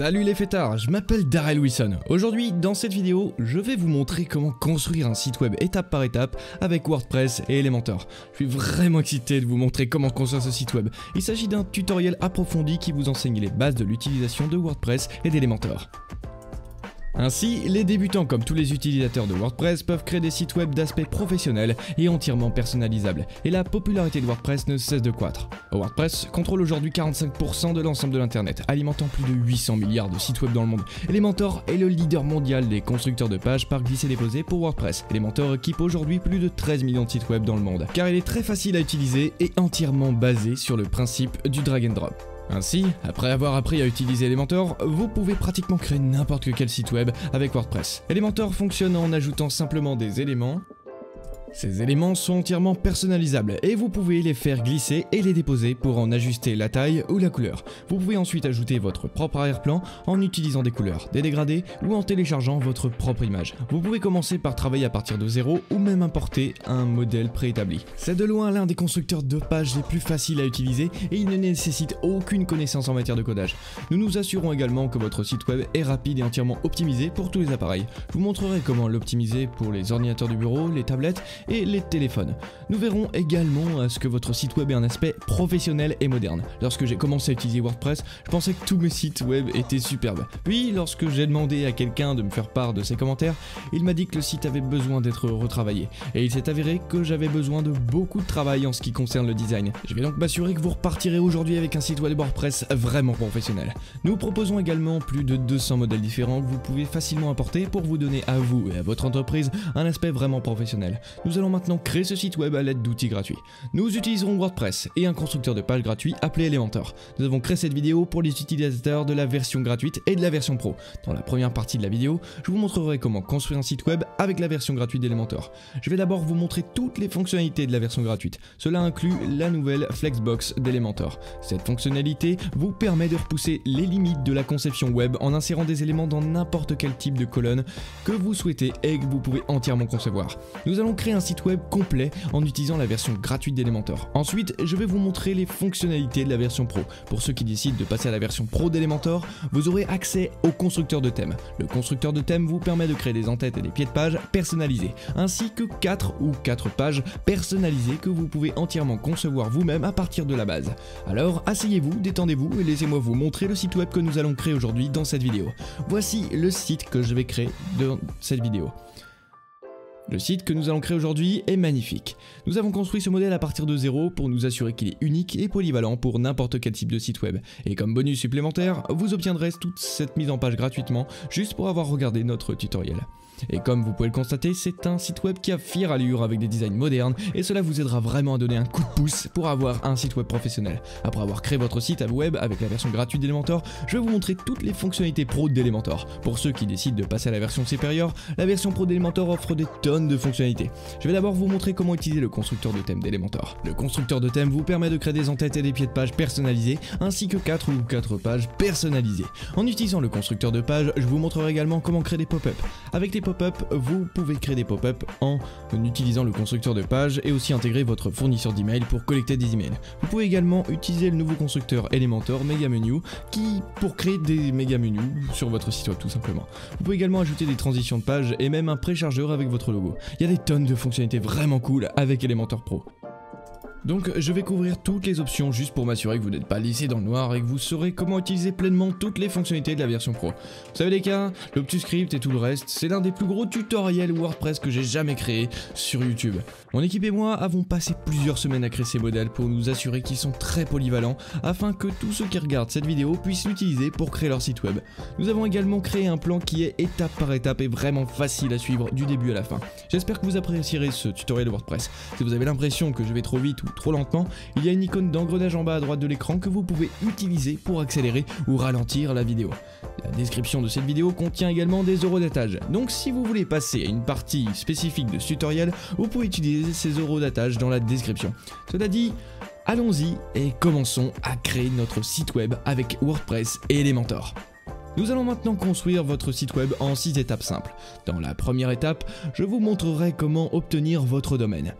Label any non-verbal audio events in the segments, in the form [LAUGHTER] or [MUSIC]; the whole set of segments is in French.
Salut les fêtards, je m'appelle Daryl Wilson. Aujourd'hui, dans cette vidéo, je vais vous montrer comment construire un site web étape par étape avec WordPress et Elementor. Je suis vraiment excité de vous montrer comment construire ce site web. Il s'agit d'un tutoriel approfondi qui vous enseigne les bases de l'utilisation de WordPress et d'Elementor. Ainsi, les débutants comme tous les utilisateurs de WordPress peuvent créer des sites web d'aspect professionnel et entièrement personnalisables. et la popularité de WordPress ne cesse de croître. WordPress contrôle aujourd'hui 45% de l'ensemble de l'Internet, alimentant plus de 800 milliards de sites web dans le monde. Elementor est le leader mondial des constructeurs de pages par glisser déposé pour WordPress. Elementor équipe aujourd'hui plus de 13 millions de sites web dans le monde, car il est très facile à utiliser et entièrement basé sur le principe du drag and drop. Ainsi, après avoir appris à utiliser Elementor, vous pouvez pratiquement créer n'importe quel site web avec WordPress. Elementor fonctionne en ajoutant simplement des éléments ces éléments sont entièrement personnalisables et vous pouvez les faire glisser et les déposer pour en ajuster la taille ou la couleur. Vous pouvez ensuite ajouter votre propre arrière-plan en utilisant des couleurs, des dégradés ou en téléchargeant votre propre image. Vous pouvez commencer par travailler à partir de zéro ou même importer un modèle préétabli. C'est de loin l'un des constructeurs de pages les plus faciles à utiliser et il ne nécessite aucune connaissance en matière de codage. Nous nous assurons également que votre site web est rapide et entièrement optimisé pour tous les appareils. Je vous montrerai comment l'optimiser pour les ordinateurs du bureau, les tablettes et les téléphones. Nous verrons également à euh, ce que votre site web ait un aspect professionnel et moderne. Lorsque j'ai commencé à utiliser WordPress, je pensais que tous mes sites web étaient superbes. Puis, lorsque j'ai demandé à quelqu'un de me faire part de ses commentaires, il m'a dit que le site avait besoin d'être retravaillé. Et il s'est avéré que j'avais besoin de beaucoup de travail en ce qui concerne le design. Je vais donc m'assurer que vous repartirez aujourd'hui avec un site web WordPress vraiment professionnel. Nous proposons également plus de 200 modèles différents que vous pouvez facilement apporter pour vous donner à vous et à votre entreprise un aspect vraiment professionnel. Nous allons maintenant créer ce site web à l'aide d'outils gratuits. Nous utiliserons WordPress et un constructeur de pages gratuit appelé Elementor. Nous avons créé cette vidéo pour les utilisateurs de la version gratuite et de la version pro. Dans la première partie de la vidéo, je vous montrerai comment construire un site web avec la version gratuite d'Elementor. Je vais d'abord vous montrer toutes les fonctionnalités de la version gratuite. Cela inclut la nouvelle Flexbox d'Elementor. Cette fonctionnalité vous permet de repousser les limites de la conception web en insérant des éléments dans n'importe quel type de colonne que vous souhaitez et que vous pouvez entièrement concevoir. Nous allons créer un site web complet en utilisant la version gratuite d'Elementor. Ensuite, je vais vous montrer les fonctionnalités de la version Pro. Pour ceux qui décident de passer à la version Pro d'Elementor, vous aurez accès au constructeur de thèmes. Le constructeur de thèmes vous permet de créer des entêtes et des pieds de page personnalisés, ainsi que 4 ou 4 pages personnalisées que vous pouvez entièrement concevoir vous-même à partir de la base. Alors, asseyez-vous, détendez-vous et laissez-moi vous montrer le site web que nous allons créer aujourd'hui dans cette vidéo. Voici le site que je vais créer dans cette vidéo. Le site que nous allons créer aujourd'hui est magnifique. Nous avons construit ce modèle à partir de zéro pour nous assurer qu'il est unique et polyvalent pour n'importe quel type de site web. Et comme bonus supplémentaire, vous obtiendrez toute cette mise en page gratuitement juste pour avoir regardé notre tutoriel. Et comme vous pouvez le constater, c'est un site web qui a fière allure avec des designs modernes et cela vous aidera vraiment à donner un coup de pouce pour avoir un site web professionnel. Après avoir créé votre site à web avec la version gratuite d'Elementor, je vais vous montrer toutes les fonctionnalités pro d'Elementor. Pour ceux qui décident de passer à la version supérieure, la version pro d'Elementor offre des tonnes de fonctionnalités. Je vais d'abord vous montrer comment utiliser le constructeur de thème d'Elementor. Le constructeur de thème vous permet de créer des entêtes et des pieds de page personnalisés ainsi que 4 ou 4 pages personnalisées. En utilisant le constructeur de page, je vous montrerai également comment créer des pop-up. Avec pop-up, vous pouvez créer des pop-up en utilisant le constructeur de page et aussi intégrer votre fournisseur d'email pour collecter des emails. Vous pouvez également utiliser le nouveau constructeur Elementor Menu qui pour créer des méga-menus sur votre site web tout simplement. Vous pouvez également ajouter des transitions de page et même un préchargeur avec votre logo. Il y a des tonnes de fonctionnalités vraiment cool avec Elementor Pro. Donc je vais couvrir toutes les options juste pour m'assurer que vous n'êtes pas laissé dans le noir et que vous saurez comment utiliser pleinement toutes les fonctionnalités de la version pro. Vous savez les cas, l'OptuScript et tout le reste, c'est l'un des plus gros tutoriels WordPress que j'ai jamais créé sur YouTube. Mon équipe et moi avons passé plusieurs semaines à créer ces modèles pour nous assurer qu'ils sont très polyvalents afin que tous ceux qui regardent cette vidéo puissent l'utiliser pour créer leur site web. Nous avons également créé un plan qui est étape par étape et vraiment facile à suivre du début à la fin. J'espère que vous apprécierez ce tutoriel WordPress. Si vous avez l'impression que je vais trop vite ou trop lentement, il y a une icône d'engrenage en bas à droite de l'écran que vous pouvez utiliser pour accélérer ou ralentir la vidéo. La description de cette vidéo contient également des eurodatages, donc si vous voulez passer à une partie spécifique de ce tutoriel, vous pouvez utiliser ces eurodatages dans la description. Cela dit, allons-y et commençons à créer notre site web avec WordPress et Elementor. Nous allons maintenant construire votre site web en 6 étapes simples. Dans la première étape, je vous montrerai comment obtenir votre domaine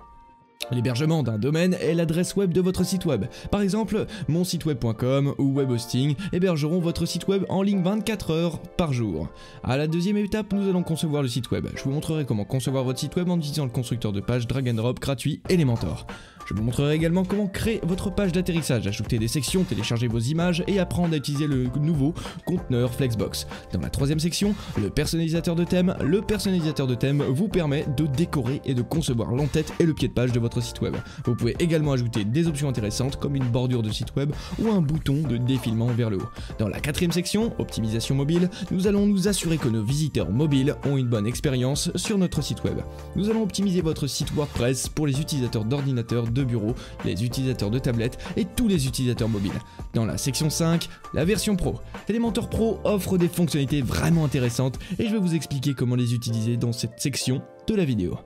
l'hébergement d'un domaine est l'adresse web de votre site web. Par exemple, monsiteweb.com ou webhosting hébergeront votre site web en ligne 24 heures par jour. À la deuxième étape, nous allons concevoir le site web. Je vous montrerai comment concevoir votre site web en utilisant le constructeur de page drag and drop gratuit Elementor. Je vous montrerai également comment créer votre page d'atterrissage, ajouter des sections, télécharger vos images et apprendre à utiliser le nouveau conteneur Flexbox. Dans la troisième section, le personnalisateur de thème. Le personnalisateur de thème vous permet de décorer et de concevoir l'entête et le pied de page de votre site web. Vous pouvez également ajouter des options intéressantes comme une bordure de site web ou un bouton de défilement vers le haut. Dans la quatrième section, optimisation mobile, nous allons nous assurer que nos visiteurs mobiles ont une bonne expérience sur notre site web. Nous allons optimiser votre site WordPress pour les utilisateurs d'ordinateurs de bureau, les utilisateurs de tablettes et tous les utilisateurs mobiles. Dans la section 5, la version Pro. Elementor Pro offre des fonctionnalités vraiment intéressantes et je vais vous expliquer comment les utiliser dans cette section de la vidéo.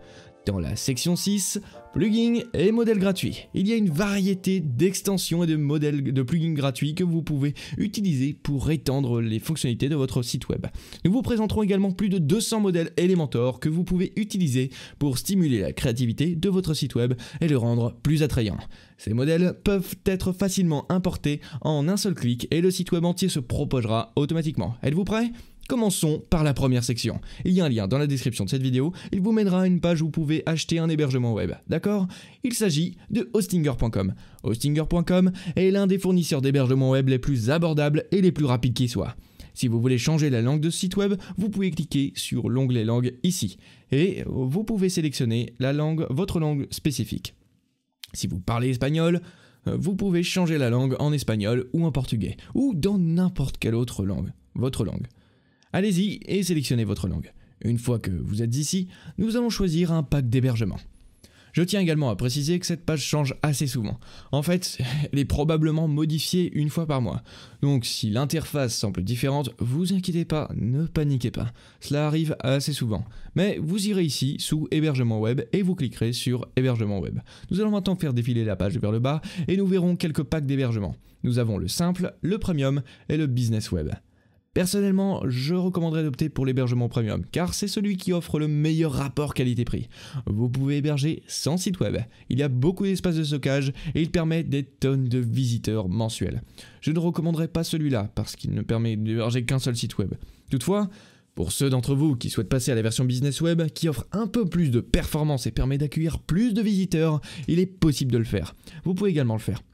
Dans la section 6, plugins et modèles gratuits. Il y a une variété d'extensions et de modèles de plugins gratuits que vous pouvez utiliser pour étendre les fonctionnalités de votre site web. Nous vous présenterons également plus de 200 modèles Elementor que vous pouvez utiliser pour stimuler la créativité de votre site web et le rendre plus attrayant. Ces modèles peuvent être facilement importés en un seul clic et le site web entier se propagera automatiquement. Êtes-vous prêt Commençons par la première section. Il y a un lien dans la description de cette vidéo, il vous mènera à une page où vous pouvez acheter un hébergement web, d'accord Il s'agit de Hostinger.com. Hostinger.com est l'un des fournisseurs d'hébergement web les plus abordables et les plus rapides qui soient. Si vous voulez changer la langue de ce site web, vous pouvez cliquer sur l'onglet langue ici et vous pouvez sélectionner la langue, votre langue spécifique. Si vous parlez espagnol, vous pouvez changer la langue en espagnol ou en portugais ou dans n'importe quelle autre langue, votre langue. Allez-y et sélectionnez votre langue. Une fois que vous êtes ici, nous allons choisir un pack d'hébergement. Je tiens également à préciser que cette page change assez souvent. En fait, [LAUGHS] elle est probablement modifiée une fois par mois. Donc si l'interface semble différente, vous inquiétez pas, ne paniquez pas. Cela arrive assez souvent. Mais vous irez ici sous hébergement web et vous cliquerez sur hébergement web. Nous allons maintenant faire défiler la page vers le bas et nous verrons quelques packs d'hébergement. Nous avons le simple, le premium et le business web. Personnellement, je recommanderais d'opter pour l'hébergement premium, car c'est celui qui offre le meilleur rapport qualité-prix. Vous pouvez héberger sans site web, il y a beaucoup d'espace de stockage et il permet des tonnes de visiteurs mensuels. Je ne recommanderais pas celui-là, parce qu'il ne permet d'héberger qu'un seul site web. Toutefois, pour ceux d'entre vous qui souhaitent passer à la version business web, qui offre un peu plus de performance et permet d'accueillir plus de visiteurs, il est possible de le faire. Vous pouvez également le faire.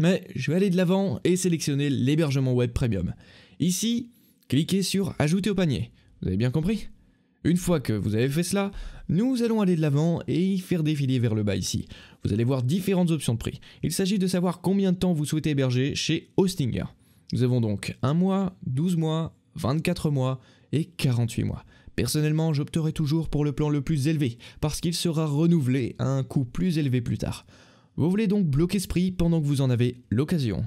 Mais je vais aller de l'avant et sélectionner l'hébergement web premium. Ici, cliquez sur Ajouter au panier. Vous avez bien compris Une fois que vous avez fait cela, nous allons aller de l'avant et faire défiler vers le bas ici. Vous allez voir différentes options de prix. Il s'agit de savoir combien de temps vous souhaitez héberger chez Hostinger. Nous avons donc 1 mois, 12 mois, 24 mois et 48 mois. Personnellement, j'opterai toujours pour le plan le plus élevé, parce qu'il sera renouvelé à un coût plus élevé plus tard. Vous voulez donc bloquer ce prix pendant que vous en avez l'occasion.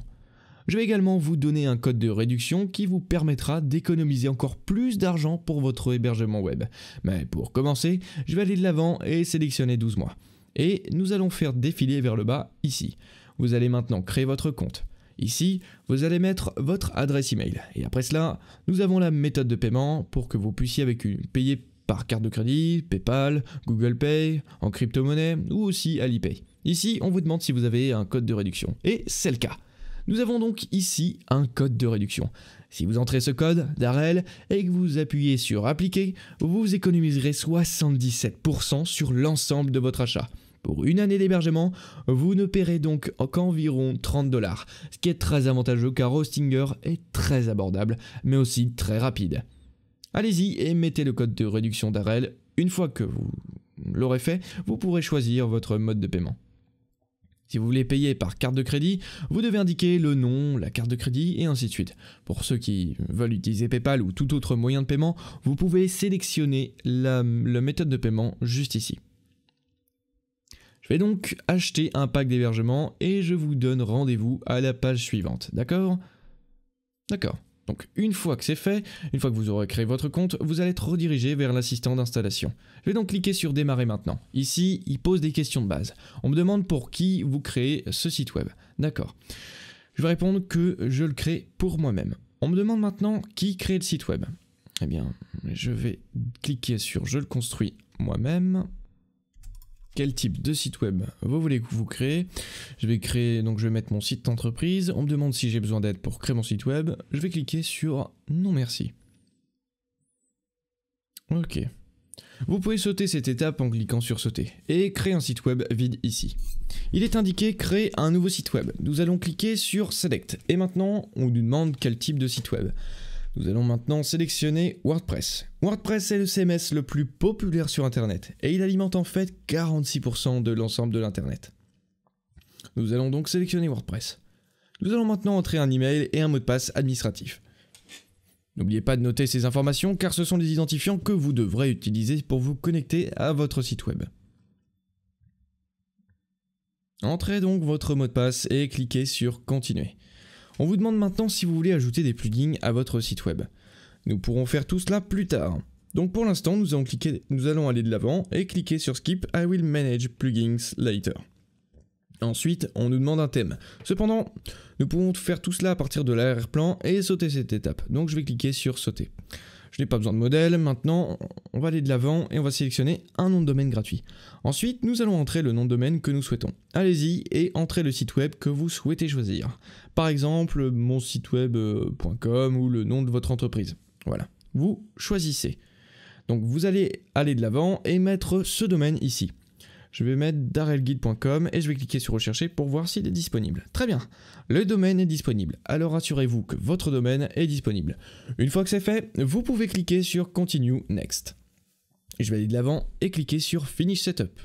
Je vais également vous donner un code de réduction qui vous permettra d'économiser encore plus d'argent pour votre hébergement web. Mais pour commencer, je vais aller de l'avant et sélectionner 12 mois. Et nous allons faire défiler vers le bas ici. Vous allez maintenant créer votre compte. Ici, vous allez mettre votre adresse email. Et après cela, nous avons la méthode de paiement pour que vous puissiez avec une, payer par carte de crédit, PayPal, Google Pay, en crypto-monnaie ou aussi Alipay. Ici, on vous demande si vous avez un code de réduction. Et c'est le cas. Nous avons donc ici un code de réduction. Si vous entrez ce code d'Arel et que vous appuyez sur appliquer, vous économiserez 77% sur l'ensemble de votre achat. Pour une année d'hébergement, vous ne paierez donc qu'environ 30 dollars, ce qui est très avantageux car Hostinger est très abordable, mais aussi très rapide. Allez-y et mettez le code de réduction d'Arel. Une fois que vous l'aurez fait, vous pourrez choisir votre mode de paiement. Si vous voulez payer par carte de crédit, vous devez indiquer le nom, la carte de crédit et ainsi de suite. Pour ceux qui veulent utiliser PayPal ou tout autre moyen de paiement, vous pouvez sélectionner la, méthode de paiement juste ici. Je vais donc acheter un pack d'hébergement et je vous donne rendez-vous à la page suivante, d'accord D'accord. Donc une fois que c'est fait, une fois que vous aurez créé votre compte, vous allez être redirigé vers l'assistant d'installation. Je vais donc cliquer sur démarrer maintenant. Ici, il pose des questions de base. On me demande pour qui vous créez ce site web. D'accord. Je vais répondre que je le crée pour moi-même. On me demande maintenant qui crée le site web. Eh bien, je vais cliquer sur je le construis moi-même quel type de site web vous voulez que vous créez. Je vais créer, donc je vais mettre mon site d'entreprise. On me demande si j'ai besoin d'aide pour créer mon site web. Je vais cliquer sur non merci. Ok. Vous pouvez sauter cette étape en cliquant sur sauter et créer un site web vide ici. Il est indiqué créer un nouveau site web. Nous allons cliquer sur select et maintenant on nous demande quel type de site web. Nous allons maintenant sélectionner WordPress. WordPress est le CMS le plus populaire sur Internet et il alimente en fait 46% de l'ensemble de l'Internet. Nous allons donc sélectionner WordPress. Nous allons maintenant entrer un email et un mot de passe administratif. N'oubliez pas de noter ces informations car ce sont des identifiants que vous devrez utiliser pour vous connecter à votre site web. Entrez donc votre mot de passe et cliquez sur Continuer. On vous demande maintenant si vous voulez ajouter des plugins à votre site web. Nous pourrons faire tout cela plus tard. Donc pour l'instant, nous, allons nous allons aller de l'avant et cliquer sur Skip I will manage plugins later. Ensuite, on nous demande un thème. Cependant, nous pouvons faire tout cela à partir de l'arrière-plan et sauter cette étape. Donc je vais cliquer sur sauter. Je n'ai pas besoin de modèle, maintenant on va aller de l'avant et on va sélectionner un nom de domaine gratuit. Ensuite, nous allons entrer le nom de domaine que nous souhaitons. Allez-y et entrez le site web que vous souhaitez choisir. Par exemple, mon site web.com euh, ou le nom de votre entreprise. Voilà. Vous choisissez. Donc vous allez aller de l'avant et mettre ce domaine ici. Je vais mettre darelguide.com et je vais cliquer sur rechercher pour voir s'il est disponible. Très bien, le domaine est disponible. Alors assurez-vous que votre domaine est disponible. Une fois que c'est fait, vous pouvez cliquer sur continue next. Je vais aller de l'avant et cliquer sur finish setup.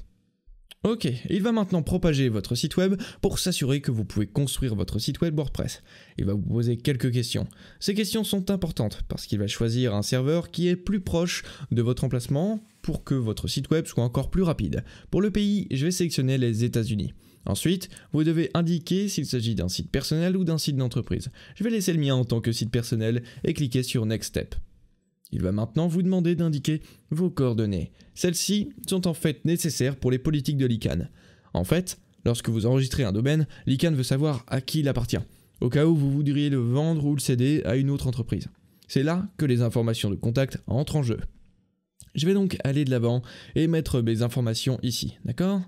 Ok, il va maintenant propager votre site web pour s'assurer que vous pouvez construire votre site web WordPress. Il va vous poser quelques questions. Ces questions sont importantes parce qu'il va choisir un serveur qui est plus proche de votre emplacement pour que votre site web soit encore plus rapide. Pour le pays, je vais sélectionner les États-Unis. Ensuite, vous devez indiquer s'il s'agit d'un site personnel ou d'un site d'entreprise. Je vais laisser le mien en tant que site personnel et cliquer sur Next Step. Il va maintenant vous demander d'indiquer vos coordonnées. Celles-ci sont en fait nécessaires pour les politiques de l'ICANN. En fait, lorsque vous enregistrez un domaine, l'ICANN veut savoir à qui il appartient, au cas où vous voudriez le vendre ou le céder à une autre entreprise. C'est là que les informations de contact entrent en jeu. Je vais donc aller de l'avant et mettre mes informations ici, d'accord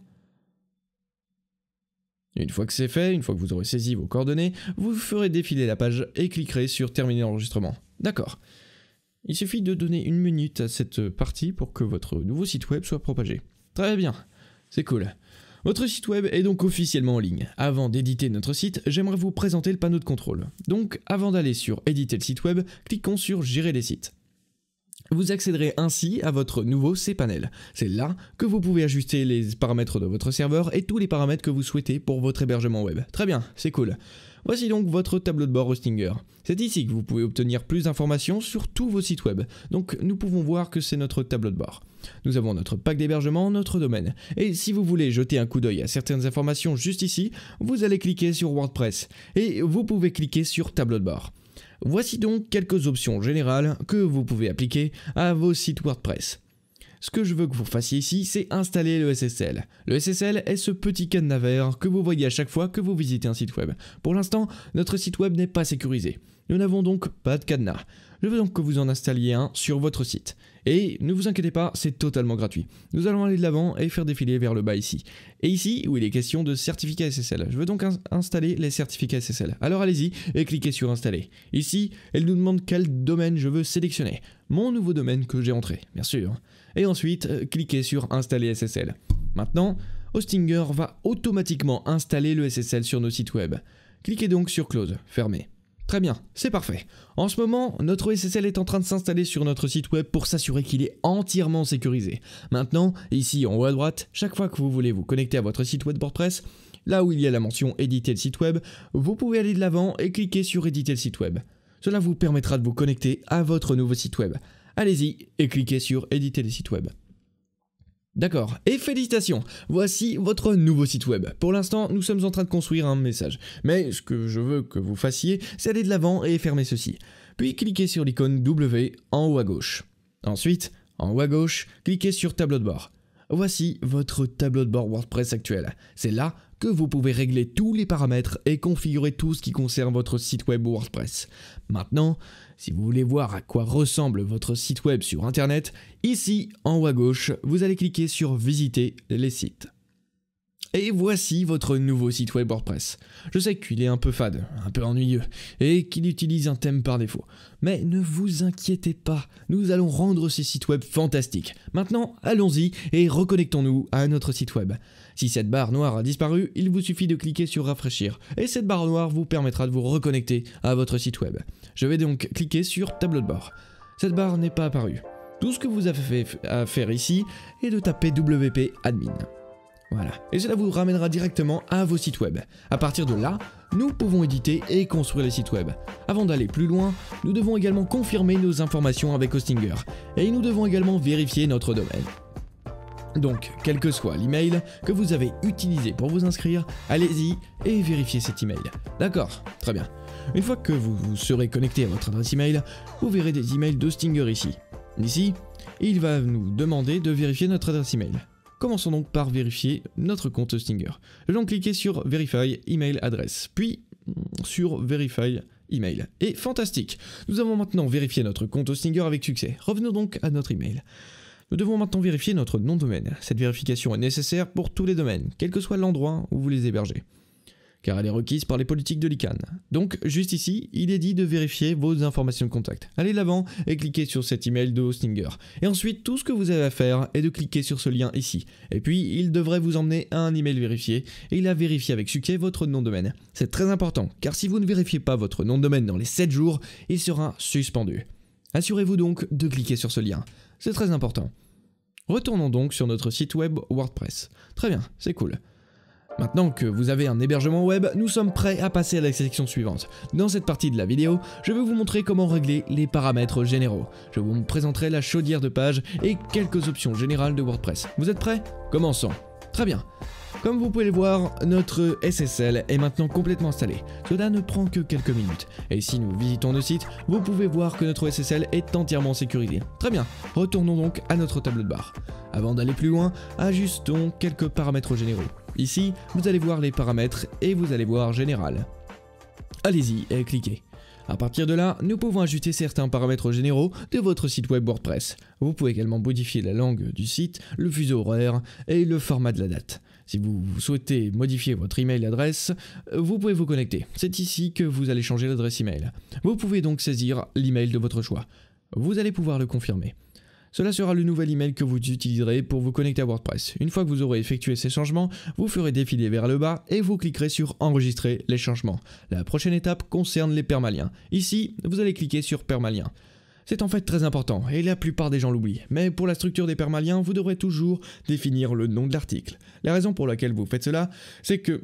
une fois que c'est fait, une fois que vous aurez saisi vos coordonnées, vous ferez défiler la page et cliquerez sur Terminer l'enregistrement. D'accord. Il suffit de donner une minute à cette partie pour que votre nouveau site web soit propagé. Très bien, c'est cool. Votre site web est donc officiellement en ligne. Avant d'éditer notre site, j'aimerais vous présenter le panneau de contrôle. Donc avant d'aller sur éditer le site web, cliquons sur gérer les sites. Vous accéderez ainsi à votre nouveau cPanel. C'est là que vous pouvez ajuster les paramètres de votre serveur et tous les paramètres que vous souhaitez pour votre hébergement web. Très bien, c'est cool. Voici donc votre tableau de bord Hostinger. C'est ici que vous pouvez obtenir plus d'informations sur tous vos sites web, donc nous pouvons voir que c'est notre tableau de bord. Nous avons notre pack d'hébergement, notre domaine. Et si vous voulez jeter un coup d'œil à certaines informations juste ici, vous allez cliquer sur WordPress et vous pouvez cliquer sur tableau de bord. Voici donc quelques options générales que vous pouvez appliquer à vos sites WordPress. Ce que je veux que vous fassiez ici, c'est installer le SSL. Le SSL est ce petit cadenas vert que vous voyez à chaque fois que vous visitez un site web. Pour l'instant, notre site web n'est pas sécurisé. Nous n'avons donc pas de cadenas. Je veux donc que vous en installiez un sur votre site. Et ne vous inquiétez pas, c'est totalement gratuit. Nous allons aller de l'avant et faire défiler vers le bas ici. Et ici, où il est question de certificat SSL. Je veux donc installer les certificats SSL. Alors allez-y et cliquez sur installer. Ici, elle nous demande quel domaine je veux sélectionner. Mon nouveau domaine que j'ai entré, bien sûr et ensuite euh, cliquez sur installer SSL. Maintenant, Hostinger va automatiquement installer le SSL sur nos sites web. Cliquez donc sur Close, fermer. Très bien, c'est parfait. En ce moment, notre SSL est en train de s'installer sur notre site web pour s'assurer qu'il est entièrement sécurisé. Maintenant, ici en haut à droite, chaque fois que vous voulez vous connecter à votre site web WordPress, là où il y a la mention éditer le site web, vous pouvez aller de l'avant et cliquer sur éditer le site web. Cela vous permettra de vous connecter à votre nouveau site web allez-y et cliquez sur éditer les sites web. D'accord, et félicitations, voici votre nouveau site web. Pour l'instant, nous sommes en train de construire un message, mais ce que je veux que vous fassiez, c'est aller de l'avant et fermer ceci. Puis cliquez sur l'icône W en haut à gauche. Ensuite, en haut à gauche, cliquez sur tableau de bord. Voici votre tableau de bord WordPress actuel. C'est là que vous pouvez régler tous les paramètres et configurer tout ce qui concerne votre site web WordPress. Maintenant, si vous voulez voir à quoi ressemble votre site web sur Internet, ici en haut à gauche, vous allez cliquer sur Visiter les sites. Et voici votre nouveau site web WordPress. Je sais qu'il est un peu fade, un peu ennuyeux, et qu'il utilise un thème par défaut. Mais ne vous inquiétez pas, nous allons rendre ces sites web fantastiques. Maintenant, allons-y et reconnectons-nous à notre site web. Si cette barre noire a disparu, il vous suffit de cliquer sur rafraîchir et cette barre noire vous permettra de vous reconnecter à votre site web. Je vais donc cliquer sur tableau de bord. Cette barre n'est pas apparue. Tout ce que vous avez à faire ici est de taper WP admin. Voilà. Et cela vous ramènera directement à vos sites web. A partir de là, nous pouvons éditer et construire les sites web. Avant d'aller plus loin, nous devons également confirmer nos informations avec Hostinger. Et nous devons également vérifier notre domaine. Donc, quel que soit l'email que vous avez utilisé pour vous inscrire, allez-y et vérifiez cet email. D'accord Très bien. Une fois que vous, serez connecté à votre adresse email, vous verrez des emails de Stinger ici. Ici, il va nous demander de vérifier notre adresse email. Commençons donc par vérifier notre compte Stinger. Je vais cliquer sur Verify Email address », puis sur Verify Email. Et fantastique, nous avons maintenant vérifié notre compte Stinger avec succès. Revenons donc à notre email. Nous devons maintenant vérifier notre nom de domaine. Cette vérification est nécessaire pour tous les domaines, quel que soit l'endroit où vous les hébergez, car elle est requise par les politiques de l'ICANN. Donc, juste ici, il est dit de vérifier vos informations de contact. Allez l'avant et cliquez sur cet email de Hostinger. Et ensuite, tout ce que vous avez à faire est de cliquer sur ce lien ici. Et puis, il devrait vous emmener à un email vérifié, et il a vérifié avec succès votre nom de domaine. C'est très important, car si vous ne vérifiez pas votre nom de domaine dans les 7 jours, il sera suspendu. Assurez-vous donc de cliquer sur ce lien. C'est très important. Retournons donc sur notre site web WordPress. Très bien, c'est cool. Maintenant que vous avez un hébergement web, nous sommes prêts à passer à la section suivante. Dans cette partie de la vidéo, je vais vous montrer comment régler les paramètres généraux. Je vous présenterai la chaudière de page et quelques options générales de WordPress. Vous êtes prêts Commençons. Très bien. Comme vous pouvez le voir, notre SSL est maintenant complètement installé. Cela ne prend que quelques minutes. Et si nous visitons le site, vous pouvez voir que notre SSL est entièrement sécurisé. Très bien, retournons donc à notre tableau de barre. Avant d'aller plus loin, ajustons quelques paramètres généraux. Ici, vous allez voir les paramètres et vous allez voir général. Allez-y et cliquez. A partir de là, nous pouvons ajuster certains paramètres généraux de votre site web WordPress. Vous pouvez également modifier la langue du site, le fuseau horaire et le format de la date. Si vous souhaitez modifier votre email adresse, euh, vous pouvez vous connecter. C'est ici que vous allez changer l'adresse email. Vous pouvez donc saisir l'email de votre choix. Vous allez pouvoir le confirmer. Cela sera le nouvel email que vous utiliserez pour vous connecter à WordPress. Une fois que vous aurez effectué ces changements, vous ferez défiler vers le bas et vous cliquerez sur Enregistrer les changements. La prochaine étape concerne les permaliens. Ici, vous allez cliquer sur permaliens. C'est en fait très important, et la plupart des gens l'oublient, mais pour la structure des permaliens, vous devrez toujours définir le nom de l'article. La raison pour laquelle vous faites cela, c'est que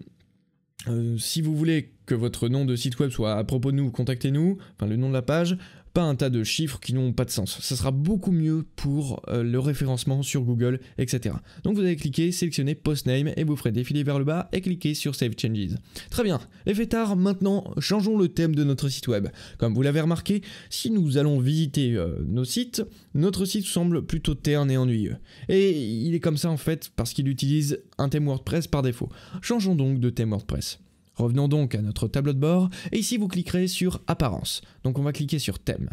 euh, si vous voulez que votre nom de site web soit à propos de nous, contactez-nous, enfin le nom de la page, pas un tas de chiffres qui n'ont pas de sens. Ça sera beaucoup mieux pour euh, le référencement sur Google, etc. Donc vous allez cliquer, sélectionner Post Name et vous ferez défiler vers le bas et cliquer sur Save Changes. Très bien, les tard, maintenant changeons le thème de notre site web. Comme vous l'avez remarqué, si nous allons visiter euh, nos sites, notre site semble plutôt terne et ennuyeux. Et il est comme ça en fait parce qu'il utilise un thème WordPress par défaut. Changeons donc de thème WordPress. Revenons donc à notre tableau de bord, et ici vous cliquerez sur Apparence. Donc on va cliquer sur Thème.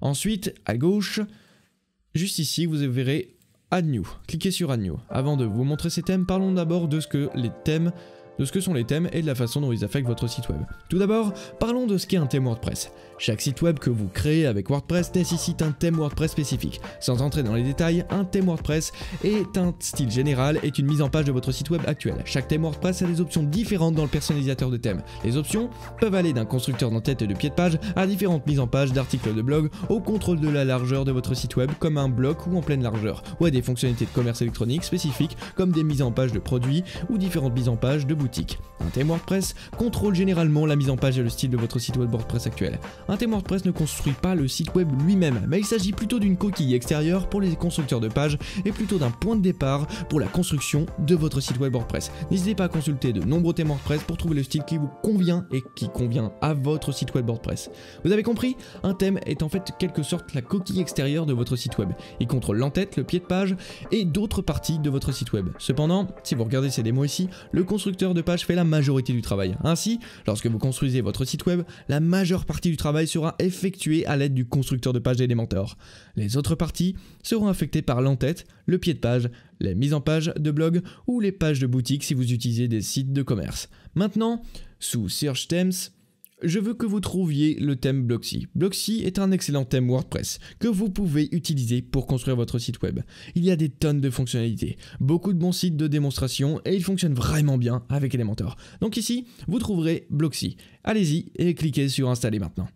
Ensuite, à gauche, juste ici, vous verrez Add New. Cliquez sur Add New. Avant de vous montrer ces thèmes, parlons d'abord de ce que les thèmes de ce que sont les thèmes et de la façon dont ils affectent votre site web. Tout d'abord, parlons de ce qu'est un thème WordPress. Chaque site web que vous créez avec WordPress nécessite un thème WordPress spécifique. Sans entrer dans les détails, un thème WordPress est un style général, et une mise en page de votre site web actuel. Chaque thème WordPress a des options différentes dans le personnalisateur de thème. Les options peuvent aller d'un constructeur d'entête et de pied de page à différentes mises en page d'articles de blog, au contrôle de la largeur de votre site web comme un bloc ou en pleine largeur, ou à des fonctionnalités de commerce électronique spécifiques comme des mises en page de produits ou différentes mises en page de boutiques. Un thème WordPress contrôle généralement la mise en page et le style de votre site web WordPress actuel un thème WordPress ne construit pas le site web lui-même, mais il s'agit plutôt d'une coquille extérieure pour les constructeurs de pages et plutôt d'un point de départ pour la construction de votre site web WordPress. N'hésitez pas à consulter de nombreux thèmes WordPress pour trouver le style qui vous convient et qui convient à votre site web WordPress. Vous avez compris Un thème est en fait quelque sorte la coquille extérieure de votre site web. Il contrôle l'entête, le pied de page et d'autres parties de votre site web. Cependant, si vous regardez ces démos ici, le constructeur de page fait la majorité du travail. Ainsi, lorsque vous construisez votre site web, la majeure partie du travail sera effectué à l'aide du constructeur de page d'Elementor. Les autres parties seront affectées par l'entête, le pied de page, les mises en page de blog ou les pages de boutique si vous utilisez des sites de commerce. Maintenant, sous Search Themes, je veux que vous trouviez le thème Bloxy. Bloxy est un excellent thème WordPress que vous pouvez utiliser pour construire votre site web. Il y a des tonnes de fonctionnalités, beaucoup de bons sites de démonstration et il fonctionne vraiment bien avec Elementor. Donc ici, vous trouverez Bloxy. Allez-y et cliquez sur installer maintenant.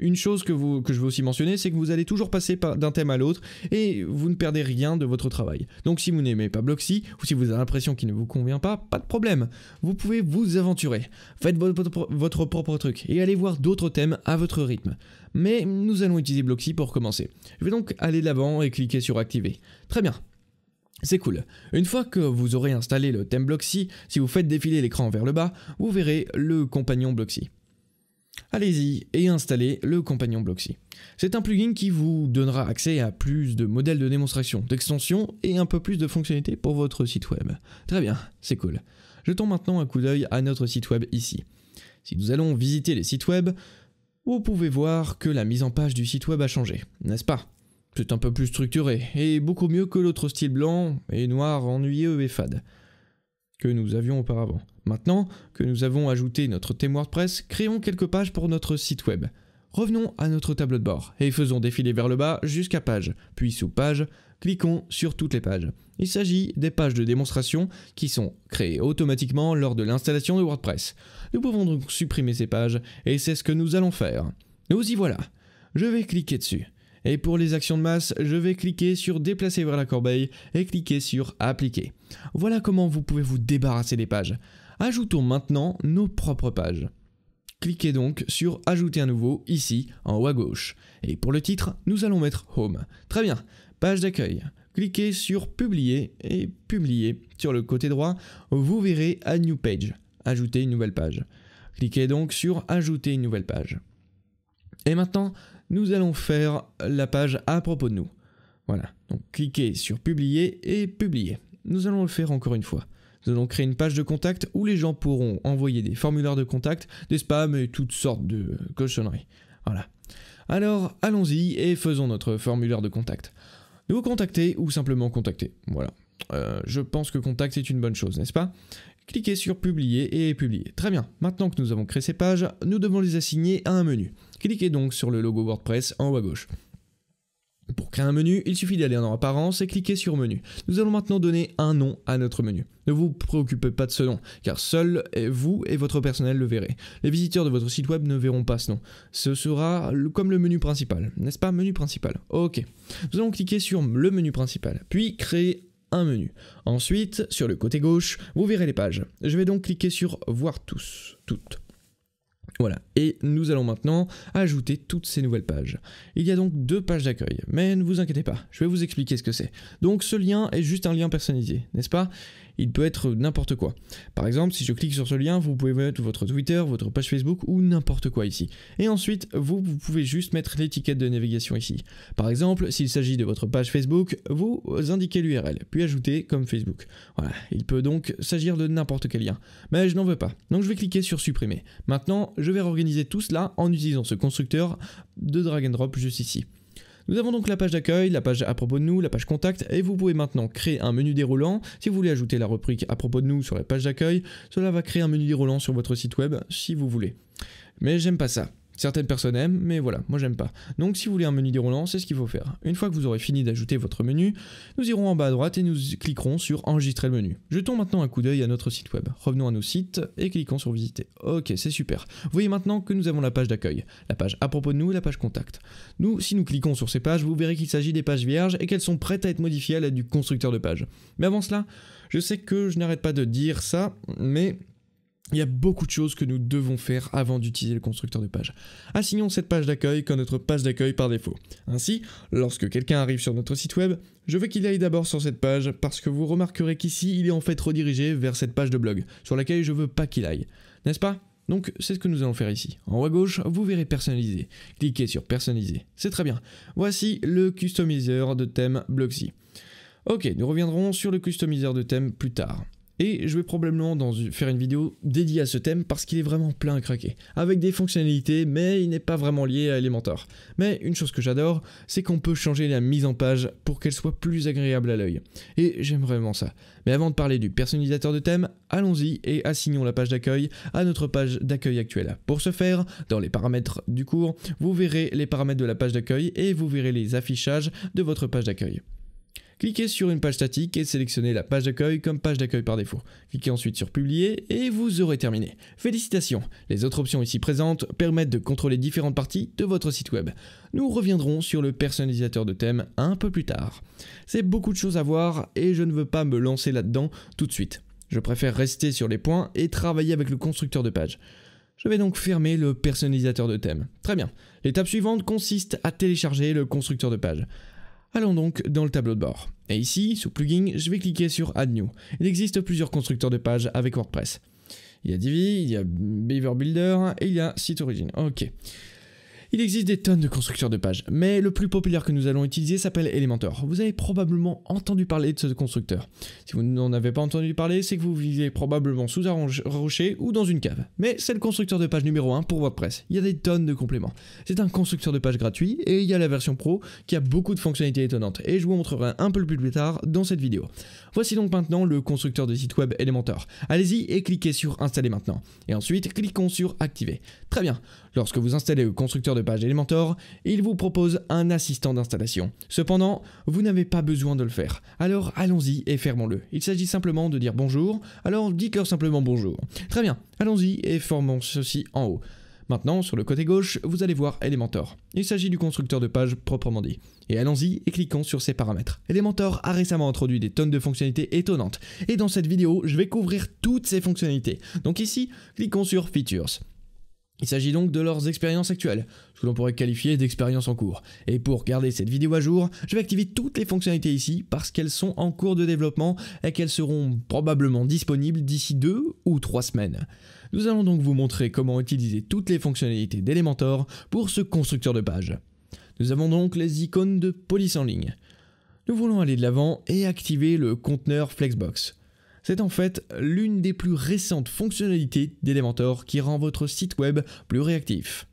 Une chose que, je veux aussi mentionner, c'est que vous allez toujours passer d'un thème à l'autre et vous ne perdez rien de votre travail. Donc si vous n'aimez pas Bloxy ou si vous avez l'impression qu'il ne vous convient pas, pas de problème. Vous pouvez vous aventurer. Faites votre, propre truc et allez voir d'autres thèmes à votre rythme. Mais nous allons utiliser Bloxy pour commencer. Je vais donc aller de l'avant et cliquer sur activer. Très bien. C'est cool. Une fois que vous aurez installé le thème Bloxy, si vous faites défiler l'écran vers le bas, vous verrez le compagnon Bloxy. Allez-y et installez le compagnon Bloxy. C'est un plugin qui vous donnera accès à plus de modèles de démonstration, d'extensions et un peu plus de fonctionnalités pour votre site web. Très bien, c'est cool. Jetons maintenant un coup d'œil à notre site web ici. Si nous allons visiter les sites web, vous pouvez voir que la mise en page du site web a changé, n'est-ce pas C'est un peu plus structuré et beaucoup mieux que l'autre style blanc et noir ennuyeux et fade que nous avions auparavant. Maintenant que nous avons ajouté notre thème WordPress, créons quelques pages pour notre site web. Revenons à notre tableau de bord et faisons défiler vers le bas jusqu'à Pages, puis sous Pages, cliquons sur toutes les pages. Il s'agit des pages de démonstration qui sont créées automatiquement lors de l'installation de WordPress. Nous pouvons donc supprimer ces pages et c'est ce que nous allons faire. Nous y voilà. Je vais cliquer dessus. Et pour les actions de masse, je vais cliquer sur déplacer vers la corbeille et cliquer sur appliquer. Voilà comment vous pouvez vous débarrasser des pages. Ajoutons maintenant nos propres pages. Cliquez donc sur Ajouter un nouveau ici en haut à gauche. Et pour le titre, nous allons mettre Home. Très bien, page d'accueil. Cliquez sur Publier et Publier. Sur le côté droit, vous verrez A New Page, Ajouter une nouvelle page. Cliquez donc sur Ajouter une nouvelle page. Et maintenant, nous allons faire la page à propos de nous. Voilà, donc cliquez sur Publier et Publier. Nous allons le faire encore une fois. Nous allons créer une page de contact où les gens pourront envoyer des formulaires de contact, des spams et toutes sortes de cochonneries. Voilà. Alors allons-y et faisons notre formulaire de contact. Nous contacter ou simplement contacter. Voilà. Euh, je pense que contact est une bonne chose, n'est-ce pas Cliquez sur publier et publier. Très bien, maintenant que nous avons créé ces pages, nous devons les assigner à un menu. Cliquez donc sur le logo WordPress en haut à gauche. Pour créer un menu, il suffit d'aller dans Apparence et cliquer sur Menu. Nous allons maintenant donner un nom à notre menu. Ne vous préoccupez pas de ce nom, car seul vous et votre personnel le verrez. Les visiteurs de votre site web ne verront pas ce nom. Ce sera comme le menu principal, n'est-ce pas Menu principal. Ok. Nous allons cliquer sur le menu principal, puis créer un menu. Ensuite, sur le côté gauche, vous verrez les pages. Je vais donc cliquer sur Voir tous, toutes. Voilà, et nous allons maintenant ajouter toutes ces nouvelles pages. Il y a donc deux pages d'accueil, mais ne vous inquiétez pas, je vais vous expliquer ce que c'est. Donc ce lien est juste un lien personnalisé, n'est-ce pas il peut être n'importe quoi. Par exemple, si je clique sur ce lien, vous pouvez mettre votre Twitter, votre page Facebook ou n'importe quoi ici. Et ensuite, vous, pouvez juste mettre l'étiquette de navigation ici. Par exemple, s'il s'agit de votre page Facebook, vous indiquez l'URL, puis ajoutez comme Facebook. Voilà, il peut donc s'agir de n'importe quel lien. Mais je n'en veux pas, donc je vais cliquer sur supprimer. Maintenant, je vais réorganiser tout cela en utilisant ce constructeur de drag and drop juste ici. Nous avons donc la page d'accueil, la page à propos de nous, la page contact, et vous pouvez maintenant créer un menu déroulant. Si vous voulez ajouter la rubrique à propos de nous sur la page d'accueil, cela va créer un menu déroulant sur votre site web si vous voulez. Mais j'aime pas ça. Certaines personnes aiment, mais voilà, moi j'aime pas. Donc si vous voulez un menu déroulant, c'est ce qu'il faut faire. Une fois que vous aurez fini d'ajouter votre menu, nous irons en bas à droite et nous cliquerons sur enregistrer le menu. Jetons maintenant un coup d'œil à notre site web. Revenons à nos sites et cliquons sur visiter. Ok, c'est super. Vous voyez maintenant que nous avons la page d'accueil, la page à propos de nous et la page contact. Nous, si nous cliquons sur ces pages, vous verrez qu'il s'agit des pages vierges et qu'elles sont prêtes à être modifiées à l'aide du constructeur de pages. Mais avant cela, je sais que je n'arrête pas de dire ça, mais il y a beaucoup de choses que nous devons faire avant d'utiliser le constructeur de page. Assignons cette page d'accueil comme notre page d'accueil par défaut. Ainsi, lorsque quelqu'un arrive sur notre site web, je veux qu'il aille d'abord sur cette page parce que vous remarquerez qu'ici, il est en fait redirigé vers cette page de blog sur laquelle je veux pas qu'il aille. N'est-ce pas donc c'est ce que nous allons faire ici. En haut à gauche, vous verrez personnaliser. Cliquez sur personnaliser. C'est très bien. Voici le customiseur de thème Bloxy. Ok, nous reviendrons sur le customiseur de thème plus tard. Et je vais probablement faire une vidéo dédiée à ce thème parce qu'il est vraiment plein à craquer, avec des fonctionnalités, mais il n'est pas vraiment lié à Elementor. Mais une chose que j'adore, c'est qu'on peut changer la mise en page pour qu'elle soit plus agréable à l'œil. Et j'aime vraiment ça. Mais avant de parler du personnalisateur de thème, allons-y et assignons la page d'accueil à notre page d'accueil actuelle. Pour ce faire, dans les paramètres du cours, vous verrez les paramètres de la page d'accueil et vous verrez les affichages de votre page d'accueil. Cliquez sur une page statique et sélectionnez la page d'accueil comme page d'accueil par défaut. Cliquez ensuite sur publier et vous aurez terminé. Félicitations Les autres options ici présentes permettent de contrôler différentes parties de votre site web. Nous reviendrons sur le personnalisateur de thème un peu plus tard. C'est beaucoup de choses à voir et je ne veux pas me lancer là-dedans tout de suite. Je préfère rester sur les points et travailler avec le constructeur de page. Je vais donc fermer le personnalisateur de thème. Très bien. L'étape suivante consiste à télécharger le constructeur de page. Allons donc dans le tableau de bord. Et ici, sous plugin, je vais cliquer sur Add New. Il existe plusieurs constructeurs de pages avec WordPress. Il y a Divi, il y a Beaver Builder et il y a Site Origin. Ok. Il existe des tonnes de constructeurs de pages, mais le plus populaire que nous allons utiliser s'appelle Elementor. Vous avez probablement entendu parler de ce constructeur. Si vous n'en avez pas entendu parler, c'est que vous vivez probablement sous un rocher ou dans une cave. Mais c'est le constructeur de page numéro 1 pour WordPress. Il y a des tonnes de compléments. C'est un constructeur de page gratuit et il y a la version pro qui a beaucoup de fonctionnalités étonnantes et je vous montrerai un peu plus tard dans cette vidéo. Voici donc maintenant le constructeur de site web Elementor. Allez-y et cliquez sur installer maintenant. Et ensuite, cliquons sur activer. Très bien. Lorsque vous installez le constructeur de page Elementor, il vous propose un assistant d'installation. Cependant, vous n'avez pas besoin de le faire. Alors allons-y et fermons-le. Il s'agit simplement de dire bonjour, alors dites-leur simplement bonjour. Très bien, allons-y et formons ceci en haut. Maintenant, sur le côté gauche, vous allez voir Elementor. Il s'agit du constructeur de page proprement dit. Et allons-y et cliquons sur ses paramètres. Elementor a récemment introduit des tonnes de fonctionnalités étonnantes. Et dans cette vidéo, je vais couvrir toutes ces fonctionnalités. Donc ici, cliquons sur Features. Il s'agit donc de leurs expériences actuelles, ce que l'on pourrait qualifier d'expériences en cours. Et pour garder cette vidéo à jour, je vais activer toutes les fonctionnalités ici parce qu'elles sont en cours de développement et qu'elles seront probablement disponibles d'ici deux ou trois semaines. Nous allons donc vous montrer comment utiliser toutes les fonctionnalités d'Elementor pour ce constructeur de page. Nous avons donc les icônes de police en ligne. Nous voulons aller de l'avant et activer le conteneur Flexbox. C'est en fait l'une des plus récentes fonctionnalités d'Elementor qui rend votre site web plus réactif.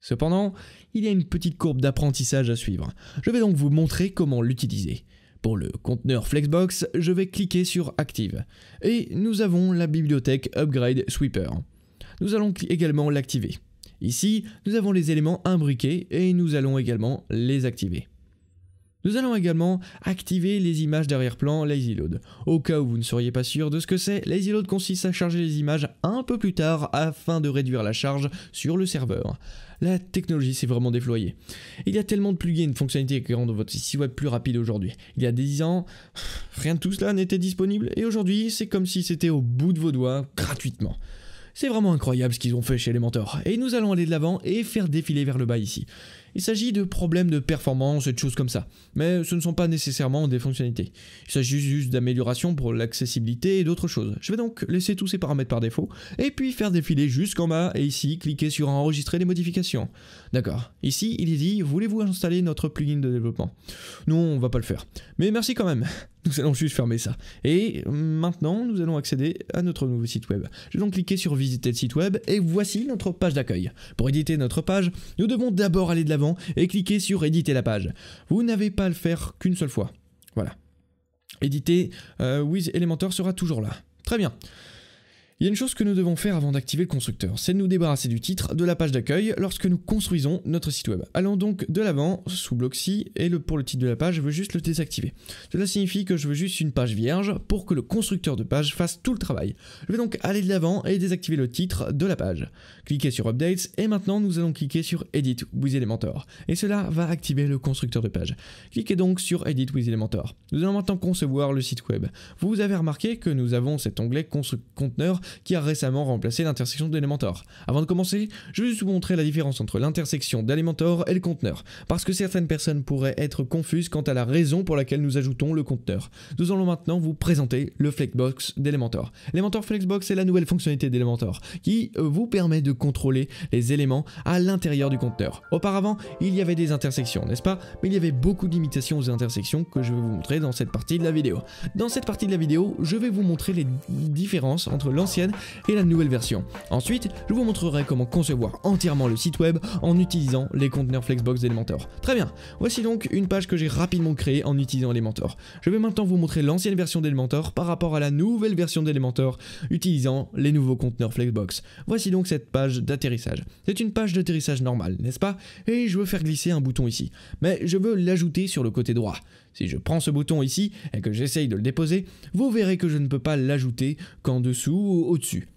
Cependant, il y a une petite courbe d'apprentissage à suivre. Je vais donc vous montrer comment l'utiliser. Pour le conteneur Flexbox, je vais cliquer sur Active et nous avons la bibliothèque Upgrade Sweeper. Nous allons également l'activer. Ici, nous avons les éléments imbriqués et nous allons également les activer. Nous allons également activer les images d'arrière-plan Lazy Load. Au cas où vous ne seriez pas sûr de ce que c'est, Lazy Load consiste à charger les images un peu plus tard afin de réduire la charge sur le serveur. La technologie s'est vraiment déployée. Il y a tellement de plugins, fonctionnalités qui rendent votre site web plus rapide aujourd'hui. Il y a 10 ans, rien de tout cela n'était disponible et aujourd'hui, c'est comme si c'était au bout de vos doigts, gratuitement. C'est vraiment incroyable ce qu'ils ont fait chez les mentors. Et nous allons aller de l'avant et faire défiler vers le bas ici. Il s'agit de problèmes de performance et de choses comme ça, mais ce ne sont pas nécessairement des fonctionnalités. Il s'agit juste d'améliorations pour l'accessibilité et d'autres choses. Je vais donc laisser tous ces paramètres par défaut, et puis faire défiler jusqu'en bas et ici cliquer sur enregistrer les modifications. D'accord. Ici, il est dit, voulez-vous installer notre plugin de développement Non, on va pas le faire. Mais merci quand même. [LAUGHS] Nous allons juste fermer ça. Et maintenant, nous allons accéder à notre nouveau site web. Je vais donc cliquer sur visiter le site web et voici notre page d'accueil. Pour éditer notre page, nous devons d'abord aller de l'avant et cliquer sur éditer la page. Vous n'avez pas à le faire qu'une seule fois. Voilà. Éditer euh, with Elementor sera toujours là. Très bien. Il y a une chose que nous devons faire avant d'activer le constructeur, c'est de nous débarrasser du titre de la page d'accueil lorsque nous construisons notre site web. Allons donc de l'avant sous Bloxy et pour le titre de la page, je veux juste le désactiver. Cela signifie que je veux juste une page vierge pour que le constructeur de page fasse tout le travail. Je vais donc aller de l'avant et désactiver le titre de la page. Cliquez sur Updates et maintenant nous allons cliquer sur Edit with Elementor et cela va activer le constructeur de page. Cliquez donc sur Edit with Elementor. Nous allons maintenant concevoir le site web. Vous avez remarqué que nous avons cet onglet conteneur qui a récemment remplacé l'intersection d'Elementor. Avant de commencer, je vais vous montrer la différence entre l'intersection d'Elementor et le conteneur, parce que certaines personnes pourraient être confuses quant à la raison pour laquelle nous ajoutons le conteneur. Nous allons maintenant vous présenter le Flexbox d'Elementor. Elementor Flexbox est la nouvelle fonctionnalité d'Elementor, qui euh, vous permet de contrôler les éléments à l'intérieur du conteneur. Auparavant, il y avait des intersections, n'est-ce pas Mais il y avait beaucoup d'imitations aux intersections que je vais vous montrer dans cette partie de la vidéo. Dans cette partie de la vidéo, je vais vous montrer les différences entre l'ancien et la nouvelle version. Ensuite, je vous montrerai comment concevoir entièrement le site web en utilisant les conteneurs Flexbox d'Elementor. Très bien, voici donc une page que j'ai rapidement créée en utilisant Elementor. Je vais maintenant vous montrer l'ancienne version d'Elementor par rapport à la nouvelle version d'Elementor utilisant les nouveaux conteneurs Flexbox. Voici donc cette page d'atterrissage. C'est une page d'atterrissage normale, n'est-ce pas Et je veux faire glisser un bouton ici, mais je veux l'ajouter sur le côté droit. Si je prends ce bouton ici et que j'essaye de le déposer, vous verrez que je ne peux pas l'ajouter qu'en dessous ou au-dessus.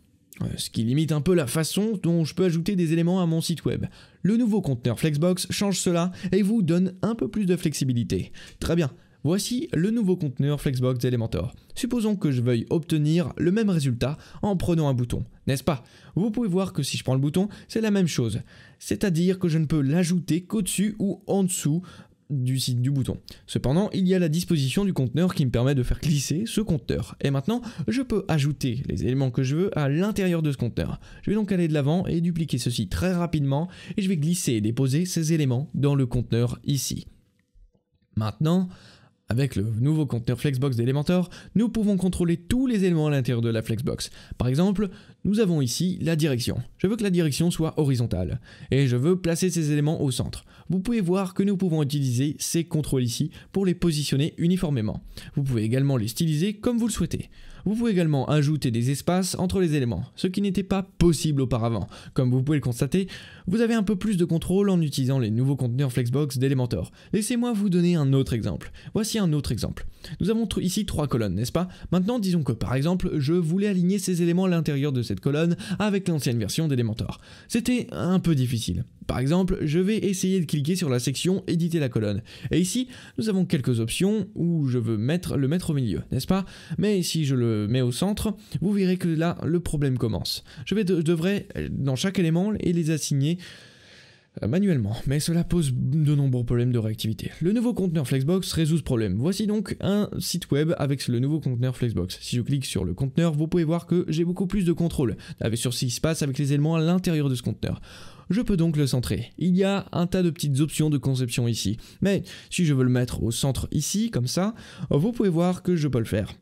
Euh, ce qui limite un peu la façon dont je peux ajouter des éléments à mon site web. Le nouveau conteneur Flexbox change cela et vous donne un peu plus de flexibilité. Très bien, voici le nouveau conteneur Flexbox Elementor. Supposons que je veuille obtenir le même résultat en prenant un bouton, n'est-ce pas Vous pouvez voir que si je prends le bouton, c'est la même chose. C'est-à-dire que je ne peux l'ajouter qu'au-dessus ou en dessous du site du bouton. Cependant, il y a la disposition du conteneur qui me permet de faire glisser ce conteneur. Et maintenant, je peux ajouter les éléments que je veux à l'intérieur de ce conteneur. Je vais donc aller de l'avant et dupliquer ceci très rapidement et je vais glisser et déposer ces éléments dans le conteneur ici. Maintenant, avec le nouveau conteneur Flexbox d'Elementor, nous pouvons contrôler tous les éléments à l'intérieur de la Flexbox. Par exemple, nous avons ici la direction. Je veux que la direction soit horizontale. Et je veux placer ces éléments au centre. Vous pouvez voir que nous pouvons utiliser ces contrôles ici pour les positionner uniformément. Vous pouvez également les styliser comme vous le souhaitez. Vous pouvez également ajouter des espaces entre les éléments, ce qui n'était pas possible auparavant. Comme vous pouvez le constater, vous avez un peu plus de contrôle en utilisant les nouveaux conteneurs Flexbox d'Elementor. Laissez-moi vous donner un autre exemple. Voici un autre exemple. Nous avons ici trois colonnes, n'est-ce pas Maintenant, disons que par exemple, je voulais aligner ces éléments à l'intérieur de cette colonne avec l'ancienne version d'Elementor. C'était un peu difficile. Par exemple, je vais essayer de cliquer sur la section éditer la colonne. Et ici, nous avons quelques options où je veux mettre, le mettre au milieu, n'est-ce pas Mais si je le mets au centre, vous verrez que là, le problème commence. Je, vais devrais, dans chaque élément, et les assigner euh, manuellement, mais cela pose de nombreux problèmes de réactivité. Le nouveau conteneur Flexbox résout ce problème. Voici donc un site web avec le nouveau conteneur Flexbox. Si je clique sur le conteneur, vous pouvez voir que j'ai beaucoup plus de contrôle sur ce qui se passe avec les éléments à l'intérieur de ce conteneur. Je peux donc le centrer. Il y a un tas de petites options de conception ici. Mais si je veux le mettre au centre ici, comme ça, vous pouvez voir que je peux le faire.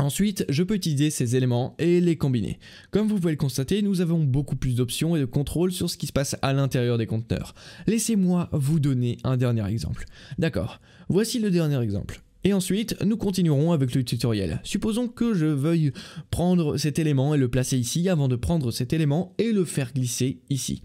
Ensuite, je peux utiliser ces éléments et les combiner. Comme vous pouvez le constater, nous avons beaucoup plus d'options et de contrôle sur ce qui se passe à l'intérieur des conteneurs. Laissez-moi vous donner un dernier exemple. D'accord, voici le dernier exemple. Et ensuite, nous continuerons avec le tutoriel. Supposons que je veuille prendre cet élément et le placer ici avant de prendre cet élément et le faire glisser ici.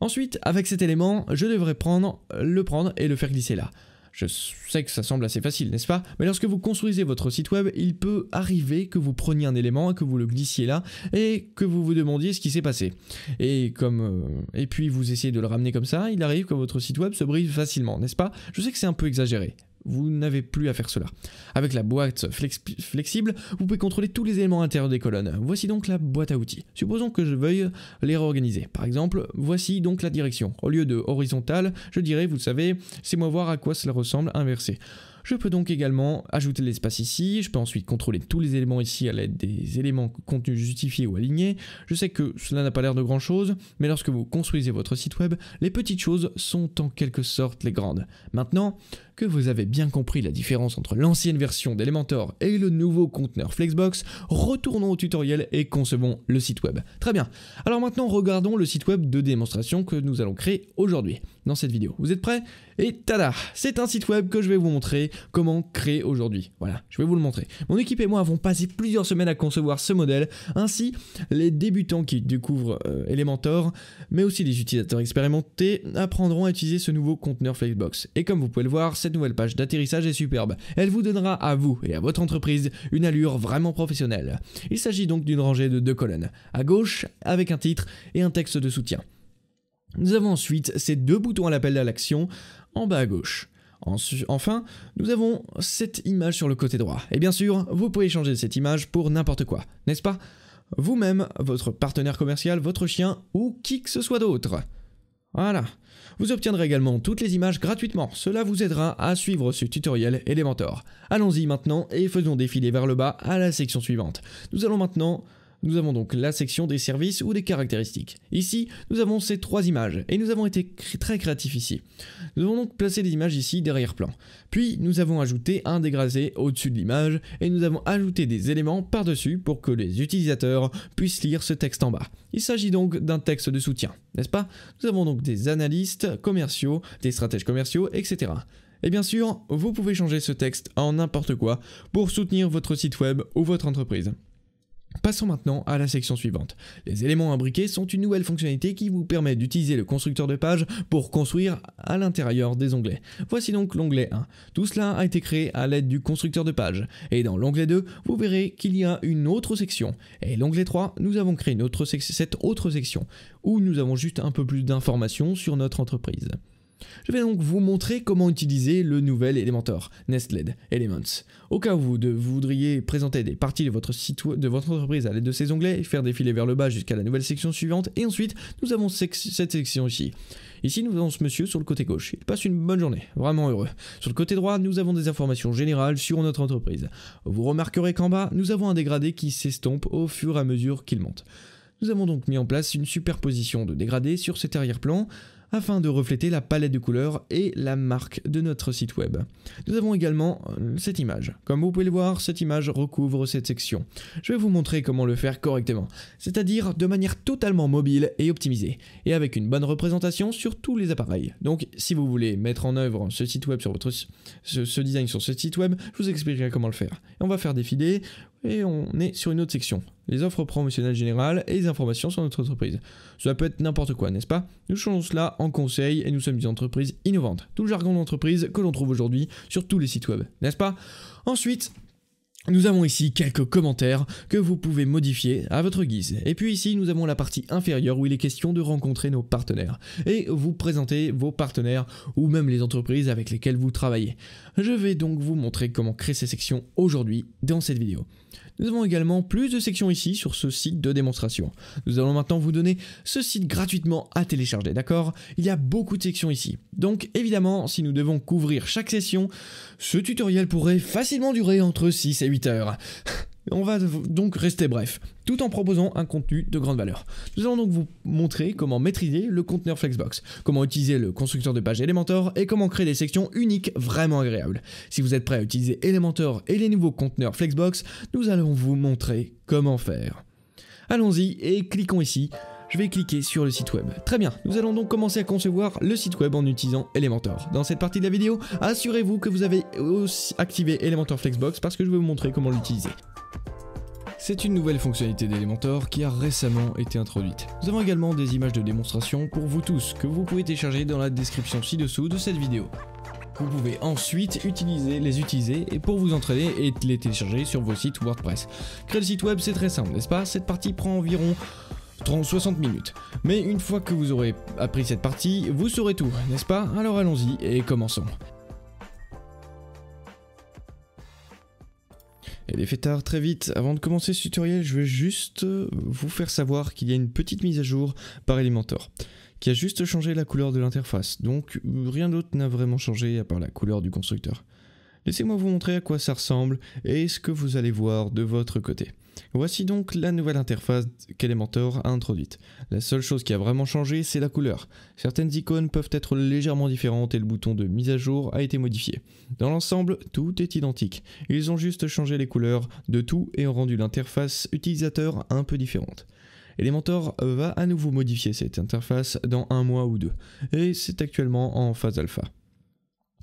Ensuite, avec cet élément, je devrais prendre, le prendre et le faire glisser là. Je sais que ça semble assez facile, n'est-ce pas Mais lorsque vous construisez votre site web, il peut arriver que vous preniez un élément, que vous le glissiez là, et que vous vous demandiez ce qui s'est passé. Et comme euh, et puis vous essayez de le ramener comme ça, il arrive que votre site web se brise facilement, n'est-ce pas Je sais que c'est un peu exagéré, vous n'avez plus à faire cela. Avec la boîte flexible, vous pouvez contrôler tous les éléments intérieurs des colonnes. Voici donc la boîte à outils. Supposons que je veuille les réorganiser. Par exemple, voici donc la direction. Au lieu de horizontale, je dirais, vous savez, c'est moi voir à quoi cela ressemble inversé. Je peux donc également ajouter l'espace ici, je peux ensuite contrôler tous les éléments ici à l'aide des éléments contenus justifiés ou alignés. Je sais que cela n'a pas l'air de grand chose, mais lorsque vous construisez votre site web, les petites choses sont en quelque sorte les grandes. Maintenant, vous avez bien compris la différence entre l'ancienne version d'Elementor et le nouveau conteneur Flexbox, retournons au tutoriel et concevons le site web. Très bien, alors maintenant regardons le site web de démonstration que nous allons créer aujourd'hui dans cette vidéo. Vous êtes prêts Et tada C'est un site web que je vais vous montrer comment créer aujourd'hui. Voilà, je vais vous le montrer. Mon équipe et moi avons passé plusieurs semaines à concevoir ce modèle, ainsi les débutants qui découvrent euh, Elementor, mais aussi les utilisateurs expérimentés, apprendront à utiliser ce nouveau conteneur Flexbox. Et comme vous pouvez le voir, c'est cette nouvelle page d'atterrissage est superbe. Elle vous donnera à vous et à votre entreprise une allure vraiment professionnelle. Il s'agit donc d'une rangée de deux colonnes, à gauche avec un titre et un texte de soutien. Nous avons ensuite ces deux boutons à l'appel à l'action en bas à gauche. Enfin, nous avons cette image sur le côté droit. Et bien sûr, vous pouvez changer cette image pour n'importe quoi, n'est-ce pas Vous-même, votre partenaire commercial, votre chien ou qui que ce soit d'autre. Voilà. Vous obtiendrez également toutes les images gratuitement, cela vous aidera à suivre ce tutoriel Elementor. Allons-y maintenant et faisons défiler vers le bas à la section suivante. Nous allons maintenant nous avons donc la section des services ou des caractéristiques. Ici, nous avons ces trois images et nous avons été très créatifs ici. Nous avons donc placé les images ici derrière plan. Puis, nous avons ajouté un dégradé au-dessus de l'image et nous avons ajouté des éléments par-dessus pour que les utilisateurs puissent lire ce texte en bas. Il s'agit donc d'un texte de soutien, n'est-ce pas Nous avons donc des analystes commerciaux, des stratèges commerciaux, etc. Et bien sûr, vous pouvez changer ce texte en n'importe quoi pour soutenir votre site web ou votre entreprise. Passons maintenant à la section suivante. Les éléments imbriqués sont une nouvelle fonctionnalité qui vous permet d'utiliser le constructeur de page pour construire à l'intérieur des onglets. Voici donc l'onglet 1. Tout cela a été créé à l'aide du constructeur de page. Et dans l'onglet 2, vous verrez qu'il y a une autre section. Et l'onglet 3, nous avons créé cette autre section où nous avons juste un peu plus d'informations sur notre entreprise. Je vais donc vous montrer comment utiliser le nouvel Elementor, Nestled Elements. Au cas où vous, voudriez présenter des parties de votre, site, de votre entreprise à l'aide de ces onglets, faire défiler vers le bas jusqu'à la nouvelle section suivante, et ensuite nous avons cette section ici. Ici nous avons ce monsieur sur le côté gauche, il passe une bonne journée, vraiment heureux. Sur le côté droit nous avons des informations générales sur notre entreprise. Vous remarquerez qu'en bas nous avons un dégradé qui s'estompe au fur et à mesure qu'il monte. Nous avons donc mis en place une superposition de dégradés sur cet arrière-plan, afin de refléter la palette de couleurs et la marque de notre site web. Nous avons également euh, cette image. Comme vous pouvez le voir, cette image recouvre cette section. Je vais vous montrer comment le faire correctement, c'est-à-dire de manière totalement mobile et optimisée, et avec une bonne représentation sur tous les appareils. Donc si vous voulez mettre en œuvre ce design sur ce site web, je vous expliquerai comment le faire. on va faire défiler et on est sur une autre section les offres promotionnelles générales et les informations sur notre entreprise. Cela peut être n'importe quoi, n'est-ce pas Nous changeons cela en conseil et nous sommes une entreprise innovante. Tout le jargon d'entreprise que l'on trouve aujourd'hui sur tous les sites web, n'est-ce pas Ensuite, nous avons ici quelques commentaires que vous pouvez modifier à votre guise. Et puis ici, nous avons la partie inférieure où il est question de rencontrer nos partenaires et vous présenter vos partenaires ou même les entreprises avec lesquelles vous travaillez. Je vais donc vous montrer comment créer ces sections aujourd'hui dans cette vidéo. Nous avons également plus de sections ici sur ce site de démonstration. Nous allons maintenant vous donner ce site gratuitement à télécharger, d'accord Il y a beaucoup de sections ici. Donc évidemment, si nous devons couvrir chaque session, ce tutoriel pourrait facilement durer entre 6 et 8 heures. On va donc rester bref, tout en proposant un contenu de grande valeur. Nous allons donc vous montrer comment maîtriser le conteneur Flexbox, comment utiliser le constructeur de page Elementor et comment créer des sections uniques vraiment agréables. Si vous êtes prêt à utiliser Elementor et les nouveaux conteneurs Flexbox, nous allons vous montrer comment faire. Allons-y et cliquons ici je vais cliquer sur le site web. Très bien, nous allons donc commencer à concevoir le site web en utilisant Elementor. Dans cette partie de la vidéo, assurez-vous que vous avez activé Elementor Flexbox parce que je vais vous montrer comment l'utiliser. C'est une nouvelle fonctionnalité d'Elementor qui a récemment été introduite. Nous avons également des images de démonstration pour vous tous que vous pouvez télécharger dans la description ci-dessous de cette vidéo. Vous pouvez ensuite utiliser, les utiliser et pour vous entraîner et les télécharger sur vos sites WordPress. Créer le site web, c'est très simple, n'est-ce pas Cette partie prend environ 60 minutes. Mais une fois que vous aurez appris cette partie, vous saurez tout, n'est-ce pas Alors allons-y et commençons. Et les tard très vite, avant de commencer ce tutoriel, je vais juste vous faire savoir qu'il y a une petite mise à jour par Elementor qui a juste changé la couleur de l'interface, donc rien d'autre n'a vraiment changé à part la couleur du constructeur. Laissez-moi vous montrer à quoi ça ressemble et ce que vous allez voir de votre côté. Voici donc la nouvelle interface qu'Elementor a introduite. La seule chose qui a vraiment changé, c'est la couleur. Certaines icônes peuvent être légèrement différentes et le bouton de mise à jour a été modifié. Dans l'ensemble, tout est identique. Ils ont juste changé les couleurs de tout et ont rendu l'interface utilisateur un peu différente. Elementor va à nouveau modifier cette interface dans un mois ou deux, et c'est actuellement en phase alpha.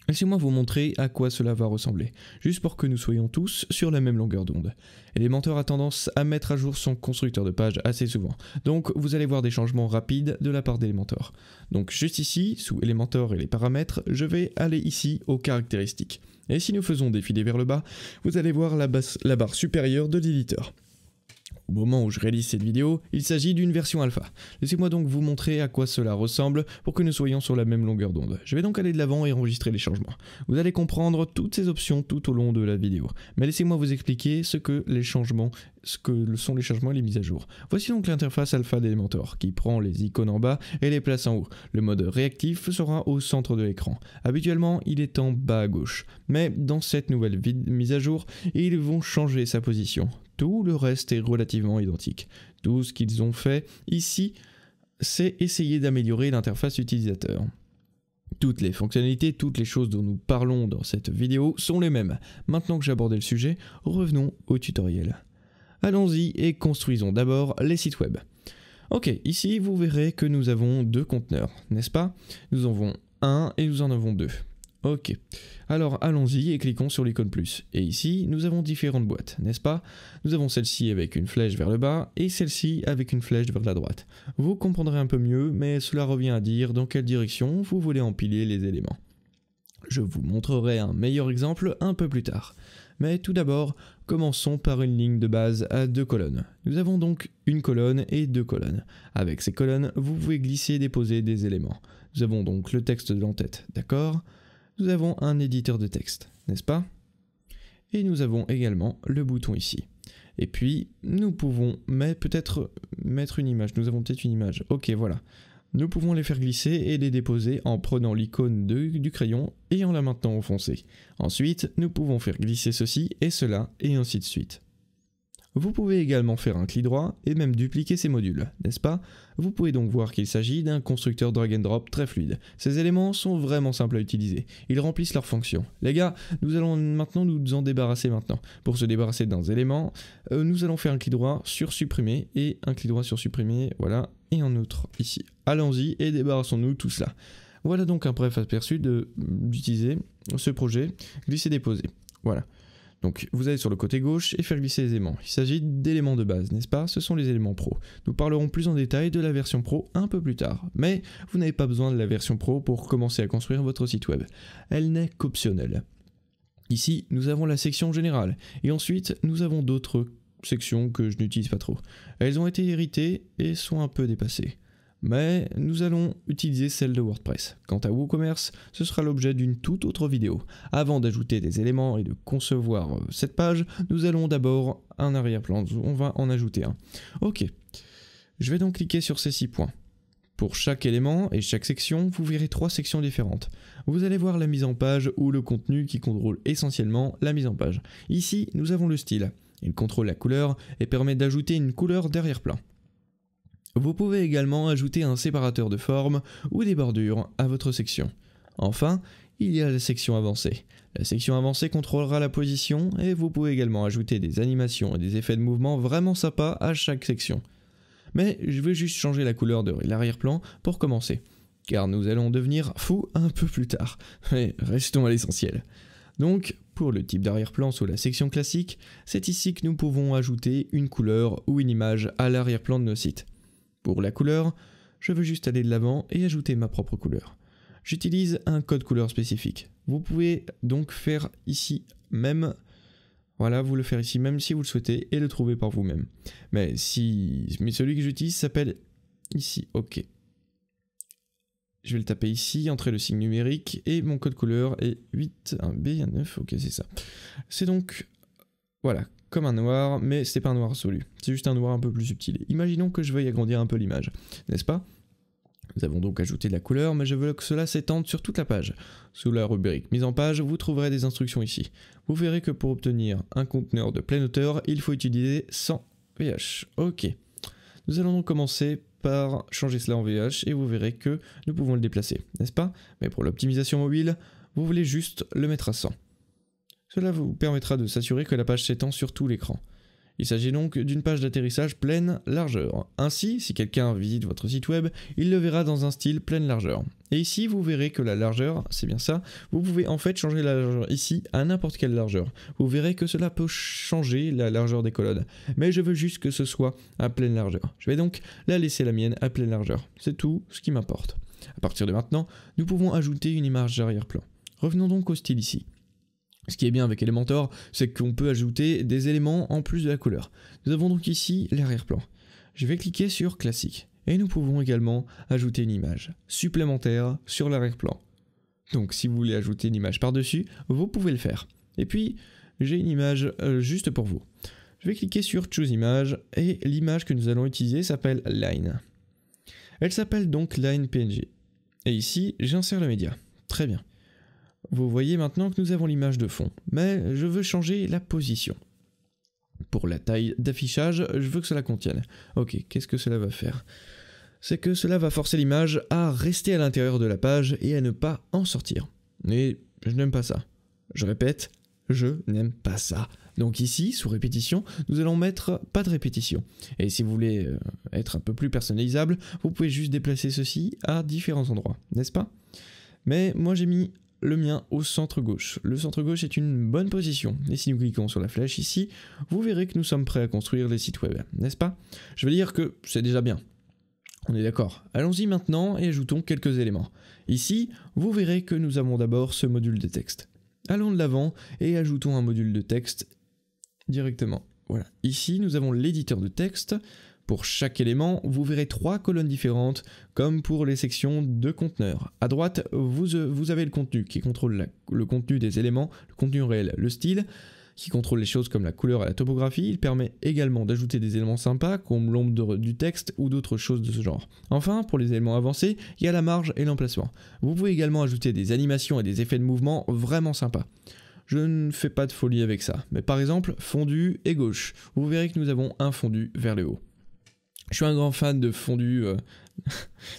Laissez-moi vous montrer à quoi cela va ressembler, juste pour que nous soyons tous sur la même longueur d'onde. Elementor a tendance à mettre à jour son constructeur de page assez souvent, donc vous allez voir des changements rapides de la part d'Elementor. Donc juste ici, sous Elementor et les paramètres, je vais aller ici aux caractéristiques. Et si nous faisons défiler vers le bas, vous allez voir la, la barre supérieure de l'éditeur. Au moment où je réalise cette vidéo, il s'agit d'une version alpha. Laissez-moi donc vous montrer à quoi cela ressemble pour que nous soyons sur la même longueur d'onde. Je vais donc aller de l'avant et enregistrer les changements. Vous allez comprendre toutes ces options tout au long de la vidéo. Mais laissez-moi vous expliquer ce que les changements ce que sont les changements et les mises à jour. Voici donc l'interface alpha d'Elementor qui prend les icônes en bas et les place en haut. Le mode réactif sera au centre de l'écran. Habituellement, il est en bas à gauche, mais dans cette nouvelle mise à jour, ils vont changer sa position. Tout le reste est relativement identique. Tout ce qu'ils ont fait ici, c'est essayer d'améliorer l'interface utilisateur. Toutes les fonctionnalités, toutes les choses dont nous parlons dans cette vidéo sont les mêmes. Maintenant que j'ai abordé le sujet, revenons au tutoriel. Allons-y et construisons d'abord les sites web. Ok, ici vous verrez que nous avons deux conteneurs, n'est-ce pas Nous en avons un et nous en avons deux. Ok. Alors allons-y et cliquons sur l'icône plus. Et ici, nous avons différentes boîtes, n'est-ce pas Nous avons celle-ci avec une flèche vers le bas et celle-ci avec une flèche vers la droite. Vous comprendrez un peu mieux, mais cela revient à dire dans quelle direction vous voulez empiler les éléments. Je vous montrerai un meilleur exemple un peu plus tard. Mais tout d'abord, commençons par une ligne de base à deux colonnes. Nous avons donc une colonne et deux colonnes. Avec ces colonnes, vous pouvez glisser et déposer des éléments. Nous avons donc le texte de l'entête, d'accord nous avons un éditeur de texte, n'est-ce pas Et nous avons également le bouton ici. Et puis, nous pouvons peut-être mettre une image. Nous avons peut-être une image. Ok, voilà. Nous pouvons les faire glisser et les déposer en prenant l'icône du crayon et en la maintenant enfoncée. Ensuite, nous pouvons faire glisser ceci et cela, et ainsi de suite. Vous pouvez également faire un clic droit et même dupliquer ces modules, n'est-ce pas Vous pouvez donc voir qu'il s'agit d'un constructeur drag and drop très fluide. Ces éléments sont vraiment simples à utiliser, ils remplissent leurs fonctions. Les gars, nous allons maintenant nous en débarrasser maintenant. Pour se débarrasser d'un élément, euh, nous allons faire un clic droit sur supprimer et un clic droit sur supprimer, voilà, et un autre ici. Allons-y et débarrassons-nous de tout cela. Voilà donc un bref aperçu d'utiliser ce projet glisser-déposer. Voilà. Donc vous allez sur le côté gauche et faire glisser les aimants. Il s'agit d'éléments de base, n'est-ce pas Ce sont les éléments pro. Nous parlerons plus en détail de la version pro un peu plus tard, mais vous n'avez pas besoin de la version pro pour commencer à construire votre site web. Elle n'est qu'optionnelle. Ici, nous avons la section générale, et ensuite, nous avons d'autres sections que je n'utilise pas trop. Elles ont été héritées et sont un peu dépassées mais nous allons utiliser celle de WordPress. Quant à WooCommerce, ce sera l'objet d'une toute autre vidéo. Avant d'ajouter des éléments et de concevoir euh, cette page, nous allons d'abord un arrière-plan, on va en ajouter un. Ok, je vais donc cliquer sur ces six points. Pour chaque élément et chaque section, vous verrez trois sections différentes. Vous allez voir la mise en page ou le contenu qui contrôle essentiellement la mise en page. Ici, nous avons le style. Il contrôle la couleur et permet d'ajouter une couleur d'arrière-plan. Vous pouvez également ajouter un séparateur de forme ou des bordures à votre section. Enfin, il y a la section avancée. La section avancée contrôlera la position et vous pouvez également ajouter des animations et des effets de mouvement vraiment sympas à chaque section. Mais je vais juste changer la couleur de l'arrière-plan pour commencer, car nous allons devenir fous un peu plus tard. Mais [LAUGHS] restons à l'essentiel. Donc, pour le type d'arrière-plan sous la section classique, c'est ici que nous pouvons ajouter une couleur ou une image à l'arrière-plan de nos sites. Pour la couleur, je veux juste aller de l'avant et ajouter ma propre couleur. J'utilise un code couleur spécifique. Vous pouvez donc faire ici même, voilà, vous le faire ici même si vous le souhaitez et le trouver par vous-même. Mais, si, mais celui que j'utilise s'appelle ici, ok. Je vais le taper ici, entrer le signe numérique et mon code couleur est 8, b 9, ok c'est ça. C'est donc, voilà, comme un noir, mais c'est pas un noir absolu, c'est juste un noir un peu plus subtil. Imaginons que je veuille agrandir un peu l'image, n'est-ce pas nous avons donc ajouté de la couleur, mais je veux que cela s'étende sur toute la page. Sous la rubrique mise en page, vous trouverez des instructions ici. Vous verrez que pour obtenir un conteneur de pleine hauteur, il faut utiliser 100 VH. Ok. Nous allons donc commencer par changer cela en VH et vous verrez que nous pouvons le déplacer, n'est-ce pas Mais pour l'optimisation mobile, vous voulez juste le mettre à 100. Cela vous permettra de s'assurer que la page s'étend sur tout l'écran. Il s'agit donc d'une page d'atterrissage pleine largeur. Ainsi, si quelqu'un visite votre site web, il le verra dans un style pleine largeur. Et ici, vous verrez que la largeur, c'est bien ça, vous pouvez en fait changer la largeur ici à n'importe quelle largeur. Vous verrez que cela peut changer la largeur des colonnes. Mais je veux juste que ce soit à pleine largeur. Je vais donc la laisser la mienne à pleine largeur. C'est tout ce qui m'importe. À partir de maintenant, nous pouvons ajouter une image d'arrière-plan. Revenons donc au style ici. Ce qui est bien avec Elementor, c'est qu'on peut ajouter des éléments en plus de la couleur. Nous avons donc ici l'arrière-plan. Je vais cliquer sur classique et nous pouvons également ajouter une image supplémentaire sur l'arrière-plan. Donc si vous voulez ajouter une image par-dessus, vous pouvez le faire. Et puis, j'ai une image euh, juste pour vous. Je vais cliquer sur Choose Image et l'image que nous allons utiliser s'appelle Line. Elle s'appelle donc Line PNG. Et ici, j'insère le média. Très bien. Vous voyez maintenant que nous avons l'image de fond, mais je veux changer la position. Pour la taille d'affichage, je veux que cela contienne. Ok, qu'est-ce que cela va faire C'est que cela va forcer l'image à rester à l'intérieur de la page et à ne pas en sortir. Mais je n'aime pas ça. Je répète, je n'aime pas ça. Donc ici, sous répétition, nous allons mettre pas de répétition. Et si vous voulez euh, être un peu plus personnalisable, vous pouvez juste déplacer ceci à différents endroits, n'est-ce pas Mais moi j'ai mis le mien au centre gauche. Le centre gauche est une bonne position, et si nous cliquons sur la flèche ici, vous verrez que nous sommes prêts à construire les sites web, n'est-ce pas Je veux dire que c'est déjà bien. On est d'accord. Allons-y maintenant et ajoutons quelques éléments. Ici, vous verrez que nous avons d'abord ce module de texte. Allons de l'avant et ajoutons un module de texte directement. Voilà. Ici, nous avons l'éditeur de texte pour chaque élément, vous verrez trois colonnes différentes, comme pour les sections de conteneurs. À droite, vous, euh, avez le contenu qui contrôle le contenu des éléments, le contenu réel, le style qui contrôle les choses comme la couleur et la topographie. Il permet également d'ajouter des éléments sympas comme l'ombre du texte ou d'autres choses de ce genre. Enfin, pour les éléments avancés, il y a la marge et l'emplacement. Vous pouvez également ajouter des animations et des effets de mouvement vraiment sympas. Je ne fais pas de folie avec ça, mais par exemple, fondu et gauche. Vous verrez que nous avons un fondu vers le haut. Je suis un grand fan de fondus. Euh, [LAUGHS]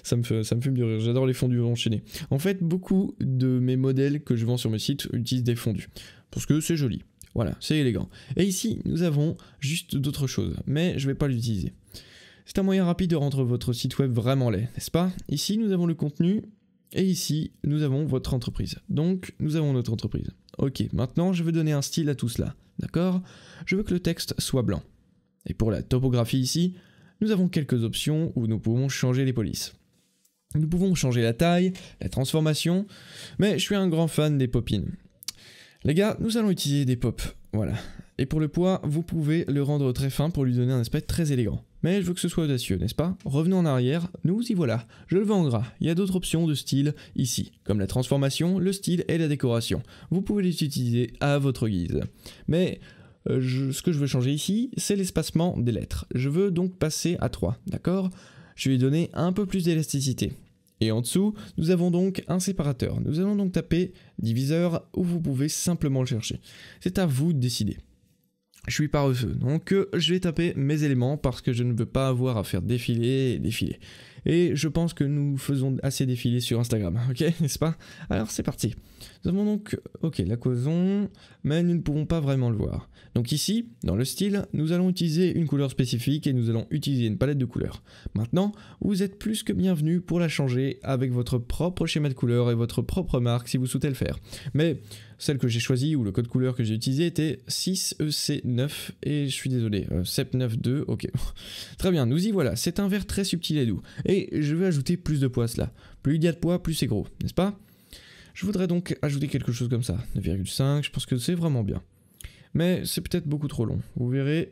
ça, me fait, ça me fait J'adore les fondus enchaînés. En fait, beaucoup de mes modèles que je vends sur mes sites utilisent des fondus. Parce que c'est joli. Voilà, c'est élégant. Et ici, nous avons juste d'autres choses. Mais je ne vais pas l'utiliser. C'est un moyen rapide de rendre votre site web vraiment laid, n'est-ce pas Ici, nous avons le contenu. Et ici, nous avons votre entreprise. Donc, nous avons notre entreprise. Ok, maintenant, je veux donner un style à tout cela. D'accord Je veux que le texte soit blanc. Et pour la topographie ici, nous avons quelques options où nous pouvons changer les polices. Nous pouvons changer la taille, la transformation, mais je suis un grand fan des popines. Les gars, nous allons utiliser des pops, voilà. Et pour le poids, vous pouvez le rendre très fin pour lui donner un aspect très élégant. Mais je veux que ce soit audacieux, n'est-ce pas Revenons en arrière, nous y voilà. Je le veux en gras. Il y a d'autres options de style ici, comme la transformation, le style et la décoration. Vous pouvez les utiliser à votre guise. Mais euh, ce que je veux changer ici, c'est l'espacement des lettres. Je veux donc passer à 3, d'accord Je vais donner un peu plus d'élasticité. Et en dessous, nous avons donc un séparateur. Nous allons donc taper diviseur où vous pouvez simplement le chercher. C'est à vous de décider. Je suis paresseux, donc euh, je vais taper mes éléments parce que je ne veux pas avoir à faire défiler et défiler. Et je pense que nous faisons assez défiler sur Instagram, hein, ok [LAUGHS] N'est-ce pas Alors c'est parti. Nous avons donc, ok, la causon, mais nous ne pouvons pas vraiment le voir. Donc ici, dans le style, nous allons utiliser une couleur spécifique et nous allons utiliser une palette de couleurs. Maintenant, vous êtes plus que bienvenue pour la changer avec votre propre schéma de couleurs et votre propre marque si vous souhaitez le faire. Mais celle que j'ai choisie ou le code couleur que j'ai utilisé était 6EC9 et je suis désolé, 792, euh, CEP92, ok. [LAUGHS] très bien, nous y voilà, c'est un verre très subtil et doux. Et je vais ajouter plus de poids à cela. Plus il y a de poids, plus c'est gros, n'est-ce pas Je voudrais donc ajouter quelque chose comme ça, 9,5, je pense que c'est vraiment bien. Mais c'est peut-être beaucoup trop long, vous verrez.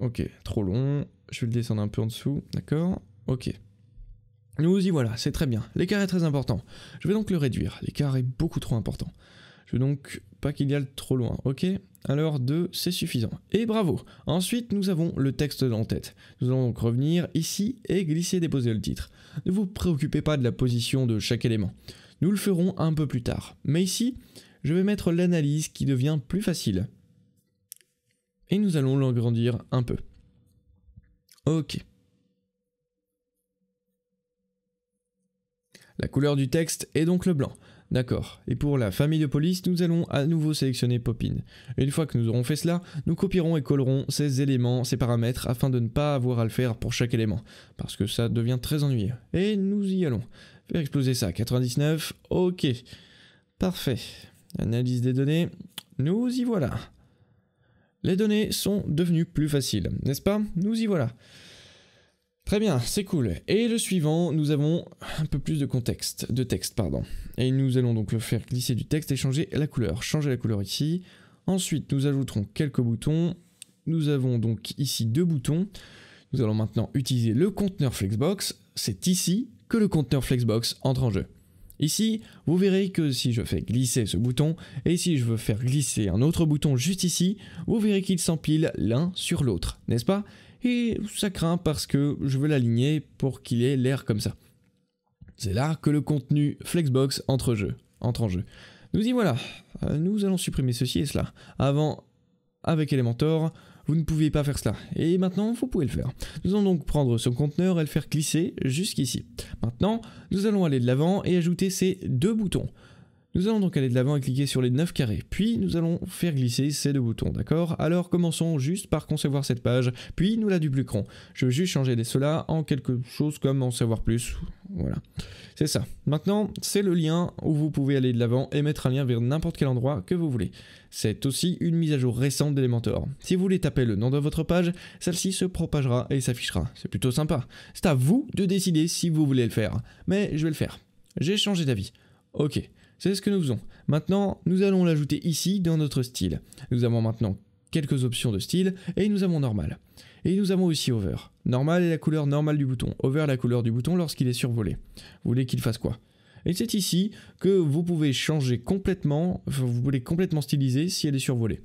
Ok, trop long, je vais le descendre un peu en dessous, d'accord Ok. Nous y voilà, c'est très bien. L'écart est très important. Je vais donc le réduire, l'écart est beaucoup trop important donc pas qu'il y aille trop loin, ok alors 2, c'est suffisant. Et bravo Ensuite, nous avons le texte en tête. Nous allons donc revenir ici et glisser-déposer le titre. Ne vous préoccupez pas de la position de chaque élément. Nous le ferons un peu plus tard. Mais ici, je vais mettre l'analyse qui devient plus facile. Et nous allons l'engrandir un peu. Ok. La couleur du texte est donc le blanc. D'accord. Et pour la famille de police, nous allons à nouveau sélectionner Popin. Une fois que nous aurons fait cela, nous copierons et collerons ces éléments, ces paramètres, afin de ne pas avoir à le faire pour chaque élément. Parce que ça devient très ennuyeux. Et nous y allons. Faire exploser ça. 99. Ok. Parfait. Analyse des données. Nous y voilà. Les données sont devenues plus faciles, n'est-ce pas Nous y voilà. Très bien, c'est cool. Et le suivant, nous avons un peu plus de contexte, de texte, pardon. Et nous allons donc le faire glisser du texte et changer la couleur. Changer la couleur ici. Ensuite, nous ajouterons quelques boutons. Nous avons donc ici deux boutons. Nous allons maintenant utiliser le conteneur Flexbox. C'est ici que le conteneur Flexbox entre en jeu. Ici, vous verrez que si je fais glisser ce bouton, et si je veux faire glisser un autre bouton juste ici, vous verrez qu'ils s'empilent l'un sur l'autre, n'est-ce pas et ça craint parce que je veux l'aligner pour qu'il ait l'air comme ça. C'est là que le contenu Flexbox entre, jeu, entre en jeu. Nous y voilà, euh, nous allons supprimer ceci et cela. Avant, avec Elementor, vous ne pouviez pas faire cela. Et maintenant, vous pouvez le faire. Nous allons donc prendre ce conteneur et le faire glisser jusqu'ici. Maintenant, nous allons aller de l'avant et ajouter ces deux boutons. Nous allons donc aller de l'avant et cliquer sur les 9 carrés, puis nous allons faire glisser ces deux boutons, d'accord Alors commençons juste par concevoir cette page, puis nous la dupliquerons. Je veux juste changer cela en quelque chose comme en savoir plus, voilà. C'est ça. Maintenant, c'est le lien où vous pouvez aller de l'avant et mettre un lien vers n'importe quel endroit que vous voulez. C'est aussi une mise à jour récente d'Elementor. Si vous voulez taper le nom de votre page, celle-ci se propagera et s'affichera. C'est plutôt sympa. C'est à vous de décider si vous voulez le faire. Mais je vais le faire. J'ai changé d'avis. Ok. C'est ce que nous faisons. Maintenant, nous allons l'ajouter ici dans notre style. Nous avons maintenant quelques options de style et nous avons normal. Et nous avons aussi over. Normal est la couleur normale du bouton. Over la couleur du bouton lorsqu'il est survolé. Vous voulez qu'il fasse quoi Et c'est ici que vous pouvez changer complètement, vous voulez complètement styliser si elle est survolée.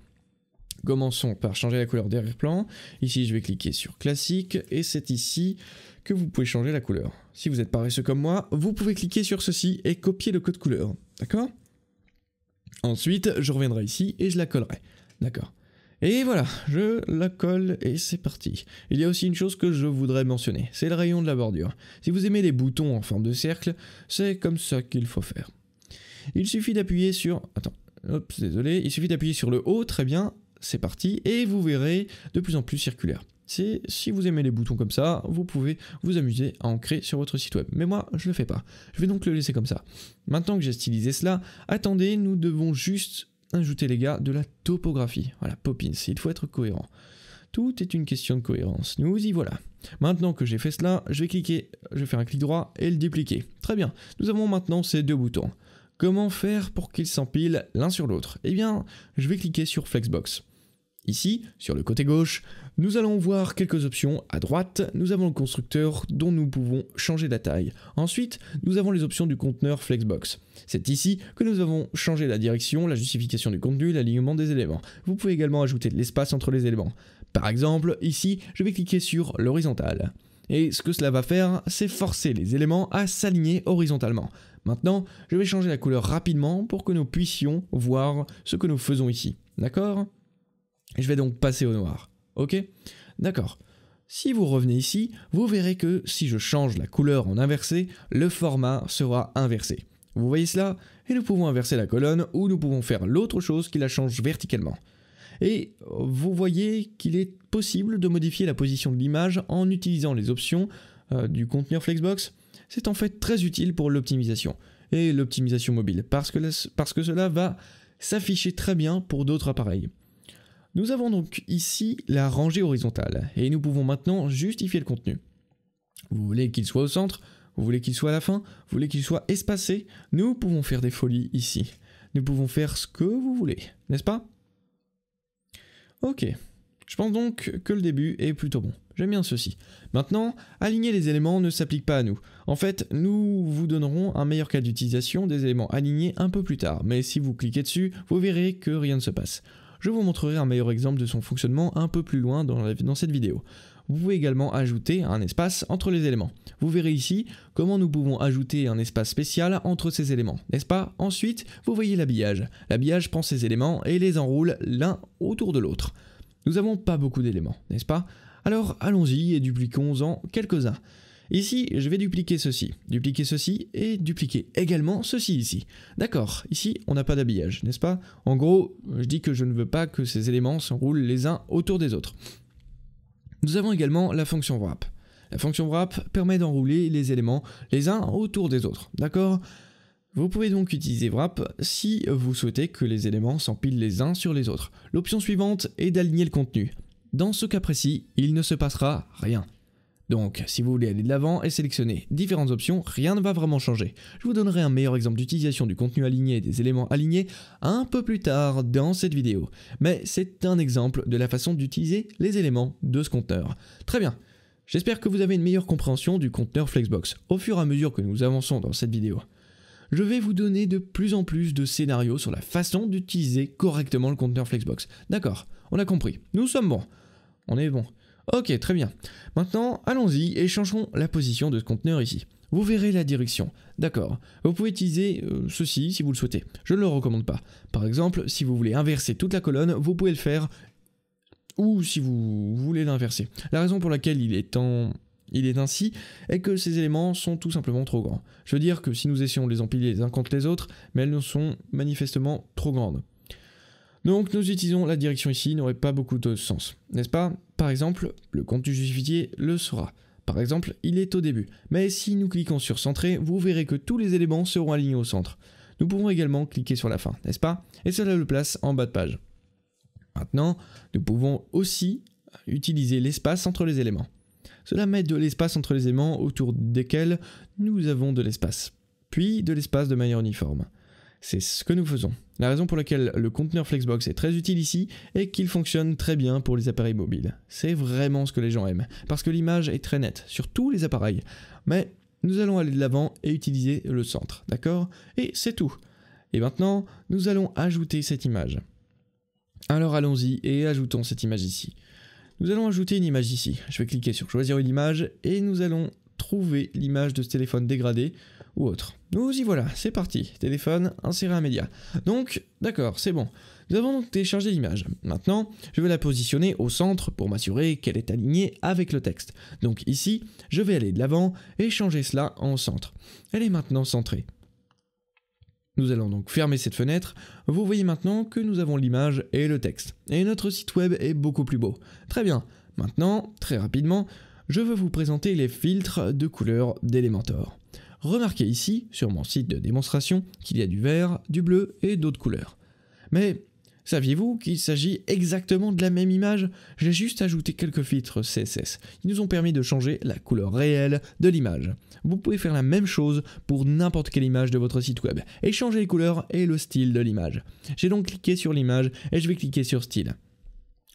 Commençons par changer la couleur d'arrière-plan. Ici, je vais cliquer sur classique et c'est ici que vous pouvez changer la couleur. Si vous êtes paresseux comme moi, vous pouvez cliquer sur ceci et copier le code couleur. D'accord Ensuite, je reviendrai ici et je la collerai. D'accord. Et voilà, je la colle et c'est parti. Il y a aussi une chose que je voudrais mentionner, c'est le rayon de la bordure. Si vous aimez les boutons en forme de cercle, c'est comme ça qu'il faut faire. Il suffit d'appuyer sur... Attends, hop, désolé. Il suffit d'appuyer sur le haut, très bien, c'est parti, et vous verrez de plus en plus circulaire. si vous aimez les boutons comme ça, vous pouvez vous amuser à en créer sur votre site web. Mais moi, je le fais pas. Je vais donc le laisser comme ça. Maintenant que j'ai stylisé cela, attendez, nous devons juste ajouter les gars de la topographie. Voilà, Poppins, il faut être cohérent. Tout est une question de cohérence. Nous y voilà. Maintenant que j'ai fait cela, je vais cliquer, je vais faire un clic droit et le dupliquer. Très bien. Nous avons maintenant ces deux boutons. Comment faire pour qu'ils s'empilent l'un sur l'autre Eh bien, je vais cliquer sur Flexbox. Ici, sur le côté gauche, nous allons voir quelques options. À droite, nous avons le constructeur dont nous pouvons changer la taille. Ensuite, nous avons les options du conteneur Flexbox. C'est ici que nous avons changé la direction, la justification du contenu, l'alignement des éléments. Vous pouvez également ajouter de l'espace entre les éléments. Par exemple, ici, je vais cliquer sur l'horizontale. Et ce que cela va faire, c'est forcer les éléments à s'aligner horizontalement. Maintenant, je vais changer la couleur rapidement pour que nous puissions voir ce que nous faisons ici. D'accord je vais donc passer au noir. Ok D'accord. Si vous revenez ici, vous verrez que si je change la couleur en inversé, le format sera inversé. Vous voyez cela Et nous pouvons inverser la colonne ou nous pouvons faire l'autre chose qui la change verticalement. Et vous voyez qu'il est possible de modifier la position de l'image en utilisant les options euh, du conteneur Flexbox. C'est en fait très utile pour l'optimisation et l'optimisation mobile parce que, parce que cela va s'afficher très bien pour d'autres appareils. Nous avons donc ici la rangée horizontale, et nous pouvons maintenant justifier le contenu. Vous voulez qu'il soit au centre, vous voulez qu'il soit à la fin, vous voulez qu'il soit espacé, nous pouvons faire des folies ici. Nous pouvons faire ce que vous voulez, n'est-ce pas Ok, je pense donc que le début est plutôt bon. J'aime bien ceci. Maintenant, aligner les éléments ne s'applique pas à nous. En fait, nous vous donnerons un meilleur cas d'utilisation des éléments alignés un peu plus tard, mais si vous cliquez dessus, vous verrez que rien ne se passe. Je vous montrerai un meilleur exemple de son fonctionnement un peu plus loin dans, cette vidéo. Vous pouvez également ajouter un espace entre les éléments. Vous verrez ici comment nous pouvons ajouter un espace spécial entre ces éléments, n'est-ce pas Ensuite, vous voyez l'habillage. L'habillage prend ces éléments et les enroule l'un autour de l'autre. Nous n'avons pas beaucoup d'éléments, n'est-ce pas Alors allons-y et dupliquons-en quelques-uns. Ici, je vais dupliquer ceci, dupliquer ceci et dupliquer également ceci ici. D'accord, ici, on n'a pas d'habillage, n'est-ce pas En gros, je dis que je ne veux pas que ces éléments s'enroulent les uns autour des autres. Nous avons également la fonction wrap. La fonction wrap permet d'enrouler les éléments les uns autour des autres, d'accord vous pouvez donc utiliser Wrap si vous souhaitez que les éléments s'empilent les uns sur les autres. L'option suivante est d'aligner le contenu. Dans ce cas précis, il ne se passera rien. Donc, si vous voulez aller de l'avant et sélectionner différentes options, rien ne va vraiment changer. Je vous donnerai un meilleur exemple d'utilisation du contenu aligné et des éléments alignés un peu plus tard dans cette vidéo. Mais c'est un exemple de la façon d'utiliser les éléments de ce conteneur. Très bien, J'espère que vous avez une meilleure compréhension du conteneur Flexbox au fur et à mesure que nous avançons dans cette vidéo. Je vais vous donner de plus en plus de scénarios sur la façon d'utiliser correctement le conteneur Flexbox. D'accord, on a compris. Nous sommes bons. On est bon. Ok, très bien. Maintenant, allons-y et changeons la position de ce conteneur ici. Vous verrez la direction. D'accord. Vous pouvez utiliser euh, ceci si vous le souhaitez. Je ne le recommande pas. Par exemple, si vous voulez inverser toute la colonne, vous pouvez le faire ou si vous voulez l'inverser. La raison pour laquelle il est il est ainsi, est que ces éléments sont tout simplement trop grands. Je veux dire que si nous essayons de les empiler les uns contre les autres, mais elles ne sont manifestement trop grandes. Donc nous utilisons la direction ici n'aurait pas beaucoup de sens, n'est-ce pas Par exemple, le contenu justifié le sera. Par exemple, il est au début. Mais si nous cliquons sur centrer, vous verrez que tous les éléments seront alignés au centre. Nous pouvons également cliquer sur la fin, n'est-ce pas Et cela le place en bas de page. Maintenant, nous pouvons aussi utiliser l'espace entre les éléments. Cela met de l'espace entre les éléments autour desquels nous avons de l'espace, puis de l'espace de manière uniforme. C'est ce que nous faisons. La raison pour laquelle le conteneur Flexbox est très utile ici est qu'il fonctionne très bien pour les appareils mobiles. C'est vraiment ce que les gens aiment, parce que l'image est très nette sur tous les appareils. Mais nous allons aller de l'avant et utiliser le centre, d'accord Et c'est tout. Et maintenant, nous allons ajouter cette image. Alors allons-y et ajoutons cette image ici. Nous allons ajouter une image ici. Je vais cliquer sur choisir une image et nous allons trouver l'image de ce téléphone dégradé ou autre. Nous y voilà, c'est parti. Téléphone, insérer un média. Donc, d'accord, c'est bon. Nous avons donc téléchargé l'image. Maintenant, je vais la positionner au centre pour m'assurer qu'elle est alignée avec le texte. Donc ici, je vais aller de l'avant et changer cela en centre. Elle est maintenant centrée. Nous allons donc fermer cette fenêtre. Vous voyez maintenant que nous avons l'image et le texte. Et notre site web est beaucoup plus beau. Très bien. Maintenant, très rapidement, je veux vous présenter les filtres de couleur d'Elementor. Remarquez ici, sur mon site de démonstration, qu'il y a du vert, du bleu et d'autres couleurs. Mais saviez-vous qu'il s'agit exactement de la même image J'ai juste ajouté quelques filtres CSS qui nous ont permis de changer la couleur réelle de l'image. Vous pouvez faire la même chose pour n'importe quelle image de votre site web et changer les couleurs et le style de l'image. J'ai donc cliqué sur l'image et je vais cliquer sur style.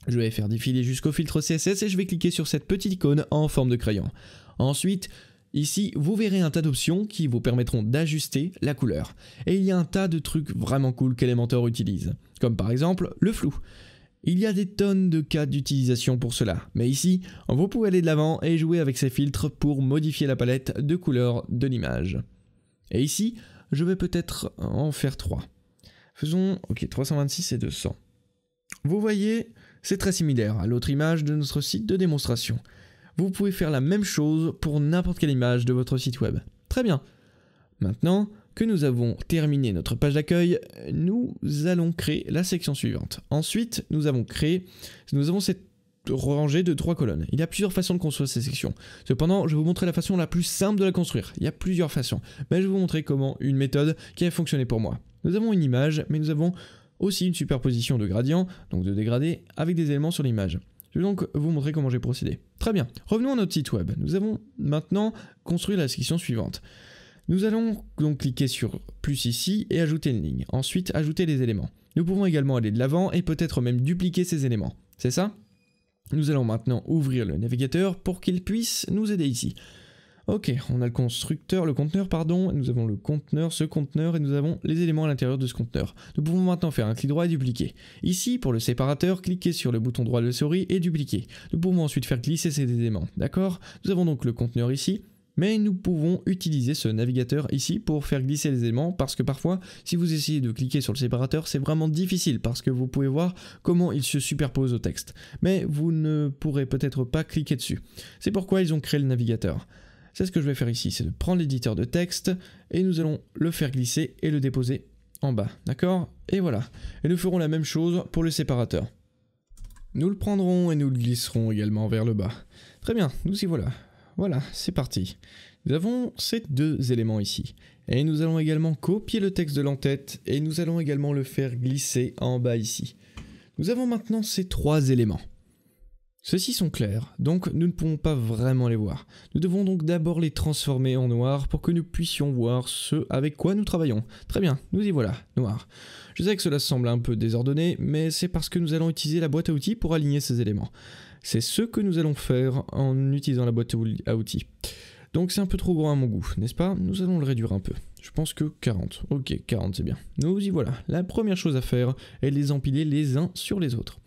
Je vais faire défiler jusqu'au filtre CSS et je vais cliquer sur cette petite icône en forme de crayon. Ensuite, Ici, vous verrez un tas d'options qui vous permettront d'ajuster la couleur. Et il y a un tas de trucs vraiment cool qu'Elementor utilise, comme par exemple le flou. Il y a des tonnes de cas d'utilisation pour cela, mais ici, vous pouvez aller de l'avant et jouer avec ces filtres pour modifier la palette de couleurs de l'image. Et ici, je vais peut-être en faire 3. Faisons ok 326 et 200. Vous voyez, c'est très similaire à l'autre image de notre site de démonstration vous pouvez faire la même chose pour n'importe quelle image de votre site web. Très bien. Maintenant que nous avons terminé notre page d'accueil, nous allons créer la section suivante. Ensuite, nous avons créé, nous avons cette rangée de trois colonnes. Il y a plusieurs façons de construire ces sections. Cependant, je vais vous montrer la façon la plus simple de la construire. Il y a plusieurs façons, mais je vais vous montrer comment une méthode qui a fonctionné pour moi. Nous avons une image, mais nous avons aussi une superposition de gradients, donc de dégradés, avec des éléments sur l'image. Je vais donc vous montrer comment j'ai procédé. Très bien, revenons à notre site web. Nous avons maintenant construit la section suivante. Nous allons donc cliquer sur plus ici et ajouter une ligne. Ensuite, ajouter les éléments. Nous pouvons également aller de l'avant et peut-être même dupliquer ces éléments. C'est ça Nous allons maintenant ouvrir le navigateur pour qu'il puisse nous aider ici. Ok, on a le constructeur, le conteneur, pardon, nous avons le conteneur, ce conteneur, et nous avons les éléments à l'intérieur de ce conteneur. Nous pouvons maintenant faire un clic droit et dupliquer. Ici, pour le séparateur, cliquez sur le bouton droit de la souris et dupliquer. Nous pouvons ensuite faire glisser ces éléments, d'accord Nous avons donc le conteneur ici, mais nous pouvons utiliser ce navigateur ici pour faire glisser les éléments parce que parfois si vous essayez de cliquer sur le séparateur c'est vraiment difficile parce que vous pouvez voir comment il se superpose au texte mais vous ne pourrez peut-être pas cliquer dessus. C'est pourquoi ils ont créé le navigateur. C'est ce que je vais faire ici, c'est de prendre l'éditeur de texte et nous allons le faire glisser et le déposer en bas, d'accord Et voilà. Et nous ferons la même chose pour le séparateur. Nous le prendrons et nous le glisserons également vers le bas. Très bien, nous y voilà. Voilà, c'est parti. Nous avons ces deux éléments ici. Et nous allons également copier le texte de l'entête et nous allons également le faire glisser en bas ici. Nous avons maintenant ces trois éléments. Ceux-ci sont clairs, donc nous ne pouvons pas vraiment les voir. Nous devons donc d'abord les transformer en noir pour que nous puissions voir ce avec quoi nous travaillons. Très bien, nous y voilà, noir. Je sais que cela semble un peu désordonné, mais c'est parce que nous allons utiliser la boîte à outils pour aligner ces éléments. C'est ce que nous allons faire en utilisant la boîte à outils. Donc c'est un peu trop grand à mon goût, n'est-ce pas Nous allons le réduire un peu. Je pense que 40. Ok, 40 c'est bien. Nous y voilà. La première chose à faire est de les empiler les uns sur les autres.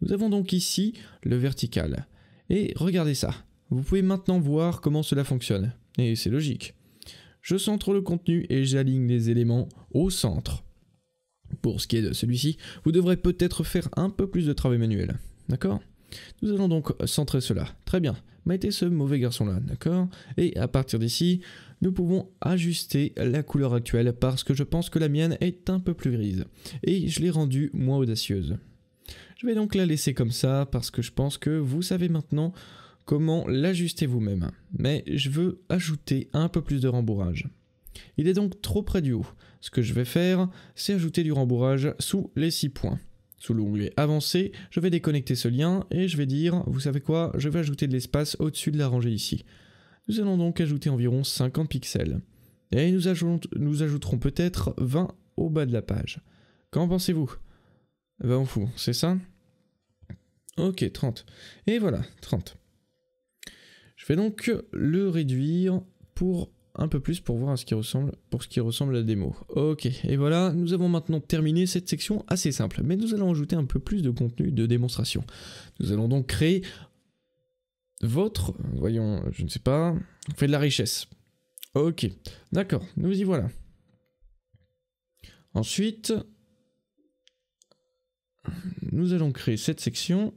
Nous avons donc ici le vertical. Et regardez ça. Vous pouvez maintenant voir comment cela fonctionne. Et c'est logique. Je centre le contenu et j'aligne les éléments au centre. Pour ce qui est de celui-ci, vous devrez peut-être faire un peu plus de travail manuel. D'accord Nous allons donc centrer cela. Très bien. Mettez ce mauvais garçon-là, d'accord Et à partir d'ici, nous pouvons ajuster la couleur actuelle parce que je pense que la mienne est un peu plus grise. Et je l'ai rendue moins audacieuse. Je vais donc la laisser comme ça parce que je pense que vous savez maintenant comment l'ajuster vous-même. Mais je veux ajouter un peu plus de rembourrage. Il est donc trop près du haut. Ce que je vais faire, c'est ajouter du rembourrage sous les 6 points. Sous l'onglet avancé, je vais déconnecter ce lien et je vais dire, vous savez quoi, je vais ajouter de l'espace au-dessus de la rangée ici. Nous allons donc ajouter environ 50 pixels. Et nous, nous ajouterons peut-être 20 au bas de la page. Qu'en pensez-vous ah bah, on fout, c'est ça Ok, 30. Et voilà, 30. Je vais donc le réduire pour un peu plus pour voir à ce qui ressemble, pour ce qui ressemble à la démo. Ok, et voilà, nous avons maintenant terminé cette section assez simple, mais nous allons ajouter un peu plus de contenu de démonstration. Nous allons donc créer votre, voyons, je ne sais pas, on fait de la richesse. Ok, d'accord, nous y voilà. Ensuite, nous allons créer cette section.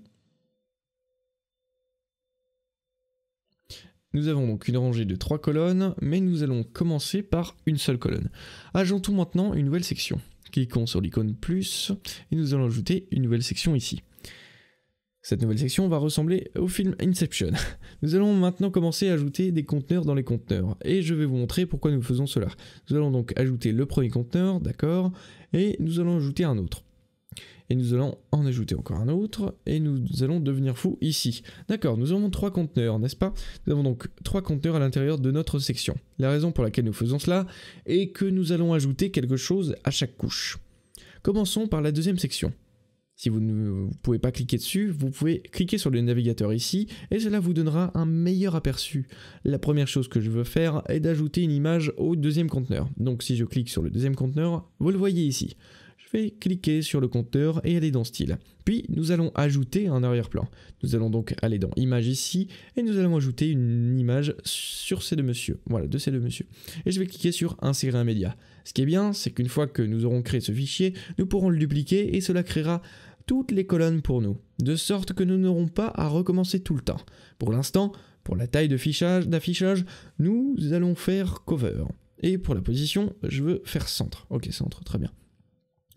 Nous avons donc une rangée de trois colonnes, mais nous allons commencer par une seule colonne. Ajoutons maintenant une nouvelle section. Cliquons sur l'icône plus et nous allons ajouter une nouvelle section ici. Cette nouvelle section va ressembler au film Inception. [LAUGHS] Nous allons maintenant commencer à ajouter des conteneurs dans les conteneurs et je vais vous montrer pourquoi nous faisons cela. Nous allons donc ajouter le premier conteneur, d'accord, et nous allons ajouter un autre et nous allons en ajouter encore un autre, et nous allons devenir fous ici. D'accord, nous avons trois conteneurs, n'est-ce pas Nous avons donc trois conteneurs à l'intérieur de notre section. La raison pour laquelle nous faisons cela est que nous allons ajouter quelque chose à chaque couche. Commençons par la deuxième section. Si vous ne pouvez pas cliquer dessus, vous pouvez cliquer sur le navigateur ici et cela vous donnera un meilleur aperçu. La première chose que je veux faire est d'ajouter une image au deuxième conteneur. Donc si je clique sur le deuxième conteneur, vous le voyez ici. Je vais cliquer sur le compteur et aller dans Style. Puis nous allons ajouter un arrière-plan. Nous allons donc aller dans Image ici et nous allons ajouter une image sur ces deux monsieur Voilà, de ces deux monsieur Et je vais cliquer sur Insérer un média. Ce qui est bien, c'est qu'une fois que nous aurons créé ce fichier, nous pourrons le dupliquer et cela créera toutes les colonnes pour nous, de sorte que nous n'aurons pas à recommencer tout le temps. Pour l'instant, pour la taille d'affichage, nous allons faire cover. Et pour la position, je veux faire centre. Ok, centre, très bien.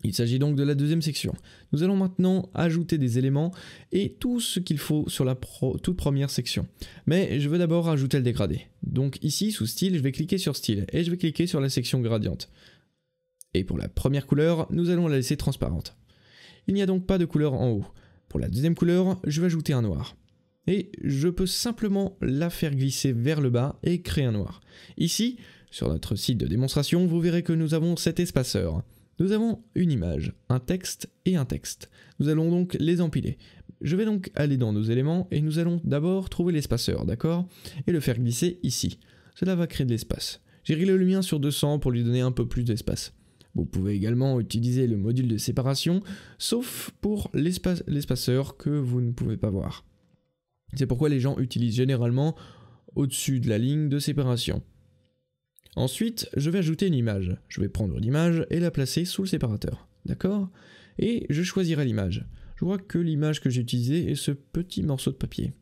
Il s'agit donc de la deuxième section. Nous allons maintenant ajouter des éléments et tout ce qu'il faut sur la toute première section. Mais je veux d'abord ajouter le dégradé. Donc ici, sous style, je vais cliquer sur style et je vais cliquer sur la section gradiente. Et pour la première couleur, nous allons la laisser transparente. Il n'y a donc pas de couleur en haut. Pour la deuxième couleur, je vais ajouter un noir. Et je peux simplement la faire glisser vers le bas et créer un noir. Ici, sur notre site de démonstration, vous verrez que nous avons cet espaceur. Nous avons une image, un texte et un texte. Nous allons donc les empiler. Je vais donc aller dans nos éléments et nous allons d'abord trouver l'espaceur, d'accord Et le faire glisser ici. Cela va créer de l'espace. J'ai réglé le mien sur 200 pour lui donner un peu plus d'espace. Vous pouvez également utiliser le module de séparation, sauf pour l'espaceur que vous ne pouvez pas voir. C'est pourquoi les gens utilisent généralement au-dessus de la ligne de séparation. Ensuite, je vais ajouter une image. Je vais prendre l'image et la placer sous le séparateur. D'accord Et je choisirai l'image. Je vois que l'image que j'ai utilisée est ce petit morceau de papier.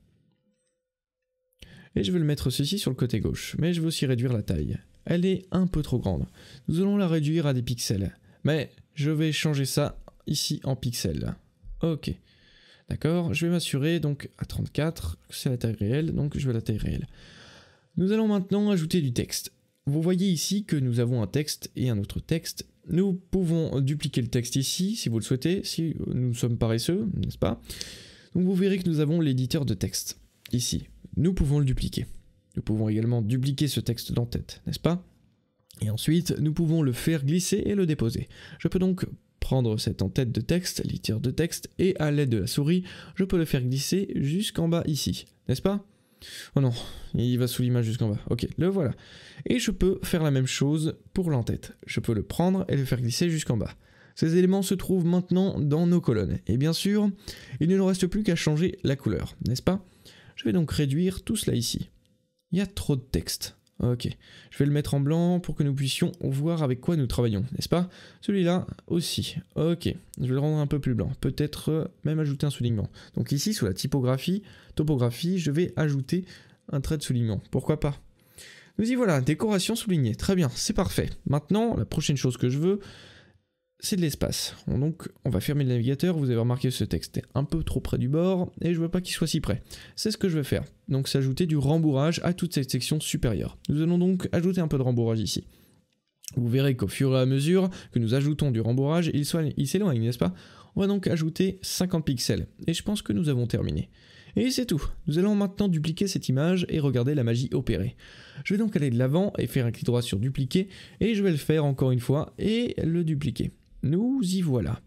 Et je vais le mettre ceci sur le côté gauche, mais je vais aussi réduire la taille. Elle est un peu trop grande. Nous allons la réduire à des pixels. Mais je vais changer ça ici en pixels. Ok. D'accord Je vais m'assurer donc à 34, c'est la taille réelle, donc je veux la taille réelle. Nous allons maintenant ajouter du texte. Vous voyez ici que nous avons un texte et un autre texte. Nous pouvons dupliquer le texte ici si vous le souhaitez, si nous sommes paresseux, n'est-ce pas Donc vous verrez que nous avons l'éditeur de texte ici. Nous pouvons le dupliquer. Nous pouvons également dupliquer ce texte d'entête, n'est-ce pas Et ensuite, nous pouvons le faire glisser et le déposer. Je peux donc prendre cette tête de texte, l'éditeur de texte, et à l'aide de la souris, je peux le faire glisser jusqu'en bas ici, n'est-ce pas Oh non, il va sous l'image jusqu'en bas. Ok, le voilà. Et je peux faire la même chose pour l'entête. Je peux le prendre et le faire glisser jusqu'en bas. Ces éléments se trouvent maintenant dans nos colonnes. Et bien sûr, il ne nous reste plus qu'à changer la couleur, n'est-ce pas Je vais donc réduire tout cela ici. Il y a trop de texte. Ok, je vais le mettre en blanc pour que nous puissions voir avec quoi nous travaillons, n'est-ce pas Celui-là aussi. Ok, je vais le rendre un peu plus blanc, peut-être euh, même ajouter un soulignement. Donc ici, sous la typographie, topographie, je vais ajouter un trait de soulignement, pourquoi pas Nous y voilà, décoration soulignée, très bien, c'est parfait. Maintenant, la prochaine chose que je veux, c'est de l'espace. Donc on va fermer le navigateur, vous avez remarqué ce texte est un peu trop près du bord et je veux pas qu'il soit si près. C'est ce que je vais faire. Donc s'ajouter du rembourrage à toute cette section supérieure. Nous allons donc ajouter un peu de rembourrage ici. Vous verrez qu'au fur et à mesure que nous ajoutons du rembourrage, il s'éloigne, n'est-ce pas On va donc ajouter 50 pixels et je pense que nous avons terminé. Et c'est tout. Nous allons maintenant dupliquer cette image et regarder la magie opérée. Je vais donc aller de l'avant et faire un clic droit sur dupliquer et je vais le faire encore une fois et le dupliquer. Nous y voilà.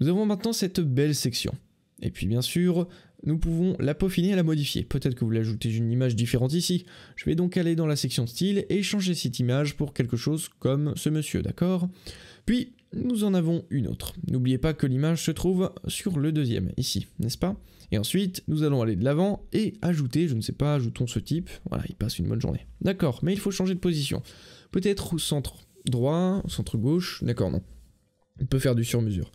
Nous avons maintenant cette belle section. Et puis bien sûr, nous pouvons la peaufiner et la modifier. Peut-être que vous voulez ajouter une image différente ici. Je vais donc aller dans la section style et changer cette image pour quelque chose comme ce monsieur, d'accord Puis, nous en avons une autre. N'oubliez pas que l'image se trouve sur le deuxième, ici, n'est-ce pas Et ensuite, nous allons aller de l'avant et ajouter, je ne sais pas, ajoutons ce type. Voilà, il passe une bonne journée. D'accord, mais il faut changer de position. Peut-être au centre droit, au centre gauche, d'accord, non. On peut faire du sur-mesure.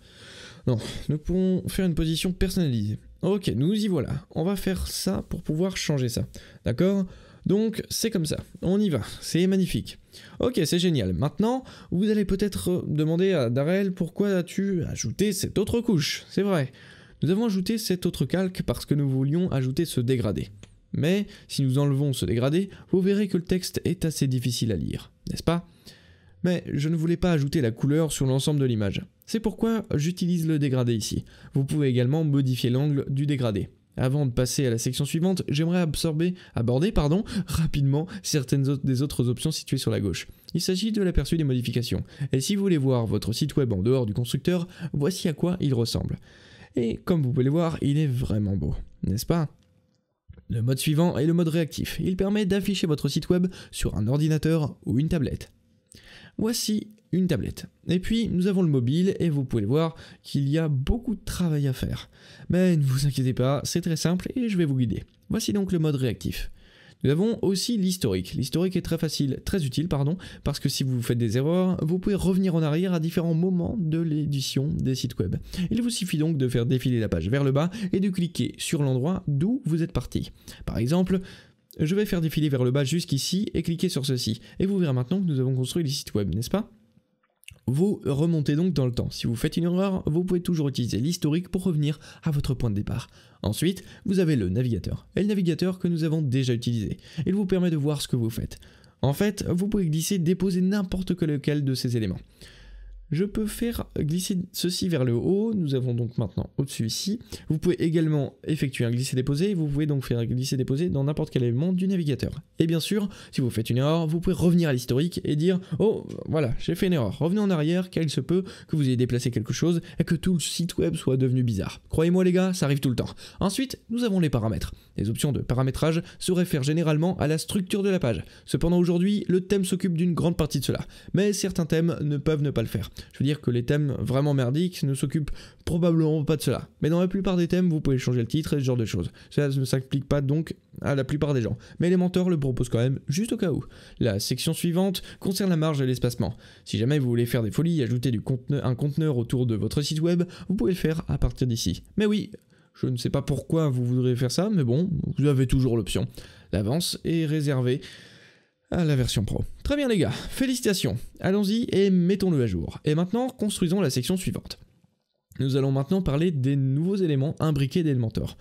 Non, nous pouvons faire une position personnalisée. Ok, nous y voilà. On va faire ça pour pouvoir changer ça. D'accord donc c'est comme ça, on y va, c'est magnifique. Ok, c'est génial. Maintenant, vous allez peut-être euh, demander à Darrell pourquoi as-tu ajouté cette autre couche C'est vrai. Nous avons ajouté cette autre calque parce que nous voulions ajouter ce dégradé. Mais si nous enlevons ce dégradé, vous verrez que le texte est assez difficile à lire, n'est-ce pas mais je ne voulais pas ajouter la couleur sur l'ensemble de l'image. C'est pourquoi j'utilise le dégradé ici. Vous pouvez également modifier l'angle du dégradé. Avant de passer à la section suivante, j'aimerais aborder pardon, [LAUGHS] rapidement certaines des autres options situées sur la gauche. Il s'agit de l'aperçu des modifications, et si vous voulez voir votre site web en dehors du constructeur, voici à quoi il ressemble. Et comme vous pouvez le voir, il est vraiment beau, n'est-ce pas Le mode suivant est le mode réactif. Il permet d'afficher votre site web sur un ordinateur ou une tablette. Voici une tablette. Et puis nous avons le mobile et vous pouvez voir qu'il y a beaucoup de travail à faire. Mais ne vous inquiétez pas, c'est très simple et je vais vous guider. Voici donc le mode réactif. Nous avons aussi l'historique. L'historique est très facile, très utile, pardon, parce que si vous faites des erreurs, vous pouvez revenir en arrière à différents moments de l'édition des sites web. Il vous suffit donc de faire défiler la page vers le bas et de cliquer sur l'endroit d'où vous êtes parti. Par exemple, je vais faire défiler vers le bas jusqu'ici et cliquer sur ceci. Et vous verrez maintenant que nous avons construit les sites web, n'est-ce pas vous remontez donc dans le temps. Si vous faites une erreur, vous pouvez toujours utiliser l'historique pour revenir à votre point de départ. Ensuite, vous avez le navigateur, et le navigateur que nous avons déjà utilisé. Il vous permet de voir ce que vous faites. En fait, vous pouvez glisser, déposer n'importe lequel de ces éléments. Je peux faire glisser ceci vers le haut. Nous avons donc maintenant au-dessus ici. Vous pouvez également effectuer un glisser-déposer. Vous pouvez donc faire un glisser-déposer dans n'importe quel élément du navigateur. Et bien sûr, si vous faites une erreur, vous pouvez revenir à l'historique et dire « Oh, voilà, j'ai fait une erreur. Revenez en arrière, car il se peut que vous ayez déplacé quelque chose et que tout le site web soit devenu bizarre. » Croyez-moi les gars, ça arrive tout le temps. Ensuite, nous avons les paramètres. Les options de paramétrage se réfèrent généralement à la structure de la page. Cependant aujourd'hui, le thème s'occupe d'une grande partie de cela. Mais certains thèmes ne peuvent ne pas le faire je veux dire que les thèmes vraiment merdiques ne s'occupent probablement pas de cela. Mais dans la plupart des thèmes, vous pouvez changer le titre et ce genre de choses. Cela ne s'applique pas donc à la plupart des gens. Mais les menteurs le proposent quand même, juste au cas où. La section suivante concerne la marge et l'espacement. Si jamais vous voulez faire des folies et ajouter un conteneur autour de votre site web, vous pouvez le faire à partir d'ici. Mais oui, je ne sais pas pourquoi vous voudrez faire ça, mais bon, vous avez toujours l'option. L'avance est réservée la version pro. Très bien les gars, félicitations, allons-y et mettons-le à jour. Et maintenant, construisons la section suivante. Nous allons maintenant parler des nouveaux éléments imbriqués d'Elementor.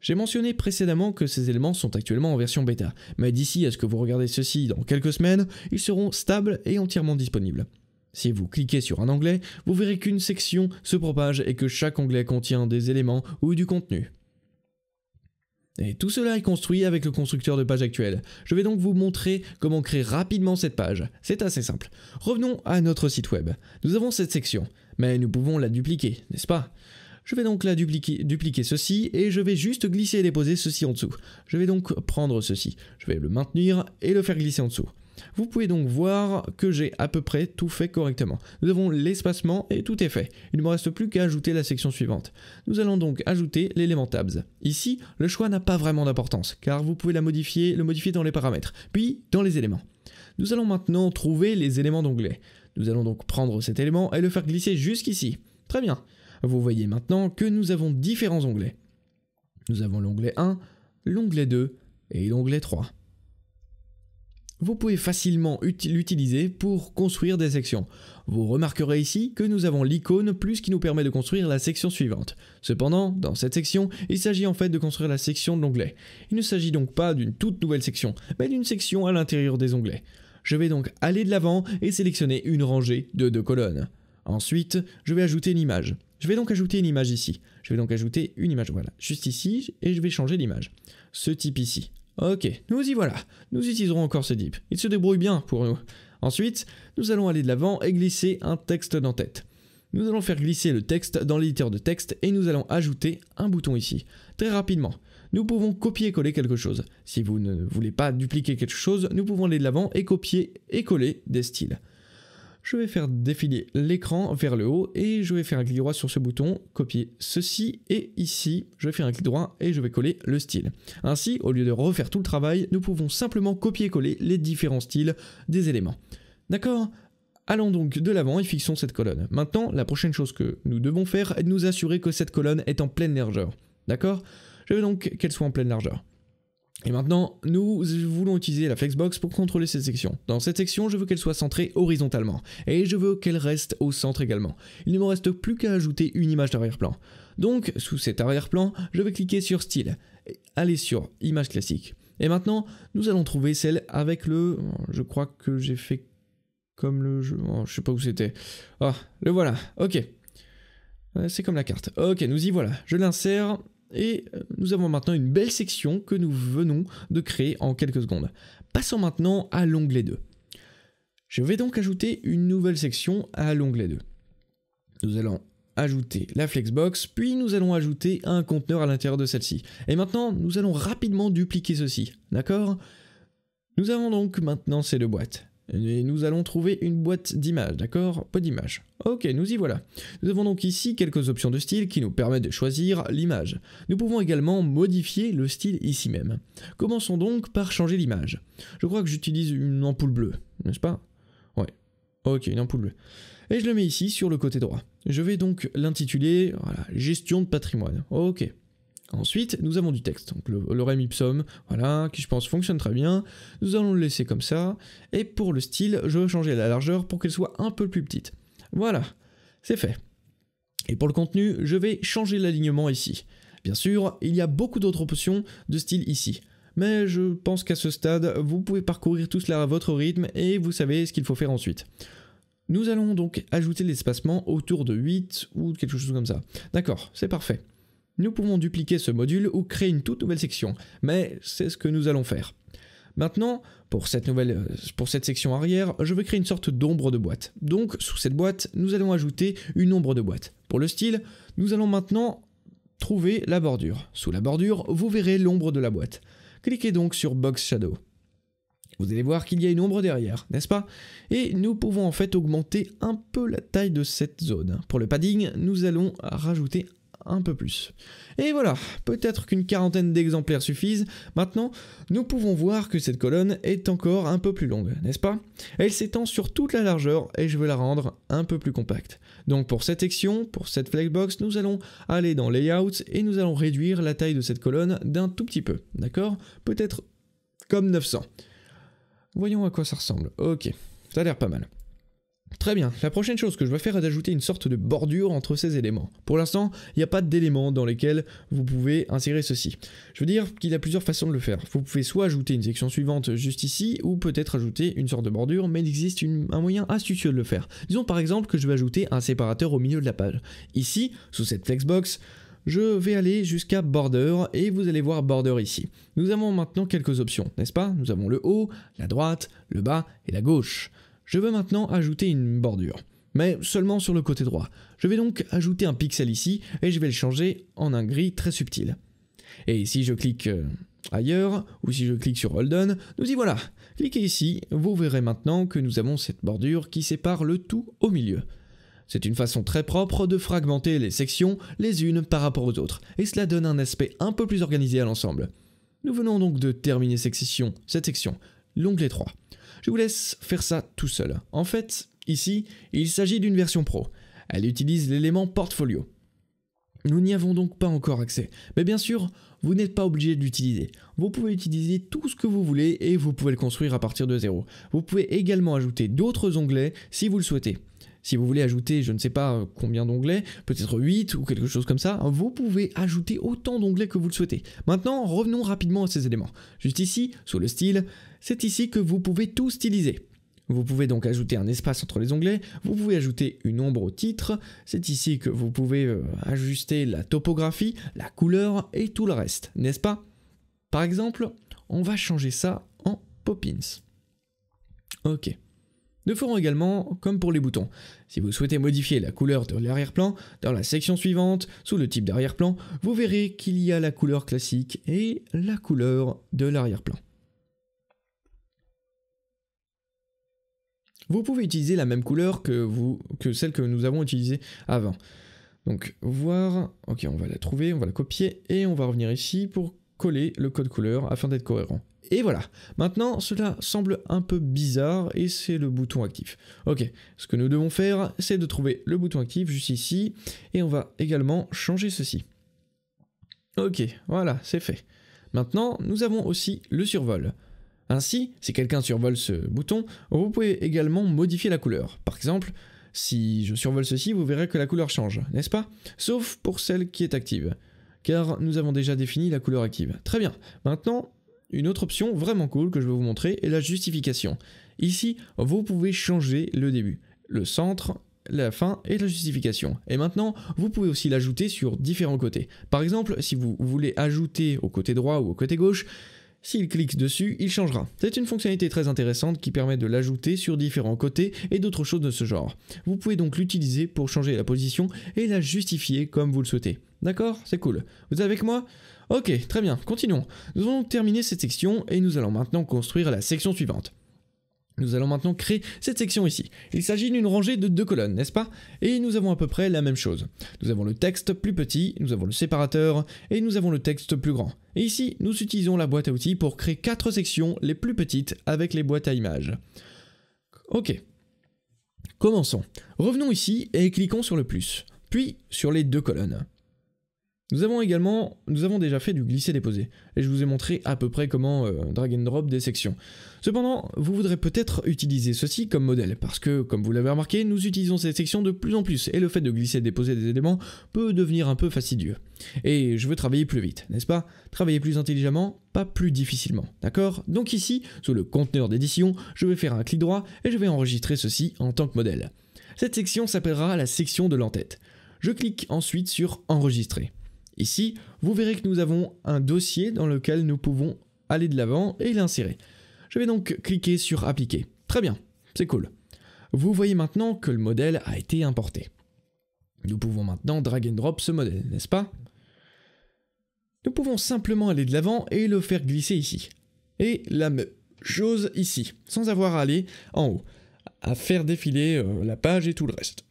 J'ai mentionné précédemment que ces éléments sont actuellement en version bêta, mais d'ici à ce que vous regardez ceci dans quelques semaines, ils seront stables et entièrement disponibles. Si vous cliquez sur un onglet, vous verrez qu'une section se propage et que chaque onglet contient des éléments ou du contenu. Et tout cela est construit avec le constructeur de page actuel. Je vais donc vous montrer comment créer rapidement cette page. C'est assez simple. Revenons à notre site web. Nous avons cette section, mais nous pouvons la dupliquer, n'est-ce pas je vais donc la dupliquer, dupliquer ceci et je vais juste glisser et déposer ceci en dessous. Je vais donc prendre ceci, je vais le maintenir et le faire glisser en dessous. Vous pouvez donc voir que j'ai à peu près tout fait correctement. Nous avons l'espacement et tout est fait. Il ne me reste plus qu'à ajouter la section suivante. Nous allons donc ajouter l'élément tabs. Ici, le choix n'a pas vraiment d'importance car vous pouvez la modifier, le modifier dans les paramètres, puis dans les éléments. Nous allons maintenant trouver les éléments d'onglet. Nous allons donc prendre cet élément et le faire glisser jusqu'ici. Très bien. Vous voyez maintenant que nous avons différents onglets. Nous avons l'onglet 1, l'onglet 2 et l'onglet 3 vous pouvez facilement l'utiliser pour construire des sections. Vous remarquerez ici que nous avons l'icône plus qui nous permet de construire la section suivante. Cependant, dans cette section, il s'agit en fait de construire la section de l'onglet. Il ne s'agit donc pas d'une toute nouvelle section, mais d'une section à l'intérieur des onglets. Je vais donc aller de l'avant et sélectionner une rangée de deux colonnes. Ensuite, je vais ajouter une image. Je vais donc ajouter une image ici. Je vais donc ajouter une image, voilà, juste ici, et je vais changer l'image. Ce type ici. Ok, nous y voilà. Nous utiliserons encore ce dip. Il se débrouille bien pour nous. Ensuite, nous allons aller de l'avant et glisser un texte dans tête Nous allons faire glisser le texte dans l'éditeur de texte et nous allons ajouter un bouton ici. Très rapidement, nous pouvons copier-coller quelque chose. Si vous ne voulez pas dupliquer quelque chose, nous pouvons aller de l'avant et copier et coller des styles je vais faire défiler l'écran vers le haut et je vais faire un clic droit sur ce bouton, copier ceci et ici, je vais faire un clic droit et je vais coller le style. Ainsi, au lieu de refaire tout le travail, nous pouvons simplement copier-coller les différents styles des éléments. D'accord Allons donc de l'avant et fixons cette colonne. Maintenant, la prochaine chose que nous devons faire est de nous assurer que cette colonne est en pleine largeur. D'accord Je veux donc qu'elle soit en pleine largeur. Et maintenant, nous voulons utiliser la Flexbox pour contrôler cette section. Dans cette section, je veux qu'elle soit centrée horizontalement, et je veux qu'elle reste au centre également. Il ne me reste plus qu'à ajouter une image d'arrière-plan. Donc, sous cet arrière-plan, je vais cliquer sur Style, Allez sur Image classique. Et maintenant, nous allons trouver celle avec le... Je crois que j'ai fait comme le oh, Je ne sais pas où c'était. Ah, le voilà, ok. Euh, c'est comme la carte. Ok, nous y voilà. Je l'insère et euh, nous avons maintenant une belle section que nous venons de créer en quelques secondes. Passons maintenant à l'onglet 2. Je vais donc ajouter une nouvelle section à l'onglet 2. Nous allons ajouter la flexbox, puis nous allons ajouter un conteneur à l'intérieur de celle-ci. Et maintenant, nous allons rapidement dupliquer ceci, d'accord Nous avons donc maintenant ces deux boîtes. Et nous allons trouver une boîte d'images, d'accord Pas d'image. Ok, nous y voilà. Nous avons donc ici quelques options de style qui nous permettent de choisir l'image. Nous pouvons également modifier le style ici même. Commençons donc par changer l'image. Je crois que j'utilise une ampoule bleue, n'est-ce pas Ouais. Ok, une ampoule bleue. Et je le mets ici sur le côté droit. Je vais donc l'intituler voilà, gestion de patrimoine. Ok. Ensuite, nous avons du texte, donc le, ipsum, voilà, qui je pense fonctionne très bien. Nous allons le laisser comme ça. Et pour le style, je vais changer la largeur pour qu'elle soit un peu plus petite. Voilà, c'est fait. Et pour le contenu, je vais changer l'alignement ici. Bien sûr, il y a beaucoup d'autres options de style ici. Mais je pense qu'à ce stade, vous pouvez parcourir tout cela à votre rythme et vous savez ce qu'il faut faire ensuite. Nous allons donc ajouter l'espacement autour de 8 ou quelque chose comme ça. D'accord, c'est parfait. Nous pouvons dupliquer ce module ou créer une toute nouvelle section, mais c'est ce que nous allons faire. Maintenant, pour cette, nouvelle, pour cette section arrière, je veux créer une sorte d'ombre de boîte. Donc, sous cette boîte, nous allons ajouter une ombre de boîte. Pour le style, nous allons maintenant trouver la bordure. Sous la bordure, vous verrez l'ombre de la boîte. Cliquez donc sur Box Shadow. Vous allez voir qu'il y a une ombre derrière, n'est-ce pas Et nous pouvons en fait augmenter un peu la taille de cette zone. Pour le padding, nous allons rajouter un peu plus. Et voilà, peut-être qu'une quarantaine d'exemplaires suffisent. Maintenant, nous pouvons voir que cette colonne est encore un peu plus longue, n'est-ce pas Elle s'étend sur toute la largeur et je veux la rendre un peu plus compacte. Donc pour cette section, pour cette flexbox, nous allons aller dans Layout et nous allons réduire la taille de cette colonne d'un tout petit peu, d'accord Peut-être comme 900. Voyons à quoi ça ressemble. Ok, ça a l'air pas mal. Très bien, la prochaine chose que je vais faire est d'ajouter une sorte de bordure entre ces éléments. Pour l'instant, il n'y a pas d'éléments dans lesquels vous pouvez insérer ceci. Je veux dire qu'il y a plusieurs façons de le faire. Vous pouvez soit ajouter une section suivante juste ici, ou peut-être ajouter une sorte de bordure, mais il existe un moyen astucieux de le faire. Disons par exemple que je vais ajouter un séparateur au milieu de la page. Ici, sous cette flexbox, je vais aller jusqu'à border et vous allez voir border ici. Nous avons maintenant quelques options, n'est-ce pas Nous avons le haut, la droite, le bas et la gauche. Je veux maintenant ajouter une bordure, mais seulement sur le côté droit. Je vais donc ajouter un pixel ici et je vais le changer en un gris très subtil. Et si je clique euh, ailleurs, ou si je clique sur Hold On, nous y voilà. Cliquez ici, vous verrez maintenant que nous avons cette bordure qui sépare le tout au milieu. C'est une façon très propre de fragmenter les sections les unes par rapport aux autres, et cela donne un aspect un peu plus organisé à l'ensemble. Nous venons donc de terminer cette section, cette section l'onglet 3. Je vous laisse faire ça tout seul. En fait, ici, il s'agit d'une version pro. Elle utilise l'élément portfolio. Nous n'y avons donc pas encore accès. Mais bien sûr, vous n'êtes pas obligé de l'utiliser. Vous pouvez utiliser tout ce que vous voulez et vous pouvez le construire à partir de zéro. Vous pouvez également ajouter d'autres onglets si vous le souhaitez si vous voulez ajouter, je ne sais pas euh, combien d'onglets, peut-être 8 ou quelque chose comme ça, hein, vous pouvez ajouter autant d'onglets que vous le souhaitez. Maintenant, revenons rapidement à ces éléments. Juste ici, sous le style, c'est ici que vous pouvez tout styliser. Vous pouvez donc ajouter un espace entre les onglets, vous pouvez ajouter une ombre au titre, c'est ici que vous pouvez euh, ajuster la topographie, la couleur et tout le reste, n'est-ce pas Par exemple, on va changer ça en Poppins. Ok. Nous ferons également comme pour les boutons. Si vous souhaitez modifier la couleur de l'arrière-plan, dans la section suivante, sous le type d'arrière-plan, vous verrez qu'il y a la couleur classique et la couleur de l'arrière-plan. Vous pouvez utiliser la même couleur que, vous, que celle que nous avons utilisée avant. Donc voir, ok on va la trouver, on va la copier et on va revenir ici pour coller le code couleur afin d'être cohérent. Et voilà, maintenant cela semble un peu bizarre et c'est le bouton actif. Ok, ce que nous devons faire c'est de trouver le bouton actif juste ici et on va également changer ceci. Ok, voilà, c'est fait. Maintenant nous avons aussi le survol. Ainsi, si quelqu'un survole ce bouton, vous pouvez également modifier la couleur. Par exemple, si je survole ceci, vous verrez que la couleur change, n'est-ce pas Sauf pour celle qui est active car nous avons déjà défini la couleur active. Très bien, maintenant, une autre option vraiment cool que je vais vous montrer est la justification. Ici, vous pouvez changer le début, le centre, la fin et la justification. Et maintenant, vous pouvez aussi l'ajouter sur différents côtés. Par exemple, si vous voulez ajouter au côté droit ou au côté gauche, s'il clique dessus, il changera. C'est une fonctionnalité très intéressante qui permet de l'ajouter sur différents côtés et d'autres choses de ce genre. Vous pouvez donc l'utiliser pour changer la position et la justifier comme vous le souhaitez. D'accord C'est cool. Vous êtes avec moi Ok, très bien, continuons. Nous allons terminer cette section et nous allons maintenant construire la section suivante. Nous allons maintenant créer cette section ici. Il s'agit d'une rangée de deux colonnes, n'est-ce pas Et nous avons à peu près la même chose. Nous avons le texte plus petit, nous avons le séparateur, et nous avons le texte plus grand. Et ici, nous utilisons la boîte à outils pour créer quatre sections, les plus petites, avec les boîtes à images. Ok. Commençons. Revenons ici et cliquons sur le plus, puis sur les deux colonnes. Nous avons également, nous avons déjà fait du glisser-déposer, et je vous ai montré à peu près comment euh, drag and drop des sections. Cependant, vous voudrez peut-être utiliser ceci comme modèle, parce que, comme vous l'avez remarqué, nous utilisons ces sections de plus en plus, et le fait de glisser-déposer des éléments peut devenir un peu fastidieux. Et je veux travailler plus vite, n'est-ce pas Travailler plus intelligemment, pas plus difficilement, d'accord Donc ici, sous le conteneur d'édition, je vais faire un clic droit, et je vais enregistrer ceci en tant que modèle. Cette section s'appellera la section de l'entête. Je clique ensuite sur Enregistrer. Ici, vous verrez que nous avons un dossier dans lequel nous pouvons aller de l'avant et l'insérer. Je vais donc cliquer sur appliquer. Très bien, c'est cool. Vous voyez maintenant que le modèle a été importé. Nous pouvons maintenant drag and drop ce modèle, n'est-ce pas Nous pouvons simplement aller de l'avant et le faire glisser ici. Et la même chose ici, sans avoir à aller en haut, à faire défiler euh, la page et tout le reste.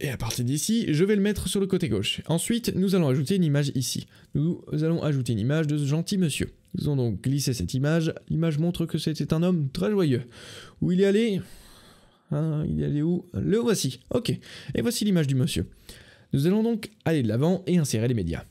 Et à partir d'ici, je vais le mettre sur le côté gauche. Ensuite, nous allons ajouter une image ici. Nous allons ajouter une image de ce gentil monsieur. Nous allons donc glisser cette image. L'image montre que c'était un homme très joyeux. Où il est allé hein, Il est allé où Le voici. Ok. Et voici l'image du monsieur. Nous allons donc aller de l'avant et insérer les médias.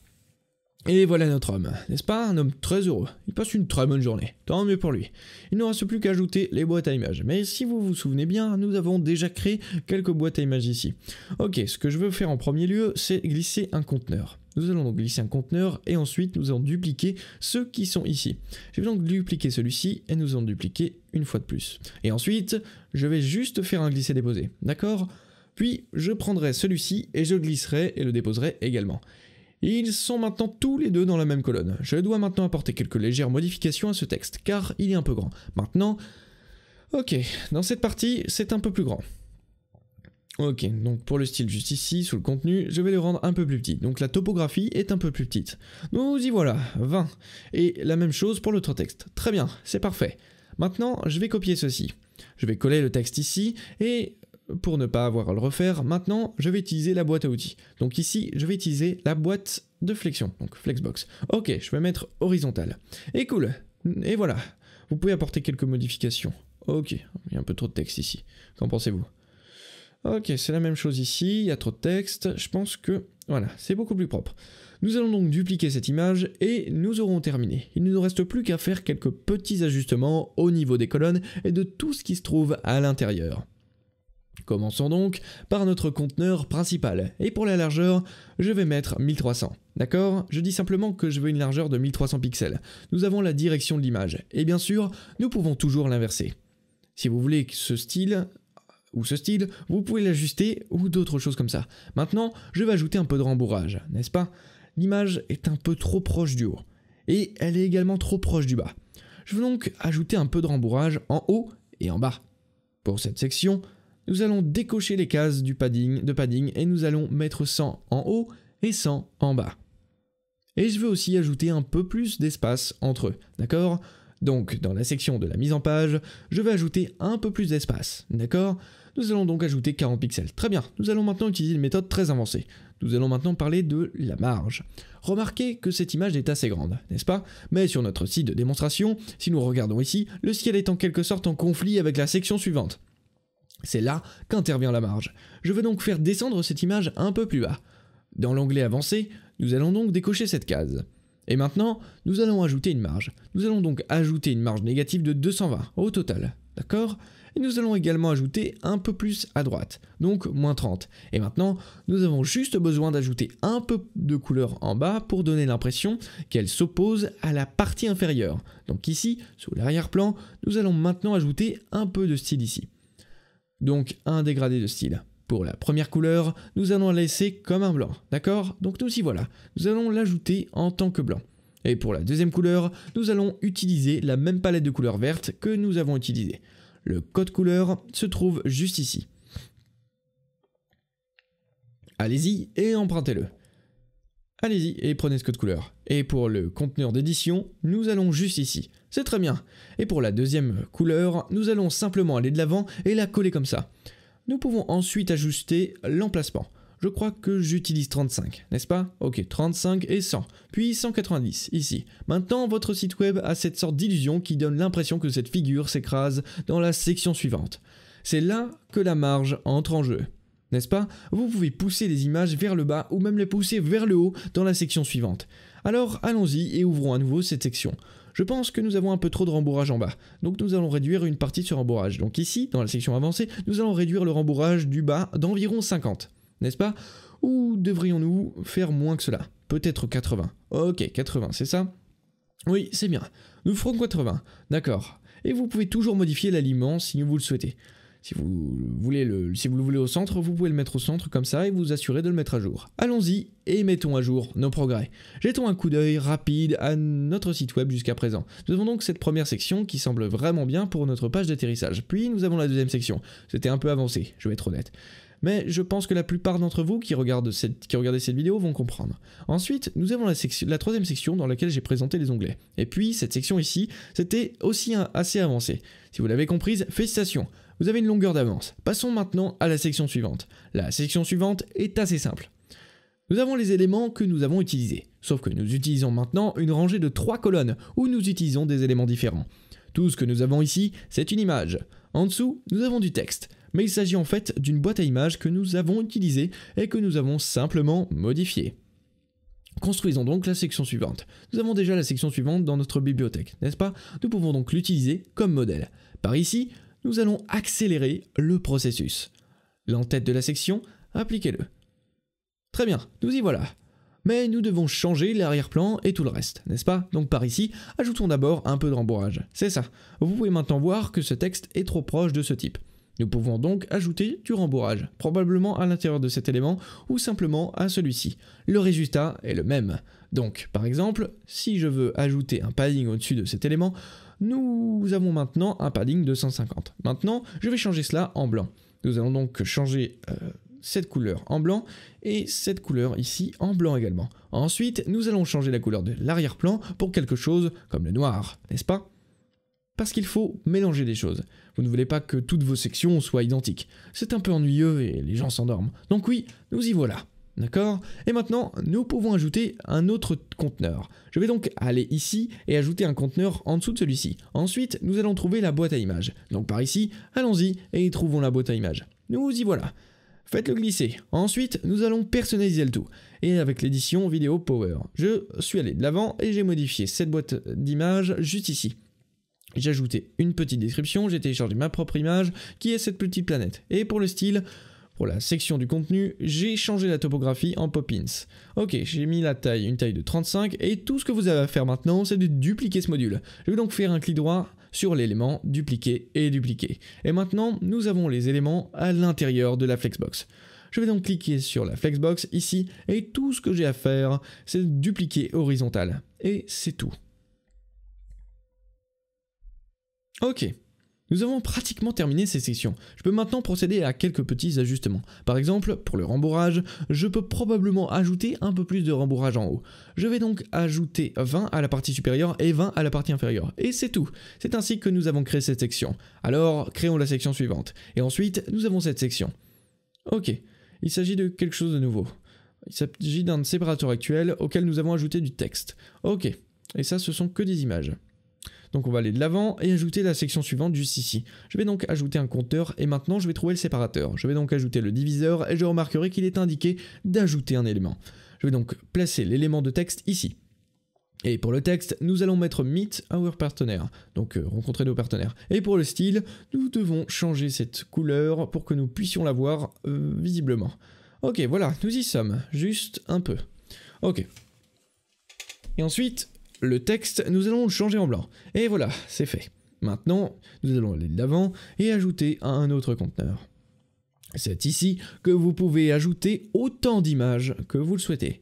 Et voilà notre homme, n'est-ce pas Un homme très heureux. Il passe une très bonne journée, tant mieux pour lui. Il ne reste plus qu'à ajouter les boîtes à images. Mais si vous vous souvenez bien, nous avons déjà créé quelques boîtes à images ici. Ok, ce que je veux faire en premier lieu, c'est glisser un conteneur. Nous allons donc glisser un conteneur et ensuite nous allons dupliquer ceux qui sont ici. Je vais donc dupliquer celui-ci et nous allons dupliquer une fois de plus. Et ensuite, je vais juste faire un glisser-déposer, d'accord Puis je prendrai celui-ci et je glisserai et le déposerai également. Ils sont maintenant tous les deux dans la même colonne. Je dois maintenant apporter quelques légères modifications à ce texte, car il est un peu grand. Maintenant... Ok, dans cette partie, c'est un peu plus grand. Ok, donc pour le style juste ici, sous le contenu, je vais le rendre un peu plus petit. Donc la topographie est un peu plus petite. Nous y voilà, 20. Et la même chose pour l'autre texte. Très bien, c'est parfait. Maintenant, je vais copier ceci. Je vais coller le texte ici et pour ne pas avoir à le refaire, maintenant je vais utiliser la boîte à outils. Donc ici, je vais utiliser la boîte de flexion, donc Flexbox. Ok, je vais mettre horizontal. Et cool, et voilà. Vous pouvez apporter quelques modifications. Ok, il y a un peu trop de texte ici. Qu'en pensez-vous Ok, c'est la même chose ici, il y a trop de texte. Je pense que, voilà, c'est beaucoup plus propre. Nous allons donc dupliquer cette image et nous aurons terminé. Il ne nous reste plus qu'à faire quelques petits ajustements au niveau des colonnes et de tout ce qui se trouve à l'intérieur. Commençons donc par notre conteneur principal, et pour la largeur, je vais mettre 1300. D'accord Je dis simplement que je veux une largeur de 1300 pixels. Nous avons la direction de l'image, et bien sûr, nous pouvons toujours l'inverser. Si vous voulez ce style ou ce style, vous pouvez l'ajuster ou d'autres choses comme ça. Maintenant, je vais ajouter un peu de rembourrage, n'est-ce pas L'image est un peu trop proche du haut et elle est également trop proche du bas. Je veux donc ajouter un peu de rembourrage en haut et en bas. Pour cette section, nous allons décocher les cases du padding, de padding et nous allons mettre 100 en haut et 100 en bas. Et je veux aussi ajouter un peu plus d'espace entre eux, d'accord Donc dans la section de la mise en page, je vais ajouter un peu plus d'espace, d'accord Nous allons donc ajouter 40 pixels. Très bien, nous allons maintenant utiliser une méthode très avancée. Nous allons maintenant parler de la marge. Remarquez que cette image est assez grande, n'est-ce pas Mais sur notre site de démonstration, si nous regardons ici, le ciel est en quelque sorte en conflit avec la section suivante. C'est là qu'intervient la marge. Je veux donc faire descendre cette image un peu plus bas. Dans l'onglet avancé, nous allons donc décocher cette case. Et maintenant, nous allons ajouter une marge. Nous allons donc ajouter une marge négative de 220 au total. D'accord Et nous allons également ajouter un peu plus à droite, donc moins 30. Et maintenant, nous avons juste besoin d'ajouter un peu de couleur en bas pour donner l'impression qu'elle s'oppose à la partie inférieure. Donc ici, sous l'arrière-plan, nous allons maintenant ajouter un peu de style ici donc un dégradé de style. Pour la première couleur, nous allons la laisser comme un blanc, d'accord Donc nous y voilà, nous allons l'ajouter en tant que blanc. Et pour la deuxième couleur, nous allons utiliser la même palette de couleurs vertes que nous avons utilisée. Le code couleur se trouve juste ici. Allez-y et empruntez-le. Allez-y et prenez ce code couleur. Et pour le conteneur d'édition, nous allons juste ici. C'est très bien. Et pour la deuxième couleur, nous allons simplement aller de l'avant et la coller comme ça. Nous pouvons ensuite ajuster l'emplacement. Je crois que j'utilise 35, n'est-ce pas Ok, 35 et 100, puis 190, ici. Maintenant, votre site web a cette sorte d'illusion qui donne l'impression que cette figure s'écrase dans la section suivante. C'est là que la marge entre en jeu, n'est-ce pas Vous pouvez pousser les images vers le bas ou même les pousser vers le haut dans la section suivante. Alors, allons-y et ouvrons à nouveau cette section je pense que nous avons un peu trop de rembourrage en bas. Donc nous allons réduire une partie de ce rembourrage. Donc ici, dans la section avancée, nous allons réduire le rembourrage du bas d'environ 50, n'est-ce pas Ou devrions-nous faire moins que cela Peut-être 80. Ok, 80, c'est ça Oui, c'est bien. Nous ferons 80, d'accord. Et vous pouvez toujours modifier l'aliment si vous le souhaitez. Si vous voulez le, si vous voulez au centre, vous pouvez le mettre au centre comme ça et vous assurer de le mettre à jour. Allons-y et mettons à jour nos progrès. Jetons un coup d'œil rapide à notre site web jusqu'à présent. Nous avons donc cette première section qui semble vraiment bien pour notre page d'atterrissage. Puis nous avons la deuxième section. C'était un peu avancé, je vais être honnête mais je pense que la plupart d'entre vous qui, regardent cette, qui regardez cette vidéo vont comprendre. Ensuite, nous avons la, la troisième section dans laquelle j'ai présenté les onglets. Et puis, cette section ici, c'était aussi assez avancé. Si vous l'avez comprise, félicitations vous avez une longueur d'avance. Passons maintenant à la section suivante. La section suivante est assez simple. Nous avons les éléments que nous avons utilisés, sauf que nous utilisons maintenant une rangée de trois colonnes où nous utilisons des éléments différents. Tout ce que nous avons ici, c'est une image. En dessous, nous avons du texte, mais il s'agit en fait d'une boîte à images que nous avons utilisée et que nous avons simplement modifiée. Construisons donc la section suivante. Nous avons déjà la section suivante dans notre bibliothèque, n'est-ce pas Nous pouvons donc l'utiliser comme modèle. Par ici, nous allons accélérer le processus. L'entête de la section, appliquez-le. Très bien, nous y voilà. Mais nous devons changer l'arrière-plan et tout le reste, n'est-ce pas Donc par ici, ajoutons d'abord un peu de rembourrage. C'est ça. Vous pouvez maintenant voir que ce texte est trop proche de ce type. Nous pouvons donc ajouter du rembourrage, probablement à l'intérieur de cet élément ou simplement à celui-ci. Le résultat est le même. Donc, par exemple, si je veux ajouter un padding au-dessus de cet élément, nous avons maintenant un padding de 150. Maintenant, je vais changer cela en blanc. Nous allons donc changer euh, cette couleur en blanc et cette couleur ici en blanc également. Ensuite, nous allons changer la couleur de l'arrière-plan pour quelque chose comme le noir, n'est-ce pas Parce qu'il faut mélanger des choses. Vous ne voulez pas que toutes vos sections soient identiques. C'est un peu ennuyeux et les gens s'endorment. Donc oui, nous y voilà. D'accord Et maintenant, nous pouvons ajouter un autre conteneur. Je vais donc aller ici et ajouter un conteneur en dessous de celui-ci. Ensuite, nous allons trouver la boîte à images. Donc par ici, allons-y et trouvons la boîte à images. Nous y voilà. Faites-le glisser. Ensuite, nous allons personnaliser le tout. Et avec l'édition vidéo Power, je suis allé de l'avant et j'ai modifié cette boîte d'image juste ici. J'ai ajouté une petite description, j'ai téléchargé ma propre image qui est cette petite planète. Et pour le style, pour la section du contenu, j'ai changé la topographie en Poppins. Ok, j'ai mis la taille, une taille de 35, et tout ce que vous avez à faire maintenant, c'est de dupliquer ce module. Je vais donc faire un clic droit sur l'élément, dupliquer et dupliquer. Et maintenant, nous avons les éléments à l'intérieur de la Flexbox. Je vais donc cliquer sur la Flexbox ici, et tout ce que j'ai à faire, c'est dupliquer horizontal. Et c'est tout. Ok, nous avons pratiquement terminé ces sections. Je peux maintenant procéder à quelques petits ajustements. Par exemple, pour le rembourrage, je peux probablement ajouter un peu plus de rembourrage en haut. Je vais donc ajouter 20 à la partie supérieure et 20 à la partie inférieure. Et c'est tout. C'est ainsi que nous avons créé cette section. Alors, créons la section suivante. Et ensuite, nous avons cette section. Ok, il s'agit de quelque chose de nouveau. Il s'agit d'un séparateur actuel auquel nous avons ajouté du texte. Ok, et ça, ce sont que des images. Donc on va aller de l'avant et ajouter la section suivante juste ici. Je vais donc ajouter un compteur et maintenant je vais trouver le séparateur. Je vais donc ajouter le diviseur et je remarquerai qu'il est indiqué d'ajouter un élément. Je vais donc placer l'élément de texte ici. Et pour le texte, nous allons mettre meet our partner, donc euh, rencontrer nos partenaires. Et pour le style, nous devons changer cette couleur pour que nous puissions la voir euh, visiblement. Ok, voilà, nous y sommes, juste un peu. Ok. Et ensuite, le texte, nous allons le changer en blanc. Et voilà, c'est fait. Maintenant, nous allons aller de l'avant et ajouter à un autre conteneur. C'est ici que vous pouvez ajouter autant d'images que vous le souhaitez.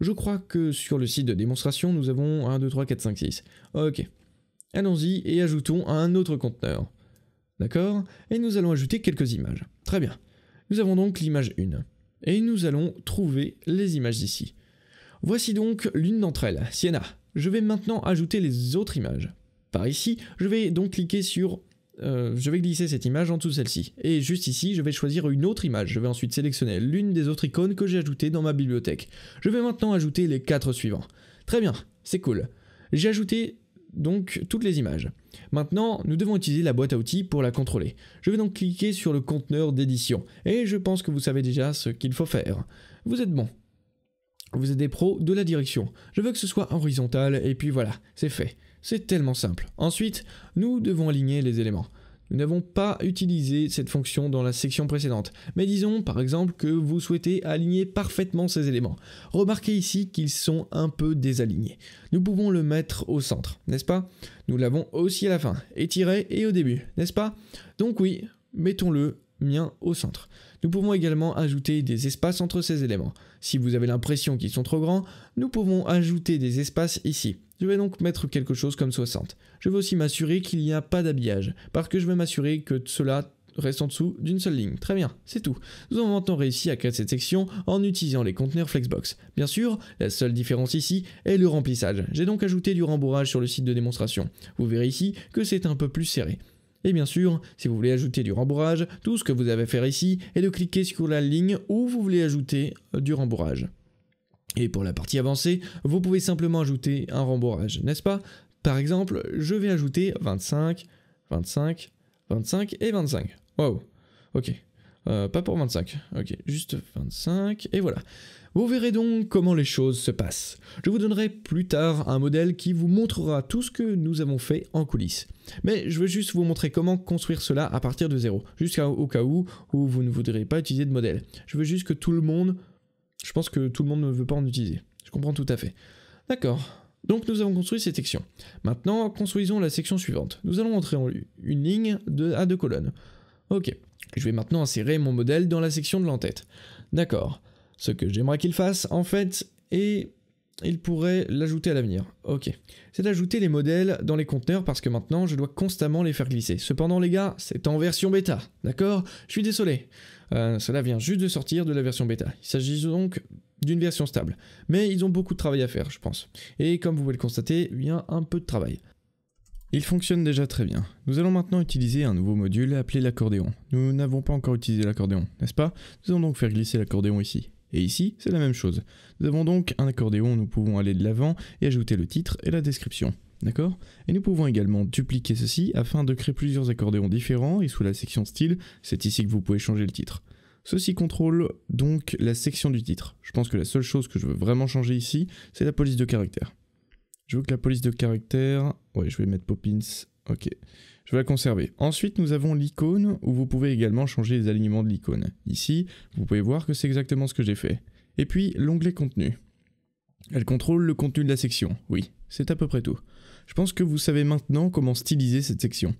Je crois que sur le site de démonstration, nous avons 1, 2, 3, 4, 5, 6. Ok. Allons-y et ajoutons un autre conteneur. D'accord Et nous allons ajouter quelques images. Très bien. Nous avons donc l'image 1. Et nous allons trouver les images ici. Voici donc l'une d'entre elles, Sienna. Je vais maintenant ajouter les autres images. Par ici, je vais donc cliquer sur... Euh, je vais glisser cette image en dessous celle-ci. Et juste ici, je vais choisir une autre image. Je vais ensuite sélectionner l'une des autres icônes que j'ai ajoutées dans ma bibliothèque. Je vais maintenant ajouter les quatre suivants. Très bien, c'est cool. J'ai ajouté donc toutes les images. Maintenant, nous devons utiliser la boîte à outils pour la contrôler. Je vais donc cliquer sur le conteneur d'édition, et je pense que vous savez déjà ce qu'il faut faire. Vous êtes bon, vous êtes des pros de la direction. Je veux que ce soit horizontal et puis voilà, c'est fait. C'est tellement simple. Ensuite, nous devons aligner les éléments. Nous n'avons pas utilisé cette fonction dans la section précédente, mais disons par exemple que vous souhaitez aligner parfaitement ces éléments. Remarquez ici qu'ils sont un peu désalignés. Nous pouvons le mettre au centre, n'est-ce pas Nous l'avons aussi à la fin, étiré et au début, n'est-ce pas Donc oui, mettons-le mien au centre. Nous pouvons également ajouter des espaces entre ces éléments. Si vous avez l'impression qu'ils sont trop grands, nous pouvons ajouter des espaces ici. Je vais donc mettre quelque chose comme 60. Je veux aussi m'assurer qu'il n'y a pas d'habillage, parce que je veux m'assurer que cela reste en dessous d'une seule ligne. Très bien, c'est tout. Nous avons maintenant réussi à créer cette section en utilisant les conteneurs Flexbox. Bien sûr, la seule différence ici est le remplissage. J'ai donc ajouté du rembourrage sur le site de démonstration. Vous verrez ici que c'est un peu plus serré. Et bien sûr, si vous voulez ajouter du rembourrage, tout ce que vous avez à faire ici est de cliquer sur la ligne où vous voulez ajouter euh, du rembourrage. Et pour la partie avancée, vous pouvez simplement ajouter un rembourrage, n'est-ce pas Par exemple, je vais ajouter 25, 25, 25 et 25. Wow, ok. Euh, pas pour 25, ok, juste 25, et voilà. Vous verrez donc comment les choses se passent. Je vous donnerai plus tard un modèle qui vous montrera tout ce que nous avons fait en coulisses. Mais je veux juste vous montrer comment construire cela à partir de zéro, jusqu'au cas où, vous ne voudrez pas utiliser de modèle. Je veux juste que tout le monde... Je pense que tout le monde ne veut pas en utiliser. Je comprends tout à fait. D'accord. Donc nous avons construit cette section. Maintenant, construisons la section suivante. Nous allons entrer une ligne à deux colonnes. Ok. Je vais maintenant insérer mon modèle dans la section de l'entête. D'accord. Ce que j'aimerais qu'il fasse, en fait, et il pourrait l'ajouter à l'avenir. Ok. C'est d'ajouter les modèles dans les conteneurs parce que maintenant je dois constamment les faire glisser. Cependant les gars, c'est en version bêta, d'accord Je suis désolé. Euh, cela vient juste de sortir de la version bêta. Il s'agit donc d'une version stable. Mais ils ont beaucoup de travail à faire, je pense. Et comme vous pouvez le constater, il y a un peu de travail. Il fonctionne déjà très bien. Nous allons maintenant utiliser un nouveau module appelé l'accordéon. Nous n'avons pas encore utilisé l'accordéon, n'est-ce pas Nous allons donc faire glisser l'accordéon ici. Et ici, c'est la même chose. Nous avons donc un accordéon, nous pouvons aller de l'avant et ajouter le titre et la description. D'accord Et nous pouvons également dupliquer ceci afin de créer plusieurs accordéons différents et sous la section style, c'est ici que vous pouvez changer le titre. Ceci contrôle donc la section du titre. Je pense que la seule chose que je veux vraiment changer ici, c'est la police de caractère. Je veux que la police de caractère... Ouais, je vais mettre Poppins. Ok. Je vais la conserver. Ensuite, nous avons l'icône où vous pouvez également changer les alignements de l'icône. Ici, vous pouvez voir que c'est exactement ce que j'ai fait. Et puis, l'onglet contenu. Elle contrôle le contenu de la section. Oui, c'est à peu près tout. Je pense que vous savez maintenant comment styliser cette section,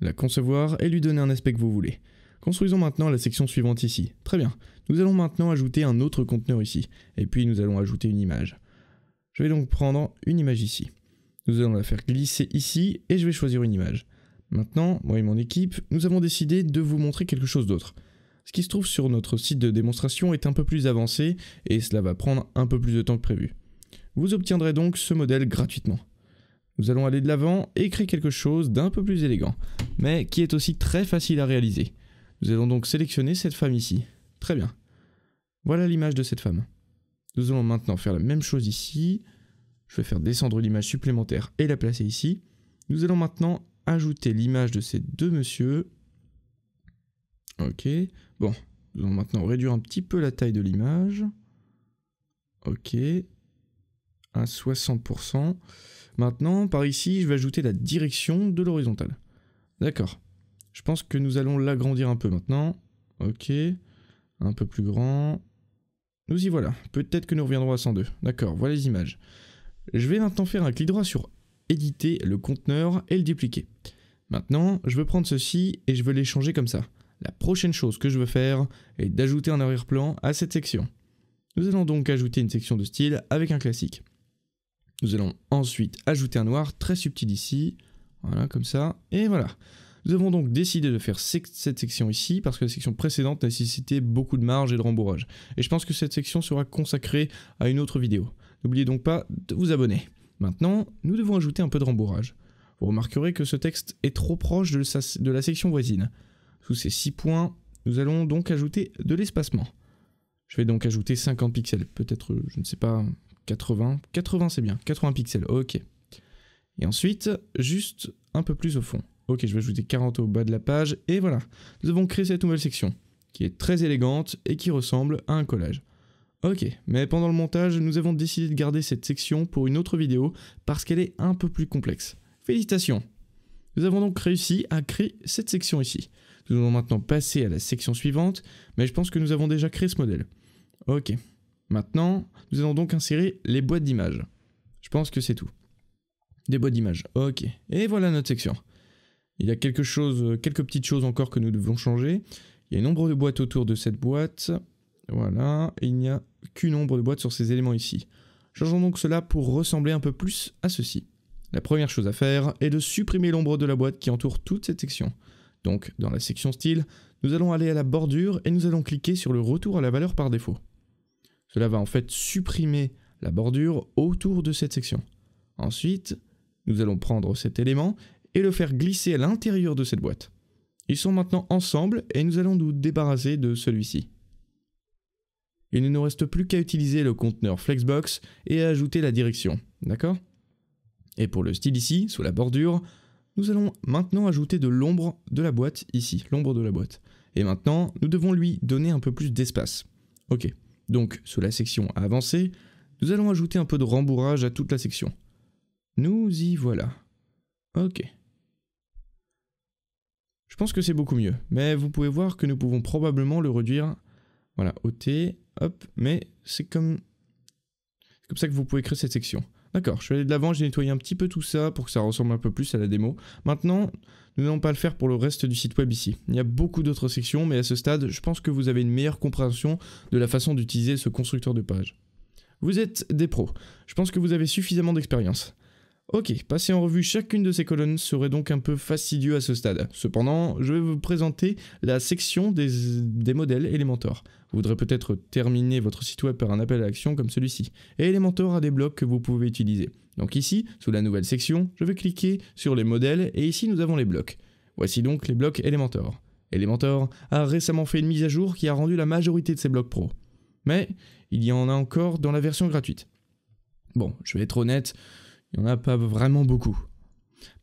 la concevoir et lui donner un aspect que vous voulez. Construisons maintenant la section suivante ici. Très bien. Nous allons maintenant ajouter un autre conteneur ici, et puis nous allons ajouter une image. Je vais donc prendre une image ici. Nous allons la faire glisser ici, et je vais choisir une image. Maintenant, moi et mon équipe, nous avons décidé de vous montrer quelque chose d'autre. Ce qui se trouve sur notre site de démonstration est un peu plus avancé et cela va prendre un peu plus de temps que prévu. Vous obtiendrez donc ce modèle gratuitement. Nous allons aller de l'avant et créer quelque chose d'un peu plus élégant, mais qui est aussi très facile à réaliser. Nous allons donc sélectionner cette femme ici. Très bien. Voilà l'image de cette femme. Nous allons maintenant faire la même chose ici. Je vais faire descendre l'image supplémentaire et la placer ici. Nous allons maintenant ajouter l'image de ces deux monsieur Ok, bon, nous allons maintenant réduire un petit peu la taille de l'image. Ok, à 60%. Maintenant, par ici, je vais ajouter la direction de l'horizontale. D'accord. Je pense que nous allons l'agrandir un peu maintenant. Ok, un peu plus grand. Nous y voilà. Peut-être que nous reviendrons à 102. D'accord, voilà les images. Je vais maintenant faire un clic droit sur éditer le conteneur et le dupliquer. Maintenant, je veux prendre ceci et je veux les changer comme ça. La prochaine chose que je veux faire est d'ajouter un arrière-plan à cette section. Nous allons donc ajouter une section de style avec un classique. Nous allons ensuite ajouter un noir très subtil ici, voilà comme ça, et voilà. Nous avons donc décidé de faire cette section ici parce que la section précédente nécessitait beaucoup de marge et de rembourrage. Et je pense que cette section sera consacrée à une autre vidéo. N'oubliez donc pas de vous abonner. Maintenant, nous devons ajouter un peu de rembourrage. Vous remarquerez que ce texte est trop proche de, la section voisine. Sous ces 6 points, nous allons donc ajouter de l'espacement. Je vais donc ajouter 50 pixels, peut-être, euh, je ne sais pas, 80. 80 c'est bien, 80 pixels, ok. Et ensuite, juste un peu plus au fond. Ok, je vais ajouter 40 au bas de la page, et voilà. Nous avons créé cette nouvelle section, qui est très élégante et qui ressemble à un collage. Ok, mais pendant le montage, nous avons décidé de garder cette section pour une autre vidéo parce qu'elle est un peu plus complexe. Félicitations Nous avons donc réussi à créer cette section ici. Nous allons maintenant passer à la section suivante, mais je pense que nous avons déjà créé ce modèle. Ok. Maintenant, nous allons donc insérer les boîtes d'images. Je pense que c'est tout. Des boîtes d'images, ok. Et voilà notre section. Il y a quelque chose, quelques petites choses encore que nous devons changer. Il y a nombre de boîtes autour de cette boîte. Voilà, il n'y a qu'une ombre de boîte sur ces éléments ici. Changeons donc cela pour ressembler un peu plus à ceci. La première chose à faire est de supprimer l'ombre de la boîte qui entoure toute cette section. Donc, dans la section style, nous allons aller à la bordure et nous allons cliquer sur le retour à la valeur par défaut. Cela va en fait supprimer la bordure autour de cette section. Ensuite, nous allons prendre cet élément et le faire glisser à l'intérieur de cette boîte. Ils sont maintenant ensemble et nous allons nous débarrasser de celui-ci. Il ne nous reste plus qu'à utiliser le conteneur Flexbox et à ajouter la direction, d'accord Et pour le style ici, sous la bordure, nous allons maintenant ajouter de l'ombre de la boîte ici, l'ombre de la boîte. Et maintenant, nous devons lui donner un peu plus d'espace. Ok, donc sous la section avancée, nous allons ajouter un peu de rembourrage à toute la section. Nous y voilà. Ok. Je pense que c'est beaucoup mieux, mais vous pouvez voir que nous pouvons probablement le réduire voilà, OT, hop, mais c'est comme... c'est comme ça que vous pouvez créer cette section. D'accord, je vais aller de l'avant, j'ai nettoyé un petit peu tout ça pour que ça ressemble un peu plus à la démo. Maintenant, nous n'allons pas le faire pour le reste du site web ici. Il y a beaucoup d'autres sections, mais à ce stade, je pense que vous avez une meilleure compréhension de la façon d'utiliser ce constructeur de page. Vous êtes des pros. Je pense que vous avez suffisamment d'expérience. Ok, passer en revue chacune de ces colonnes serait donc un peu fastidieux à ce stade. Cependant, je vais vous présenter la section des, modèles Elementor. Vous voudrez peut-être terminer votre site web par un appel à l'action comme celui-ci. Et Elementor a des blocs que vous pouvez utiliser. Donc ici, sous la nouvelle section, je vais cliquer sur les modèles et ici nous avons les blocs. Voici donc les blocs Elementor. Elementor a récemment fait une mise à jour qui a rendu la majorité de ses blocs pro. Mais il y en a encore dans la version gratuite. Bon, je vais être honnête, il n'y en a pas vraiment beaucoup.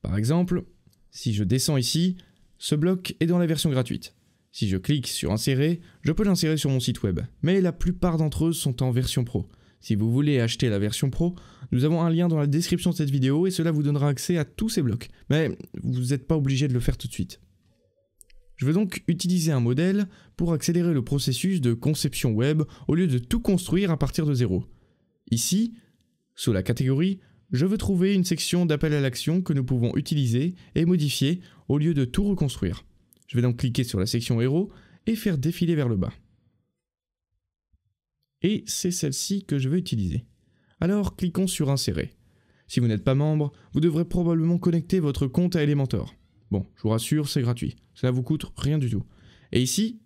Par exemple, si je descends ici, ce bloc est dans la version gratuite. Si je clique sur Insérer, je peux l'insérer sur mon site web, mais la plupart d'entre eux sont en version pro. Si vous voulez acheter la version pro, nous avons un lien dans la description de cette vidéo et cela vous donnera accès à tous ces blocs, mais vous n'êtes pas obligé de le faire tout de suite. Je veux donc utiliser un modèle pour accélérer le processus de conception web au lieu de tout construire à partir de zéro. Ici, sous la catégorie je veux trouver une section d'appel à l'action que nous pouvons utiliser et modifier au lieu de tout reconstruire. Je vais donc cliquer sur la section héros et faire défiler vers le bas. Et c'est celle-ci que je veux utiliser. Alors cliquons sur insérer. Si vous n'êtes pas membre, vous devrez probablement connecter votre compte à Elementor. Bon, je vous rassure, c'est gratuit. Cela vous coûte rien du tout. Et ici,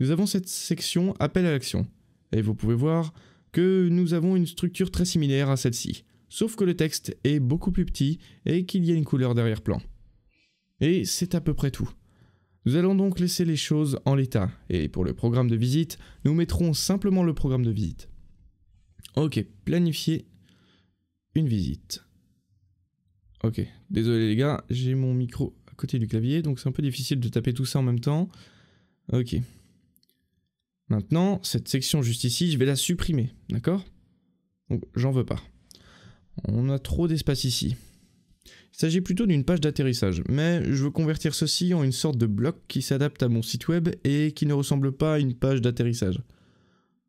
nous avons cette section appel à l'action. Et vous pouvez voir que nous avons une structure très similaire à celle-ci sauf que le texte est beaucoup plus petit et qu'il y a une couleur d'arrière-plan. Et c'est à peu près tout. Nous allons donc laisser les choses en l'état, et pour le programme de visite, nous mettrons simplement le programme de visite. Ok, planifier une visite. Ok, désolé les gars, j'ai mon micro à côté du clavier, donc c'est un peu difficile de taper tout ça en même temps. Ok. Maintenant, cette section juste ici, je vais la supprimer, d'accord Donc j'en veux pas. On a trop d'espace ici. Il s'agit plutôt d'une page d'atterrissage, mais je veux convertir ceci en une sorte de bloc qui s'adapte à mon site web et qui ne ressemble pas à une page d'atterrissage.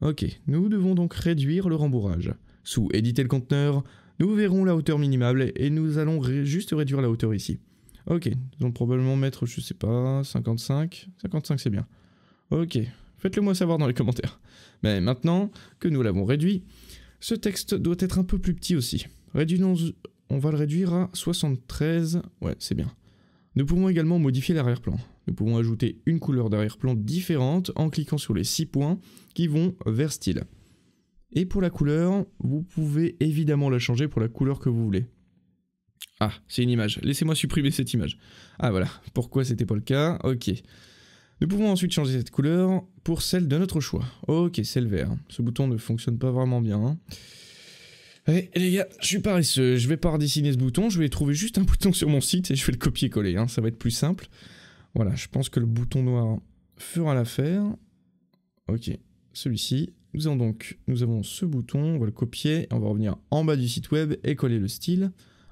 Ok, nous devons donc réduire le rembourrage. Sous éditer le conteneur, nous verrons la hauteur minimale et nous allons juste réduire la hauteur ici. Ok, nous allons probablement mettre, je sais pas, 55. 55 c'est bien. Ok, faites-le moi savoir dans les commentaires. Mais maintenant que nous l'avons réduit, ce texte doit être un peu plus petit aussi. on va le réduire à 73. Ouais, c'est bien. Nous pouvons également modifier l'arrière-plan. Nous pouvons ajouter une couleur d'arrière-plan différente en cliquant sur les 6 points qui vont vers style. Et pour la couleur, vous pouvez évidemment la changer pour la couleur que vous voulez. Ah, c'est une image. Laissez-moi supprimer cette image. Ah voilà, pourquoi c'était pas le cas Ok. Nous pouvons ensuite changer cette couleur pour celle de notre choix. Ok, c'est le vert. Ce bouton ne fonctionne pas vraiment bien. Allez, les gars, je suis paresseux. Je vais pas redessiner ce bouton. Je vais trouver juste un [LAUGHS] bouton sur mon site et je vais le copier-coller. Hein. Ça va être plus simple. Voilà, je pense que le bouton noir fera l'affaire. Ok, celui-ci. Nous avons donc, nous avons ce bouton, on va le copier, on va revenir en bas du site web et coller le style.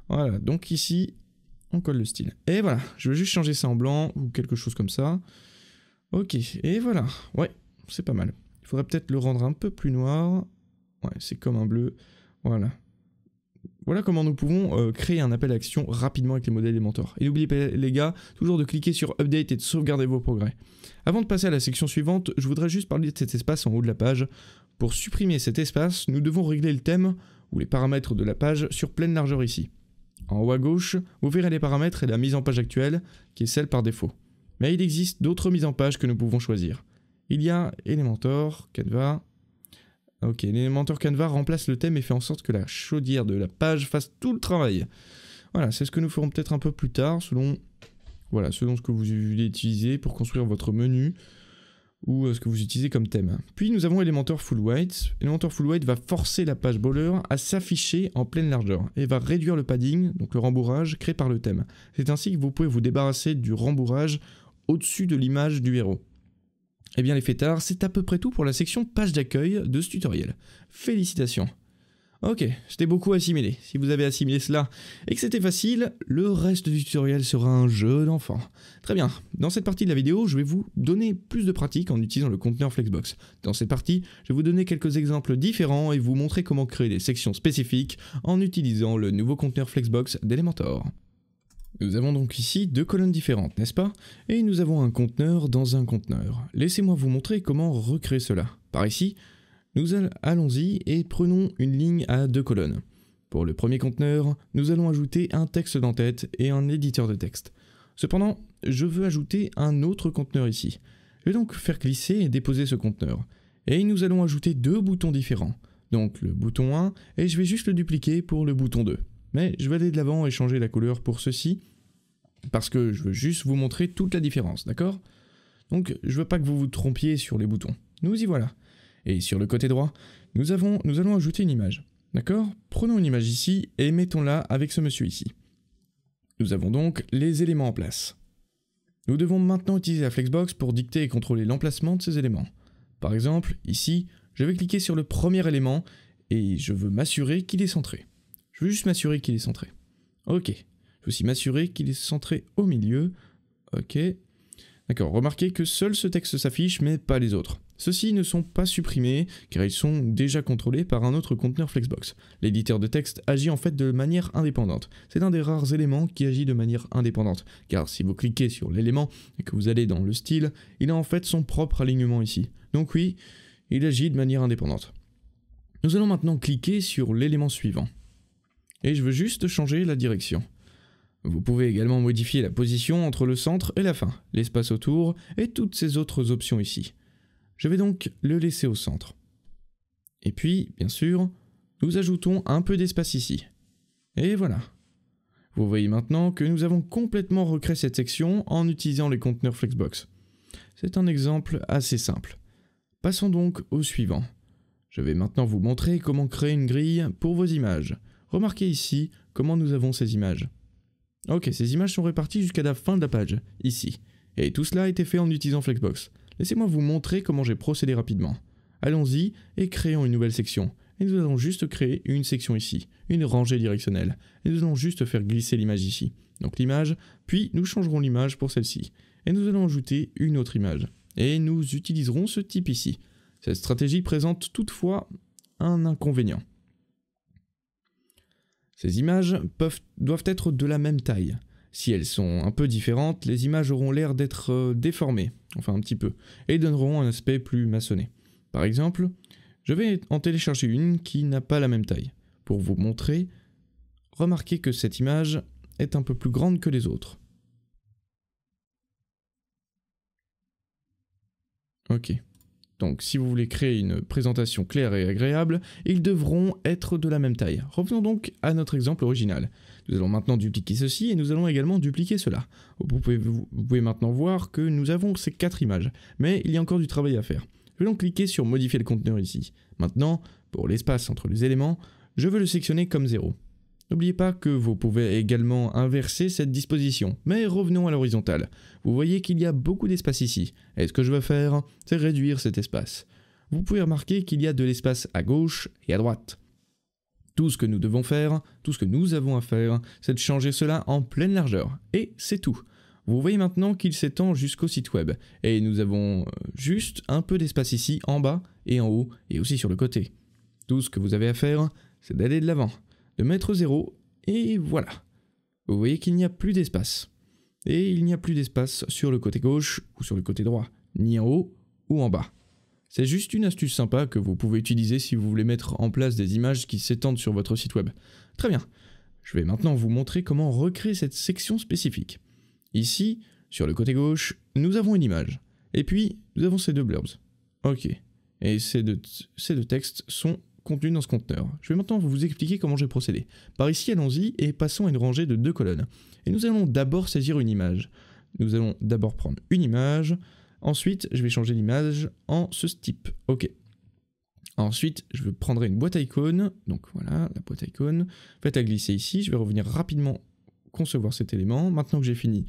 Voilà, donc ici, on colle le style. Et voilà, je vais juste changer ça en blanc ou quelque chose comme ça. Ok, et voilà. Ouais, c'est pas mal. Il faudrait peut-être le rendre un peu plus noir. Ouais, c'est comme un bleu. Voilà. Voilà comment nous pouvons euh, créer un appel à action rapidement avec les modèles des mentors. Et n'oubliez pas les gars, toujours de cliquer sur Update et de sauvegarder vos progrès. Avant de passer à la section suivante, je voudrais juste parler de cet espace en haut de la page. Pour supprimer cet espace, nous devons régler le thème ou les paramètres de la page sur pleine largeur ici. En haut à gauche, vous verrez les paramètres et la mise en page actuelle, qui est celle par défaut mais il existe d'autres mises en page que nous pouvons choisir. Il y a Elementor, Canva. Ok, l'Elementor Canva remplace le thème et fait en sorte que la chaudière de la page fasse tout le travail. Voilà, c'est ce que nous ferons peut-être un peu plus tard, selon, voilà, selon ce que vous voulez utiliser pour construire votre menu ou euh, ce que vous utilisez comme thème. Puis nous avons Elementor Full White. Elementor Full White va forcer la page Bowler à s'afficher en pleine largeur et va réduire le padding, donc le rembourrage créé par le thème. C'est ainsi que vous pouvez vous débarrasser du rembourrage au-dessus de l'image du héros. Eh bien les fêtards, c'est à peu près tout pour la section page d'accueil de ce tutoriel. Félicitations Ok, c'était beaucoup assimilé. Si vous avez assimilé cela et que c'était facile, le reste du tutoriel sera un jeu d'enfant. Très bien, dans cette partie de la vidéo, je vais vous donner plus de pratiques en utilisant le conteneur Flexbox. Dans cette partie, je vais vous donner quelques exemples différents et vous montrer comment créer des sections spécifiques en utilisant le nouveau conteneur Flexbox d'Elementor. Nous avons donc ici deux colonnes différentes, n'est-ce pas Et nous avons un conteneur dans un conteneur. Laissez-moi vous montrer comment recréer cela. Par ici, nous allons-y et prenons une ligne à deux colonnes. Pour le premier conteneur, nous allons ajouter un texte d'entête et un éditeur de texte. Cependant, je veux ajouter un autre conteneur ici. Je vais donc faire glisser et déposer ce conteneur. Et nous allons ajouter deux boutons différents. Donc le bouton 1, et je vais juste le dupliquer pour le bouton 2. Mais je vais aller de l'avant et changer la couleur pour ceci, parce que je veux juste vous montrer toute la différence, d'accord Donc je veux pas que vous vous trompiez sur les boutons. Nous y voilà. Et sur le côté droit, nous, avons, nous allons ajouter une image, d'accord Prenons une image ici et mettons-la avec ce monsieur ici. Nous avons donc les éléments en place. Nous devons maintenant utiliser la Flexbox pour dicter et contrôler l'emplacement de ces éléments. Par exemple, ici, je vais cliquer sur le premier élément et je veux m'assurer qu'il est centré. Je veux juste m'assurer qu'il est centré. Ok. Je veux aussi m'assurer qu'il est centré au milieu. Ok. D'accord, remarquez que seul ce texte s'affiche, mais pas les autres. Ceux-ci ne sont pas supprimés, car ils sont déjà contrôlés par un autre conteneur Flexbox. L'éditeur de texte agit en fait de manière indépendante. C'est un des rares éléments qui agit de manière indépendante, car si vous cliquez sur l'élément et que vous allez dans le style, il a en fait son propre alignement ici. Donc oui, il agit de manière indépendante. Nous allons maintenant cliquer sur l'élément suivant et je veux juste changer la direction. Vous pouvez également modifier la position entre le centre et la fin, l'espace autour et toutes ces autres options ici. Je vais donc le laisser au centre. Et puis, bien sûr, nous ajoutons un peu d'espace ici. Et voilà. Vous voyez maintenant que nous avons complètement recréé cette section en utilisant les conteneurs Flexbox. C'est un exemple assez simple. Passons donc au suivant. Je vais maintenant vous montrer comment créer une grille pour vos images. Remarquez ici comment nous avons ces images. Ok, ces images sont réparties jusqu'à la fin de la page, ici. Et tout cela a été fait en utilisant Flexbox. Laissez-moi vous montrer comment j'ai procédé rapidement. Allons-y et créons une nouvelle section. Et nous allons juste créer une section ici, une rangée directionnelle. Et nous allons juste faire glisser l'image ici. Donc l'image, puis nous changerons l'image pour celle-ci. Et nous allons ajouter une autre image. Et nous utiliserons ce type ici. Cette stratégie présente toutefois un inconvénient. Ces images doivent être de la même taille. Si elles sont un peu différentes, les images auront l'air d'être euh, déformées, enfin un petit peu, et donneront un aspect plus maçonné. Par exemple, je vais en télécharger une qui n'a pas la même taille. Pour vous montrer, remarquez que cette image est un peu plus grande que les autres. Ok. Donc si vous voulez créer une présentation claire et agréable, ils devront être de la même taille. Revenons donc à notre exemple original. Nous allons maintenant dupliquer ceci et nous allons également dupliquer cela. Vous pouvez, maintenant voir que nous avons ces quatre images, mais il y a encore du travail à faire. Je vais donc cliquer sur modifier le conteneur ici. Maintenant, pour l'espace entre les éléments, je veux le sectionner comme 0. N'oubliez pas que vous pouvez également inverser cette disposition, mais revenons à l'horizontale. Vous voyez qu'il y a beaucoup d'espace ici, et ce que je veux faire, c'est réduire cet espace. Vous pouvez remarquer qu'il y a de l'espace à gauche et à droite. Tout ce que nous devons faire, tout ce que nous avons à faire, c'est de changer cela en pleine largeur, et c'est tout. Vous voyez maintenant qu'il s'étend jusqu'au site web, et nous avons euh, juste un peu d'espace ici, en bas et en haut, et aussi sur le côté. Tout ce que vous avez à faire, c'est d'aller de l'avant de mettre 0, et voilà. Vous voyez qu'il n'y a plus d'espace. Et il n'y a plus d'espace sur le côté gauche ou sur le côté droit, ni en haut ou en bas. C'est juste une astuce sympa que vous pouvez utiliser si vous voulez mettre en place des images qui s'étendent sur votre site web. Très bien, je vais maintenant vous montrer comment recréer cette section spécifique. Ici, sur le côté gauche, nous avons une image. Et puis, nous avons ces deux blurbs. Ok. Et ces ces deux textes sont contenu dans ce conteneur. Je vais maintenant vous expliquer comment j'ai procédé. Par ici, allons-y et passons à une rangée de deux colonnes. Et nous allons d'abord saisir une image. Nous allons d'abord prendre une image. Ensuite, je vais changer l'image en ce type. OK. Ensuite, je prendrai une boîte à icônes. Donc voilà, la boîte à icônes. Faites à glisser ici. Je vais revenir rapidement concevoir cet élément. Maintenant que j'ai fini,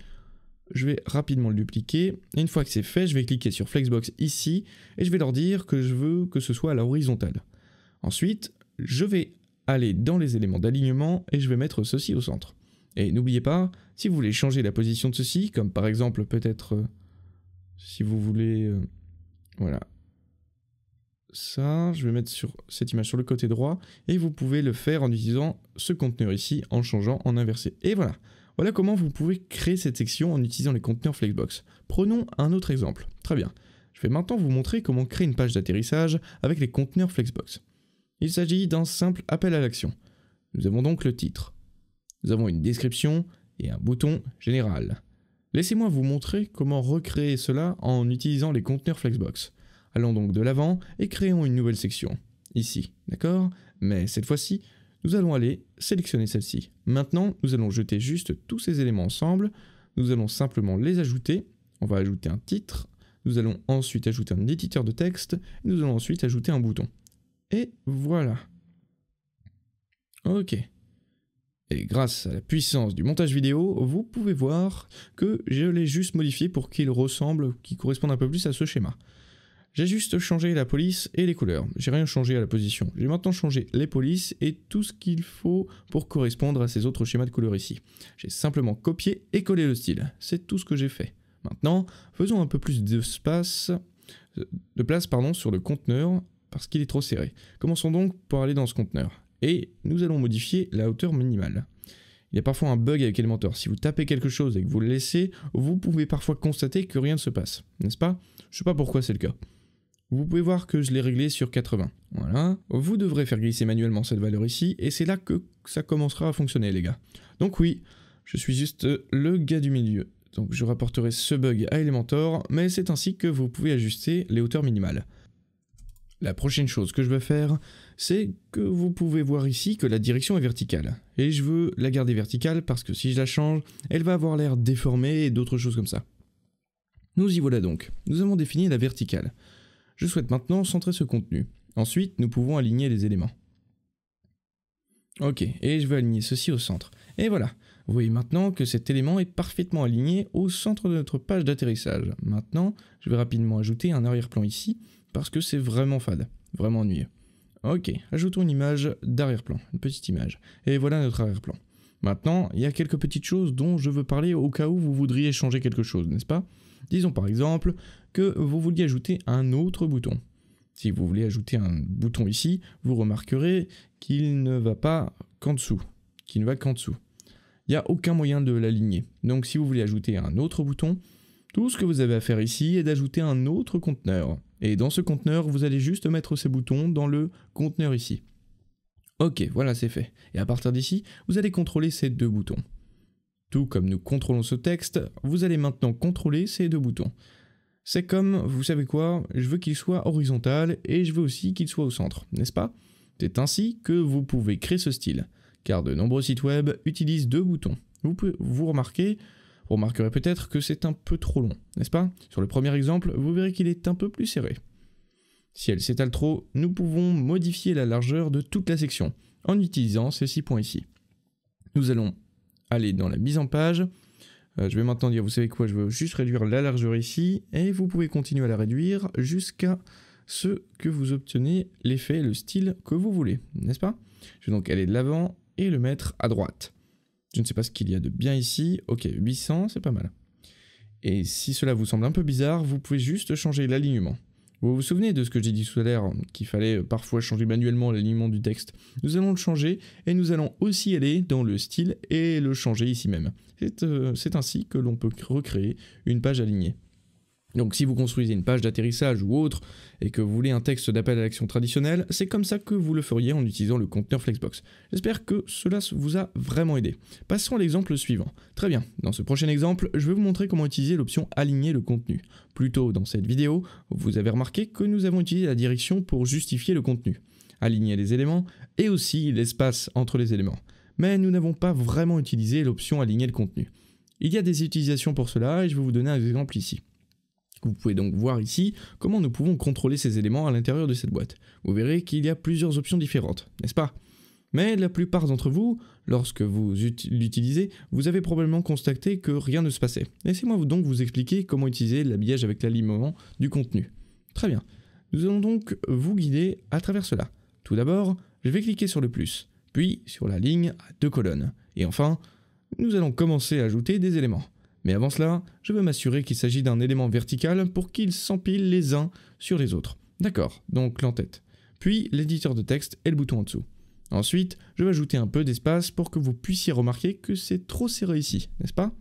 je vais rapidement le dupliquer. Et une fois que c'est fait, je vais cliquer sur Flexbox ici et je vais leur dire que je veux que ce soit à la horizontale. Ensuite, je vais aller dans les éléments d'alignement et je vais mettre ceci au centre. Et n'oubliez pas, si vous voulez changer la position de ceci, comme par exemple peut-être euh, si vous voulez... Euh, voilà. Ça, je vais mettre sur cette image sur le côté droit et vous pouvez le faire en utilisant ce conteneur ici, en changeant, en inversé. Et voilà. Voilà comment vous pouvez créer cette section en utilisant les conteneurs Flexbox. Prenons un autre exemple. Très bien. Je vais maintenant vous montrer comment créer une page d'atterrissage avec les conteneurs Flexbox. Il s'agit d'un simple appel à l'action. Nous avons donc le titre. Nous avons une description et un bouton général. Laissez-moi vous montrer comment recréer cela en utilisant les conteneurs Flexbox. Allons donc de l'avant et créons une nouvelle section. Ici, d'accord Mais cette fois-ci, nous allons aller sélectionner celle-ci. Maintenant, nous allons jeter juste tous ces éléments ensemble. Nous allons simplement les ajouter. On va ajouter un titre. Nous allons ensuite ajouter un éditeur de texte. nous allons ensuite ajouter un bouton. Et voilà. Ok. Et grâce à la puissance du montage vidéo, vous pouvez voir que je l'ai juste modifié pour qu'il ressemble, qu'il corresponde un peu plus à ce schéma. J'ai juste changé la police et les couleurs. J'ai rien changé à la position. J'ai maintenant changé les polices et tout ce qu'il faut pour correspondre à ces autres schémas de couleurs ici. J'ai simplement copié et collé le style. C'est tout ce que j'ai fait. Maintenant, faisons un peu plus de, euh, de place pardon, sur le conteneur parce qu'il est trop serré. Commençons donc par aller dans ce conteneur. Et nous allons modifier la hauteur minimale. Il y a parfois un bug avec Elementor. Si vous tapez quelque chose et que vous le laissez, vous pouvez parfois constater que rien ne se passe. N'est-ce pas Je ne sais pas pourquoi c'est le cas. Vous pouvez voir que je l'ai réglé sur 80. Voilà. Vous devrez faire glisser manuellement cette valeur ici, et c'est là que ça commencera à fonctionner, les gars. Donc oui, je suis juste le gars du milieu. Donc je rapporterai ce bug à Elementor, mais c'est ainsi que vous pouvez ajuster les hauteurs minimales. La prochaine chose que je veux faire, c'est que vous pouvez voir ici que la direction est verticale. Et je veux la garder verticale parce que si je la change, elle va avoir l'air déformée et d'autres choses comme ça. Nous y voilà donc. Nous avons défini la verticale. Je souhaite maintenant centrer ce contenu. Ensuite, nous pouvons aligner les éléments. Ok, et je vais aligner ceci au centre. Et voilà, vous voyez maintenant que cet élément est parfaitement aligné au centre de notre page d'atterrissage. Maintenant, je vais rapidement ajouter un arrière-plan ici parce que c'est vraiment fade, vraiment ennuyeux. Ok, ajoutons une image d'arrière-plan, une petite image. Et voilà notre arrière-plan. Maintenant, il y a quelques petites choses dont je veux parler au cas où vous voudriez changer quelque chose, n'est-ce pas Disons par exemple que vous vouliez ajouter un autre bouton. Si vous voulez ajouter un bouton ici, vous remarquerez qu'il ne va pas qu'en dessous, qu'il ne va qu'en dessous. Il n'y a aucun moyen de l'aligner. Donc si vous voulez ajouter un autre bouton, tout ce que vous avez à faire ici est d'ajouter un autre conteneur. Et dans ce conteneur, vous allez juste mettre ces boutons dans le conteneur ici. Ok, voilà, c'est fait. Et à partir d'ici, vous allez contrôler ces deux boutons. Tout comme nous contrôlons ce texte, vous allez maintenant contrôler ces deux boutons. C'est comme, vous savez quoi, je veux qu'il soit horizontal et je veux aussi qu'il soit au centre, n'est-ce pas C'est ainsi que vous pouvez créer ce style, car de nombreux sites web utilisent deux boutons. Vous, vous remarquez, vous remarquerez peut-être que c'est un peu trop long, n'est-ce pas Sur le premier exemple, vous verrez qu'il est un peu plus serré. Si elle s'étale trop, nous pouvons modifier la largeur de toute la section en utilisant ces six points ici. Nous allons aller dans la mise en page. Euh, je vais maintenant dire, vous savez quoi, je veux juste réduire la largeur ici et vous pouvez continuer à la réduire jusqu'à ce que vous obtenez l'effet, le style que vous voulez, n'est-ce pas Je vais donc aller de l'avant et le mettre à droite. Je ne sais pas ce qu'il y a de bien ici. Ok, 800, c'est pas mal. Et si cela vous semble un peu bizarre, vous pouvez juste changer l'alignement. Vous vous souvenez de ce que j'ai dit tout à l'heure, qu'il fallait parfois changer manuellement l'alignement du texte. Nous allons le changer et nous allons aussi aller dans le style et le changer ici même. C'est euh, ainsi que l'on peut recréer une page alignée. Donc si vous construisez une page d'atterrissage ou autre et que vous voulez un texte d'appel à l'action traditionnel, c'est comme ça que vous le feriez en utilisant le conteneur Flexbox. J'espère que cela vous a vraiment aidé. Passons à l'exemple suivant. Très bien, dans ce prochain exemple, je vais vous montrer comment utiliser l'option aligner le contenu. Plus tôt dans cette vidéo, vous avez remarqué que nous avons utilisé la direction pour justifier le contenu, aligner les éléments et aussi l'espace entre les éléments. Mais nous n'avons pas vraiment utilisé l'option aligner le contenu. Il y a des utilisations pour cela et je vais vous donner un exemple ici. Vous pouvez donc voir ici comment nous pouvons contrôler ces éléments à l'intérieur de cette boîte. Vous verrez qu'il y a plusieurs options différentes, n'est-ce pas Mais la plupart d'entre vous, lorsque vous l'utilisez, vous avez probablement constaté que rien ne se passait. Laissez-moi donc vous expliquer comment utiliser l'habillage avec l'alignement du contenu. Très bien, nous allons donc vous guider à travers cela. Tout d'abord, je vais cliquer sur le plus, puis sur la ligne à deux colonnes. Et enfin, nous allons commencer à ajouter des éléments. Mais avant cela, je veux m'assurer qu'il s'agit d'un élément vertical pour qu'ils s'empilent les uns sur les autres. D'accord, donc l'entête. Puis l'éditeur de texte et le bouton en dessous. Ensuite, je vais ajouter un peu d'espace pour que vous puissiez remarquer que c'est trop serré ici, n'est-ce pas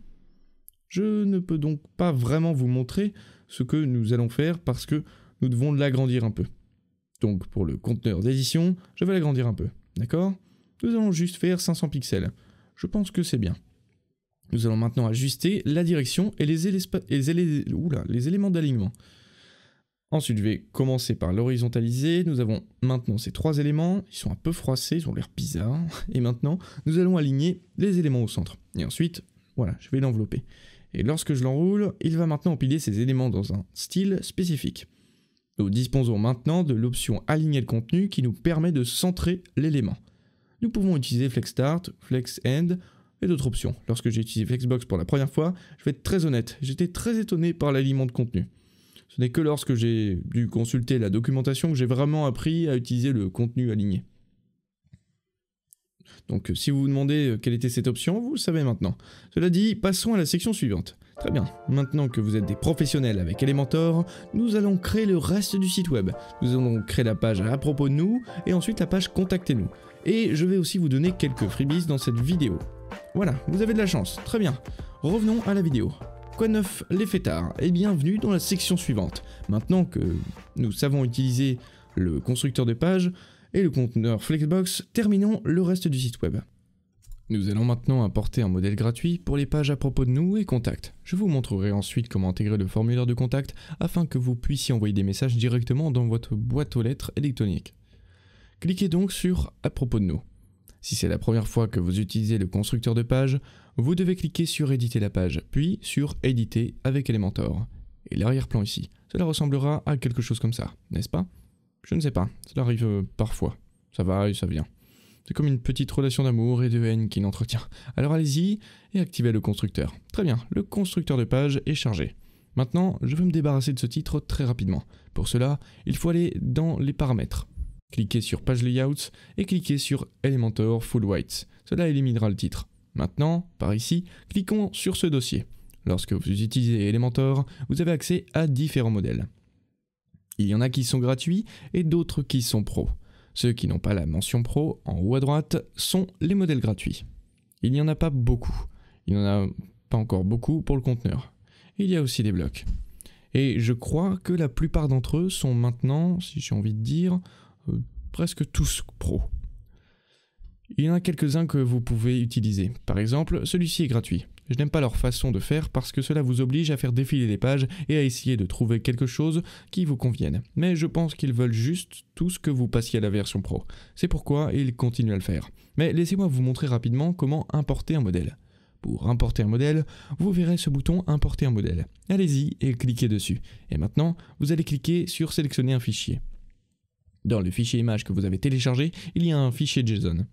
Je ne peux donc pas vraiment vous montrer ce que nous allons faire parce que nous devons l'agrandir un peu. Donc pour le conteneur d'édition, je vais l'agrandir un peu, d'accord Nous allons juste faire 500 pixels. Je pense que c'est bien. Nous allons maintenant ajuster la direction et les, éléments d'alignement. Ensuite, je vais commencer par l'horizontaliser. Nous avons maintenant ces trois éléments. Ils sont un peu froissés, ils ont l'air bizarres. [LAUGHS] Et maintenant, nous allons aligner les éléments au centre. Et ensuite, voilà, je vais l'envelopper. Et lorsque je l'enroule, il va maintenant empiler ces éléments dans un style spécifique. Nous disposons maintenant de l'option Aligner le contenu qui nous permet de centrer l'élément. Nous pouvons utiliser Flex Start »,« Flex End » et d'autres options. Lorsque j'ai utilisé Flexbox pour la première fois, je vais être très honnête, j'étais très étonné par l'aliment de contenu. Ce n'est que lorsque j'ai dû consulter la documentation que j'ai vraiment appris à utiliser le contenu aligné. Donc euh, si vous vous demandez euh, quelle était cette option, vous le savez maintenant. Cela dit, passons à la section suivante. Très bien, maintenant que vous êtes des professionnels avec Elementor, nous allons créer le reste du site web. Nous allons créer la page à propos de nous et ensuite la page contactez-nous. Et je vais aussi vous donner quelques freebies dans cette vidéo. Voilà, vous avez de la chance, très bien. Revenons à la vidéo. Quoi neuf les fêtards Et bienvenue dans la section suivante. Maintenant que nous savons utiliser le constructeur de pages et le conteneur Flexbox, terminons le reste du site web. Nous allons maintenant importer un modèle gratuit pour les pages à propos de nous et contacts. Je vous montrerai ensuite comment intégrer le formulaire de contact afin que vous puissiez envoyer des messages directement dans votre boîte aux lettres électronique. Cliquez donc sur à propos de nous. Si c'est la première fois que vous utilisez le constructeur de page, vous devez cliquer sur éditer la page, puis sur éditer avec Elementor. Et l'arrière-plan ici, cela ressemblera à quelque chose comme ça, n'est-ce pas Je ne sais pas, cela arrive euh, parfois. Ça va et ça vient. C'est comme une petite relation d'amour et de haine qu'il entretient. Alors allez-y et activez le constructeur. Très bien, le constructeur de page est chargé. Maintenant, je veux me débarrasser de ce titre très rapidement. Pour cela, il faut aller dans les paramètres. Cliquez sur Page Layout et cliquez sur Elementor Full White. Cela éliminera le titre. Maintenant, par ici, cliquons sur ce dossier. Lorsque vous utilisez Elementor, vous avez accès à différents modèles. Il y en a qui sont gratuits et d'autres qui sont pro. Ceux qui n'ont pas la mention pro, en haut à droite, sont les modèles gratuits. Il n'y en a pas beaucoup. Il n'y en a pas encore beaucoup pour le conteneur. Il y a aussi des blocs. Et je crois que la plupart d'entre eux sont maintenant, si j'ai envie de dire, euh, presque tous pro. Il y en a quelques-uns que vous pouvez utiliser. Par exemple, celui-ci est gratuit. Je n'aime pas leur façon de faire parce que cela vous oblige à faire défiler les pages et à essayer de trouver quelque chose qui vous convienne. Mais je pense qu'ils veulent juste tout ce que vous passiez à la version pro. C'est pourquoi ils continuent à le faire. Mais laissez-moi vous montrer rapidement comment importer un modèle. Pour importer un modèle, vous verrez ce bouton importer un modèle. Allez-y et cliquez dessus. Et maintenant, vous allez cliquer sur sélectionner un fichier. Dans le fichier image que vous avez téléchargé, il y a un fichier JSON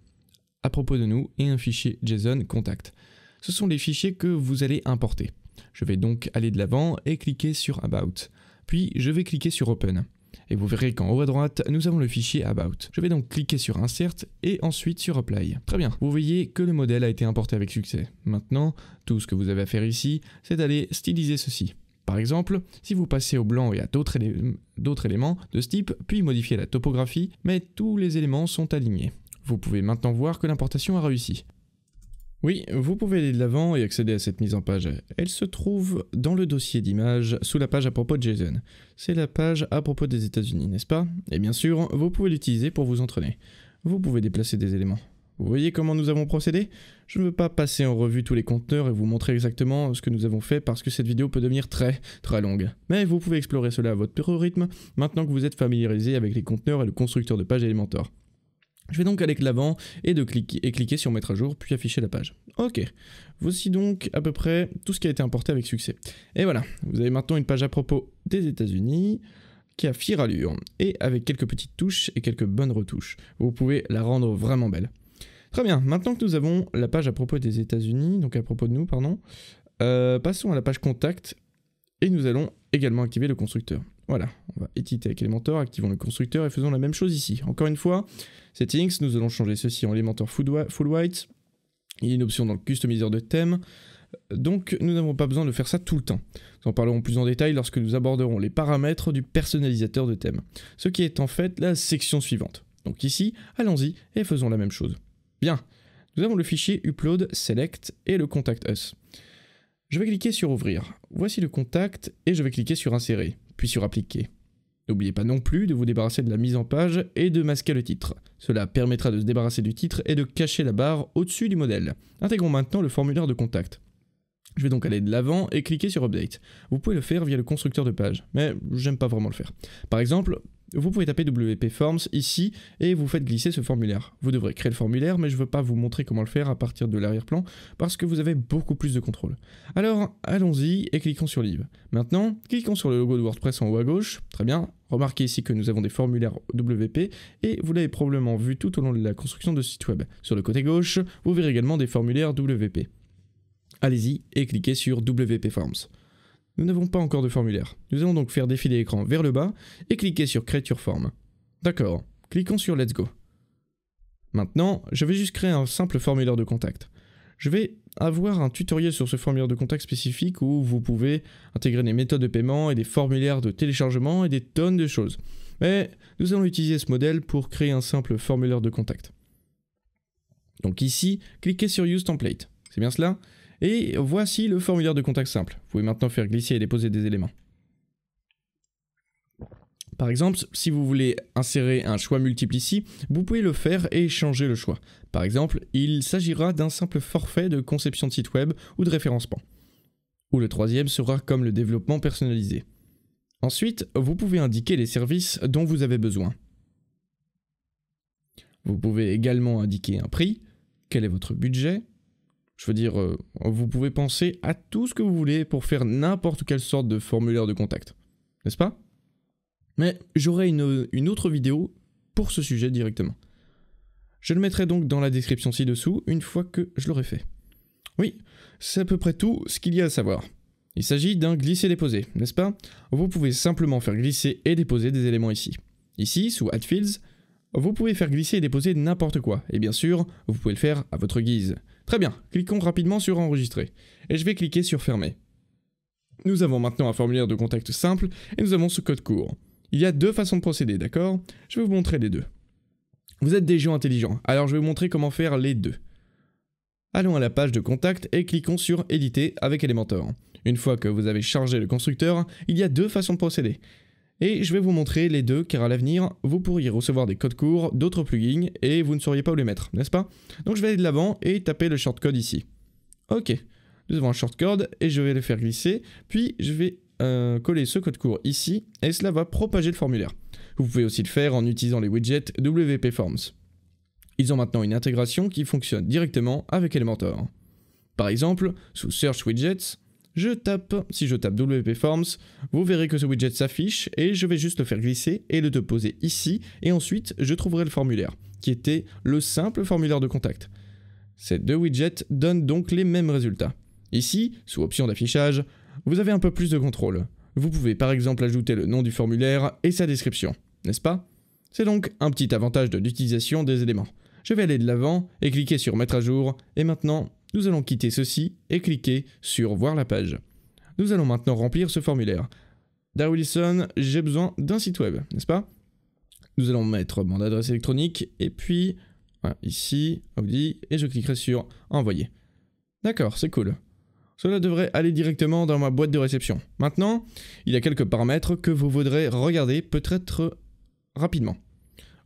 à propos de nous et un fichier JSON contact. Ce sont les fichiers que vous allez importer. Je vais donc aller de l'avant et cliquer sur About. Puis je vais cliquer sur Open. Et vous verrez qu'en haut à droite, nous avons le fichier About. Je vais donc cliquer sur Insert et ensuite sur Apply. Très bien, vous voyez que le modèle a été importé avec succès. Maintenant, tout ce que vous avez à faire ici, c'est d'aller styliser ceci. Par exemple, si vous passez au blanc et à d'autres éléments de ce type, puis modifiez la topographie, mais tous les éléments sont alignés. Vous pouvez maintenant voir que l'importation a réussi. Oui, vous pouvez aller de l'avant et accéder à cette mise en page. Elle se trouve dans le dossier d'images, sous la page à propos de JSON. C'est la page à propos des États-Unis, n'est-ce pas Et bien sûr, vous pouvez l'utiliser pour vous entraîner. Vous pouvez déplacer des éléments. Vous voyez comment nous avons procédé Je ne veux pas passer en revue tous les conteneurs et vous montrer exactement ce que nous avons fait parce que cette vidéo peut devenir très très longue. Mais vous pouvez explorer cela à votre rythme maintenant que vous êtes familiarisé avec les conteneurs et le constructeur de page Elementor. Je vais donc aller de l'avant et, de cliquer, et cliquer sur mettre à jour puis afficher la page. Ok, voici donc à peu près tout ce qui a été importé avec succès. Et voilà, vous avez maintenant une page à propos des États-Unis qui a fière allure et avec quelques petites touches et quelques bonnes retouches. Vous pouvez la rendre vraiment belle. Très bien, maintenant que nous avons la page à propos des États-Unis, donc à propos de nous, pardon, euh, passons à la page contact et nous allons également activer le constructeur. Voilà, on va éditer avec Elementor, activons le constructeur et faisons la même chose ici. Encore une fois, settings, nous allons changer ceci en Elementor full white. Il y a une option dans le customiseur de thème. Donc nous n'avons pas besoin de faire ça tout le temps. Nous en parlerons plus en détail lorsque nous aborderons les paramètres du personnalisateur de thème, ce qui est en fait la section suivante. Donc ici, allons-y et faisons la même chose. Bien, nous avons le fichier upload, select et le contact us. Je vais cliquer sur ouvrir. Voici le contact et je vais cliquer sur insérer, puis sur appliquer. N'oubliez pas non plus de vous débarrasser de la mise en page et de masquer le titre. Cela permettra de se débarrasser du titre et de cacher la barre au-dessus du modèle. Intégrons maintenant le formulaire de contact. Je vais donc aller de l'avant et cliquer sur Update. Vous pouvez le faire via le constructeur de page, mais j'aime pas vraiment le faire. Par exemple, vous pouvez taper WP Forms ici et vous faites glisser ce formulaire. Vous devrez créer le formulaire, mais je ne veux pas vous montrer comment le faire à partir de l'arrière-plan parce que vous avez beaucoup plus de contrôle. Alors allons-y et cliquons sur Live. Maintenant, cliquons sur le logo de WordPress en haut à gauche. Très bien. Remarquez ici que nous avons des formulaires WP et vous l'avez probablement vu tout au long de la construction de ce site web. Sur le côté gauche, vous verrez également des formulaires WP. Allez-y et cliquez sur WP Forms. Nous n'avons pas encore de formulaire. Nous allons donc faire défiler l'écran vers le bas et cliquer sur Créature forme. D'accord, cliquons sur Let's Go. Maintenant, je vais juste créer un simple formulaire de contact. Je vais avoir un tutoriel sur ce formulaire de contact spécifique où vous pouvez intégrer des méthodes de paiement et des formulaires de téléchargement et des tonnes de choses. Mais nous allons utiliser ce modèle pour créer un simple formulaire de contact. Donc ici, cliquez sur Use Template. C'est bien cela et voici le formulaire de contact simple. Vous pouvez maintenant faire glisser et déposer des éléments. Par exemple, si vous voulez insérer un choix multiple ici, vous pouvez le faire et changer le choix. Par exemple, il s'agira d'un simple forfait de conception de site web ou de référencement. Ou le troisième sera comme le développement personnalisé. Ensuite, vous pouvez indiquer les services dont vous avez besoin. Vous pouvez également indiquer un prix, quel est votre budget, je veux dire, euh, vous pouvez penser à tout ce que vous voulez pour faire n'importe quelle sorte de formulaire de contact. N'est-ce pas Mais j'aurai une, autre vidéo pour ce sujet directement. Je le mettrai donc dans la description ci-dessous une fois que je l'aurai fait. Oui, c'est à peu près tout ce qu'il y a à savoir. Il s'agit d'un glisser-déposer, n'est-ce pas Vous pouvez simplement faire glisser et déposer des éléments ici. Ici, sous Add Fields, vous pouvez faire glisser et déposer n'importe quoi, et bien sûr, vous pouvez le faire à votre guise. Très bien, cliquons rapidement sur Enregistrer, et je vais cliquer sur Fermer. Nous avons maintenant un formulaire de contact simple, et nous avons ce code court. Il y a deux façons de procéder, d'accord Je vais vous montrer les deux. Vous êtes des gens intelligents, alors je vais vous montrer comment faire les deux. Allons à la page de contact et cliquons sur Éditer avec Elementor. Une fois que vous avez chargé le constructeur, il y a deux façons de procéder et je vais vous montrer les deux car à l'avenir vous pourriez recevoir des codes courts, d'autres plugins et vous ne sauriez pas où les mettre, n'est-ce pas Donc je vais aller de l'avant et taper le shortcode ici. Ok, nous avons un shortcode et je vais le faire glisser, puis je vais euh, coller ce code court ici et cela va propager le formulaire. Vous pouvez aussi le faire en utilisant les widgets WP Ils ont maintenant une intégration qui fonctionne directement avec Elementor. Par exemple, sous Search Widgets, je tape, si je tape WP Forms, vous verrez que ce widget s'affiche et je vais juste le faire glisser et le déposer ici et ensuite je trouverai le formulaire qui était le simple formulaire de contact. Ces deux widgets donnent donc les mêmes résultats. Ici, sous option d'affichage, vous avez un peu plus de contrôle. Vous pouvez par exemple ajouter le nom du formulaire et sa description, n'est-ce pas C'est donc un petit avantage de l'utilisation des éléments. Je vais aller de l'avant et cliquer sur mettre à jour et maintenant nous allons quitter ceci et cliquer sur Voir la page. Nous allons maintenant remplir ce formulaire. Wilson j'ai besoin d'un site web, n'est-ce pas Nous allons mettre mon adresse électronique et puis voilà, ici, Audi, et je cliquerai sur Envoyer. D'accord, c'est cool. Cela devrait aller directement dans ma boîte de réception. Maintenant, il y a quelques paramètres que vous voudrez regarder peut-être rapidement.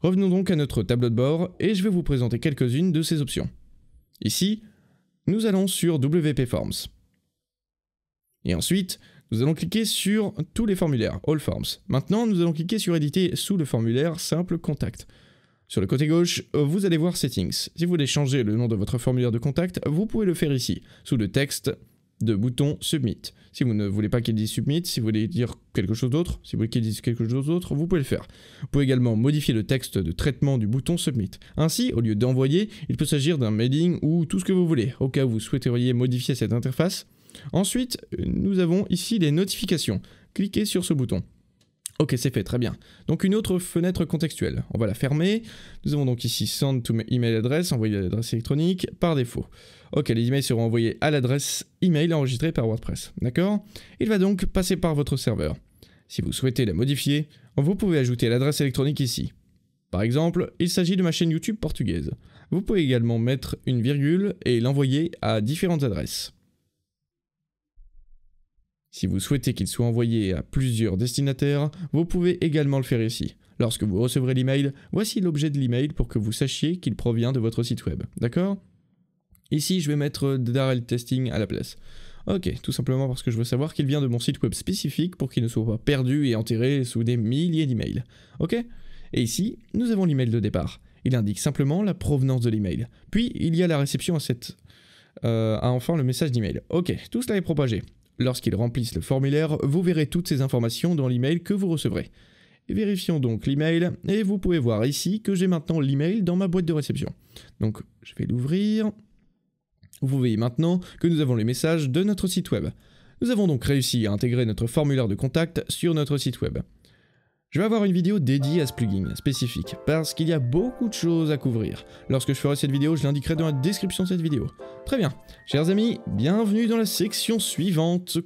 Revenons donc à notre tableau de bord et je vais vous présenter quelques-unes de ces options. Ici, nous allons sur WP Forms. Et ensuite, nous allons cliquer sur tous les formulaires, All Forms. Maintenant, nous allons cliquer sur Éditer sous le formulaire Simple Contact. Sur le côté gauche, vous allez voir Settings. Si vous voulez changer le nom de votre formulaire de contact, vous pouvez le faire ici, sous le texte de bouton Submit. Si vous ne voulez pas qu'il dise Submit, si vous voulez dire quelque chose d'autre, si vous voulez qu'il dise quelque chose d'autre, vous pouvez le faire. Vous pouvez également modifier le texte de traitement du bouton Submit. Ainsi, au lieu d'envoyer, il peut s'agir d'un mailing ou tout ce que vous voulez, au cas où vous souhaiteriez modifier cette interface. Ensuite, nous avons ici les notifications. Cliquez sur ce bouton. Ok, c'est fait, très bien. Donc une autre fenêtre contextuelle. On va la fermer. Nous avons donc ici Send to email address, envoyer l'adresse électronique par défaut. Ok, les emails seront envoyés à l'adresse email enregistrée par WordPress. D'accord Il va donc passer par votre serveur. Si vous souhaitez la modifier, vous pouvez ajouter l'adresse électronique ici. Par exemple, il s'agit de ma chaîne YouTube portugaise. Vous pouvez également mettre une virgule et l'envoyer à différentes adresses. Si vous souhaitez qu'il soit envoyé à plusieurs destinataires, vous pouvez également le faire ici. Lorsque vous recevrez l'email, voici l'objet de l'email pour que vous sachiez qu'il provient de votre site web. D'accord Ici, je vais mettre euh, Darrell Testing à la place. Ok, tout simplement parce que je veux savoir qu'il vient de mon site web spécifique pour qu'il ne soit pas perdu et enterré sous des milliers d'emails. Ok Et ici, nous avons l'email de départ. Il indique simplement la provenance de l'email. Puis, il y a la réception à cette... Euh, à enfin le message d'email. Ok, tout cela est propagé. Lorsqu'ils remplissent le formulaire, vous verrez toutes ces informations dans l'email que vous recevrez. Vérifions donc l'email et vous pouvez voir ici que j'ai maintenant l'email dans ma boîte de réception. Donc je vais l'ouvrir, vous voyez maintenant que nous avons les messages de notre site web. Nous avons donc réussi à intégrer notre formulaire de contact sur notre site web. Je vais avoir une vidéo dédiée à ce plugin spécifique, parce qu'il y a beaucoup de choses à couvrir. Lorsque je ferai cette vidéo, je l'indiquerai dans la description de cette vidéo. Très bien, chers amis, bienvenue dans la section suivante,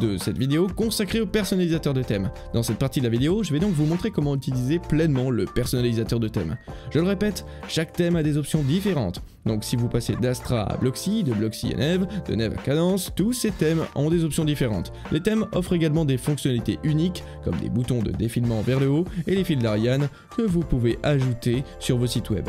de cette vidéo consacrée au personnalisateur de thème. Dans cette partie de la vidéo, je vais donc vous montrer comment utiliser pleinement le personnalisateur de thème. Je le répète, chaque thème a des options différentes. Donc si vous passez d'Astra à Bloxy, de Bloxy à Neve, de Neve à Cadence, tous ces thèmes ont des options différentes. Les thèmes offrent également des fonctionnalités uniques, comme des boutons de défilement vers le haut et les fils d'Ariane que vous pouvez ajouter sur vos sites web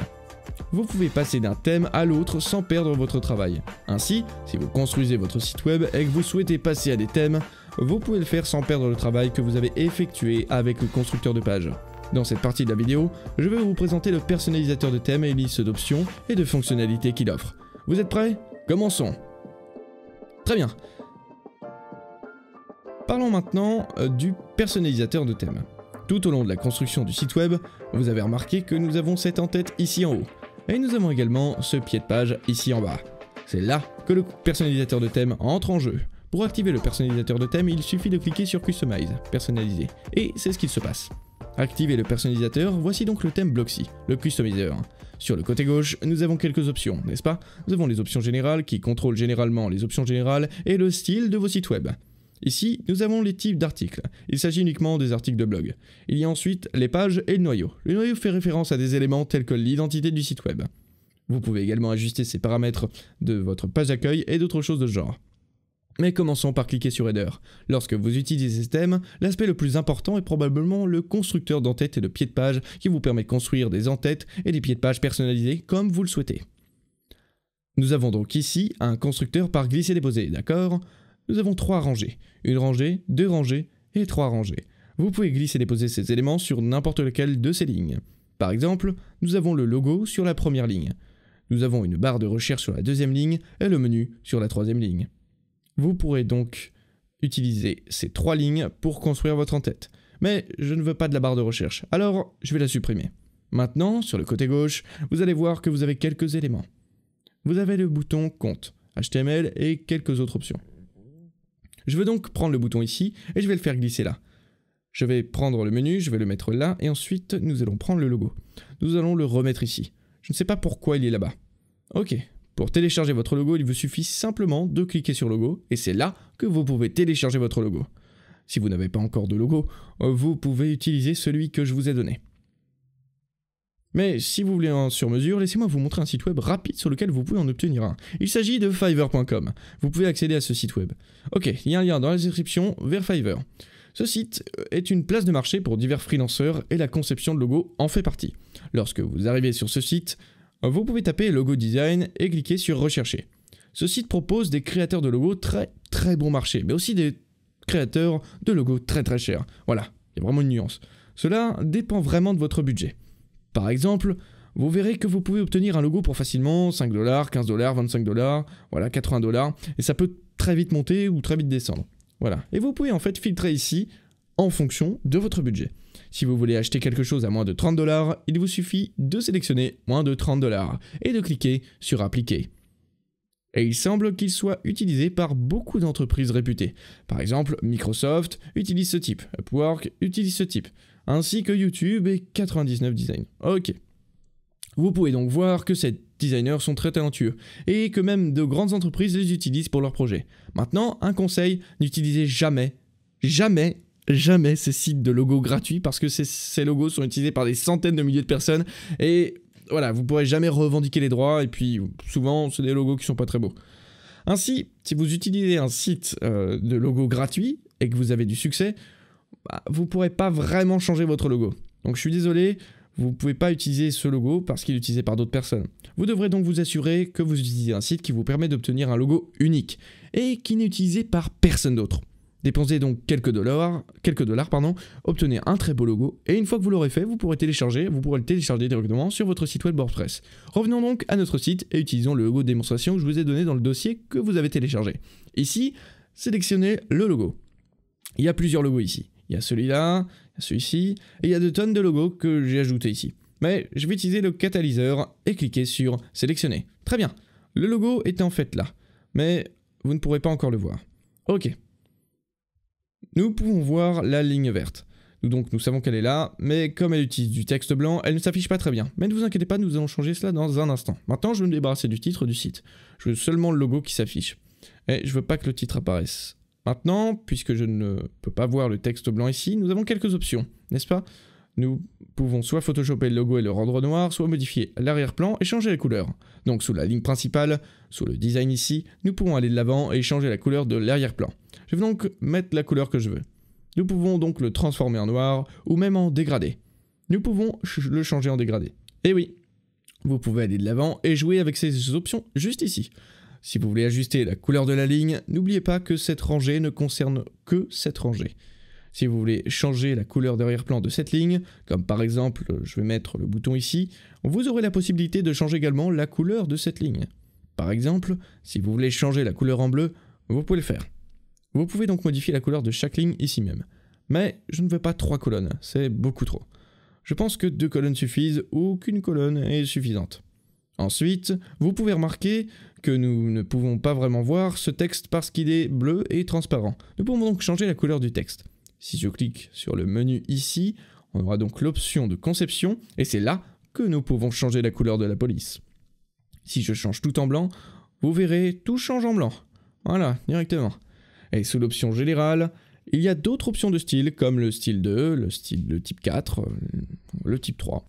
vous pouvez passer d'un thème à l'autre sans perdre votre travail. Ainsi, si vous construisez votre site web et que vous souhaitez passer à des thèmes, vous pouvez le faire sans perdre le travail que vous avez effectué avec le constructeur de page. Dans cette partie de la vidéo, je vais vous présenter le personnalisateur de thèmes et liste d'options et de fonctionnalités qu'il offre. Vous êtes prêts Commençons Très bien Parlons maintenant euh, du personnalisateur de thèmes. Tout au long de la construction du site web, vous avez remarqué que nous avons cette en-tête ici en haut. Et nous avons également ce pied de page ici en bas. C'est là que le personnalisateur de thème entre en jeu. Pour activer le personnalisateur de thème, il suffit de cliquer sur Customize, personnaliser. Et c'est ce qu'il se passe. Activer le personnalisateur, voici donc le thème Bloxy, le customizer. Sur le côté gauche, nous avons quelques options, n'est-ce pas Nous avons les options générales qui contrôlent généralement les options générales et le style de vos sites web. Ici, nous avons les types d'articles. Il s'agit uniquement des articles de blog. Il y a ensuite les pages et le noyau. Le noyau fait référence à des éléments tels que l'identité du site web. Vous pouvez également ajuster ces paramètres de votre page d'accueil et d'autres choses de ce genre. Mais commençons par cliquer sur Header. Lorsque vous utilisez ce thème, l'aspect le plus important est probablement le constructeur d'entêtes et de pieds de page qui vous permet de construire des entêtes et des pieds de page personnalisés comme vous le souhaitez. Nous avons donc ici un constructeur par glisser-déposer, d'accord nous avons trois rangées. Une rangée, deux rangées et trois rangées. Vous pouvez glisser et déposer ces éléments sur n'importe lequel de ces lignes. Par exemple, nous avons le logo sur la première ligne. Nous avons une barre de recherche sur la deuxième ligne et le menu sur la troisième ligne. Vous pourrez donc utiliser ces trois lignes pour construire votre en-tête. Mais je ne veux pas de la barre de recherche, alors je vais la supprimer. Maintenant, sur le côté gauche, vous allez voir que vous avez quelques éléments. Vous avez le bouton compte, HTML et quelques autres options. Je veux donc prendre le bouton ici et je vais le faire glisser là. Je vais prendre le menu, je vais le mettre là et ensuite nous allons prendre le logo. Nous allons le remettre ici. Je ne sais pas pourquoi il est là-bas. Ok, pour télécharger votre logo, il vous suffit simplement de cliquer sur logo et c'est là que vous pouvez télécharger votre logo. Si vous n'avez pas encore de logo, euh, vous pouvez utiliser celui que je vous ai donné. Mais si vous voulez en sur-mesure, laissez-moi vous montrer un site web rapide sur lequel vous pouvez en obtenir un. Il s'agit de fiverr.com. Vous pouvez accéder à ce site web. Ok, il y a un lien dans la description vers Fiverr. Ce site euh, est une place de marché pour divers freelancers et la conception de logos en fait partie. Lorsque vous arrivez sur ce site, vous pouvez taper logo design et cliquer sur rechercher. Ce site propose des créateurs de logos très très bon marché, mais aussi des créateurs de logos très très chers. Voilà, il y a vraiment une nuance. Cela dépend vraiment de votre budget. Par exemple, vous verrez que vous pouvez obtenir un logo pour facilement 5 dollars, 15 dollars, 25 dollars, voilà, 80 dollars, et ça peut très vite monter ou très vite descendre. Voilà. Et vous pouvez en fait filtrer ici en fonction de votre budget. Si vous voulez acheter quelque chose à moins de 30 dollars, il vous suffit de sélectionner moins de 30 dollars et de cliquer sur appliquer. Et il semble qu'il soit utilisé par beaucoup d'entreprises réputées. Par exemple, Microsoft utilise ce type, Upwork utilise ce type ainsi que YouTube et 99 Design. Ok. Vous pouvez donc voir que ces designers sont très talentueux et que même de grandes entreprises les utilisent pour leurs projets. Maintenant, un conseil, n'utilisez jamais, jamais, jamais ces sites de logos gratuits parce que ces, logos sont utilisés par des centaines de milliers de personnes et voilà, vous pourrez jamais revendiquer les droits et puis souvent sont des logos qui sont pas très beaux. Ainsi, si vous utilisez un site euh, de logos gratuit et que vous avez du succès, bah, vous ne pourrez pas vraiment changer votre logo. Donc je suis désolé, vous ne pouvez pas utiliser ce logo parce qu'il est utilisé par d'autres personnes. Vous devrez donc vous assurer que vous utilisez un site qui vous permet d'obtenir un logo unique et qui n'est utilisé par personne d'autre. Dépensez donc quelques dollars, quelques dollars pardon, obtenez un très beau logo et une fois que vous l'aurez fait, vous pourrez télécharger, vous pourrez le télécharger directement sur votre site web WordPress. Revenons donc à notre site et utilisons le logo de démonstration que je vous ai donné dans le dossier que vous avez téléchargé. Ici, sélectionnez le logo. Il y a plusieurs logos ici il y a celui-là, celui-ci, et il y a deux tonnes de logos que j'ai ajoutés ici. Mais je vais utiliser le catalyseur et cliquer sur sélectionner. Très bien, le logo est en fait là, mais vous ne pourrez pas encore le voir. Ok. Nous pouvons voir la ligne verte. Nous donc nous savons qu'elle est là, mais comme elle utilise du texte blanc, elle ne s'affiche pas très bien. Mais ne vous inquiétez pas, nous allons changer cela dans un instant. Maintenant, je vais me débarrasser du titre du site. Je veux seulement le logo qui s'affiche. Et je veux pas que le titre apparaisse. Maintenant, puisque je ne peux pas voir le texte blanc ici, nous avons quelques options, n'est-ce pas Nous pouvons soit photoshopper le logo et le rendre noir, soit modifier l'arrière-plan et changer la couleur. Donc sous la ligne principale, sous le design ici, nous pouvons aller de l'avant et changer la couleur de l'arrière-plan. Je vais donc mettre la couleur que je veux. Nous pouvons donc le transformer en noir ou même en dégradé. Nous pouvons le changer en dégradé. Et eh oui, vous pouvez aller de l'avant et jouer avec ces options juste ici. Si vous voulez ajuster la couleur de la ligne, n'oubliez pas que cette rangée ne concerne que cette rangée. Si vous voulez changer la couleur d'arrière-plan de cette ligne, comme par exemple je vais mettre le bouton ici, vous aurez la possibilité de changer également la couleur de cette ligne. Par exemple, si vous voulez changer la couleur en bleu, vous pouvez le faire. Vous pouvez donc modifier la couleur de chaque ligne ici même. Mais je ne veux pas trois colonnes, c'est beaucoup trop. Je pense que deux colonnes suffisent ou qu'une colonne est suffisante. Ensuite, vous pouvez remarquer nous ne pouvons pas vraiment voir ce texte parce qu'il est bleu et transparent. Nous pouvons donc changer la couleur du texte. Si je clique sur le menu ici, on aura donc l'option de conception et c'est là que nous pouvons changer la couleur de la police. Si je change tout en blanc, vous verrez tout change en blanc. Voilà, directement. Et sous l'option générale, il y a d'autres options de style comme le style 2, le style le type 4, euh, le type 3.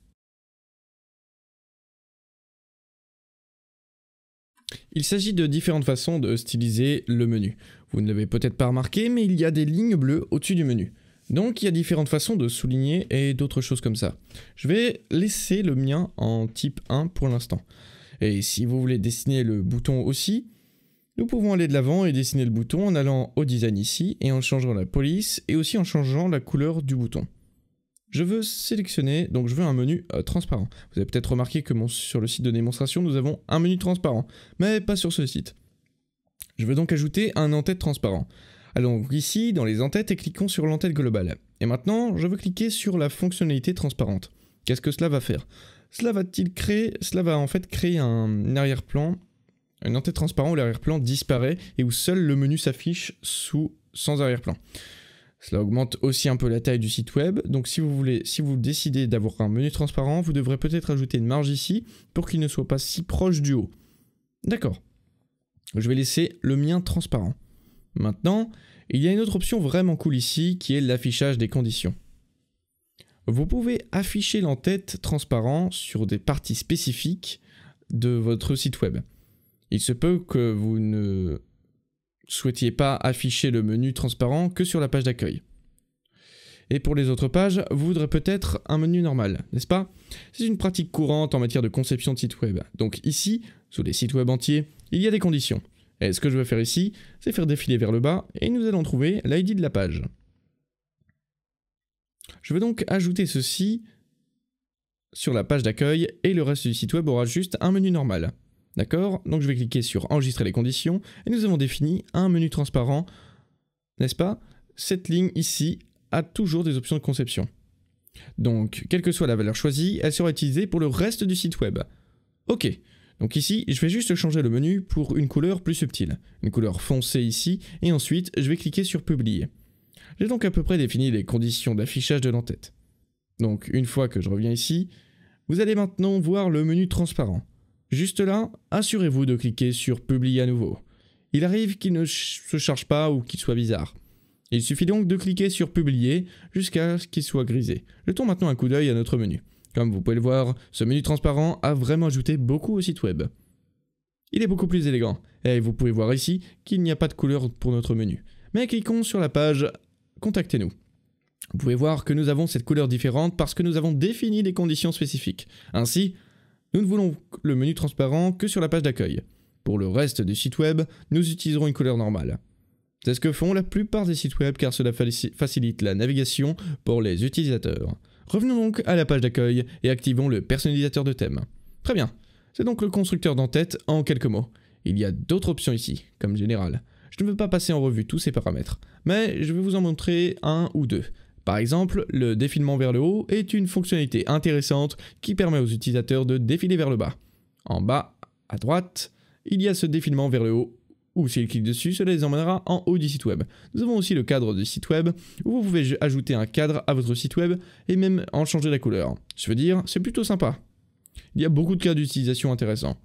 Il s'agit de différentes façons de styliser le menu. Vous ne l'avez peut-être pas remarqué, mais il y a des lignes bleues au-dessus du menu. Donc il y a différentes façons de souligner et d'autres choses comme ça. Je vais laisser le mien en type 1 pour l'instant. Et si vous voulez dessiner le bouton aussi, nous pouvons aller de l'avant et dessiner le bouton en allant au design ici et en changeant la police et aussi en changeant la couleur du bouton je veux sélectionner, donc je veux un menu euh, transparent. Vous avez peut-être remarqué que sur le site de démonstration, nous avons un menu transparent, mais pas sur ce site. Je veux donc ajouter un en transparent. Allons ici dans les entêtes et cliquons sur l'entête globale. Et maintenant, je veux cliquer sur la fonctionnalité transparente. Qu'est-ce que cela va faire Cela va-t-il créer Cela va en fait créer un arrière-plan, une entête transparent où l'arrière-plan disparaît et où seul le menu s'affiche sans arrière-plan. Cela augmente aussi un peu la taille du site web, donc si vous, voulez, si vous décidez d'avoir un menu transparent, vous devrez peut-être ajouter une marge ici pour qu'il ne soit pas si proche du haut. D'accord. Je vais laisser le mien transparent. Maintenant, il y a une autre option vraiment cool ici qui est l'affichage des conditions. Vous pouvez afficher l'entête transparent sur des parties spécifiques de votre site web. Il se peut que vous ne souhaitiez pas afficher le menu transparent que sur la page d'accueil. Et pour les autres pages, vous voudrez peut-être un menu normal, n'est-ce pas C'est une pratique courante en matière de conception de site web. Donc ici, sous les sites web entiers, il y a des conditions. Et ce que je veux faire ici, c'est faire défiler vers le bas et nous allons trouver l'ID de la page. Je veux donc ajouter ceci sur la page d'accueil et le reste du site web aura juste un menu normal. D'accord Donc je vais cliquer sur enregistrer les conditions et nous avons défini un menu transparent, n'est-ce pas Cette ligne ici a toujours des options de conception. Donc, quelle que soit la valeur choisie, elle sera utilisée pour le reste du site web. Ok, donc ici, je vais juste changer le menu pour une couleur plus subtile. Une couleur foncée ici, et ensuite, je vais cliquer sur Publier. J'ai donc à peu près défini les conditions d'affichage de l'entête. Donc, une fois que je reviens ici, vous allez maintenant voir le menu transparent. Juste là, assurez-vous de cliquer sur Publier à nouveau. Il arrive qu'il ne se charge pas ou qu'il soit bizarre. Il suffit donc de cliquer sur Publier jusqu'à ce qu'il soit grisé. Jetons maintenant un coup d'œil à notre menu. Comme vous pouvez le voir, ce menu transparent a vraiment ajouté beaucoup au site web. Il est beaucoup plus élégant, et vous pouvez voir ici qu'il n'y a pas de couleur pour notre menu. Mais cliquons sur la page Contactez-nous. Vous pouvez voir que nous avons cette couleur différente parce que nous avons défini des conditions spécifiques. Ainsi, nous ne voulons le menu transparent que sur la page d'accueil. Pour le reste du site web, nous utiliserons une couleur normale. C'est ce que font la plupart des sites web car cela facilite la navigation pour les utilisateurs. Revenons donc à la page d'accueil et activons le personnalisateur de thème. Très bien, c'est donc le constructeur d'entête en quelques mots. Il y a d'autres options ici, comme général. Je ne veux pas passer en revue tous ces paramètres, mais je vais vous en montrer un ou deux. Par exemple, le défilement vers le haut est une fonctionnalité intéressante qui permet aux utilisateurs de défiler vers le bas. En bas, à droite, il y a ce défilement vers le haut ou s'ils cliquent dessus, cela les emmènera en haut du site web. Nous avons aussi le cadre du site web, où vous pouvez ajouter un cadre à votre site web et même en changer la couleur. Je veux dire, c'est plutôt sympa. Il y a beaucoup de cas d'utilisation intéressants.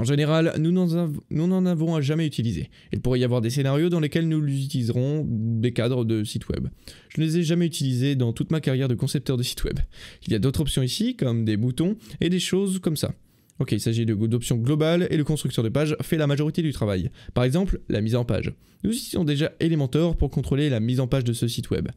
En général, nous n'en avons à jamais utilisé. Il pourrait y avoir des scénarios dans lesquels nous utiliserons des cadres de sites web. Je ne les ai jamais utilisés dans toute ma carrière de concepteur de site web. Il y a d'autres options ici, comme des boutons et des choses comme ça. Ok, il s'agit d'options globales et le constructeur de page fait la majorité du travail. Par exemple, la mise en page. Nous utilisons déjà Elementor pour contrôler la mise en page de ce site web.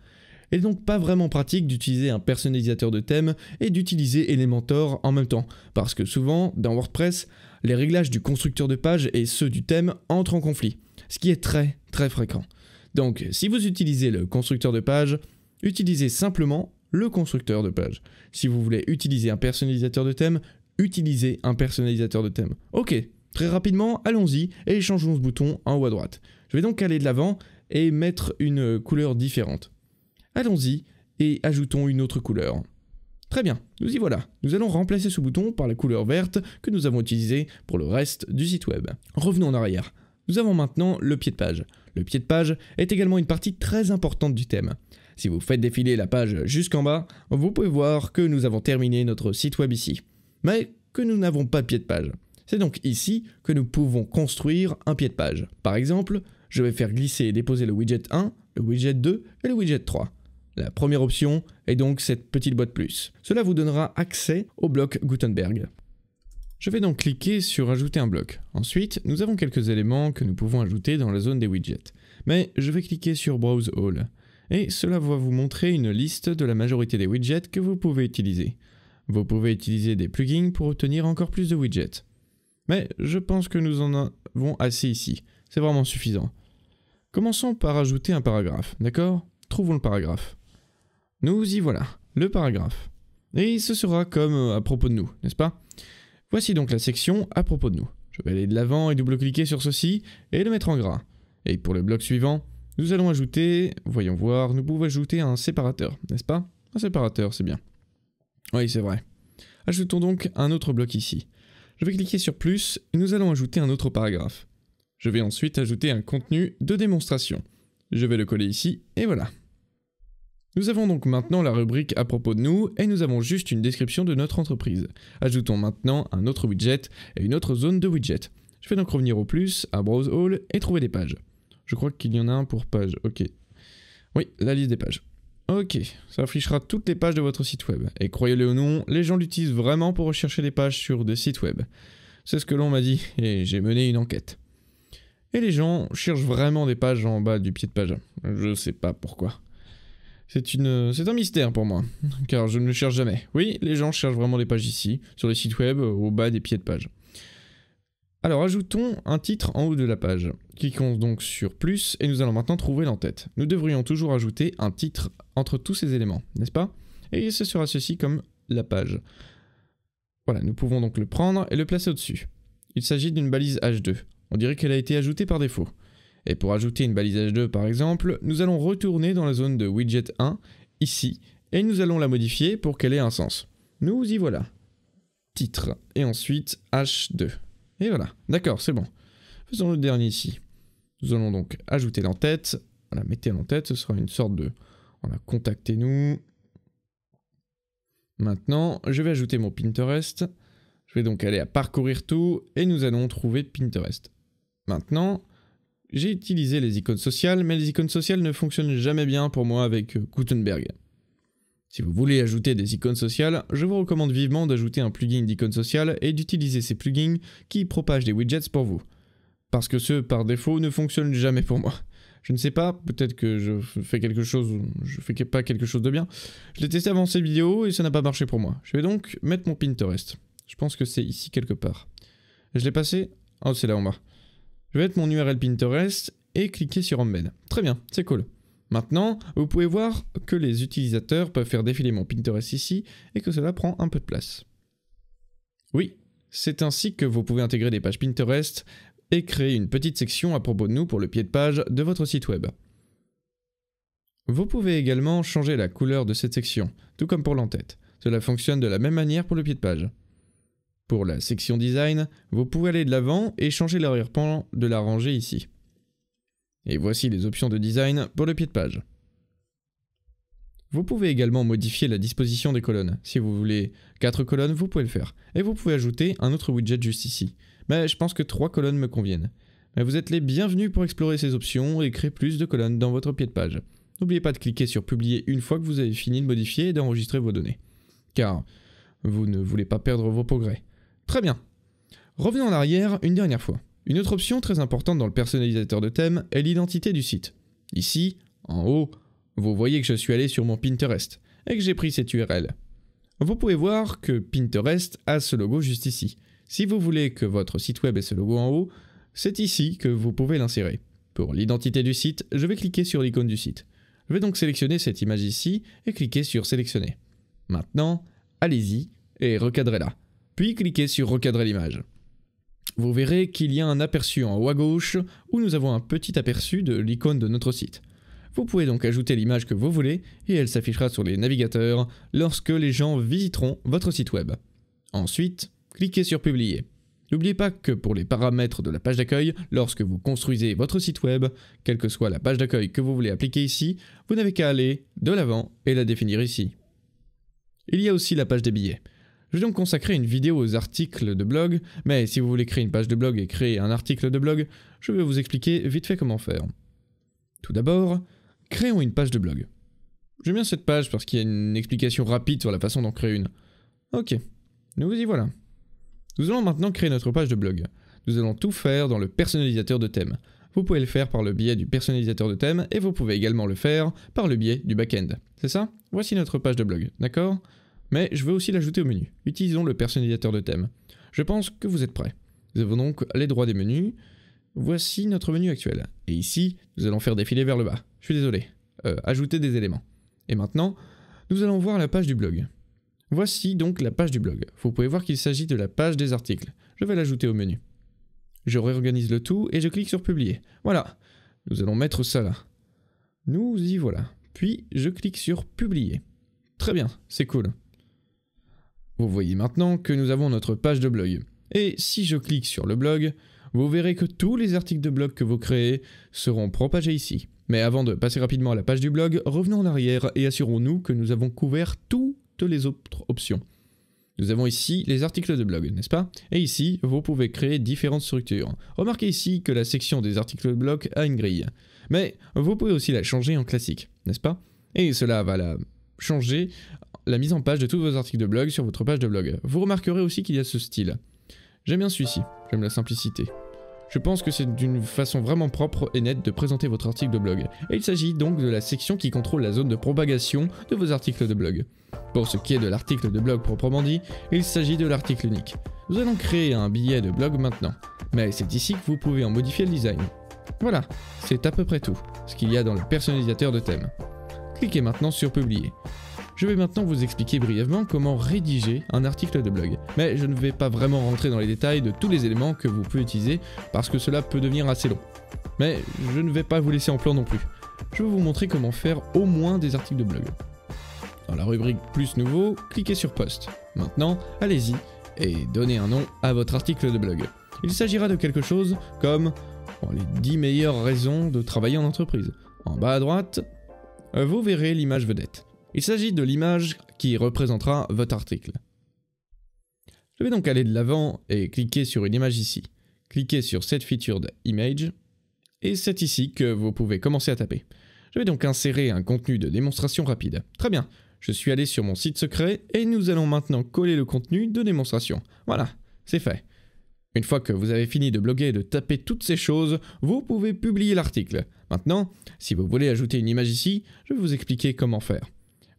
Il n'est donc pas vraiment pratique d'utiliser un personnalisateur de thème et d'utiliser Elementor en même temps, parce que souvent, dans WordPress, les réglages du constructeur de page et ceux du thème entrent en conflit, ce qui est très très fréquent. Donc si vous utilisez le constructeur de page, utilisez simplement le constructeur de page. Si vous voulez utiliser un personnalisateur de thème, utilisez un personnalisateur de thème. Ok, très rapidement, allons-y et changeons ce bouton en haut à droite. Je vais donc aller de l'avant et mettre une couleur différente. Allons-y et ajoutons une autre couleur. Très bien, nous y voilà. Nous allons remplacer ce bouton par la couleur verte que nous avons utilisée pour le reste du site web. Revenons en arrière. Nous avons maintenant le pied de page. Le pied de page est également une partie très importante du thème. Si vous faites défiler la page jusqu'en bas, vous pouvez voir que nous avons terminé notre site web ici. Mais que nous n'avons pas de pied de page. C'est donc ici que nous pouvons construire un pied de page. Par exemple, je vais faire glisser et déposer le widget 1, le widget 2 et le widget 3. La première option est donc cette petite boîte plus. Cela vous donnera accès au bloc Gutenberg. Je vais donc cliquer sur ajouter un bloc. Ensuite, nous avons quelques éléments que nous pouvons ajouter dans la zone des widgets. Mais je vais cliquer sur Browse All. Et cela va vous montrer une liste de la majorité des widgets que vous pouvez utiliser. Vous pouvez utiliser des plugins pour obtenir encore plus de widgets. Mais je pense que nous en avons assez ici. C'est vraiment suffisant. Commençons par ajouter un paragraphe, d'accord Trouvons le paragraphe. Nous y voilà, le paragraphe. Et ce sera comme euh, à propos de nous, n'est-ce pas Voici donc la section à propos de nous. Je vais aller de l'avant et double-cliquer sur ceci et le mettre en gras. Et pour le bloc suivant, nous allons ajouter, voyons voir, nous pouvons ajouter un séparateur, n'est-ce pas Un séparateur, c'est bien. Oui, c'est vrai. Ajoutons donc un autre bloc ici. Je vais cliquer sur plus et nous allons ajouter un autre paragraphe. Je vais ensuite ajouter un contenu de démonstration. Je vais le coller ici et voilà. Nous avons donc maintenant la rubrique à propos de nous et nous avons juste une description de notre entreprise. Ajoutons maintenant un autre widget et une autre zone de widget. Je vais donc revenir au plus, à Browse All et trouver des pages. Je crois qu'il y en a un pour page, ok. Oui, la liste des pages. Ok, ça affichera toutes les pages de votre site web. Et croyez-le ou non, les gens l'utilisent vraiment pour rechercher des pages sur des sites web. C'est ce que l'on m'a dit et j'ai mené une enquête. Et les gens cherchent vraiment des pages en bas du pied de page. Je sais pas pourquoi. Euh, c'est un mystère pour moi, [LAUGHS] car je ne le cherche jamais. Oui, les gens cherchent vraiment les pages ici, sur les sites web, euh, au bas des pieds de page. Alors ajoutons un titre en haut de la page. Cliquons donc sur plus et nous allons maintenant trouver l'entête. Nous devrions toujours ajouter un titre entre tous ces éléments, n'est-ce pas Et ce sera ceci comme la page. Voilà, nous pouvons donc le prendre et le placer au-dessus. Il s'agit d'une balise H2. On dirait qu'elle a été ajoutée par défaut. Et pour ajouter une balisage 2 par exemple, nous allons retourner dans la zone de widget 1, ici, et nous allons la modifier pour qu'elle ait un sens. Nous y voilà. Titre, et ensuite H2. Et voilà, d'accord, c'est bon. Faisons le dernier ici. Nous allons donc ajouter l'entête. Voilà, mettez l'entête, ce sera une sorte de... on a contactez-nous. Maintenant, je vais ajouter mon Pinterest. Je vais donc aller à parcourir tout et nous allons trouver Pinterest. Maintenant, j'ai utilisé les icônes sociales, mais les icônes sociales ne fonctionnent jamais bien pour moi avec euh, Gutenberg. Si vous voulez ajouter des icônes sociales, je vous recommande vivement d'ajouter un plugin d'icônes sociales et d'utiliser ces plugins qui propagent des widgets pour vous. Parce que ceux par défaut ne fonctionnent jamais pour moi. Je ne sais pas, peut-être que je fais quelque chose ou je fais pas quelque chose de bien. Je l'ai testé avant cette vidéo et ça n'a pas marché pour moi. Je vais donc mettre mon Pinterest. Je pense que c'est ici quelque part. Je l'ai passé Oh, c'est là en bas. Je vais mettre mon URL Pinterest et cliquer sur Embed. Très bien, c'est cool. Maintenant, vous pouvez voir que les utilisateurs peuvent faire défiler mon Pinterest ici et que cela prend un peu de place. Oui, c'est ainsi que vous pouvez intégrer des pages Pinterest et créer une petite section à propos de nous pour le pied de page de votre site web. Vous pouvez également changer la couleur de cette section, tout comme pour l'entête. Cela fonctionne de la même manière pour le pied de page. Pour la section design, vous pouvez aller de l'avant et changer l'arrière-plan de la rangée ici. Et voici les options de design pour le pied de page. Vous pouvez également modifier la disposition des colonnes. Si vous voulez 4 colonnes, vous pouvez le faire. Et vous pouvez ajouter un autre widget juste ici. Mais ben, je pense que 3 colonnes me conviennent. Mais ben, vous êtes les bienvenus pour explorer ces options et créer plus de colonnes dans votre pied de page. N'oubliez pas de cliquer sur publier une fois que vous avez fini de modifier et d'enregistrer vos données. Car vous ne voulez pas perdre vos progrès. Très bien. Revenons en arrière une dernière fois. Une autre option très importante dans le personnalisateur de thème est l'identité du site. Ici, en haut, vous voyez que je suis allé sur mon Pinterest et que j'ai pris cette URL. Vous pouvez voir que Pinterest a ce logo juste ici. Si vous voulez que votre site web ait ce logo en haut, c'est ici que vous pouvez l'insérer. Pour l'identité du site, je vais cliquer sur l'icône du site. Je vais donc sélectionner cette image ici et cliquer sur sélectionner. Maintenant, allez-y et recadrez-la puis cliquez sur Recadrer l'image. Vous verrez qu'il y a un aperçu en haut à gauche où nous avons un petit aperçu de l'icône de notre site. Vous pouvez donc ajouter l'image que vous voulez et elle s'affichera sur les navigateurs lorsque les gens visiteront votre site web. Ensuite, cliquez sur Publier. N'oubliez pas que pour les paramètres de la page d'accueil, lorsque vous construisez votre site web, quelle que soit la page d'accueil que vous voulez appliquer ici, vous n'avez qu'à aller de l'avant et la définir ici. Il y a aussi la page des billets. Je vais donc consacrer une vidéo aux articles de blog, mais si vous voulez créer une page de blog et créer un article de blog, je vais vous expliquer vite fait comment faire. Tout d'abord, créons une page de blog. J'aime bien cette page parce qu'il y a une explication rapide sur la façon d'en créer une. Ok, nous vous y voilà. Nous allons maintenant créer notre page de blog. Nous allons tout faire dans le personnalisateur de thème. Vous pouvez le faire par le biais du personnalisateur de thème et vous pouvez également le faire par le biais du back-end. C'est ça Voici notre page de blog, d'accord mais je veux aussi l'ajouter au menu. Utilisons le personnalisateur de thème. Je pense que vous êtes prêts. Nous avons donc les droits des menus. Voici notre menu actuel. Et ici, nous allons faire défiler vers le bas. Je suis désolé. Euh, ajouter des éléments. Et maintenant, nous allons voir la page du blog. Voici donc la page du blog. Vous pouvez voir qu'il s'agit de la page des articles. Je vais l'ajouter au menu. Je réorganise le tout et je clique sur publier. Voilà. Nous allons mettre ça là. Nous y voilà. Puis je clique sur publier. Très bien, c'est cool. Vous voyez maintenant que nous avons notre page de blog. Et si je clique sur le blog, vous verrez que tous les articles de blog que vous créez seront propagés ici. Mais avant de passer rapidement à la page du blog, revenons en arrière et assurons-nous que nous avons couvert toutes les autres options. Nous avons ici les articles de blog, n'est-ce pas Et ici, vous pouvez créer différentes structures. Remarquez ici que la section des articles de blog a une grille. Mais vous pouvez aussi la changer en classique, n'est-ce pas Et cela va la changer la mise en page de tous vos articles de blog sur votre page de blog. Vous remarquerez aussi qu'il y a ce style. J'aime bien celui-ci, j'aime la simplicité. Je pense que c'est d'une façon vraiment propre et nette de présenter votre article de blog. Et il s'agit donc de la section qui contrôle la zone de propagation de vos articles de blog. Pour ce qui est de l'article de blog proprement dit, il s'agit de l'article unique. Nous allons créer un billet de blog maintenant, mais c'est ici que vous pouvez en modifier le design. Voilà, c'est à peu près tout, ce qu'il y a dans le personnalisateur de thème. Cliquez maintenant sur Publier. Je vais maintenant vous expliquer brièvement comment rédiger un article de blog. Mais je ne vais pas vraiment rentrer dans les détails de tous les éléments que vous pouvez utiliser parce que cela peut devenir assez long. Mais je ne vais pas vous laisser en plan non plus. Je vais vous montrer comment faire au moins des articles de blog. Dans la rubrique Plus nouveau, cliquez sur Post. Maintenant, allez-y et donnez un nom à votre article de blog. Il s'agira de quelque chose comme les 10 meilleures raisons de travailler en entreprise. En bas à droite, vous verrez l'image vedette. Il s'agit de l'image qui représentera votre article. Je vais donc aller de l'avant et cliquer sur une image ici. Cliquez sur cette feature image et c'est ici que vous pouvez commencer à taper. Je vais donc insérer un contenu de démonstration rapide. Très bien, je suis allé sur mon site secret et nous allons maintenant coller le contenu de démonstration. Voilà, c'est fait. Une fois que vous avez fini de bloguer et de taper toutes ces choses, vous pouvez publier l'article. Maintenant, si vous voulez ajouter une image ici, je vais vous expliquer comment faire.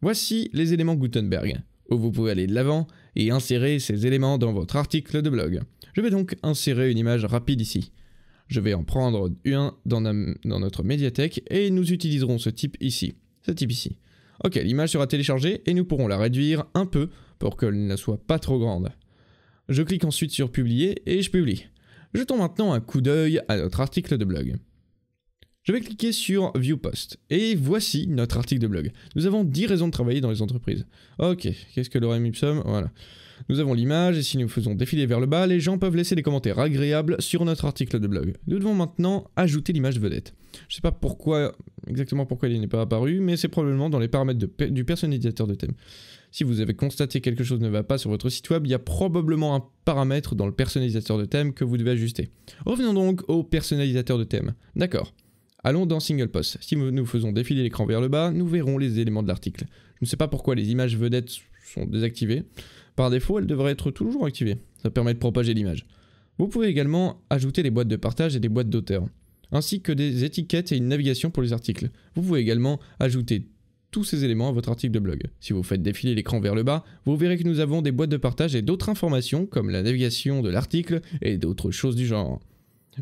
Voici les éléments Gutenberg, où vous pouvez aller de l'avant et insérer ces éléments dans votre article de blog. Je vais donc insérer une image rapide ici. Je vais en prendre un dans, notre médiathèque et nous utiliserons ce type ici. Ce type ici. Ok, l'image sera téléchargée et nous pourrons la réduire un peu pour qu'elle ne soit pas trop grande. Je clique ensuite sur publier et je publie. Jetons maintenant un coup d'œil à notre article de blog. Je vais cliquer sur View Post et voici notre article de blog. Nous avons 10 raisons de travailler dans les entreprises. Ok, qu'est-ce que l'orem ipsum Voilà. Nous avons l'image et si nous faisons défiler vers le bas, les gens peuvent laisser des commentaires agréables sur notre article de blog. Nous devons maintenant ajouter l'image vedette. Je ne sais pas pourquoi exactement pourquoi il n'est pas apparu, mais c'est probablement dans les paramètres du personnalisateur de thème. Si vous avez constaté quelque chose ne va pas sur votre site web, il y a probablement un paramètre dans le personnalisateur de thème que vous devez ajuster. Revenons donc au personnalisateur de thème. D'accord. Allons dans Single Post. Si nous faisons défiler l'écran vers le bas, nous verrons les éléments de l'article. Je ne sais pas pourquoi les images vedettes sont désactivées. Par défaut, elles devraient être toujours activées. Ça permet de propager l'image. Vous pouvez également ajouter des boîtes de partage et des boîtes d'auteur, ainsi que des étiquettes et une navigation pour les articles. Vous pouvez également ajouter tous ces éléments à votre article de blog. Si vous faites défiler l'écran vers le bas, vous verrez que nous avons des boîtes de partage et d'autres informations comme la navigation de l'article et d'autres choses du genre.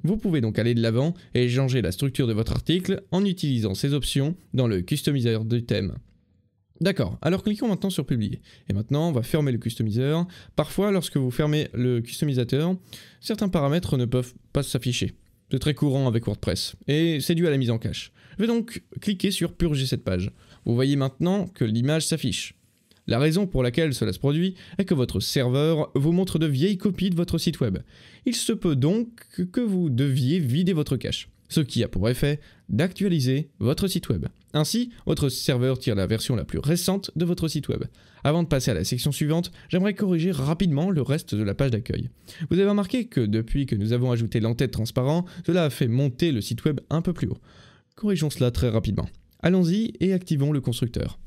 Vous pouvez donc aller de l'avant et changer la structure de votre article en utilisant ces options dans le customiseur de thème. D'accord, alors cliquons maintenant sur publier. Et maintenant, on va fermer le customiseur. Parfois, lorsque vous fermez le customisateur, certains paramètres ne peuvent pas s'afficher. C'est très courant avec WordPress, et c'est dû à la mise en cache. Je vais donc cliquer sur purger cette page. Vous voyez maintenant que l'image s'affiche. La raison pour laquelle cela se produit est que votre serveur vous montre de vieilles copies de votre site web. Il se peut donc que vous deviez vider votre cache, ce qui a pour effet d'actualiser votre site web. Ainsi, votre serveur tire la version la plus récente de votre site web. Avant de passer à la section suivante, j'aimerais corriger rapidement le reste de la page d'accueil. Vous avez remarqué que depuis que nous avons ajouté l'entête transparent, cela a fait monter le site web un peu plus haut. Corrigeons cela très rapidement. Allons-y et activons le constructeur.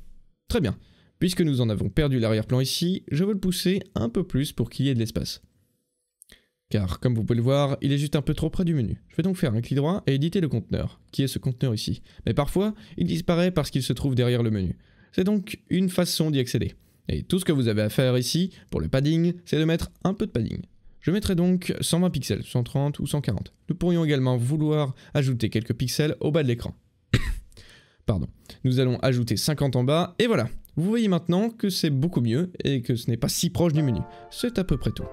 Très bien, Puisque nous en avons perdu l'arrière-plan ici, je veux le pousser un peu plus pour qu'il y ait de l'espace. Car, comme vous pouvez le voir, il est juste un peu trop près du menu. Je vais donc faire un clic droit et éditer le conteneur, qui est ce conteneur ici. Mais parfois, il disparaît parce qu'il se trouve derrière le menu. C'est donc une façon d'y accéder. Et tout ce que vous avez à faire ici, pour le padding, c'est de mettre un peu de padding. Je mettrai donc 120 pixels, 130 ou 140. Nous pourrions également vouloir ajouter quelques pixels au bas de l'écran. [COUGHS] Pardon. Nous allons ajouter 50 en bas, et voilà vous voyez maintenant que c'est beaucoup mieux et que ce n'est pas si proche du menu. C'est à peu près tout.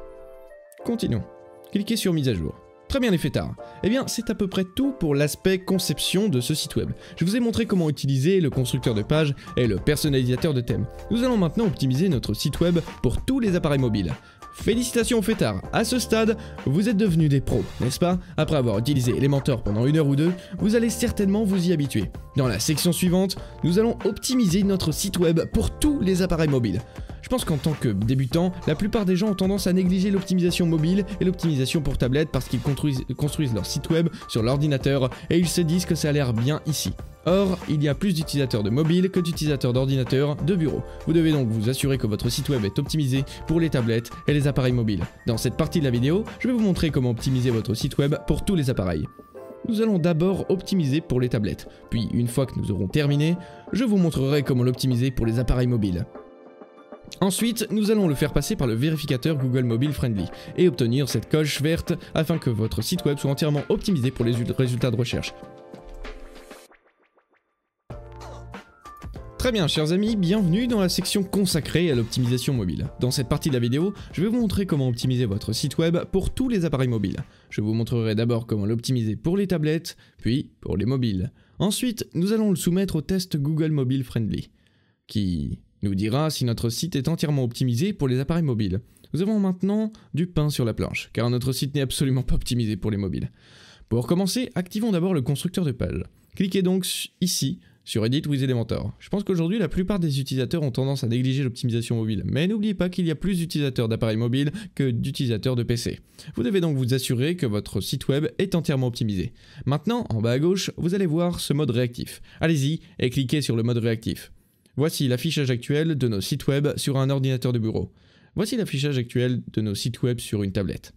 Continuons. Cliquez sur mise à jour. Très bien les tard. Eh bien, c'est à peu près tout pour l'aspect conception de ce site web. Je vous ai montré comment utiliser le constructeur de page et le personnalisateur de thème. Nous allons maintenant optimiser notre site web pour tous les appareils mobiles. Félicitations fêtards, à ce stade, vous êtes devenus des pros, n'est-ce pas Après avoir utilisé les pendant une heure ou deux, vous allez certainement vous y habituer. Dans la section suivante, nous allons optimiser notre site web pour tous les appareils mobiles. Je pense qu'en tant que débutant, la plupart des gens ont tendance à négliger l'optimisation mobile et l'optimisation pour tablette parce qu'ils construisent leur site web sur l'ordinateur et ils se disent que ça a l'air bien ici. Or, il y a plus d'utilisateurs de mobile que d'utilisateurs d'ordinateurs de bureau. Vous devez donc vous assurer que votre site web est optimisé pour les tablettes et les appareils mobiles. Dans cette partie de la vidéo, je vais vous montrer comment optimiser votre site web pour tous les appareils. Nous allons d'abord optimiser pour les tablettes, puis une fois que nous aurons terminé, je vous montrerai comment l'optimiser pour les appareils mobiles. Ensuite, nous allons le faire passer par le vérificateur Google Mobile Friendly et obtenir cette coche verte afin que votre site web soit entièrement optimisé pour les résultats de recherche. Très bien chers amis, bienvenue dans la section consacrée à l'optimisation mobile. Dans cette partie de la vidéo, je vais vous montrer comment optimiser votre site web pour tous les appareils mobiles. Je vous montrerai d'abord comment l'optimiser pour les tablettes, puis pour les mobiles. Ensuite, nous allons le soumettre au test Google Mobile Friendly, qui nous dira si notre site est entièrement optimisé pour les appareils mobiles. Nous avons maintenant du pain sur la planche, car notre site n'est absolument pas optimisé pour les mobiles. Pour commencer, activons d'abord le constructeur de page. Cliquez donc ici sur edit ou des Je pense qu'aujourd'hui, la plupart des utilisateurs ont tendance à négliger l'optimisation mobile, mais n'oubliez pas qu'il y a plus d'utilisateurs d'appareils mobiles que d'utilisateurs de PC. Vous devez donc vous assurer que votre site web est entièrement optimisé. Maintenant, en bas à gauche, vous allez voir ce mode réactif. Allez-y et cliquez sur le mode réactif. Voici l'affichage actuel de nos sites web sur un ordinateur de bureau. Voici l'affichage actuel de nos sites web sur une tablette.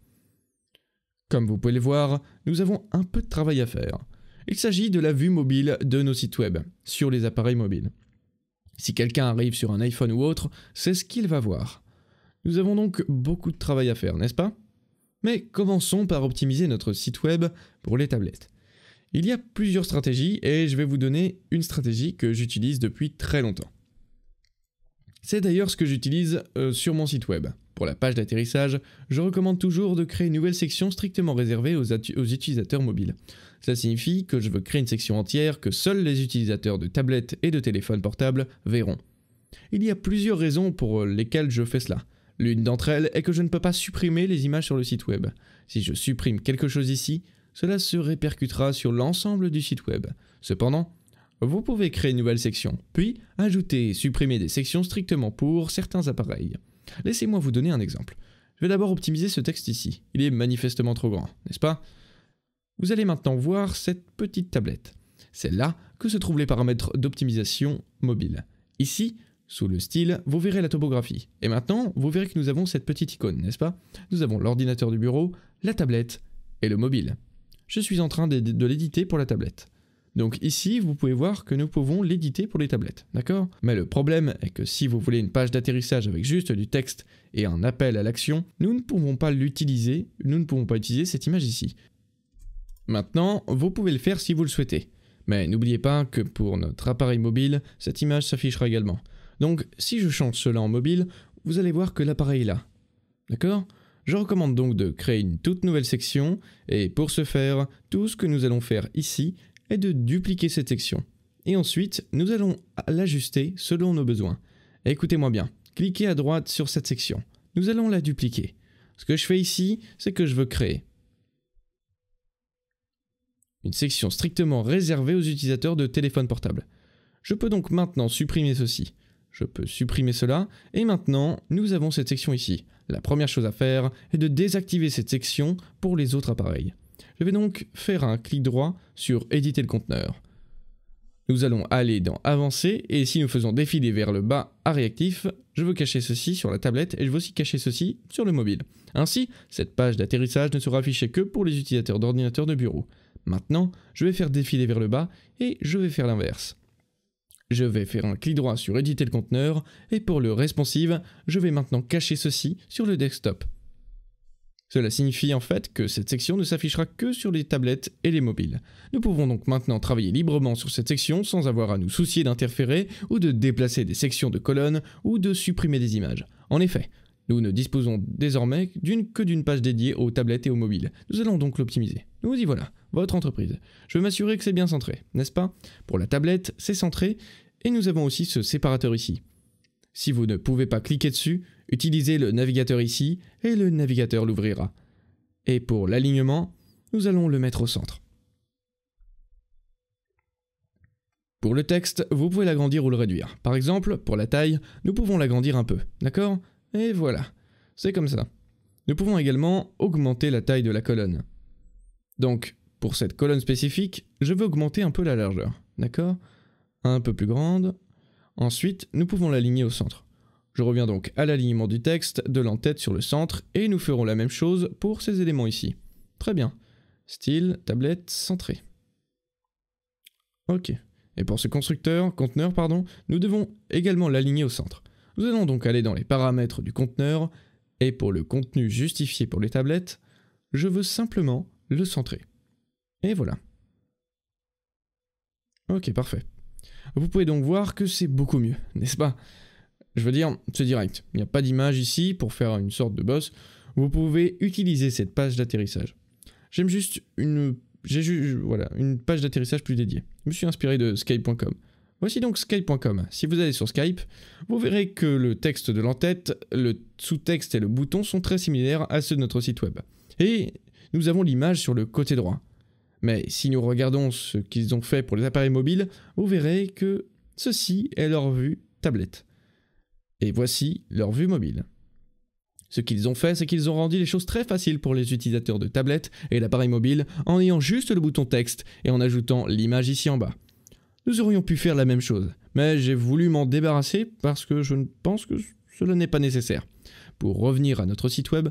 Comme vous pouvez le voir, nous avons un peu de travail à faire. Il s'agit de la vue mobile de nos sites web sur les appareils mobiles. Si quelqu'un arrive sur un iPhone ou autre, c'est ce qu'il va voir. Nous avons donc beaucoup de travail à faire, n'est-ce pas Mais commençons par optimiser notre site web pour les tablettes. Il y a plusieurs stratégies et je vais vous donner une stratégie que j'utilise depuis très longtemps. C'est d'ailleurs ce que j'utilise euh, sur mon site web. Pour la page d'atterrissage, je recommande toujours de créer une nouvelle section strictement réservée aux utilisateurs mobiles. Ça signifie que je veux créer une section entière que seuls les utilisateurs de tablettes et de téléphones portables verront. Il y a plusieurs raisons pour euh, lesquelles je fais cela. L'une d'entre elles est que je ne peux pas supprimer les images sur le site web. Si je supprime quelque chose ici, cela se répercutera sur l'ensemble du site web. Cependant, vous pouvez créer une nouvelle section, puis ajouter et supprimer des sections strictement pour certains appareils. Laissez-moi vous donner un exemple. Je vais d'abord optimiser ce texte ici. Il est manifestement trop grand, n'est-ce pas vous allez maintenant voir cette petite tablette. C'est là que se trouvent les paramètres d'optimisation mobile. Ici, sous le style, vous verrez la topographie. Et maintenant, vous verrez que nous avons cette petite icône, n'est-ce pas Nous avons l'ordinateur du bureau, la tablette et le mobile. Je suis en train de l'éditer pour la tablette. Donc ici, vous pouvez voir que nous pouvons l'éditer pour les tablettes, d'accord Mais le problème est que si vous voulez une page d'atterrissage avec juste du texte et un appel à l'action, nous ne pouvons pas l'utiliser, nous ne pouvons pas utiliser cette image ici. Maintenant, vous pouvez le faire si vous le souhaitez. Mais n'oubliez pas que pour notre appareil mobile, cette image s'affichera également. Donc si je change cela en mobile, vous allez voir que l'appareil est là. D'accord Je recommande donc de créer une toute nouvelle section, et pour ce faire, tout ce que nous allons faire ici est de dupliquer cette section. Et ensuite, nous allons l'ajuster selon nos besoins. Écoutez-moi bien, cliquez à droite sur cette section. Nous allons la dupliquer. Ce que je fais ici, c'est que je veux créer une section strictement réservée aux utilisateurs de téléphones portables. Je peux donc maintenant supprimer ceci. Je peux supprimer cela, et maintenant, nous avons cette section ici. La première chose à faire est de désactiver cette section pour les autres appareils. Je vais donc faire un clic droit sur Éditer le conteneur. Nous allons aller dans Avancer, et si nous faisons défiler vers le bas à réactif, je veux cacher ceci sur la tablette et je veux aussi cacher ceci sur le mobile. Ainsi, cette page d'atterrissage ne sera affichée que pour les utilisateurs d'ordinateurs de bureau. Maintenant, je vais faire défiler vers le bas et je vais faire l'inverse. Je vais faire un clic droit sur éditer le conteneur et pour le responsive, je vais maintenant cacher ceci sur le desktop. Cela signifie en fait que cette section ne s'affichera que sur les tablettes et les mobiles. Nous pouvons donc maintenant travailler librement sur cette section sans avoir à nous soucier d'interférer ou de déplacer des sections de colonnes ou de supprimer des images. En effet, nous ne disposons désormais que d'une page dédiée aux tablettes et aux mobiles. Nous allons donc l'optimiser. Nous y voilà, votre entreprise. Je veux m'assurer que c'est bien centré, n'est-ce pas Pour la tablette, c'est centré, et nous avons aussi ce séparateur ici. Si vous ne pouvez pas cliquer dessus, utilisez le navigateur ici, et le navigateur l'ouvrira. Et pour l'alignement, nous allons le mettre au centre. Pour le texte, vous pouvez l'agrandir ou le réduire. Par exemple, pour la taille, nous pouvons l'agrandir un peu, d'accord Et voilà, c'est comme ça. Nous pouvons également augmenter la taille de la colonne. Donc, pour cette colonne spécifique, je veux augmenter un peu la largeur, d'accord Un peu plus grande. Ensuite, nous pouvons l'aligner au centre. Je reviens donc à l'alignement du texte, de l'entête sur le centre, et nous ferons la même chose pour ces éléments ici. Très bien. Style, tablette, centré. Ok. Et pour ce constructeur, conteneur, pardon, nous devons également l'aligner au centre. Nous allons donc aller dans les paramètres du conteneur, et pour le contenu justifié pour les tablettes, je veux simplement le centrer. Et voilà. Ok, parfait. Vous pouvez donc voir que c'est beaucoup mieux, [LAUGHS] n'est-ce pas Je veux dire, c'est direct. Il n'y a pas d'image ici pour faire une sorte de boss. Vous pouvez utiliser cette page d'atterrissage. J'aime juste une... J'ai voilà, une page d'atterrissage plus dédiée. Je me suis inspiré de skype.com. Voici donc skype.com. Si vous allez sur Skype, vous verrez que le texte de l'entête, le sous-texte et le bouton sont très similaires à ceux de notre site web. Et nous avons l'image sur le côté droit. Mais si nous regardons ce qu'ils ont fait pour les appareils mobiles, vous verrez que ceci est leur vue tablette. Et voici leur vue mobile. Ce qu'ils ont fait, c'est qu'ils ont rendu les choses très faciles pour les utilisateurs de tablettes et d'appareils mobiles en ayant juste le bouton texte et en ajoutant l'image ici en bas. Nous aurions pu faire la même chose, mais j'ai voulu m'en débarrasser parce que je pense que cela n'est pas nécessaire. Pour revenir à notre site web,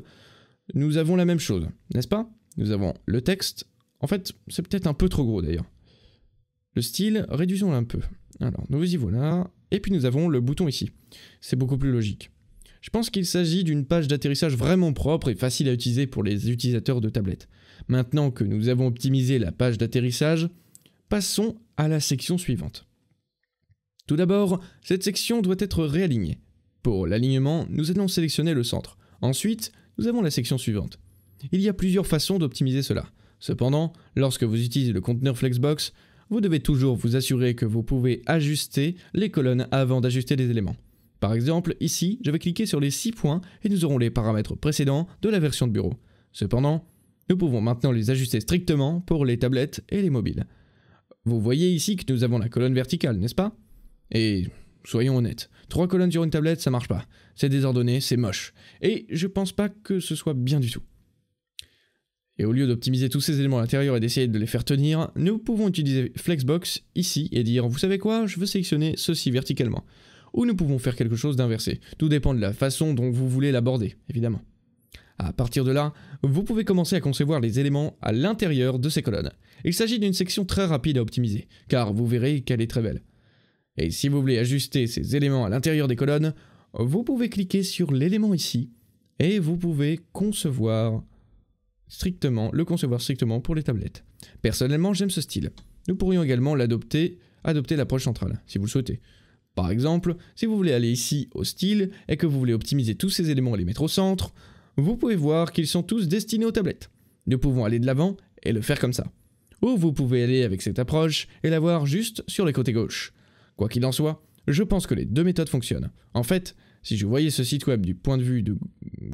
nous avons la même chose, n'est-ce pas Nous avons le texte. En fait, c'est peut-être un peu trop gros d'ailleurs. Le style, réduisons-le un peu. Alors, nous y voilà. Et puis nous avons le bouton ici. C'est beaucoup plus logique. Je pense qu'il s'agit d'une page d'atterrissage vraiment propre et facile à utiliser pour les utilisateurs de tablettes. Maintenant que nous avons optimisé la page d'atterrissage, passons à la section suivante. Tout d'abord, cette section doit être réalignée. Pour l'alignement, nous allons sélectionner le centre. Ensuite, nous avons la section suivante. Il y a plusieurs façons d'optimiser cela. Cependant, lorsque vous utilisez le conteneur Flexbox, vous devez toujours vous assurer que vous pouvez ajuster les colonnes avant d'ajuster les éléments. Par exemple, ici, je vais cliquer sur les 6 points et nous aurons les paramètres précédents de la version de bureau. Cependant, nous pouvons maintenant les ajuster strictement pour les tablettes et les mobiles. Vous voyez ici que nous avons la colonne verticale, n'est-ce pas Et soyons honnêtes, trois colonnes sur une tablette, ça marche pas c'est désordonné, c'est moche. Et je pense pas que ce soit bien du tout. Et au lieu d'optimiser tous ces éléments à l'intérieur et d'essayer de les faire tenir, nous pouvons utiliser Flexbox ici et dire vous savez quoi, je veux sélectionner ceci verticalement. Ou nous pouvons faire quelque chose d'inversé. Tout dépend de la façon dont vous voulez l'aborder, évidemment. À partir de là, vous pouvez commencer à concevoir les éléments à l'intérieur de ces colonnes. Il s'agit d'une section très rapide à optimiser, car vous verrez qu'elle est très belle. Et si vous voulez ajuster ces éléments à l'intérieur des colonnes, vous pouvez cliquer sur l'élément ici et vous pouvez concevoir strictement, le concevoir strictement pour les tablettes. Personnellement, j'aime ce style. Nous pourrions également l'adopter, adopter l'approche centrale, si vous le souhaitez. Par exemple, si vous voulez aller ici au style et que vous voulez optimiser tous ces éléments et les mettre au centre, vous pouvez voir qu'ils sont tous destinés aux tablettes. Nous pouvons aller de l'avant et le faire comme ça. Ou vous pouvez aller avec cette approche et l'avoir juste sur les côtés gauche. Quoi qu'il en soit, je pense que les deux méthodes fonctionnent. En fait, si je voyais ce site web du point de vue de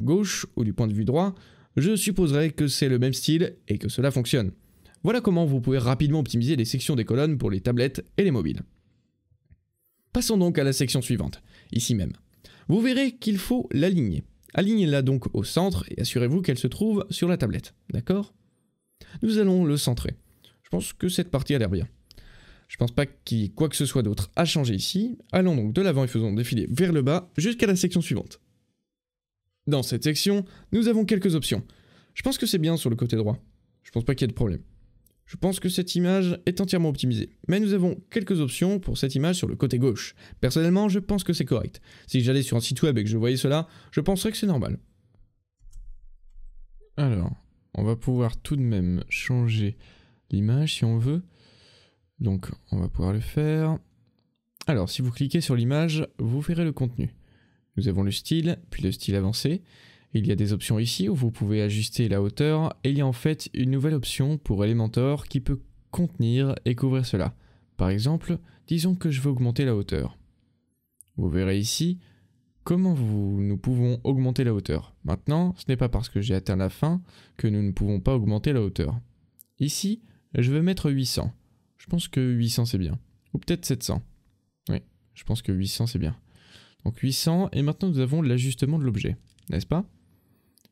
gauche ou du point de vue droit, je supposerais que c'est le même style et que cela fonctionne. Voilà comment vous pouvez rapidement optimiser les sections des colonnes pour les tablettes et les mobiles. Passons donc à la section suivante, ici même. Vous verrez qu'il faut l'aligner. Alignez-la donc au centre et assurez-vous qu'elle se trouve sur la tablette, d'accord Nous allons le centrer. Je pense que cette partie a l'air bien. Je pense pas qu'il y ait quoi que ce soit d'autre à changer ici. Allons donc de l'avant et faisons défiler vers le bas jusqu'à la section suivante. Dans cette section, nous avons quelques options. Je pense que c'est bien sur le côté droit. Je pense pas qu'il y ait de problème. Je pense que cette image est entièrement optimisée, mais nous avons quelques options pour cette image sur le côté gauche. Personnellement, je pense que c'est correct. Si j'allais sur un site web et que je voyais cela, je penserais que c'est normal. Alors, on va pouvoir tout de même changer l'image si on veut. Donc on va pouvoir le faire. Alors si vous cliquez sur l'image, vous verrez le contenu. Nous avons le style, puis le style avancé. Il y a des options ici où vous pouvez ajuster la hauteur et il y a en fait une nouvelle option pour Elementor qui peut contenir et couvrir cela. Par exemple, disons que je veux augmenter la hauteur. Vous verrez ici comment nous pouvons augmenter la hauteur. Maintenant, ce n'est pas parce que j'ai atteint la fin que nous ne pouvons pas augmenter la hauteur. Ici, je veux mettre 800. Je pense que 800 c'est bien. Ou peut-être 700. Oui, je pense que 800 c'est bien. Donc 800, et maintenant nous avons l'ajustement de l'objet, n'est-ce pas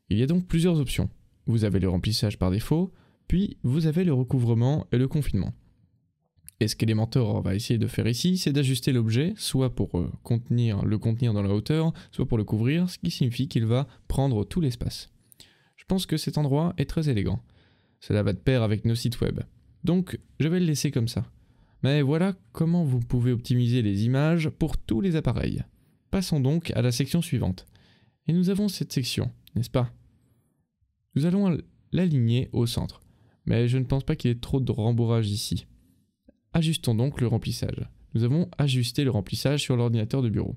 Il y a donc plusieurs options. Vous avez le remplissage par défaut, puis vous avez le recouvrement et le confinement. Et ce qu'Elementor va essayer de faire ici, c'est d'ajuster l'objet, soit pour euh, contenir, le contenir dans la hauteur, soit pour le couvrir, ce qui signifie qu'il va prendre tout l'espace. Je pense que cet endroit est très élégant. Cela va de pair avec nos sites web. Donc je vais le laisser comme ça. Mais voilà comment vous pouvez optimiser les images pour tous les appareils. Passons donc à la section suivante. Et nous avons cette section, n'est-ce pas Nous allons l'aligner au centre, mais je ne pense pas qu'il y ait trop de rembourrage ici. Ajustons donc le remplissage. Nous avons ajusté le remplissage sur l'ordinateur de bureau.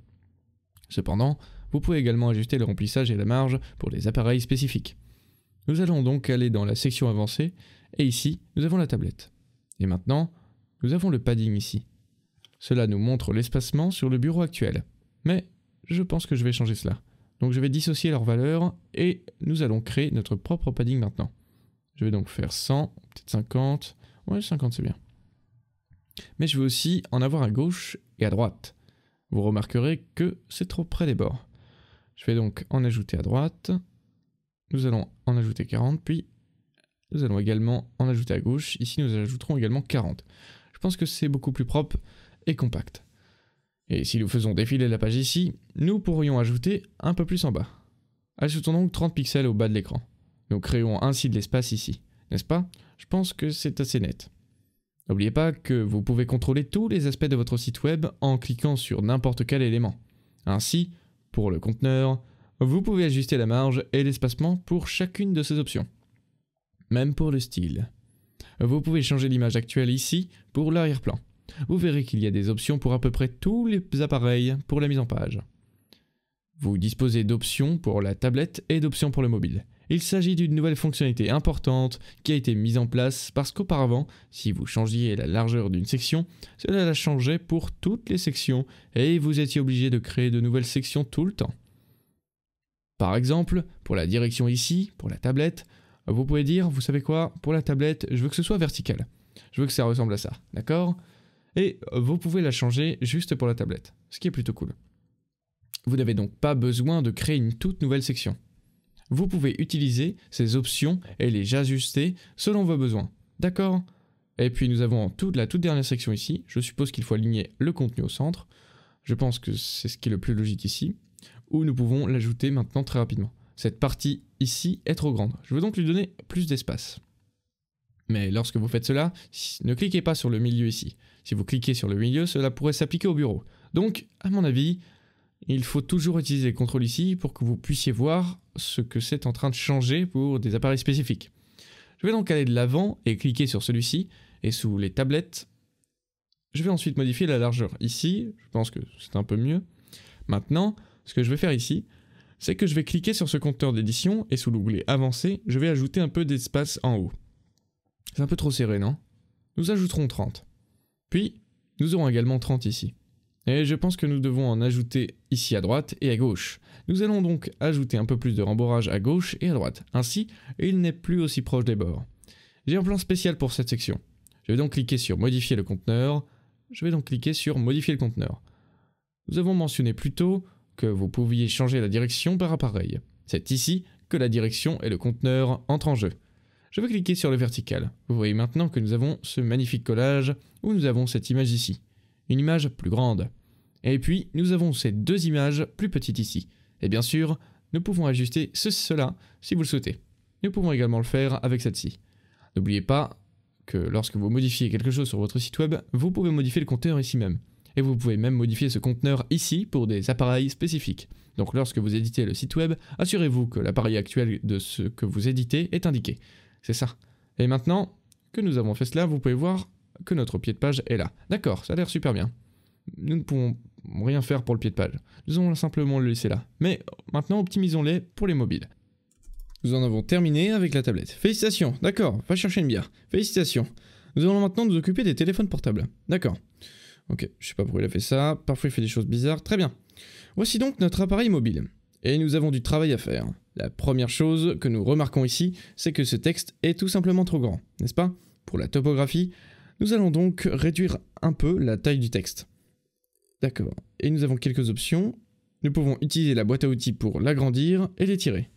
Cependant, vous pouvez également ajuster le remplissage et la marge pour les appareils spécifiques. Nous allons donc aller dans la section avancée et ici, nous avons la tablette. Et maintenant, nous avons le padding ici. Cela nous montre l'espacement sur le bureau actuel. Mais je pense que je vais changer cela. Donc je vais dissocier leurs valeurs et nous allons créer notre propre padding maintenant. Je vais donc faire 100, peut-être 50. Ouais, 50 c'est bien. Mais je veux aussi en avoir à gauche et à droite. Vous remarquerez que c'est trop près des bords. Je vais donc en ajouter à droite. Nous allons en ajouter 40, puis nous allons également en ajouter à gauche. Ici, nous ajouterons également 40. Je pense que c'est beaucoup plus propre et compact. Et si nous faisons défiler la page ici, nous pourrions ajouter un peu plus en bas. Ajoutons donc 30 pixels au bas de l'écran. Nous créons ainsi de l'espace ici, n'est-ce pas Je pense que c'est assez net. N'oubliez pas que vous pouvez contrôler tous les aspects de votre site web en cliquant sur n'importe quel élément. Ainsi, pour le conteneur, vous pouvez ajuster la marge et l'espacement pour chacune de ces options même pour le style. Vous pouvez changer l'image actuelle ici pour l'arrière-plan. Vous verrez qu'il y a des options pour à peu près tous les appareils pour la mise en page. Vous disposez d'options pour la tablette et d'options pour le mobile. Il s'agit d'une nouvelle fonctionnalité importante qui a été mise en place parce qu'auparavant, si vous changiez la largeur d'une section, cela la changeait pour toutes les sections et vous étiez obligé de créer de nouvelles sections tout le temps. Par exemple, pour la direction ici, pour la tablette, vous pouvez dire, vous savez quoi, pour la tablette, je veux que ce soit vertical. Je veux que ça ressemble à ça, d'accord Et vous pouvez la changer juste pour la tablette, ce qui est plutôt cool. Vous n'avez donc pas besoin de créer une toute nouvelle section. Vous pouvez utiliser ces options et les ajuster selon vos besoins, d'accord Et puis nous avons toute la toute dernière section ici, je suppose qu'il faut aligner le contenu au centre, je pense que c'est ce qui est le plus logique ici, où nous pouvons l'ajouter maintenant très rapidement. Cette partie ici est trop grande. Je veux donc lui donner plus d'espace. Mais lorsque vous faites cela, ne cliquez pas sur le milieu ici. Si vous cliquez sur le milieu, cela pourrait s'appliquer au bureau. Donc, à mon avis, il faut toujours utiliser le contrôle ici pour que vous puissiez voir ce que c'est en train de changer pour des appareils spécifiques. Je vais donc aller de l'avant et cliquer sur celui-ci, et sous les tablettes, je vais ensuite modifier la largeur. Ici, je pense que c'est un peu mieux. Maintenant, ce que je vais faire ici, c'est que je vais cliquer sur ce compteur d'édition et sous l'onglet Avancé, je vais ajouter un peu d'espace en haut. C'est un peu trop serré, non Nous ajouterons 30. Puis, nous aurons également 30 ici. Et je pense que nous devons en ajouter ici à droite et à gauche. Nous allons donc ajouter un peu plus de rembourrage à gauche et à droite. Ainsi, il n'est plus aussi proche des bords. J'ai un plan spécial pour cette section. Je vais donc cliquer sur modifier le conteneur. Je vais donc cliquer sur modifier le conteneur. Nous avons mentionné plus tôt que vous pouviez changer la direction par appareil. C'est ici que la direction et le conteneur entrent en jeu. Je vais cliquer sur le vertical. Vous voyez maintenant que nous avons ce magnifique collage où nous avons cette image ici. Une image plus grande. Et puis, nous avons ces deux images plus petites ici. Et bien sûr, nous pouvons ajuster ce, cela si vous le souhaitez. Nous pouvons également le faire avec celle-ci. N'oubliez pas que lorsque vous modifiez quelque chose sur votre site web, vous pouvez modifier le conteneur ici même et vous pouvez même modifier ce conteneur ici pour des appareils spécifiques. Donc lorsque vous éditez le site web, assurez-vous que l'appareil actuel de ce que vous éditez est indiqué. C'est ça. Et maintenant que nous avons fait cela, vous pouvez voir que notre pied de page est là. D'accord, ça a l'air super bien. Nous ne pouvons rien faire pour le pied de page. Nous allons simplement le laisser là. Mais maintenant, optimisons-les pour les mobiles. Nous en avons terminé avec la tablette. Félicitations, d'accord, va chercher une bière. Félicitations. Nous allons maintenant nous occuper des téléphones portables. D'accord. Ok, je sais pas pourquoi il a fait ça. Parfois il fait des choses bizarres. Très bien. Voici donc notre appareil mobile. Et nous avons du travail à faire. La première chose que nous remarquons ici, c'est que ce texte est tout simplement trop grand, n'est-ce pas Pour la topographie, nous allons donc réduire un peu la taille du texte. D'accord. Et nous avons quelques options. Nous pouvons utiliser la boîte à outils pour l'agrandir et l'étirer.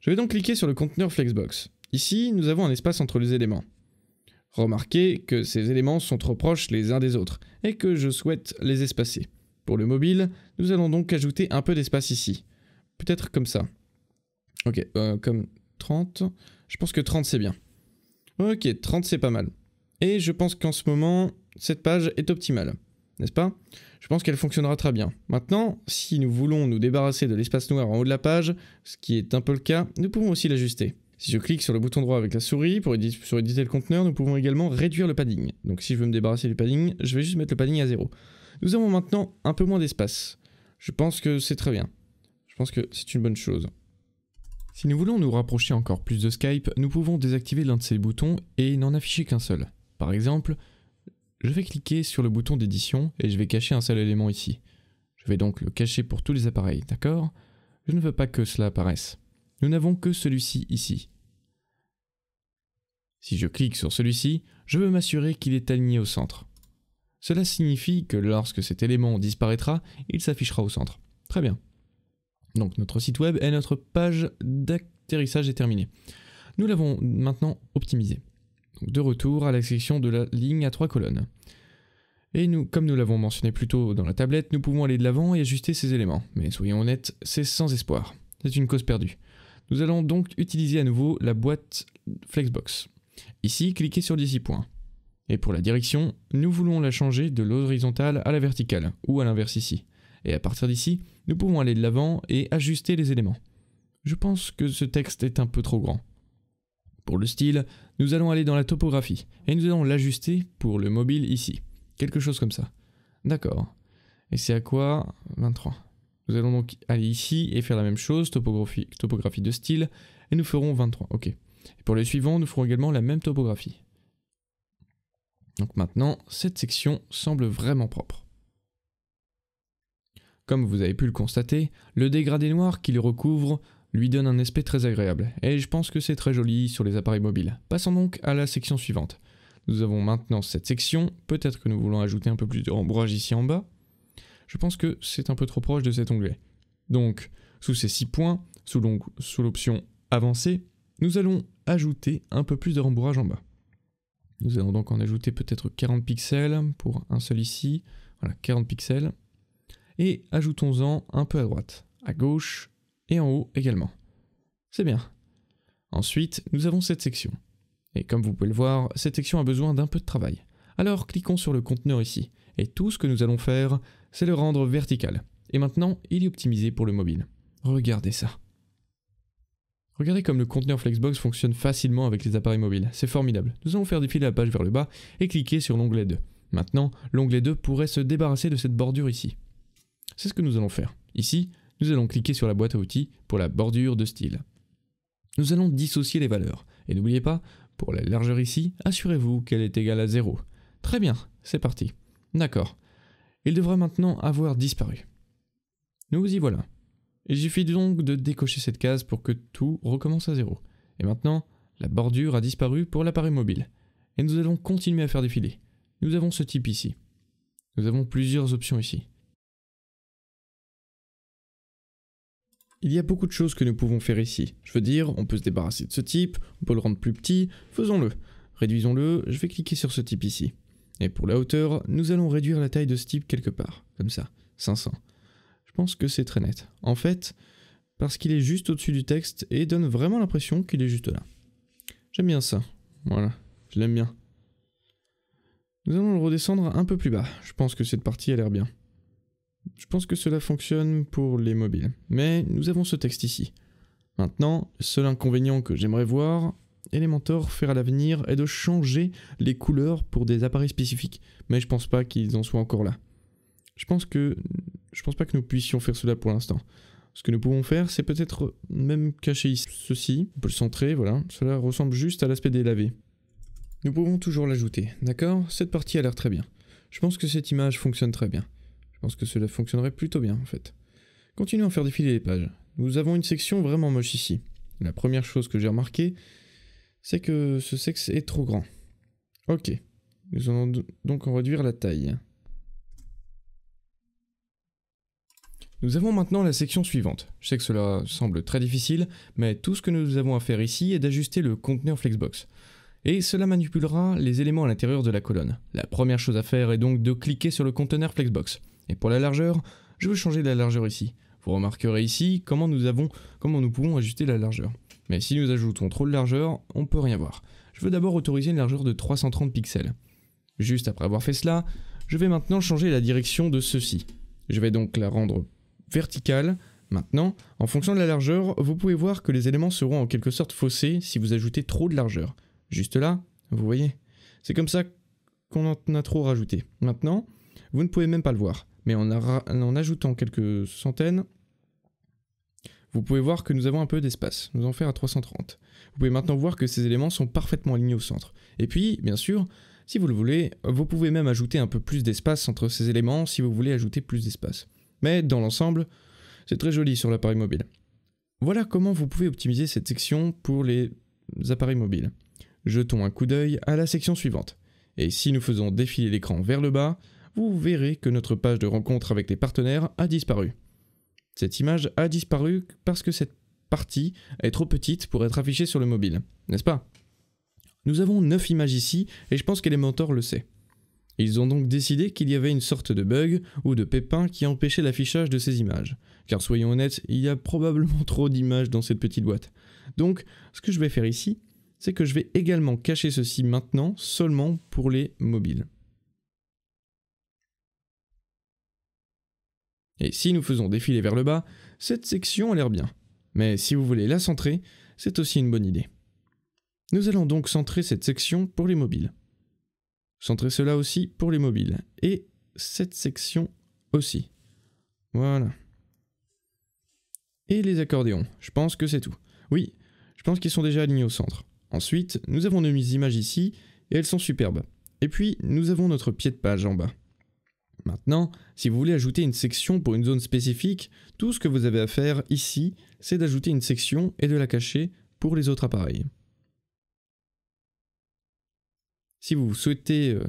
Je vais donc cliquer sur le conteneur Flexbox. Ici, nous avons un espace entre les éléments. Remarquez que ces éléments sont trop proches les uns des autres et que je souhaite les espacer. Pour le mobile, nous allons donc ajouter un peu d'espace ici. Peut-être comme ça. Ok, euh, comme 30. Je pense que 30 c'est bien. Ok, 30 c'est pas mal. Et je pense qu'en ce moment, cette page est optimale. N'est-ce pas Je pense qu'elle fonctionnera très bien. Maintenant, si nous voulons nous débarrasser de l'espace noir en haut de la page, ce qui est un peu le cas, nous pouvons aussi l'ajuster. Si je clique sur le bouton droit avec la souris pour éditer, le conteneur, nous pouvons également réduire le padding. Donc si je veux me débarrasser du padding, je vais juste mettre le padding à 0. Nous avons maintenant un peu moins d'espace. Je pense que c'est très bien. Je pense que c'est une bonne chose. Si nous voulons nous rapprocher encore plus de Skype, nous pouvons désactiver l'un de ces boutons et n'en afficher qu'un seul. Par exemple, je vais cliquer sur le bouton d'édition et je vais cacher un seul élément ici. Je vais donc le cacher pour tous les appareils, d'accord Je ne veux pas que cela apparaisse. Nous n'avons que celui-ci ici. Si je clique sur celui-ci, je veux m'assurer qu'il est aligné au centre. Cela signifie que lorsque cet élément disparaîtra, il s'affichera au centre. Très bien. Donc notre site web et notre page d'atterrissage est terminée. Nous l'avons maintenant optimisé. de retour à la section de la ligne à trois colonnes. Et nous, comme nous l'avons mentionné plus tôt dans la tablette, nous pouvons aller de l'avant et ajuster ces éléments. Mais soyons honnêtes, c'est sans espoir. C'est une cause perdue. Nous allons donc utiliser à nouveau la boîte Flexbox. Ici, cliquez sur 10 points. Et pour la direction, nous voulons la changer de l'horizontale à la verticale, ou à l'inverse ici. Et à partir d'ici, nous pouvons aller de l'avant et ajuster les éléments. Je pense que ce texte est un peu trop grand. Pour le style, nous allons aller dans la topographie, et nous allons l'ajuster pour le mobile ici. Quelque chose comme ça. D'accord. Et c'est à quoi 23. Nous allons donc aller ici et faire la même chose, topographie, topographie de style, et nous ferons 23. Ok. Et pour les suivants, nous ferons également la même topographie. Donc maintenant, cette section semble vraiment propre. Comme vous avez pu le constater, le dégradé noir qui le recouvre lui donne un aspect très agréable, et je pense que c'est très joli sur les appareils mobiles. Passons donc à la section suivante. Nous avons maintenant cette section, peut-être que nous voulons ajouter un peu plus de rembourrage ici en bas. Je pense que c'est un peu trop proche de cet onglet. Donc, sous ces 6 points, sous l'option avancée, nous allons ajouter un peu plus de rembourrage en bas. Nous allons donc en ajouter peut-être 40 pixels pour un seul ici. Voilà, 40 pixels. Et ajoutons-en un peu à droite, à gauche et en haut également. C'est bien. Ensuite, nous avons cette section. Et comme vous pouvez le voir, cette section a besoin d'un peu de travail. Alors cliquons sur le conteneur ici. Et tout ce que nous allons faire, c'est le rendre vertical. Et maintenant, il est optimisé pour le mobile. Regardez ça. Regardez comme le conteneur Flexbox fonctionne facilement avec les appareils mobiles, c'est formidable. Nous allons faire défiler la page vers le bas et cliquer sur l'onglet 2. Maintenant, l'onglet 2 pourrait se débarrasser de cette bordure ici. C'est ce que nous allons faire. Ici, nous allons cliquer sur la boîte à outils pour la bordure de style. Nous allons dissocier les valeurs. Et n'oubliez pas, pour la largeur ici, assurez-vous qu'elle est égale à 0. Très bien, c'est parti. D'accord. Il devrait maintenant avoir disparu. Nous y voilà. Il suffit donc de décocher cette case pour que tout recommence à zéro. Et maintenant, la bordure a disparu pour l'appareil mobile. Et nous allons continuer à faire défiler. Nous avons ce type ici. Nous avons plusieurs options ici. Il y a beaucoup de choses que nous pouvons faire ici. Je veux dire, on peut se débarrasser de ce type, on peut le rendre plus petit, faisons-le. Réduisons-le, je vais cliquer sur ce type ici. Et pour la hauteur, nous allons réduire la taille de ce type quelque part, comme ça, 500. Je pense que c'est très net. En fait, parce qu'il est juste au-dessus du texte et donne vraiment l'impression qu'il est juste là. J'aime bien ça. Voilà, je l'aime bien. Nous allons le redescendre un peu plus bas. Je pense que cette partie a l'air bien. Je pense que cela fonctionne pour les mobiles. Mais nous avons ce texte ici. Maintenant, seul inconvénient que j'aimerais voir, Elementor faire à l'avenir, est de changer les couleurs pour des appareils spécifiques. Mais je pense pas qu'ils en soient encore là. Je pense que je pense pas que nous puissions faire cela pour l'instant. Ce que nous pouvons faire, c'est peut-être même cacher ceci. On peut le centrer, voilà. Cela ressemble juste à l'aspect des lavés. Nous pouvons toujours l'ajouter, d'accord Cette partie a l'air très bien. Je pense que cette image fonctionne très bien. Je pense que cela fonctionnerait plutôt bien, en fait. Continuons à faire défiler les pages. Nous avons une section vraiment moche ici. La première chose que j'ai remarquée, c'est que ce sexe est trop grand. Ok. Nous allons donc en réduire la taille. Nous avons maintenant la section suivante. Je sais que cela semble très difficile, mais tout ce que nous avons à faire ici est d'ajuster le conteneur Flexbox. Et cela manipulera les éléments à l'intérieur de la colonne. La première chose à faire est donc de cliquer sur le conteneur Flexbox. Et pour la largeur, je veux changer la largeur ici. Vous remarquerez ici comment nous, avons, comment nous pouvons ajuster la largeur. Mais si nous ajoutons trop de largeur, on peut rien voir. Je veux d'abord autoriser une largeur de 330 pixels. Juste après avoir fait cela, je vais maintenant changer la direction de ceci. Je vais donc la rendre verticale. Maintenant, en fonction de la largeur, vous pouvez voir que les éléments seront en quelque sorte faussés si vous ajoutez trop de largeur. Juste là, vous voyez C'est comme ça qu'on en a trop rajouté. Maintenant, vous ne pouvez même pas le voir, mais en, en ajoutant quelques centaines, vous pouvez voir que nous avons un peu d'espace, nous en faire à 330. Vous pouvez maintenant voir que ces éléments sont parfaitement alignés au centre. Et puis, bien sûr, si vous le voulez, vous pouvez même ajouter un peu plus d'espace entre ces éléments si vous voulez ajouter plus d'espace. Mais dans l'ensemble, c'est très joli sur l'appareil mobile. Voilà comment vous pouvez optimiser cette section pour les appareils mobiles. Jetons un coup d'œil à la section suivante. Et si nous faisons défiler l'écran vers le bas, vous verrez que notre page de rencontre avec les partenaires a disparu. Cette image a disparu parce que cette partie est trop petite pour être affichée sur le mobile, n'est-ce pas Nous avons 9 images ici et je pense qu'Elementor le sait. Ils ont donc décidé qu'il y avait une sorte de bug ou de pépin qui empêchait l'affichage de ces images. Car soyons honnêtes, il y a probablement trop d'images dans cette petite boîte. Donc, ce que je vais faire ici, c'est que je vais également cacher ceci maintenant seulement pour les mobiles. Et si nous faisons défiler vers le bas, cette section a l'air bien. Mais si vous voulez la centrer, c'est aussi une bonne idée. Nous allons donc centrer cette section pour les mobiles. Centrez cela aussi pour les mobiles. Et cette section aussi. Voilà. Et les accordéons. Je pense que c'est tout. Oui, je pense qu'ils sont déjà alignés au centre. Ensuite, nous avons nos images ici, et elles sont superbes. Et puis, nous avons notre pied de page en bas. Maintenant, si vous voulez ajouter une section pour une zone spécifique, tout ce que vous avez à faire ici, c'est d'ajouter une section et de la cacher pour les autres appareils. Si vous souhaitez euh,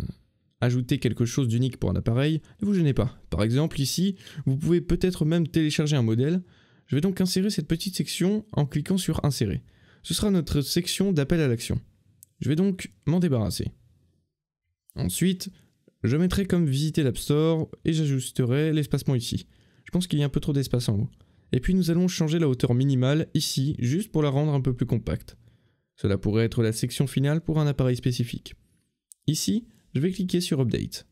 ajouter quelque chose d'unique pour un appareil, ne vous gênez pas. Par exemple, ici, vous pouvez peut-être même télécharger un modèle. Je vais donc insérer cette petite section en cliquant sur Insérer. Ce sera notre section d'appel à l'action. Je vais donc m'en débarrasser. Ensuite, je mettrai comme visiter l'App Store et j'ajusterai l'espacement ici. Je pense qu'il y a un peu trop d'espace en haut. Et puis nous allons changer la hauteur minimale ici, juste pour la rendre un peu plus compacte. Cela pourrait être la section finale pour un appareil spécifique. Ici, je vais cliquer sur Update.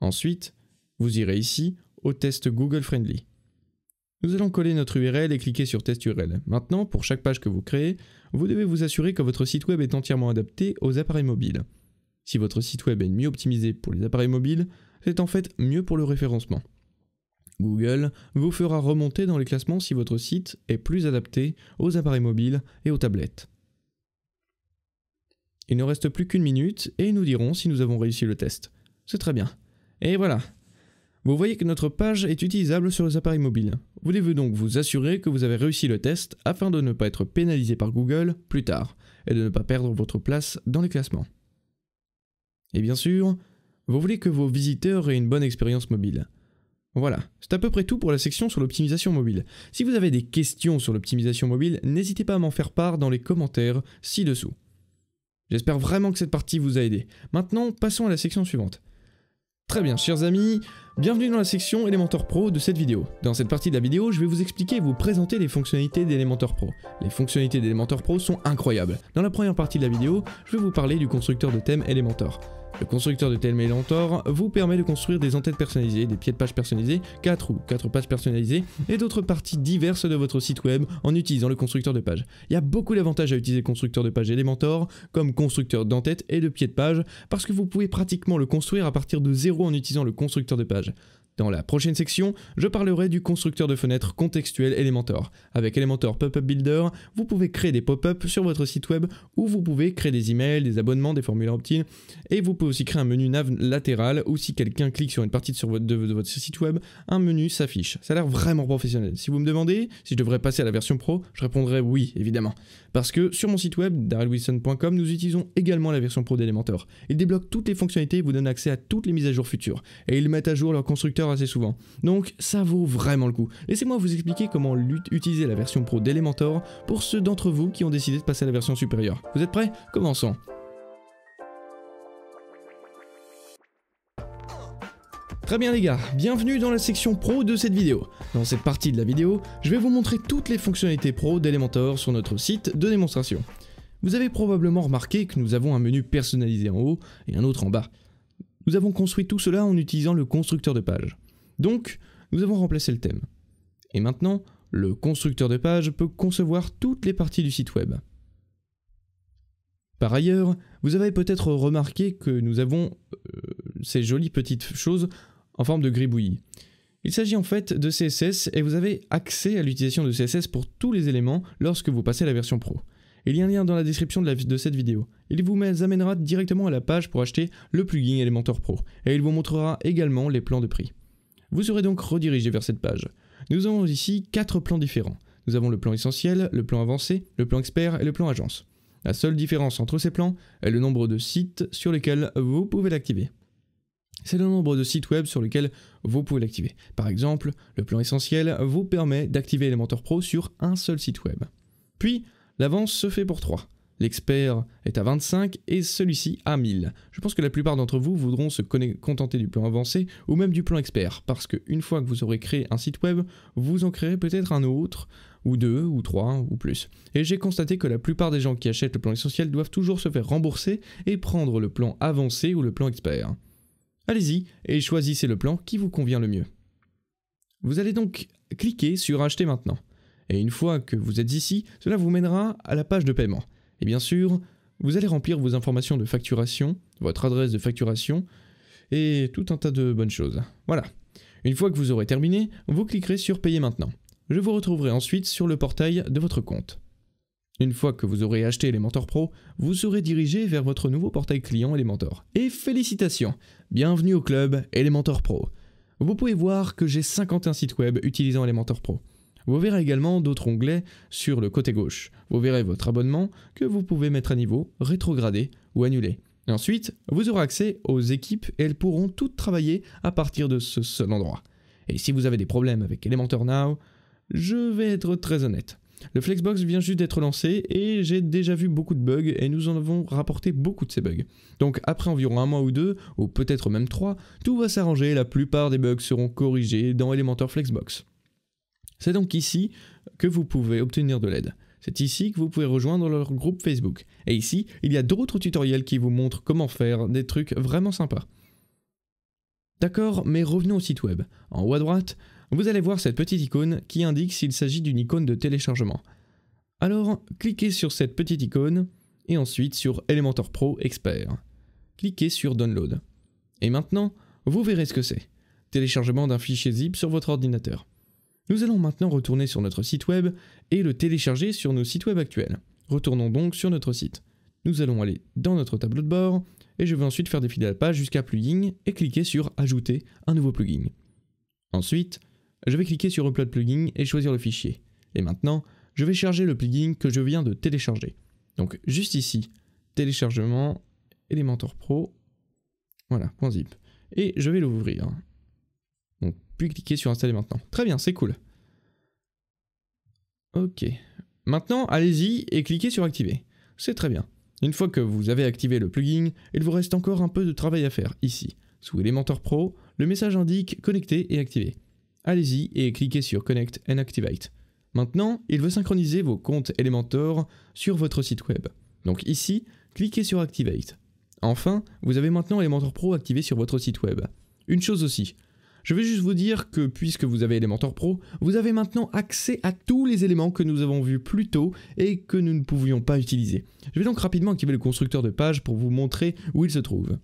Ensuite, vous irez ici au test Google Friendly. Nous allons coller notre URL et cliquer sur Test URL. Maintenant, pour chaque page que vous créez, vous devez vous assurer que votre site web est entièrement adapté aux appareils mobiles. Si votre site web est mieux optimisé pour les appareils mobiles, c'est en fait mieux pour le référencement. Google vous fera remonter dans les classements si votre site est plus adapté aux appareils mobiles et aux tablettes. Il ne reste plus qu'une minute et nous dirons si nous avons réussi le test. C'est très bien. Et voilà. Vous voyez que notre page est utilisable sur les appareils mobiles. Vous devez donc vous assurer que vous avez réussi le test afin de ne pas être pénalisé par Google plus tard et de ne pas perdre votre place dans les classements. Et bien sûr, vous voulez que vos visiteurs aient une bonne expérience mobile. Voilà, c'est à peu près tout pour la section sur l'optimisation mobile. Si vous avez des questions sur l'optimisation mobile, n'hésitez pas à m'en faire part dans les commentaires ci-dessous. J'espère vraiment que cette partie vous a aidé. Maintenant, passons à la section suivante. Très bien, chers amis, Bienvenue dans la section Elementor Pro de cette vidéo. Dans cette partie de la vidéo, je vais vous expliquer et vous présenter les fonctionnalités d'Elementor Pro. Les fonctionnalités d'Elementor Pro sont incroyables. Dans la première partie de la vidéo, je vais vous parler du constructeur de thème Elementor. Le constructeur de thème Elementor vous permet de construire des entêtes personnalisées, des pieds de page personnalisés, 4 ou 4 pages personnalisées et d'autres parties diverses de votre site web en utilisant le constructeur de page. Il y a beaucoup d'avantages à utiliser le constructeur de page Elementor comme constructeur d'entête et de pieds de page parce que vous pouvez pratiquement le construire à partir de zéro en utilisant le constructeur de page. good Dans la prochaine section, je parlerai du constructeur de fenêtres contextuel Elementor. Avec Elementor Pop-up Builder, vous pouvez créer des pop-up sur votre site web où vous pouvez créer des emails, des abonnements, des formulaires opt et vous pouvez aussi créer un menu nav latéral où si quelqu'un clique sur une partie de, votre, site web, un menu s'affiche. Ça a l'air vraiment professionnel. Si vous me demandez si je devrais passer à la version pro, je répondrai oui, évidemment. Parce que sur mon site web, darylwilson.com, nous utilisons également la version pro d'Elementor. Il débloque toutes les fonctionnalités et vous donne accès à toutes les mises à jour futures. Et ils mettent à jour leur constructeur assez souvent. Donc ça vaut vraiment le coup. Laissez-moi vous expliquer comment utiliser la version pro d'Elementor pour ceux d'entre vous qui ont décidé de passer à la version supérieure. Vous êtes prêts Commençons. Très bien les gars, bienvenue dans la section pro de cette vidéo. Dans cette partie de la vidéo, je vais vous montrer toutes les fonctionnalités pro d'Elementor sur notre site de démonstration. Vous avez probablement remarqué que nous avons un menu personnalisé en haut et un autre en bas. Nous avons construit tout cela en utilisant le constructeur de page. Donc, nous avons remplacé le thème. Et maintenant, le constructeur de page peut concevoir toutes les parties du site web. Par ailleurs, vous avez peut-être remarqué que nous avons euh, ces jolies petites choses en forme de gribouillis. Il s'agit en fait de CSS et vous avez accès à l'utilisation de CSS pour tous les éléments lorsque vous passez à la version pro. Il y a un lien dans la description de, cette vidéo. Il vous amènera directement à la page pour acheter le plugin Elementor Pro, et il vous montrera également les plans de prix. Vous serez donc redirigé vers cette page. Nous avons ici 4 plans différents. Nous avons le plan essentiel, le plan avancé, le plan expert et le plan agence. La seule différence entre ces plans est le nombre de sites sur lesquels vous pouvez l'activer. C'est le nombre de sites web sur lesquels vous pouvez l'activer. Par exemple, le plan essentiel vous permet d'activer Elementor Pro sur un seul site web. Puis, L'avance se fait pour 3. L'expert est à 25 et celui-ci à 1000. Je pense que la plupart d'entre vous voudront se contenter du plan avancé ou même du plan expert, parce qu'une fois que vous aurez créé un site web, vous en créerez peut-être un autre, ou deux, ou trois, ou plus. Et j'ai constaté que la plupart des gens qui achètent le plan essentiel doivent toujours se faire rembourser et prendre le plan avancé ou le plan expert. Allez-y et choisissez le plan qui vous convient le mieux. Vous allez donc cliquer sur Acheter maintenant. Et une fois que vous êtes ici, cela vous mènera à la page de paiement. Et bien sûr, vous allez remplir vos informations de facturation, votre adresse de facturation, et tout un tas de bonnes choses. Voilà. Une fois que vous aurez terminé, vous cliquerez sur Payer maintenant. Je vous retrouverai ensuite sur le portail de votre compte. Une fois que vous aurez acheté Elementor Pro, vous serez dirigé vers votre nouveau portail client Elementor. Et félicitations Bienvenue au club Elementor Pro. Vous pouvez voir que j'ai 51 sites web utilisant Elementor Pro. Vous verrez également d'autres onglets sur le côté gauche. Vous verrez votre abonnement que vous pouvez mettre à niveau, rétrograder ou annuler. ensuite, vous aurez accès aux équipes et elles pourront toutes travailler à partir de ce seul endroit. Et si vous avez des problèmes avec Elementor Now, je vais être très honnête. Le Flexbox vient juste d'être lancé et j'ai déjà vu beaucoup de bugs et nous en avons rapporté beaucoup de ces bugs. Donc après environ un mois ou deux, ou peut-être même trois, tout va s'arranger et la plupart des bugs seront corrigés dans Elementor Flexbox. C'est donc ici que vous pouvez obtenir de l'aide. C'est ici que vous pouvez rejoindre leur groupe Facebook. Et ici, il y a d'autres tutoriels qui vous montrent comment faire des trucs vraiment sympas. D'accord, mais revenons au site web. En haut à droite, vous allez voir cette petite icône qui indique s'il s'agit d'une icône de téléchargement. Alors, cliquez sur cette petite icône et ensuite sur Elementor Pro Expert. Cliquez sur Download. Et maintenant, vous verrez ce que c'est. Téléchargement d'un fichier zip sur votre ordinateur. Nous allons maintenant retourner sur notre site web et le télécharger sur nos sites web actuels. Retournons donc sur notre site. Nous allons aller dans notre tableau de bord et je vais ensuite faire défiler la page jusqu'à plugin et cliquer sur ajouter un nouveau plugin. Ensuite, je vais cliquer sur upload plugin et choisir le fichier. Et maintenant, je vais charger le plugin que je viens de télécharger. Donc juste ici, téléchargement Elementor Pro, voilà, .zip. Et je vais l'ouvrir puis cliquez sur installer maintenant. Très bien, c'est cool. Ok. Maintenant, allez-y et cliquez sur activer. C'est très bien. Une fois que vous avez activé le plugin, il vous reste encore un peu de travail à faire ici. Sous Elementor Pro, le message indique connecter et activer. Allez-y et cliquez sur Connect and Activate. Maintenant, il veut synchroniser vos comptes Elementor sur votre site web. Donc ici, cliquez sur Activate. Enfin, vous avez maintenant Elementor Pro activé sur votre site web. Une chose aussi, je vais juste vous dire que puisque vous avez Elementor Pro, vous avez maintenant accès à tous les éléments que nous avons vus plus tôt et que nous ne pouvions pas utiliser. Je vais donc rapidement activer le constructeur de page pour vous montrer où il se trouve.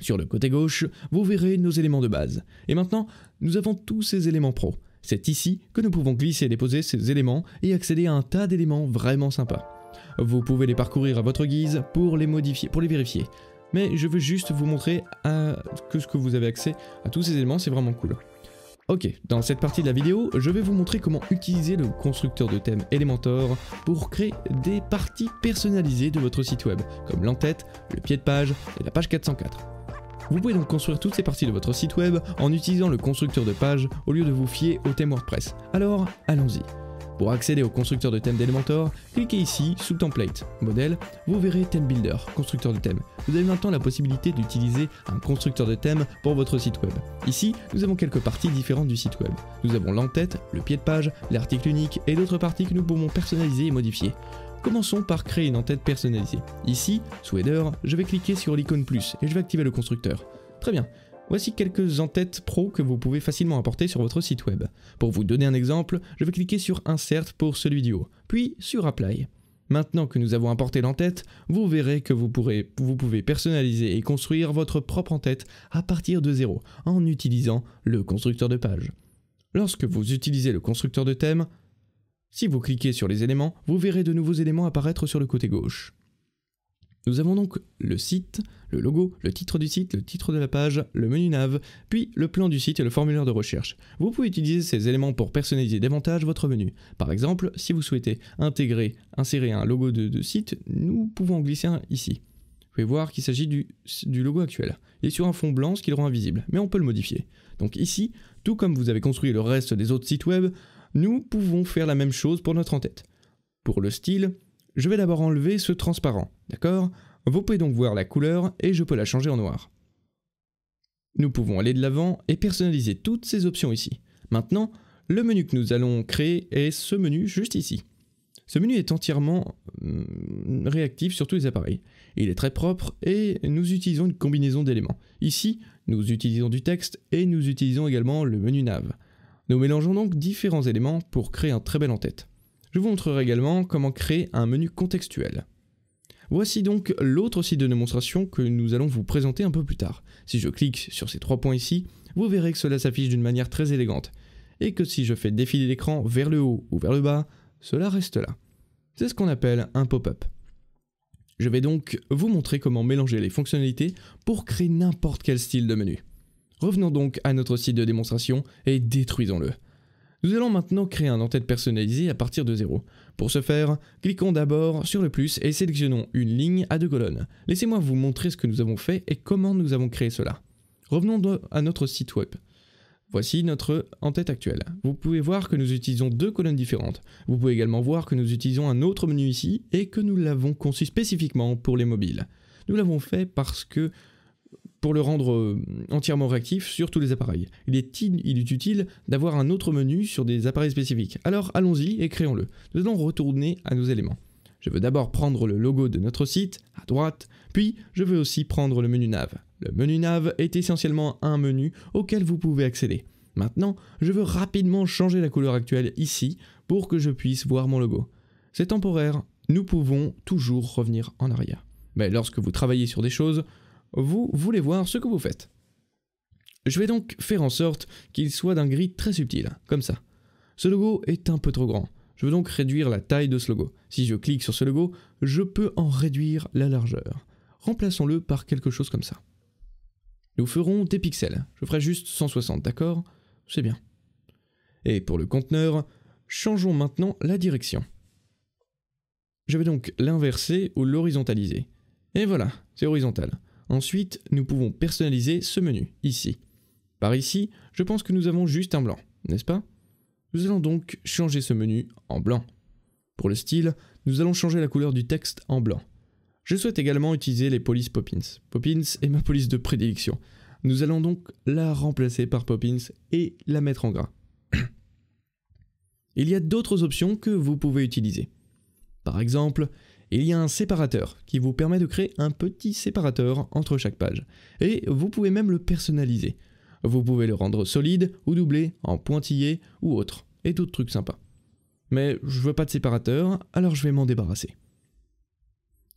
Sur le côté gauche, vous verrez nos éléments de base. Et maintenant, nous avons tous ces éléments pro. C'est ici que nous pouvons glisser et déposer ces éléments et accéder à un tas d'éléments vraiment sympas. Vous pouvez les parcourir à votre guise pour les modifier, pour les vérifier mais je veux juste vous montrer euh, que ce que vous avez accès à tous ces éléments, c'est vraiment cool. Ok, dans cette partie de la vidéo, je vais vous montrer comment utiliser le constructeur de thèmes Elementor pour créer des parties personnalisées de votre site web, comme l'entête, le pied de page et la page 404. Vous pouvez donc construire toutes ces parties de votre site web en utilisant le constructeur de page au lieu de vous fier au thème WordPress. Alors, allons-y. Pour accéder au constructeur de thème d'Elementor, cliquez ici sous Template, Modèle, vous verrez Theme Builder, constructeur de thème. Vous avez maintenant la possibilité d'utiliser un constructeur de thème pour votre site web. Ici, nous avons quelques parties différentes du site web. Nous avons l'entête, le pied de page, l'article unique et d'autres parties que nous pouvons personnaliser et modifier. Commençons par créer une entête personnalisée. Ici, sous Header, je vais cliquer sur l'icône plus et je vais activer le constructeur. Très bien, Voici quelques entêtes pro que vous pouvez facilement apporter sur votre site web. Pour vous donner un exemple, je vais cliquer sur Insert pour celui du haut, puis sur Apply. Maintenant que nous avons importé l'entête, vous verrez que vous, vous pouvez personnaliser et construire votre propre entête à partir de zéro en utilisant le constructeur de page. Lorsque vous utilisez le constructeur de thème, si vous cliquez sur les éléments, vous verrez de nouveaux éléments apparaître sur le côté gauche. Nous avons donc le site, le logo, le titre du site, le titre de la page, le menu nav, puis le plan du site et le formulaire de recherche. Vous pouvez utiliser ces éléments pour personnaliser davantage votre menu. Par exemple, si vous souhaitez intégrer, insérer un logo de, site, nous pouvons en glisser un ici. Vous pouvez voir qu'il s'agit du, du logo actuel. Il est sur un fond blanc, ce qui le rend invisible, mais on peut le modifier. Donc ici, tout comme vous avez construit le reste des autres sites web, nous pouvons faire la même chose pour notre en-tête. Pour le style, je vais d'abord enlever ce transparent, d'accord Vous pouvez donc voir la couleur et je peux la changer en noir. Nous pouvons aller de l'avant et personnaliser toutes ces options ici. Maintenant, le menu que nous allons créer est ce menu juste ici. Ce menu est entièrement hum, réactif sur tous les appareils. Il est très propre et nous utilisons une combinaison d'éléments. Ici, nous utilisons du texte et nous utilisons également le menu nav. Nous mélangeons donc différents éléments pour créer un très bel en-tête. Je vous montrerai également comment créer un menu contextuel. Voici donc l'autre site de démonstration que nous allons vous présenter un peu plus tard. Si je clique sur ces trois points ici, vous verrez que cela s'affiche d'une manière très élégante, et que si je fais défiler l'écran vers le haut ou vers le bas, cela reste là. C'est ce qu'on appelle un pop-up. Je vais donc vous montrer comment mélanger les fonctionnalités pour créer n'importe quel style de menu. Revenons donc à notre site de démonstration et détruisons-le. Nous allons maintenant créer un entête tête personnalisé à partir de zéro. Pour ce faire, cliquons d'abord sur le plus et sélectionnons une ligne à deux colonnes. Laissez-moi vous montrer ce que nous avons fait et comment nous avons créé cela. Revenons à notre site web. Voici notre entête actuelle. Vous pouvez voir que nous utilisons deux colonnes différentes. Vous pouvez également voir que nous utilisons un autre menu ici et que nous l'avons conçu spécifiquement pour les mobiles. Nous l'avons fait parce que pour le rendre euh, entièrement réactif sur tous les appareils. Il est, il est utile d'avoir un autre menu sur des appareils spécifiques. Alors allons-y et créons-le. Nous allons retourner à nos éléments. Je veux d'abord prendre le logo de notre site, à droite, puis je veux aussi prendre le menu nav. Le menu nav est essentiellement un menu auquel vous pouvez accéder. Maintenant, je veux rapidement changer la couleur actuelle ici pour que je puisse voir mon logo. C'est temporaire, nous pouvons toujours revenir en arrière. Mais lorsque vous travaillez sur des choses, vous voulez voir ce que vous faites. Je vais donc faire en sorte qu'il soit d'un gris très subtil, comme ça. Ce logo est un peu trop grand. Je veux donc réduire la taille de ce logo. Si je clique sur ce logo, je peux en réduire la largeur. Remplaçons-le par quelque chose comme ça. Nous ferons des pixels. Je ferai juste 160, d'accord C'est bien. Et pour le conteneur, changeons maintenant la direction. Je vais donc l'inverser ou l'horizontaliser. Et voilà, c'est horizontal. Ensuite, nous pouvons personnaliser ce menu, ici. Par ici, je pense que nous avons juste un blanc, n'est-ce pas Nous allons donc changer ce menu en blanc. Pour le style, nous allons changer la couleur du texte en blanc. Je souhaite également utiliser les polices Poppins. Poppins est ma police de prédilection. Nous allons donc la remplacer par Poppins et la mettre en gras. [CLEARS THROAT] Il y a d'autres options que vous pouvez utiliser. Par exemple, il y a un séparateur qui vous permet de créer un petit séparateur entre chaque page. Et vous pouvez même le personnaliser. Vous pouvez le rendre solide ou doublé, en pointillé ou autre, et tout trucs sympas. Mais je veux pas de séparateur, alors je vais m'en débarrasser.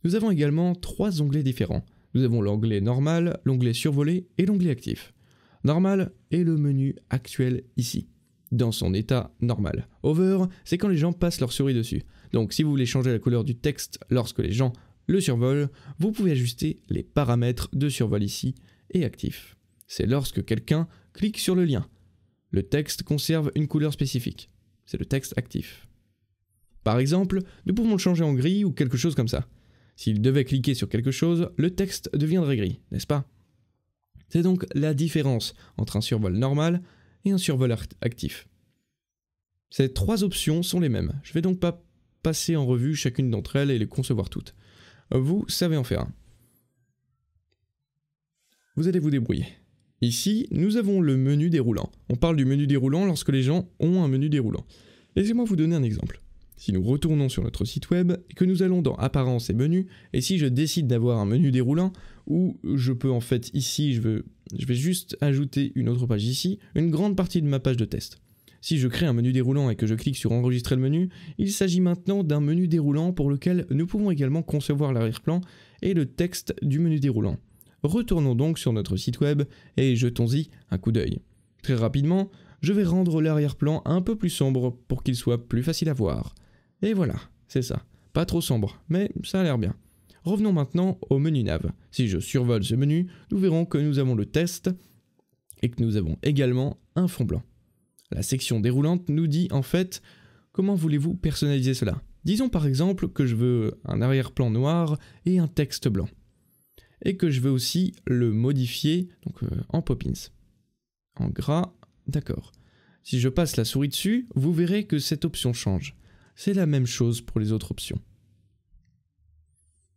Nous avons également trois onglets différents. Nous avons l'onglet normal, l'onglet survolé et l'onglet actif. Normal est le menu actuel ici, dans son état normal. Over, c'est quand les gens passent leur souris dessus. Donc si vous voulez changer la couleur du texte lorsque les gens le survolent, vous pouvez ajuster les paramètres de survol ici et actif. C'est lorsque quelqu'un clique sur le lien. Le texte conserve une couleur spécifique. C'est le texte actif. Par exemple, nous pouvons le changer en gris ou quelque chose comme ça. S'il devait cliquer sur quelque chose, le texte deviendrait gris, n'est-ce pas C'est donc la différence entre un survol normal et un survol actif. Ces trois options sont les mêmes. Je ne vais donc pas en revue chacune d'entre elles et les concevoir toutes. Euh, vous savez en faire un. Vous allez vous débrouiller. Ici, nous avons le menu déroulant. On parle du menu déroulant lorsque les gens ont un menu déroulant. Laissez-moi vous donner un exemple. Si nous retournons sur notre site web que nous allons dans Apparence et Menus, et si je décide d'avoir un menu déroulant, où je peux en fait ici, je, veux, je vais juste ajouter une autre page ici, une grande partie de ma page de test. Si je crée un menu déroulant et que je clique sur enregistrer le menu, il s'agit maintenant d'un menu déroulant pour lequel nous pouvons également concevoir l'arrière-plan et le texte du menu déroulant. Retournons donc sur notre site web et jetons-y un coup d'œil. Très rapidement, je vais rendre l'arrière-plan un peu plus sombre pour qu'il soit plus facile à voir. Et voilà, c'est ça. Pas trop sombre, mais ça a l'air bien. Revenons maintenant au menu nav. Si je survole ce menu, nous verrons que nous avons le test et que nous avons également un fond blanc. La section déroulante nous dit en fait comment voulez-vous personnaliser cela. Disons par exemple que je veux un arrière-plan noir et un texte blanc. Et que je veux aussi le modifier donc, euh, en Poppins. En gras, d'accord. Si je passe la souris dessus, vous verrez que cette option change. C'est la même chose pour les autres options.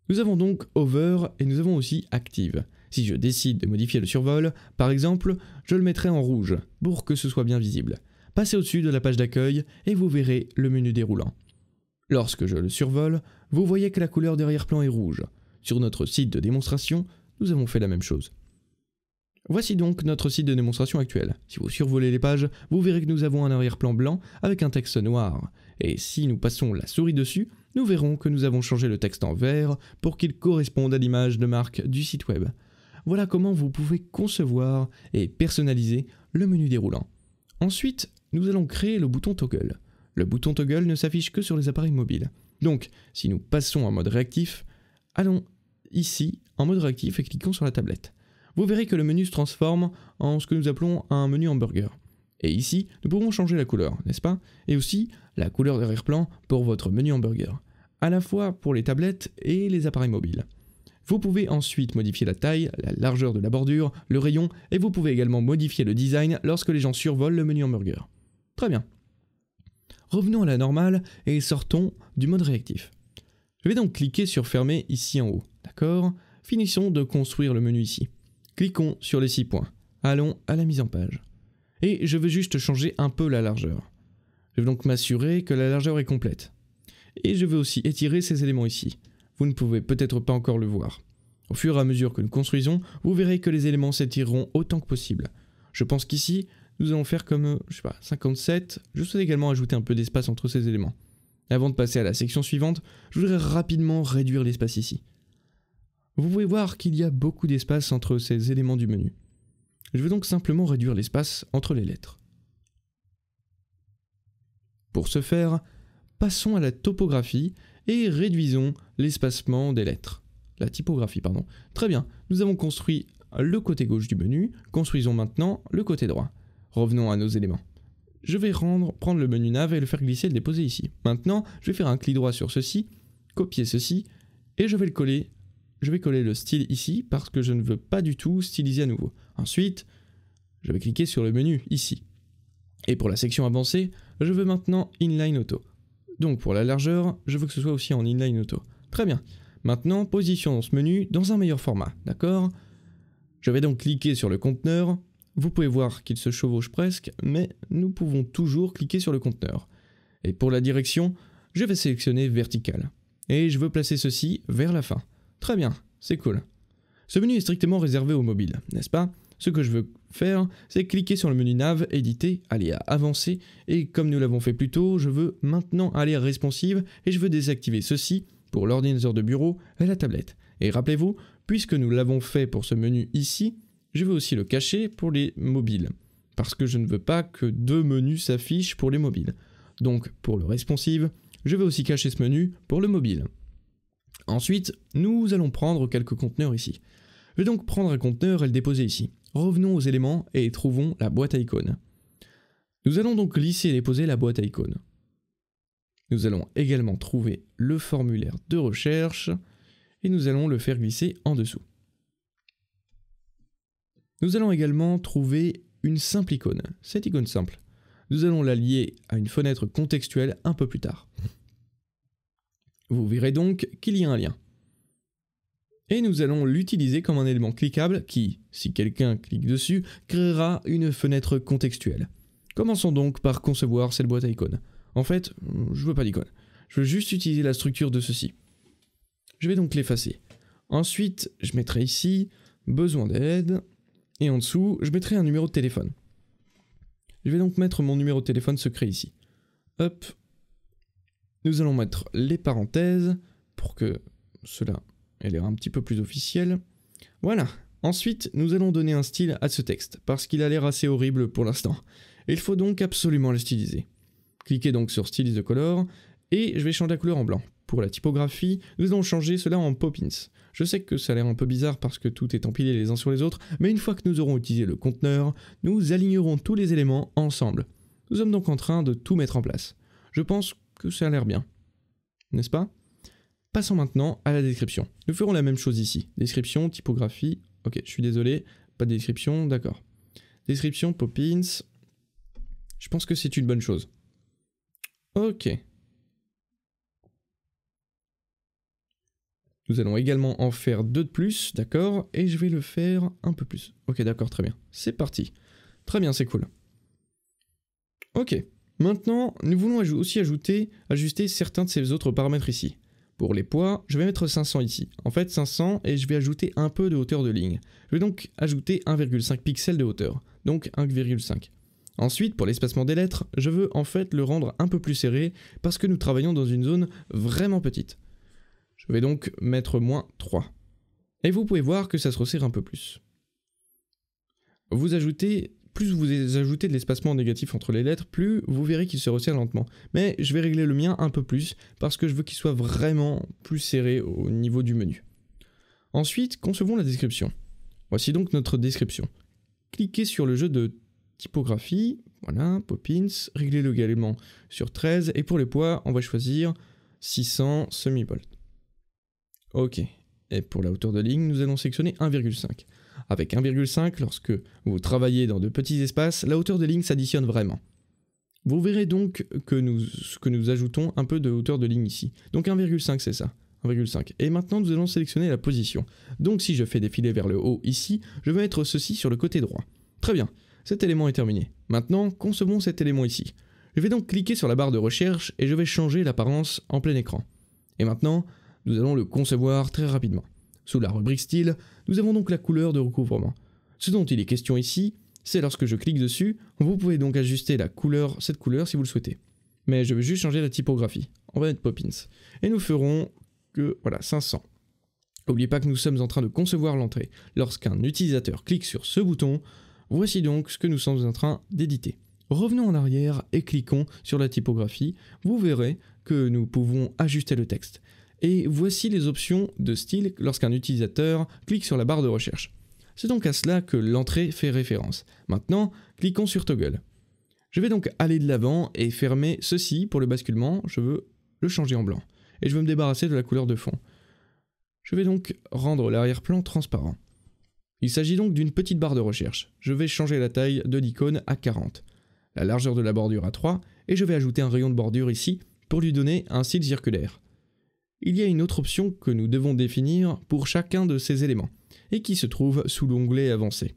Nous avons donc Over et nous avons aussi Active. Si je décide de modifier le survol, par exemple, je le mettrai en rouge pour que ce soit bien visible. Passez au-dessus de la page d'accueil et vous verrez le menu déroulant. Lorsque je le survole, vous voyez que la couleur d'arrière-plan est rouge. Sur notre site de démonstration, nous avons fait la même chose. Voici donc notre site de démonstration actuel. Si vous survolez les pages, vous verrez que nous avons un arrière-plan blanc avec un texte noir. Et si nous passons la souris dessus, nous verrons que nous avons changé le texte en vert pour qu'il corresponde à l'image de marque du site web. Voilà comment vous pouvez concevoir et personnaliser le menu déroulant. Ensuite, nous allons créer le bouton toggle. Le bouton toggle ne s'affiche que sur les appareils mobiles. Donc, si nous passons en mode réactif, allons ici en mode réactif et cliquons sur la tablette. Vous verrez que le menu se transforme en ce que nous appelons un menu hamburger. Et ici, nous pouvons changer la couleur, n'est-ce pas Et aussi la couleur d'arrière-plan pour votre menu hamburger, à la fois pour les tablettes et les appareils mobiles. Vous pouvez ensuite modifier la taille, la largeur de la bordure, le rayon, et vous pouvez également modifier le design lorsque les gens survolent le menu hamburger. Très bien. Revenons à la normale et sortons du mode réactif. Je vais donc cliquer sur fermer ici en haut, d'accord Finissons de construire le menu ici. Cliquons sur les 6 points. Allons à la mise en page. Et je veux juste changer un peu la largeur. Je vais donc m'assurer que la largeur est complète. Et je veux aussi étirer ces éléments ici vous ne pouvez peut-être pas encore le voir. Au fur et à mesure que nous construisons, vous verrez que les éléments s'étireront autant que possible. Je pense qu'ici, nous allons faire comme, euh, je 57. Je souhaite également ajouter un peu d'espace entre ces éléments. Avant de passer à la section suivante, je voudrais rapidement réduire l'espace ici. Vous pouvez voir qu'il y a beaucoup d'espace entre ces éléments du menu. Je veux donc simplement réduire l'espace entre les lettres. Pour ce faire, passons à la topographie et réduisons l'espacement des lettres. La typographie, pardon. Très bien, nous avons construit le côté gauche du menu, construisons maintenant le côté droit. Revenons à nos éléments. Je vais rendre, prendre le menu nav et le faire glisser et le déposer ici. Maintenant, je vais faire un clic droit sur ceci, copier ceci, et je vais le coller. Je vais coller le style ici parce que je ne veux pas du tout styliser à nouveau. Ensuite, je vais cliquer sur le menu ici. Et pour la section avancée, je veux maintenant Inline Auto. Donc pour la largeur, je veux que ce soit aussi en inline auto. Très bien. Maintenant, position dans ce menu dans un meilleur format, d'accord Je vais donc cliquer sur le conteneur. Vous pouvez voir qu'il se chevauche presque, mais nous pouvons toujours cliquer sur le conteneur. Et pour la direction, je vais sélectionner vertical. Et je veux placer ceci vers la fin. Très bien, c'est cool. Ce menu est strictement réservé aux mobiles, n'est-ce pas ce que je veux faire, c'est cliquer sur le menu nav, éditer, aller à avancer, et comme nous l'avons fait plus tôt, je veux maintenant aller à responsive, et je veux désactiver ceci pour l'ordinateur de bureau et la tablette. Et rappelez-vous, puisque nous l'avons fait pour ce menu ici, je veux aussi le cacher pour les mobiles, parce que je ne veux pas que deux menus s'affichent pour les mobiles. Donc pour le responsive, je vais aussi cacher ce menu pour le mobile. Ensuite, nous allons prendre quelques conteneurs ici. Je vais donc prendre un conteneur et le déposer ici. Revenons aux éléments et trouvons la boîte à icônes. Nous allons donc glisser et déposer la boîte à icônes. Nous allons également trouver le formulaire de recherche et nous allons le faire glisser en dessous. Nous allons également trouver une simple icône, cette icône simple. Nous allons la lier à une fenêtre contextuelle un peu plus tard. Vous verrez donc qu'il y a un lien et nous allons l'utiliser comme un élément cliquable qui, si quelqu'un clique dessus, créera une fenêtre contextuelle. Commençons donc par concevoir cette boîte à icônes. En fait, je veux pas d'icônes. Je veux juste utiliser la structure de ceci. Je vais donc l'effacer. Ensuite, je mettrai ici besoin d'aide et en dessous, je mettrai un numéro de téléphone. Je vais donc mettre mon numéro de téléphone secret ici. Hop. Nous allons mettre les parenthèses pour que cela elle est un petit peu plus officielle. Voilà. Ensuite, nous allons donner un style à ce texte, parce qu'il a l'air assez horrible pour l'instant. Il faut donc absolument le styliser. Cliquez donc sur Stylize de color, et je vais changer la couleur en blanc. Pour la typographie, nous allons changer cela en Poppins. Je sais que ça a l'air un peu bizarre parce que tout est empilé les uns sur les autres, mais une fois que nous aurons utilisé le conteneur, nous alignerons tous les éléments ensemble. Nous sommes donc en train de tout mettre en place. Je pense que ça a l'air bien. N'est-ce pas Passons maintenant à la description. Nous ferons la même chose ici. Description, typographie. Ok, je suis désolé, pas de description, d'accord. Description, Poppins. Je pense que c'est une bonne chose. Ok. Nous allons également en faire deux de plus, d'accord Et je vais le faire un peu plus. Ok, d'accord, très bien. C'est parti. Très bien, c'est cool. Ok. Maintenant, nous voulons aussi ajouter, ajuster certains de ces autres paramètres ici. Pour les poids, je vais mettre 500 ici. En fait 500 et je vais ajouter un peu de hauteur de ligne. Je vais donc ajouter 1,5 pixels de hauteur, donc 1,5. Ensuite, pour l'espacement des lettres, je veux en fait le rendre un peu plus serré parce que nous travaillons dans une zone vraiment petite. Je vais donc mettre moins 3. Et vous pouvez voir que ça se resserre un peu plus. Vous ajoutez plus vous ajoutez de l'espacement négatif entre les lettres, plus vous verrez qu'il se resserre lentement. Mais je vais régler le mien un peu plus parce que je veux qu'il soit vraiment plus serré au niveau du menu. Ensuite, concevons la description. Voici donc notre description. Cliquez sur le jeu de typographie, voilà, Poppins, régler le également sur 13 et pour les poids, on va choisir 600 semi-volts. Ok, et pour la hauteur de ligne, nous allons sélectionner 1,5. Avec 1,5, lorsque vous travaillez dans de petits espaces, la hauteur de ligne s'additionne vraiment. Vous verrez donc que nous, que nous ajoutons un peu de hauteur de ligne ici. Donc 1,5 c'est ça. 1,5. Et maintenant nous allons sélectionner la position. Donc si je fais défiler vers le haut ici, je vais mettre ceci sur le côté droit. Très bien, cet élément est terminé. Maintenant, concevons cet élément ici. Je vais donc cliquer sur la barre de recherche et je vais changer l'apparence en plein écran. Et maintenant, nous allons le concevoir très rapidement. Sous la rubrique style, nous avons donc la couleur de recouvrement. Ce dont il est question ici, c'est lorsque je clique dessus, vous pouvez donc ajuster la couleur, cette couleur si vous le souhaitez. Mais je veux juste changer la typographie. On va mettre Poppins. Et nous ferons que, voilà, 500. N'oubliez pas que nous sommes en train de concevoir l'entrée. Lorsqu'un utilisateur clique sur ce bouton, voici donc ce que nous sommes en train d'éditer. Revenons en arrière et cliquons sur la typographie. Vous verrez que nous pouvons ajuster le texte et voici les options de style lorsqu'un utilisateur clique sur la barre de recherche. C'est donc à cela que l'entrée fait référence. Maintenant, cliquons sur Toggle. Je vais donc aller de l'avant et fermer ceci pour le basculement, je veux le changer en blanc. Et je veux me débarrasser de la couleur de fond. Je vais donc rendre l'arrière-plan transparent. Il s'agit donc d'une petite barre de recherche. Je vais changer la taille de l'icône à 40, la largeur de la bordure à 3, et je vais ajouter un rayon de bordure ici pour lui donner un style circulaire il y a une autre option que nous devons définir pour chacun de ces éléments, et qui se trouve sous l'onglet avancé.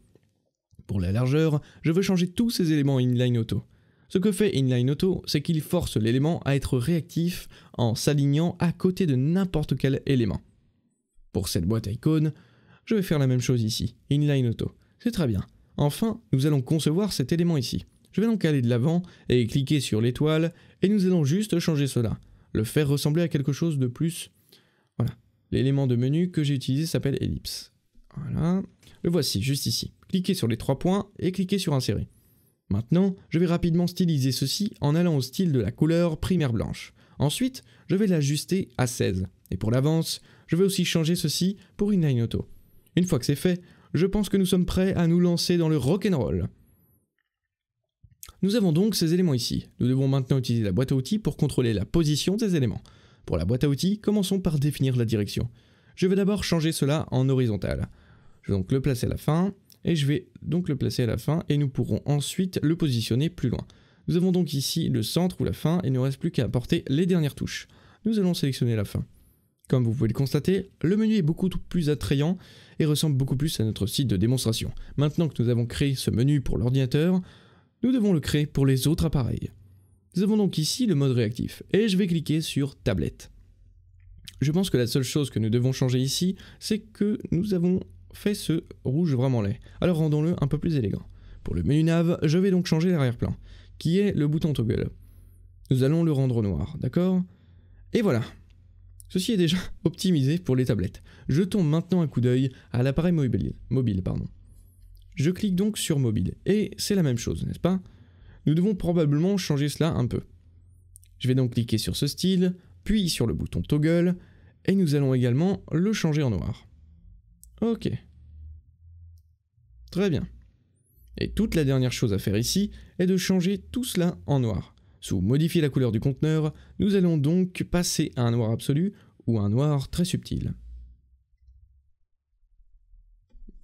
Pour la largeur, je veux changer tous ces éléments inline auto. Ce que fait inline auto, c'est qu'il force l'élément à être réactif en s'alignant à côté de n'importe quel élément. Pour cette boîte icône, je vais faire la même chose ici, inline auto. C'est très bien. Enfin, nous allons concevoir cet élément ici. Je vais donc aller de l'avant et cliquer sur l'étoile et nous allons juste changer cela le faire ressembler à quelque chose de plus. Voilà. L'élément de menu que j'ai utilisé s'appelle ellipse. Voilà. Le voici, juste ici. Cliquez sur les trois points et cliquez sur insérer. Maintenant, je vais rapidement styliser ceci en allant au style de la couleur primaire blanche. Ensuite, je vais l'ajuster à 16. Et pour l'avance, je vais aussi changer ceci pour une Auto. Une fois que c'est fait, je pense que nous sommes prêts à nous lancer dans le rock'n'roll. Nous avons donc ces éléments ici. Nous devons maintenant utiliser la boîte à outils pour contrôler la position des éléments. Pour la boîte à outils, commençons par définir la direction. Je vais d'abord changer cela en horizontal. Je vais donc le placer à la fin, et je vais donc le placer à la fin, et nous pourrons ensuite le positionner plus loin. Nous avons donc ici le centre ou la fin, et il ne reste plus qu'à apporter les dernières touches. Nous allons sélectionner la fin. Comme vous pouvez le constater, le menu est beaucoup plus attrayant et ressemble beaucoup plus à notre site de démonstration. Maintenant que nous avons créé ce menu pour l'ordinateur, nous devons le créer pour les autres appareils. Nous avons donc ici le mode réactif, et je vais cliquer sur tablette. Je pense que la seule chose que nous devons changer ici, c'est que nous avons fait ce rouge vraiment laid. Alors rendons-le un peu plus élégant. Pour le menu nav, je vais donc changer l'arrière-plan, qui est le bouton toggle. Nous allons le rendre noir, d'accord Et voilà Ceci est déjà [LAUGHS] optimisé pour les tablettes. Jetons maintenant un coup d'œil à l'appareil mobile. mobile pardon. Je clique donc sur mobile, et c'est la même chose, n'est-ce pas Nous devons probablement changer cela un peu. Je vais donc cliquer sur ce style, puis sur le bouton toggle, et nous allons également le changer en noir. Ok. Très bien. Et toute la dernière chose à faire ici est de changer tout cela en noir. Sous modifier la couleur du conteneur, nous allons donc passer à un noir absolu ou un noir très subtil.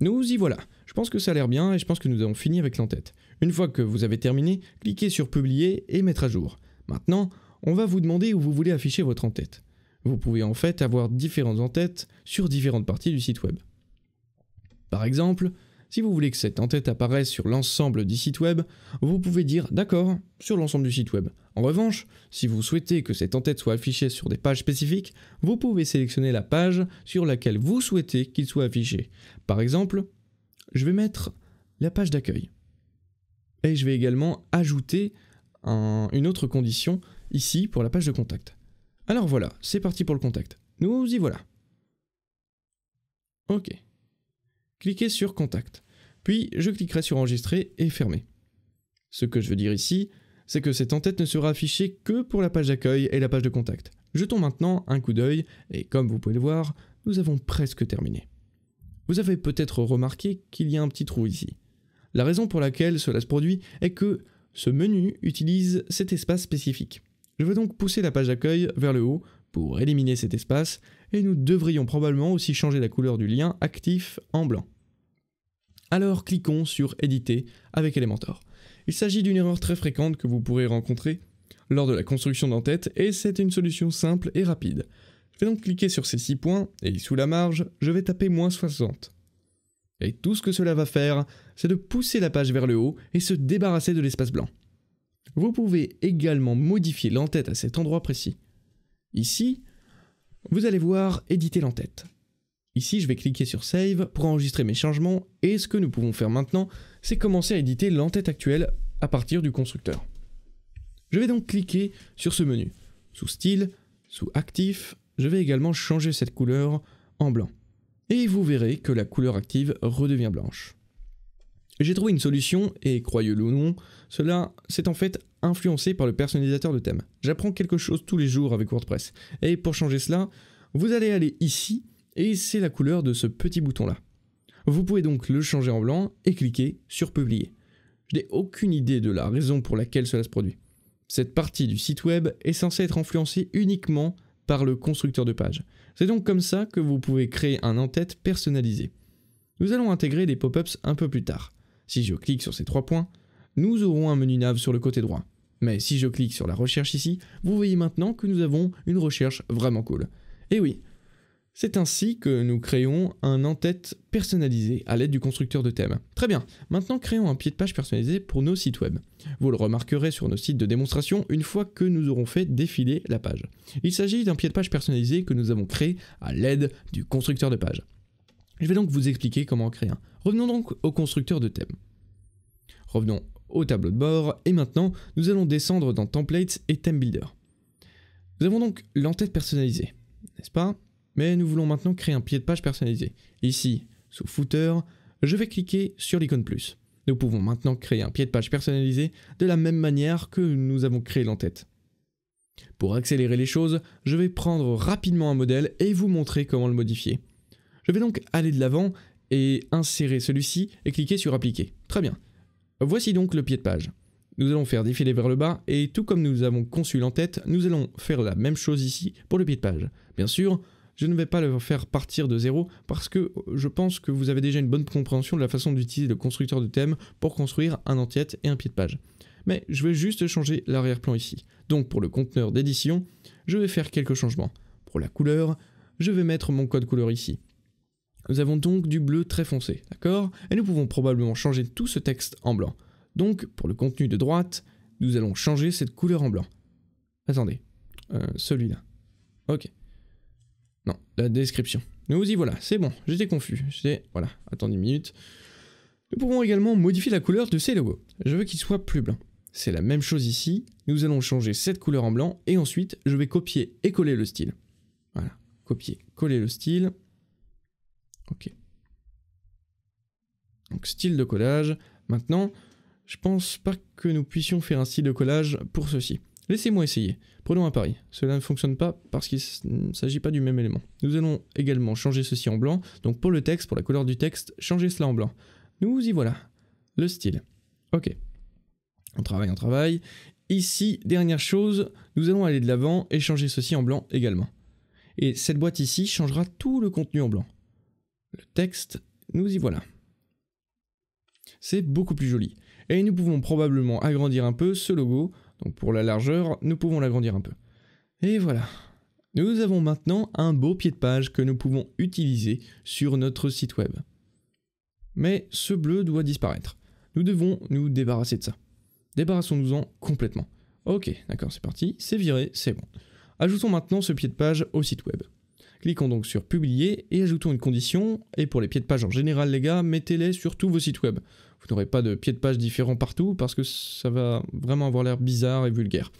Nous y voilà. Je pense que ça a l'air bien et je pense que nous avons fini avec l'entête. Une fois que vous avez terminé, cliquez sur publier et mettre à jour. Maintenant, on va vous demander où vous voulez afficher votre entête. Vous pouvez en fait avoir différentes entêtes sur différentes parties du site web. Par exemple, si vous voulez que cette entête apparaisse sur l'ensemble du site web, vous pouvez dire d'accord sur l'ensemble du site web. En revanche, si vous souhaitez que cette entête soit affichée sur des pages spécifiques, vous pouvez sélectionner la page sur laquelle vous souhaitez qu'il soit affiché. Par exemple, je vais mettre la page d'accueil. Et je vais également ajouter une autre condition ici pour la page de contact. Alors voilà, c'est parti pour le contact. Nous y voilà. Ok cliquez sur Contact. Puis je cliquerai sur Enregistrer et Fermer. Ce que je veux dire ici, c'est que cette entête ne sera affichée que pour la page d'accueil et la page de contact. Jetons maintenant un coup d'œil et comme vous pouvez le voir, nous avons presque terminé. Vous avez peut-être remarqué qu'il y a un petit trou ici. La raison pour laquelle cela se produit est que ce menu utilise cet espace spécifique. Je vais donc pousser la page d'accueil vers le haut pour éliminer cet espace et nous devrions probablement aussi changer la couleur du lien actif en blanc. Alors cliquons sur Éditer avec Elementor. Il s'agit d'une erreur très fréquente que vous pourrez rencontrer lors de la construction d'en-tête et c'est une solution simple et rapide. Je vais donc cliquer sur ces 6 points et sous la marge, je vais taper moins 60. Et tout ce que cela va faire, c'est de pousser la page vers le haut et se débarrasser de l'espace blanc. Vous pouvez également modifier l'entête à cet endroit précis. Ici, vous allez voir éditer l'entête. Ici, je vais cliquer sur Save pour enregistrer mes changements et ce que nous pouvons faire maintenant, c'est commencer à éditer l'entête actuelle à partir du constructeur. Je vais donc cliquer sur ce menu. Sous Style, sous Actif, je vais également changer cette couleur en blanc. Et vous verrez que la couleur active redevient blanche. J'ai trouvé une solution, et croyez-le ou non, cela c'est en fait influencé par le personnalisateur de thème. J'apprends quelque chose tous les jours avec WordPress. Et pour changer cela, vous allez aller ici et c'est la couleur de ce petit bouton-là. Vous pouvez donc le changer en blanc et cliquer sur Publier. Je n'ai aucune idée de la raison pour laquelle cela se produit. Cette partie du site web est censée être influencée uniquement par le constructeur de page. C'est donc comme ça que vous pouvez créer un en-tête personnalisé. Nous allons intégrer des pop-ups un peu plus tard. Si je clique sur ces trois points, nous aurons un menu nav sur le côté droit. Mais si je clique sur la recherche ici, vous voyez maintenant que nous avons une recherche vraiment cool. Et oui, c'est ainsi que nous créons un en-tête personnalisé à l'aide du constructeur de thème. Très bien, maintenant créons un pied de page personnalisé pour nos sites web. Vous le remarquerez sur nos sites de démonstration une fois que nous aurons fait défiler la page. Il s'agit d'un pied de page personnalisé que nous avons créé à l'aide du constructeur de page. Je vais donc vous expliquer comment en créer un. Revenons donc au constructeur de thème. Revenons au tableau de bord, et maintenant, nous allons descendre dans Templates et Theme Builder. Nous avons donc l'entête personnalisée, n'est-ce pas Mais nous voulons maintenant créer un pied de page personnalisé. Ici, sous Footer, je vais cliquer sur l'icône plus. Nous pouvons maintenant créer un pied de page personnalisé de la même manière que nous avons créé l'entête. Pour accélérer les choses, je vais prendre rapidement un modèle et vous montrer comment le modifier. Je vais donc aller de l'avant et insérer celui-ci et cliquer sur appliquer. Très bien. Voici donc le pied de page. Nous allons faire défiler vers le bas et tout comme nous avons conçu l'entête, nous allons faire la même chose ici pour le pied de page. Bien sûr, je ne vais pas le faire partir de zéro parce que euh, je pense que vous avez déjà une bonne compréhension de la façon d'utiliser le constructeur de thème pour construire un entête et un pied de page. Mais je vais juste changer l'arrière-plan ici. Donc pour le conteneur d'édition, je vais faire quelques changements. Pour la couleur, je vais mettre mon code couleur ici. Nous avons donc du bleu très foncé, d'accord Et nous pouvons probablement changer tout ce texte en blanc. Donc, pour le contenu de droite, nous allons changer cette couleur en blanc. Attendez, euh, celui-là. Ok. Non, la description. Nous y voilà, c'est bon, j'étais confus. J'étais... Voilà, attendez une minute. Nous pouvons également modifier la couleur de ces logos. Je veux qu'ils soient plus blancs. C'est la même chose ici, nous allons changer cette couleur en blanc et ensuite je vais copier et coller le style. Voilà, copier, coller le style. Ok. Donc style de collage. Maintenant, je pense pas que nous puissions faire un style de collage pour ceci. Laissez-moi essayer. Prenons un pari. Cela ne fonctionne pas parce qu'il ne s'agit pas du même élément. Nous allons également changer ceci en blanc. Donc pour le texte, pour la couleur du texte, changer cela en blanc. Nous y voilà. Le style. Ok. On travaille, on travaille. Ici, dernière chose, nous allons aller de l'avant et changer ceci en blanc également. Et cette boîte ici changera tout le contenu en blanc le texte, nous y voilà. C'est beaucoup plus joli. Et nous pouvons probablement agrandir un peu ce logo, donc pour la largeur, nous pouvons l'agrandir un peu. Et voilà. Nous avons maintenant un beau pied de page que nous pouvons utiliser sur notre site web. Mais ce bleu doit disparaître. Nous devons nous débarrasser de ça. Débarrassons-nous-en complètement. Ok, d'accord, c'est parti, c'est viré, c'est bon. Ajoutons maintenant ce pied de page au site web. Cliquons donc sur publier et ajoutons une condition. Et pour les pieds de page en général, les gars, mettez-les sur tous vos sites web. Vous n'aurez pas de pieds de page différents partout parce que ça va vraiment avoir l'air bizarre et vulgaire.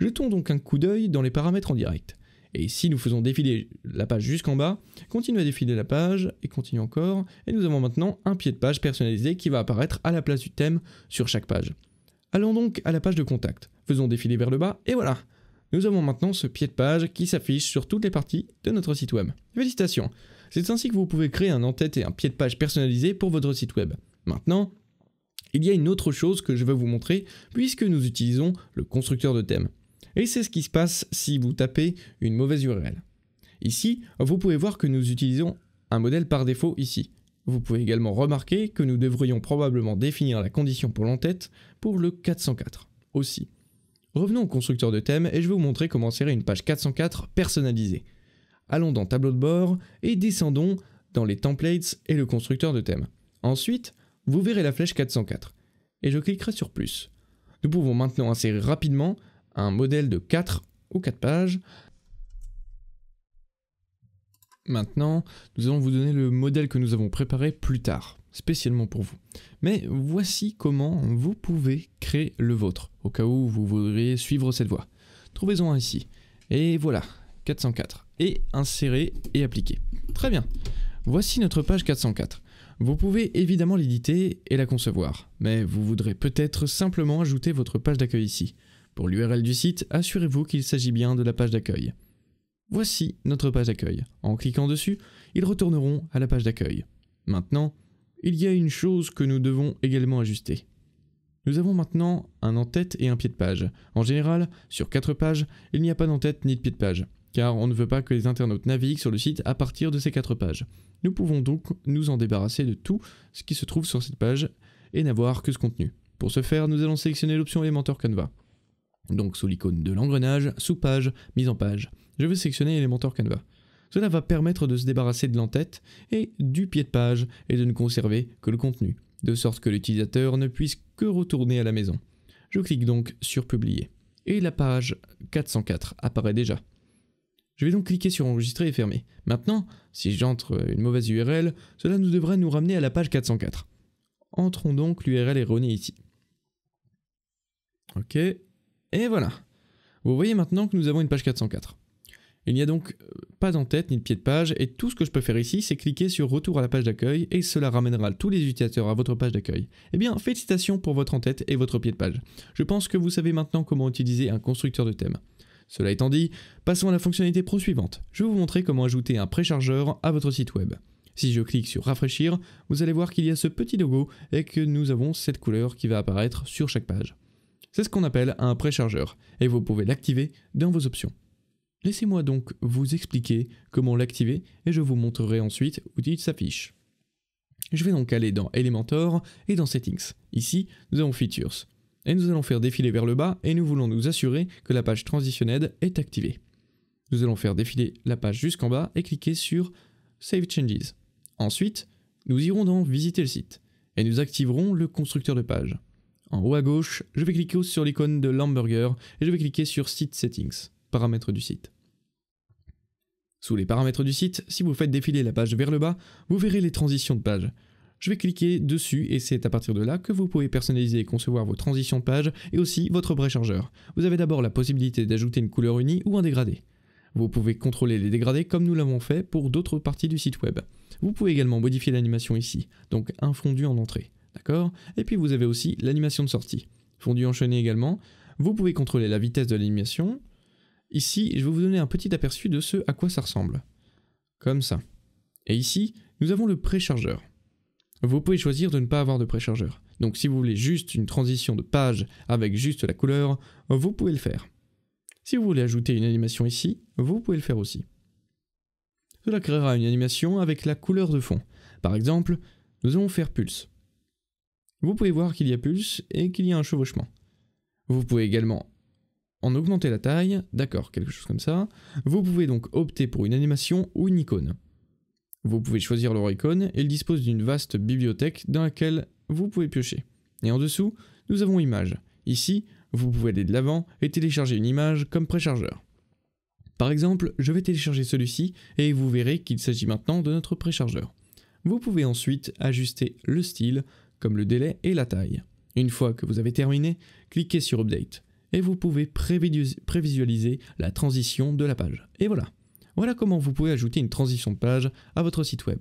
Jetons donc un coup d'œil dans les paramètres en direct. Et ici, nous faisons défiler la page jusqu'en bas, continuez à défiler la page et continuez encore. Et nous avons maintenant un pied de page personnalisé qui va apparaître à la place du thème sur chaque page. Allons donc à la page de contact. Faisons défiler vers le bas et voilà nous avons maintenant ce pied de page qui s'affiche sur toutes les parties de notre site web. Félicitations C'est ainsi que vous pouvez créer un en-tête et un pied de page personnalisés pour votre site web. Maintenant, il y a une autre chose que je veux vous montrer puisque nous utilisons le constructeur de thème. Et c'est ce qui se passe si vous tapez une mauvaise URL. Ici, vous pouvez voir que nous utilisons un modèle par défaut ici. Vous pouvez également remarquer que nous devrions probablement définir la condition pour l'entête pour le 404 aussi. Revenons au constructeur de thème et je vais vous montrer comment insérer une page 404 personnalisée. Allons dans tableau de bord et descendons dans les templates et le constructeur de thème. Ensuite, vous verrez la flèche 404 et je cliquerai sur plus. Nous pouvons maintenant insérer rapidement un modèle de 4 ou 4 pages. Maintenant, nous allons vous donner le modèle que nous avons préparé plus tard spécialement pour vous. Mais voici comment vous pouvez créer le vôtre, au cas où vous voudriez suivre cette voie. Trouvez-en un ici. Et voilà, 404. Et insérer et appliquer. Très bien. Voici notre page 404. Vous pouvez évidemment l'éditer et la concevoir, mais vous voudrez peut-être simplement ajouter votre page d'accueil ici. Pour l'URL du site, assurez-vous qu'il s'agit bien de la page d'accueil. Voici notre page d'accueil. En cliquant dessus, ils retourneront à la page d'accueil. Maintenant, il y a une chose que nous devons également ajuster. Nous avons maintenant un en-tête et un pied de page. En général, sur 4 pages, il n'y a pas d'en-tête ni de pied de page, car on ne veut pas que les internautes naviguent sur le site à partir de ces 4 pages. Nous pouvons donc nous en débarrasser de tout ce qui se trouve sur cette page et n'avoir que ce contenu. Pour ce faire, nous allons sélectionner l'option Elementor Canva. Donc sous l'icône de l'engrenage, sous page, mise en page. Je vais sélectionner Elementor Canva. Cela va permettre de se débarrasser de l'entête et du pied de page et de ne conserver que le contenu, de sorte que l'utilisateur ne puisse que retourner à la maison. Je clique donc sur Publier et la page 404 apparaît déjà. Je vais donc cliquer sur enregistrer et fermer. Maintenant, si j'entre une mauvaise URL, cela nous devrait nous ramener à la page 404. Entrons donc l'URL erronée ici. Ok, et voilà. Vous voyez maintenant que nous avons une page 404. Il n'y a donc euh, pas d'entête ni de pied de page et tout ce que je peux faire ici c'est cliquer sur retour à la page d'accueil et cela ramènera tous les utilisateurs à votre page d'accueil. Eh bien félicitations pour votre entête et votre pied de page. Je pense que vous savez maintenant comment utiliser un constructeur de thème. Cela étant dit, passons à la fonctionnalité pro suivante. Je vais vous montrer comment ajouter un préchargeur à votre site web. Si je clique sur rafraîchir, vous allez voir qu'il y a ce petit logo et que nous avons cette couleur qui va apparaître sur chaque page. C'est ce qu'on appelle un préchargeur et vous pouvez l'activer dans vos options. Laissez-moi donc vous expliquer comment l'activer et je vous montrerai ensuite où il s'affiche. Je vais donc aller dans Elementor et dans Settings. Ici, nous avons Features. Et nous allons faire défiler vers le bas et nous voulons nous assurer que la page transitionnelle est activée. Nous allons faire défiler la page jusqu'en bas et cliquer sur Save Changes. Ensuite, nous irons dans Visiter le site et nous activerons le constructeur de page. En haut à gauche, je vais cliquer sur l'icône de l'hamburger et je vais cliquer sur Site Settings. Paramètres du site. Sous les paramètres du site, si vous faites défiler la page vers le bas, vous verrez les transitions de page. Je vais cliquer dessus et c'est à partir de là que vous pouvez personnaliser et concevoir vos transitions de page et aussi votre préchargeur. Vous avez d'abord la possibilité d'ajouter une couleur unie ou un dégradé. Vous pouvez contrôler les dégradés comme nous l'avons fait pour d'autres parties du site web. Vous pouvez également modifier l'animation ici, donc un fondu en entrée, d'accord Et puis vous avez aussi l'animation de sortie. Fondu enchaîné également, vous pouvez contrôler la vitesse de l'animation, Ici, je vais vous donner un petit aperçu de ce à quoi ça ressemble. Comme ça. Et ici, nous avons le préchargeur. Vous pouvez choisir de ne pas avoir de préchargeur. Donc si vous voulez juste une transition de page avec juste la couleur, vous pouvez le faire. Si vous voulez ajouter une animation ici, vous pouvez le faire aussi. Cela créera une animation avec la couleur de fond. Par exemple, nous allons faire Pulse. Vous pouvez voir qu'il y a Pulse et qu'il y a un chevauchement. Vous pouvez également en augmenter la taille, d'accord, quelque chose comme ça. Vous pouvez donc opter pour une animation ou une icône. Vous pouvez choisir leur icône et il dispose d'une vaste bibliothèque dans laquelle vous pouvez piocher. Et en dessous, nous avons images. Ici, vous pouvez aller de l'avant et télécharger une image comme préchargeur. Par exemple, je vais télécharger celui-ci et vous verrez qu'il s'agit maintenant de notre préchargeur. Vous pouvez ensuite ajuster le style, comme le délai et la taille. Une fois que vous avez terminé, cliquez sur Update et vous pouvez prévisualiser la transition de la page. Et voilà. Voilà comment vous pouvez ajouter une transition de page à votre site web.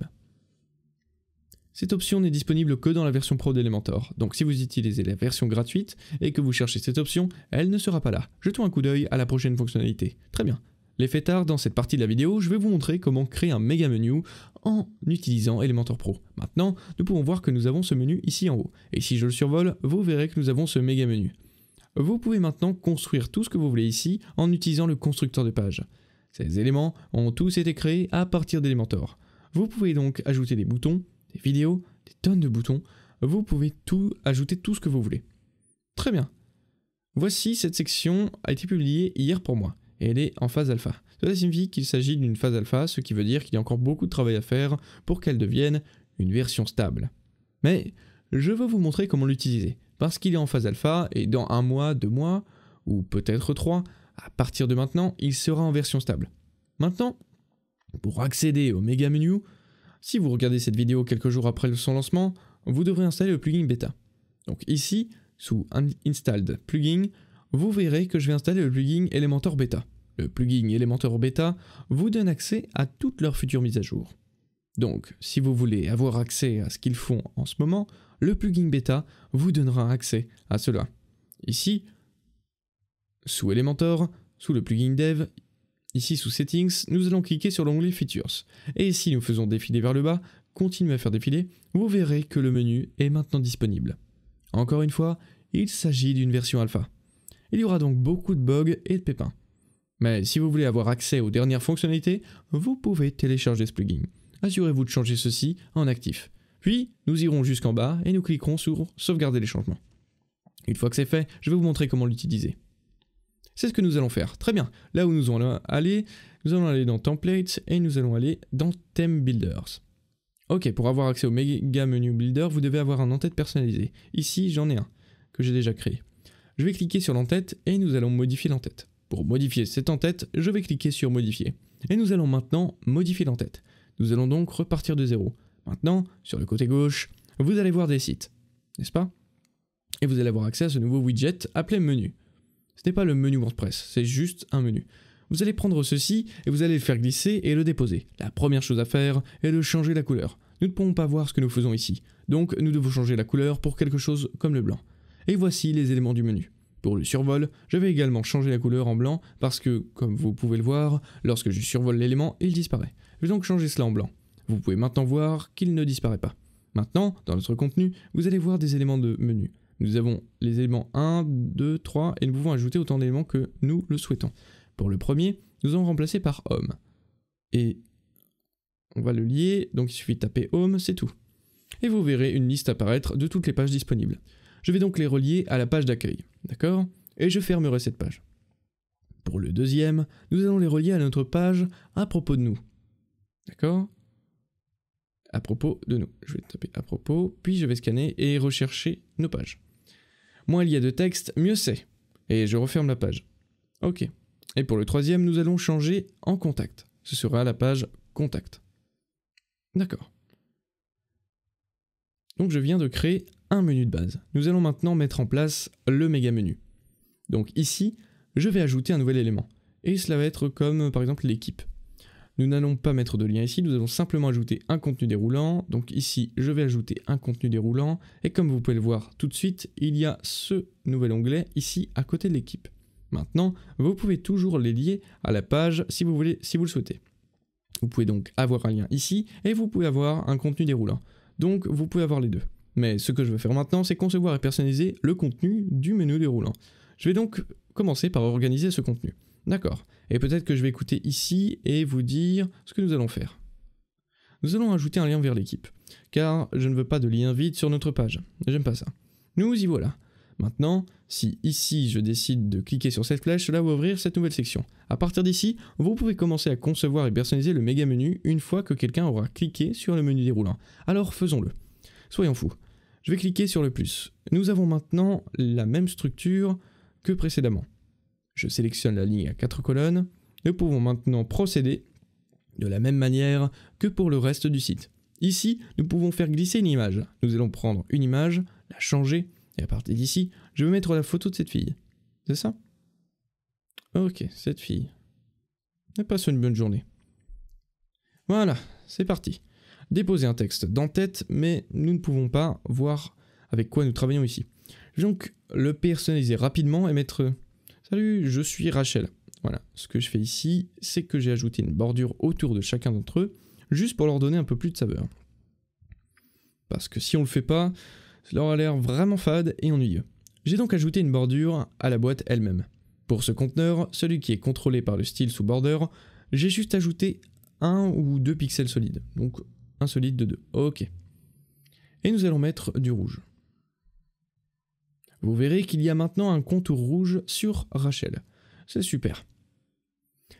Cette option n'est disponible que dans la version pro d'Elementor, donc si vous utilisez la version gratuite et que vous cherchez cette option, elle ne sera pas là. Jetons un coup d'œil à la prochaine fonctionnalité. Très bien. L'effet tard, dans cette partie de la vidéo, je vais vous montrer comment créer un méga menu en utilisant Elementor Pro. Maintenant, nous pouvons voir que nous avons ce menu ici en haut. Et si je le survole, vous verrez que nous avons ce méga menu. Vous pouvez maintenant construire tout ce que vous voulez ici en utilisant le constructeur de page. Ces éléments ont tous été créés à partir d'Elementor. Vous pouvez donc ajouter des boutons, des vidéos, des tonnes de boutons, vous pouvez tout ajouter tout ce que vous voulez. Très bien. Voici cette section a été publiée hier pour moi et elle est en phase alpha. Cela signifie qu'il s'agit d'une phase alpha, ce qui veut dire qu'il y a encore beaucoup de travail à faire pour qu'elle devienne une version stable. Mais je veux vous montrer comment l'utiliser parce qu'il est en phase alpha et dans un mois, deux mois, ou peut-être trois, à partir de maintenant, il sera en version stable. Maintenant, pour accéder au méga menu, si vous regardez cette vidéo quelques jours après son lancement, vous devrez installer le plugin bêta. Donc ici, sous Installed Plugin, vous verrez que je vais installer le plugin Elementor Beta. Le plugin Elementor Beta vous donne accès à toutes leurs futures mises à jour. Donc, si vous voulez avoir accès à ce qu'ils font en ce moment, le plugin bêta vous donnera accès à cela. Ici, sous Elementor, sous le plugin dev, ici sous settings, nous allons cliquer sur l'onglet features. Et si nous faisons défiler vers le bas, continuez à faire défiler, vous verrez que le menu est maintenant disponible. Encore une fois, il s'agit d'une version alpha. Il y aura donc beaucoup de bugs et de pépins. Mais si vous voulez avoir accès aux dernières fonctionnalités, vous pouvez télécharger ce plugin. Assurez-vous de changer ceci en actif. Puis, nous irons jusqu'en bas et nous cliquerons sur Sauvegarder les changements. Une fois que c'est fait, je vais vous montrer comment l'utiliser. C'est ce que nous allons faire. Très bien. Là où nous allons aller, nous allons aller dans Templates et nous allons aller dans Theme Builders. Ok, pour avoir accès au Mega Menu Builder, vous devez avoir un en-tête personnalisé. Ici, j'en ai un, que j'ai déjà créé. Je vais cliquer sur l'entête et nous allons modifier l'entête. Pour modifier cette entête, je vais cliquer sur Modifier. Et nous allons maintenant modifier l'entête. Nous allons donc repartir de zéro. Maintenant, sur le côté gauche, vous allez voir des sites, n'est-ce pas Et vous allez avoir accès à ce nouveau widget appelé menu. Ce n'est pas le menu WordPress, c'est juste un menu. Vous allez prendre ceci et vous allez le faire glisser et le déposer. La première chose à faire est de changer la couleur. Nous ne pouvons pas voir ce que nous faisons ici, donc nous devons changer la couleur pour quelque chose comme le blanc. Et voici les éléments du menu. Pour le survol, je vais également changer la couleur en blanc parce que, comme vous pouvez le voir, lorsque je survole l'élément, il disparaît. Je vais donc changer cela en blanc. Vous pouvez maintenant voir qu'il ne disparaît pas. Maintenant, dans notre contenu, vous allez voir des éléments de menu. Nous avons les éléments 1, 2, 3 et nous pouvons ajouter autant d'éléments que nous le souhaitons. Pour le premier, nous allons remplacer par home. Et on va le lier, donc il suffit de taper home, c'est tout. Et vous verrez une liste apparaître de toutes les pages disponibles. Je vais donc les relier à la page d'accueil, d'accord Et je fermerai cette page. Pour le deuxième, nous allons les relier à notre page à propos de nous. D'accord à propos de nous. Je vais taper à propos, puis je vais scanner et rechercher nos pages. Moins il y a de texte, mieux c'est. Et je referme la page. Ok. Et pour le troisième, nous allons changer en contact. Ce sera la page contact. D'accord. Donc je viens de créer un menu de base. Nous allons maintenant mettre en place le méga menu. Donc ici, je vais ajouter un nouvel élément. Et cela va être comme par exemple l'équipe. Nous n'allons pas mettre de lien ici, nous allons simplement ajouter un contenu déroulant. Donc ici, je vais ajouter un contenu déroulant. Et comme vous pouvez le voir tout de suite, il y a ce nouvel onglet ici à côté de l'équipe. Maintenant, vous pouvez toujours les lier à la page si vous, voulez, si vous le souhaitez. Vous pouvez donc avoir un lien ici et vous pouvez avoir un contenu déroulant. Donc vous pouvez avoir les deux. Mais ce que je veux faire maintenant, c'est concevoir et personnaliser le contenu du menu déroulant. Je vais donc commencer par organiser ce contenu. D'accord. Et peut-être que je vais écouter ici et vous dire ce que nous allons faire. Nous allons ajouter un lien vers l'équipe, car je ne veux pas de lien vide sur notre page. J'aime pas ça. Nous y voilà. Maintenant, si ici je décide de cliquer sur cette flèche, cela va ouvrir cette nouvelle section. À partir d'ici, vous pouvez commencer à concevoir et personnaliser le méga menu une fois que quelqu'un aura cliqué sur le menu déroulant. Alors faisons-le. Soyons fous. Je vais cliquer sur le plus. Nous avons maintenant la même structure que précédemment. Je sélectionne la ligne à quatre colonnes. Nous pouvons maintenant procéder de la même manière que pour le reste du site. Ici, nous pouvons faire glisser une image. Nous allons prendre une image, la changer, et à partir d'ici, je vais mettre la photo de cette fille. C'est ça Ok, cette fille. Elle passe une bonne journée. Voilà, c'est parti. Déposer un texte dans tête mais nous ne pouvons pas voir avec quoi nous travaillons ici. donc le personnaliser rapidement et mettre Salut, je suis Rachel. Voilà, ce que je fais ici, c'est que j'ai ajouté une bordure autour de chacun d'entre eux, juste pour leur donner un peu plus de saveur. Parce que si on le fait pas, leur a l'air vraiment fade et ennuyeux. J'ai donc ajouté une bordure à la boîte elle-même. Pour ce conteneur, celui qui est contrôlé par le style sous border, j'ai juste ajouté un ou deux pixels solides, donc un solide de deux, Ok. Et nous allons mettre du rouge. Vous verrez qu'il y a maintenant un contour rouge sur Rachel. C'est super.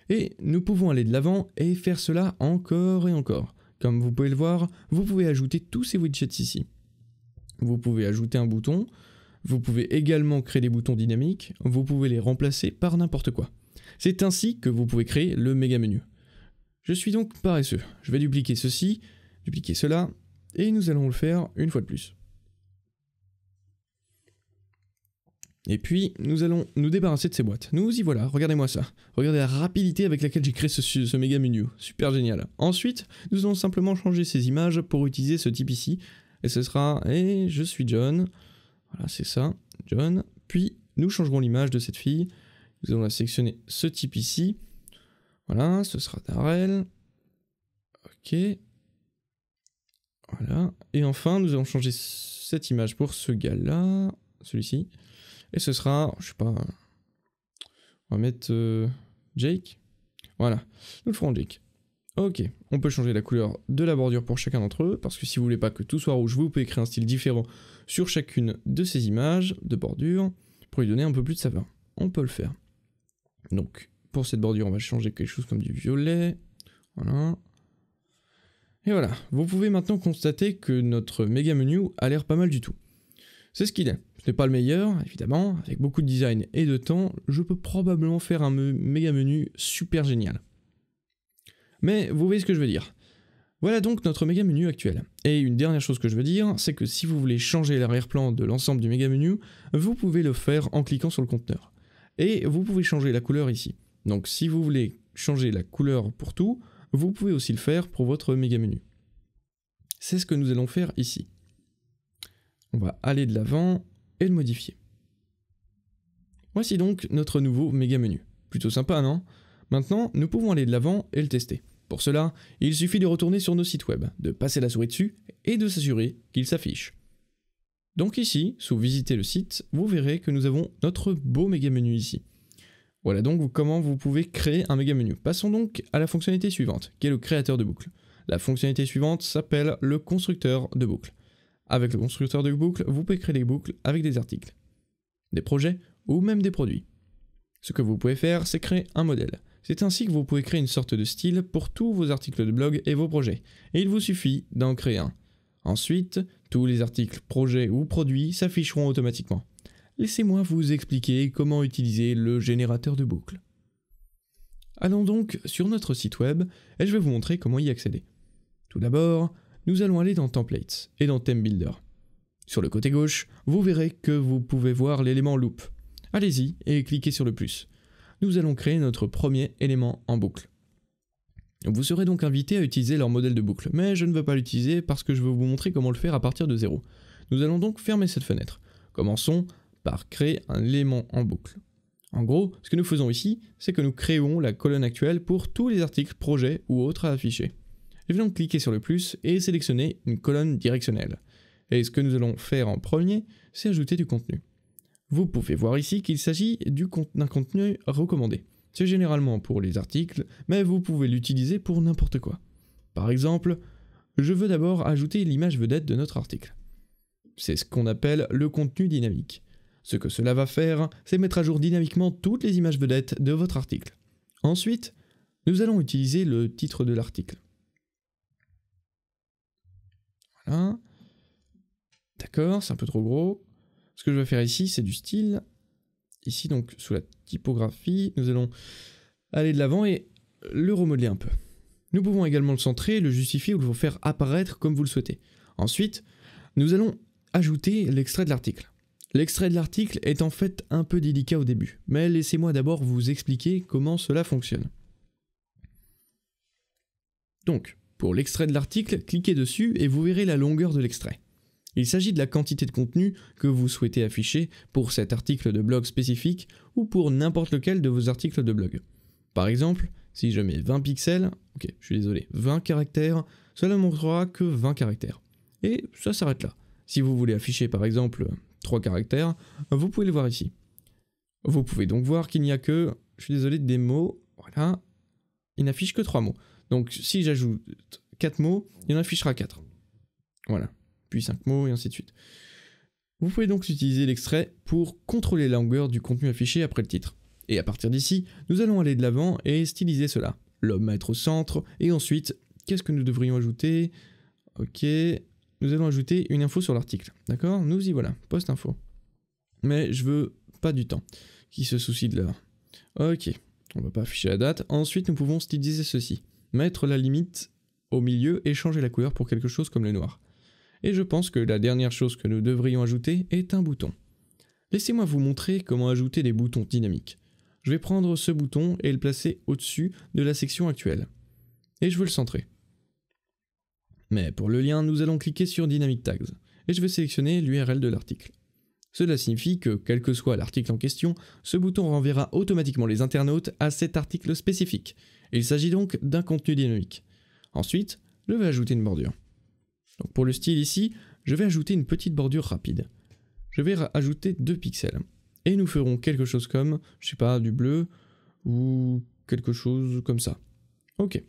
Et nous pouvons aller de l'avant et faire cela encore et encore. Comme vous pouvez le voir, vous pouvez ajouter tous ces widgets ici. Vous pouvez ajouter un bouton, vous pouvez également créer des boutons dynamiques, vous pouvez les remplacer par n'importe quoi. C'est ainsi que vous pouvez créer le méga menu. Je suis donc paresseux, je vais dupliquer ceci, dupliquer cela, et nous allons le faire une fois de plus. Et puis, nous allons nous débarrasser de ces boîtes. Nous y voilà, regardez-moi ça. Regardez la rapidité avec laquelle j'ai créé ce, méga menu. Super génial. Ensuite, nous allons simplement changer ces images pour utiliser ce type ici. Et ce sera, et je suis John. Voilà, c'est ça, John. Puis, nous changerons l'image de cette fille. Nous allons la sélectionner ce type ici. Voilà, ce sera Darrell. Ok. Voilà. Et enfin, nous allons changer cette image pour ce gars-là, celui-ci. Et ce sera, je sais pas, on va mettre euh, Jake. Voilà, nous le ferons Jake. Ok, on peut changer la couleur de la bordure pour chacun d'entre eux, parce que si vous voulez pas que tout soit rouge, vous pouvez créer un style différent sur chacune de ces images de bordure, pour lui donner un peu plus de saveur. On peut le faire. Donc, pour cette bordure, on va changer quelque chose comme du violet. Voilà. Et voilà, vous pouvez maintenant constater que notre méga menu a l'air pas mal du tout. C'est ce qu'il est. Ce n'est pas le meilleur, évidemment, avec beaucoup de design et de temps, je peux probablement faire un méga menu super génial. Mais vous voyez ce que je veux dire. Voilà donc notre méga menu actuel. Et une dernière chose que je veux dire, c'est que si vous voulez changer l'arrière-plan de l'ensemble du méga menu, vous pouvez le faire en cliquant sur le conteneur. Et vous pouvez changer la couleur ici. Donc si vous voulez changer la couleur pour tout, vous pouvez aussi le faire pour votre méga menu. C'est ce que nous allons faire ici. On va aller de l'avant, et le modifier. Voici donc notre nouveau méga menu. Plutôt sympa, non Maintenant, nous pouvons aller de l'avant et le tester. Pour cela, il suffit de retourner sur nos sites web, de passer la souris dessus et de s'assurer qu'il s'affiche. Donc ici, sous visiter le site, vous verrez que nous avons notre beau méga menu ici. Voilà donc comment vous pouvez créer un méga menu. Passons donc à la fonctionnalité suivante, qui est le créateur de boucle. La fonctionnalité suivante s'appelle le constructeur de boucle. Avec le constructeur de boucles, vous pouvez créer des boucles avec des articles, des projets ou même des produits. Ce que vous pouvez faire, c'est créer un modèle. C'est ainsi que vous pouvez créer une sorte de style pour tous vos articles de blog et vos projets, et il vous suffit d'en créer un. Ensuite, tous les articles, projets ou produits s'afficheront automatiquement. Laissez-moi vous expliquer comment utiliser le générateur de boucles. Allons donc sur notre site web et je vais vous montrer comment y accéder. Tout d'abord, nous allons aller dans Templates et dans Theme Builder. Sur le côté gauche, vous verrez que vous pouvez voir l'élément loop. Allez-y et cliquez sur le plus. Nous allons créer notre premier élément en boucle. Vous serez donc invité à utiliser leur modèle de boucle, mais je ne veux pas l'utiliser parce que je veux vous montrer comment le faire à partir de zéro. Nous allons donc fermer cette fenêtre. Commençons par créer un élément en boucle. En gros, ce que nous faisons ici, c'est que nous créons la colonne actuelle pour tous les articles, projets ou autres à afficher. Je vais cliquer sur le plus et sélectionner une colonne directionnelle. Et ce que nous allons faire en premier, c'est ajouter du contenu. Vous pouvez voir ici qu'il s'agit d'un contenu recommandé. C'est généralement pour les articles, mais vous pouvez l'utiliser pour n'importe quoi. Par exemple, je veux d'abord ajouter l'image vedette de notre article. C'est ce qu'on appelle le contenu dynamique. Ce que cela va faire, c'est mettre à jour dynamiquement toutes les images vedettes de votre article. Ensuite, nous allons utiliser le titre de l'article. D'accord, c'est un peu trop gros. Ce que je vais faire ici, c'est du style. Ici, donc, sous la typographie, nous allons aller de l'avant et le remodeler un peu. Nous pouvons également le centrer, le justifier ou le faire apparaître comme vous le souhaitez. Ensuite, nous allons ajouter l'extrait de l'article. L'extrait de l'article est en fait un peu délicat au début, mais laissez-moi d'abord vous expliquer comment cela fonctionne. Donc, pour l'extrait de l'article, cliquez dessus et vous verrez la longueur de l'extrait. Il s'agit de la quantité de contenu que vous souhaitez afficher pour cet article de blog spécifique ou pour n'importe lequel de vos articles de blog. Par exemple, si je mets 20 pixels, ok, je suis désolé, 20 caractères, cela montrera que 20 caractères. Et ça s'arrête là. Si vous voulez afficher par exemple 3 caractères, vous pouvez le voir ici. Vous pouvez donc voir qu'il n'y a que, je suis désolé, des mots, voilà, il n'affiche que 3 mots. Donc si j'ajoute 4 mots, il en affichera 4. Voilà. Puis 5 mots et ainsi de suite. Vous pouvez donc utiliser l'extrait pour contrôler la longueur du contenu affiché après le titre. Et à partir d'ici, nous allons aller de l'avant et styliser cela. L'homme à être au centre, et ensuite, qu'est-ce que nous devrions ajouter Ok, nous allons ajouter une info sur l'article. D'accord Nous y voilà, post info. Mais je veux pas du temps. Qui se soucie de l'heure Ok, on va pas afficher la date. Ensuite, nous pouvons styliser ceci mettre la limite au milieu et changer la couleur pour quelque chose comme le noir. Et je pense que la dernière chose que nous devrions ajouter est un bouton. Laissez-moi vous montrer comment ajouter des boutons dynamiques. Je vais prendre ce bouton et le placer au-dessus de la section actuelle. Et je veux le centrer. Mais pour le lien, nous allons cliquer sur Dynamic Tags, et je vais sélectionner l'URL de l'article. Cela signifie que, quel que soit l'article en question, ce bouton renverra automatiquement les internautes à cet article spécifique. Il s'agit donc d'un contenu dynamique. Ensuite, je vais ajouter une bordure. pour le style ici, je vais ajouter une petite bordure rapide. Je vais ajouter 2 pixels. Et nous ferons quelque chose comme, je sais pas, du bleu ou quelque chose comme ça. Ok.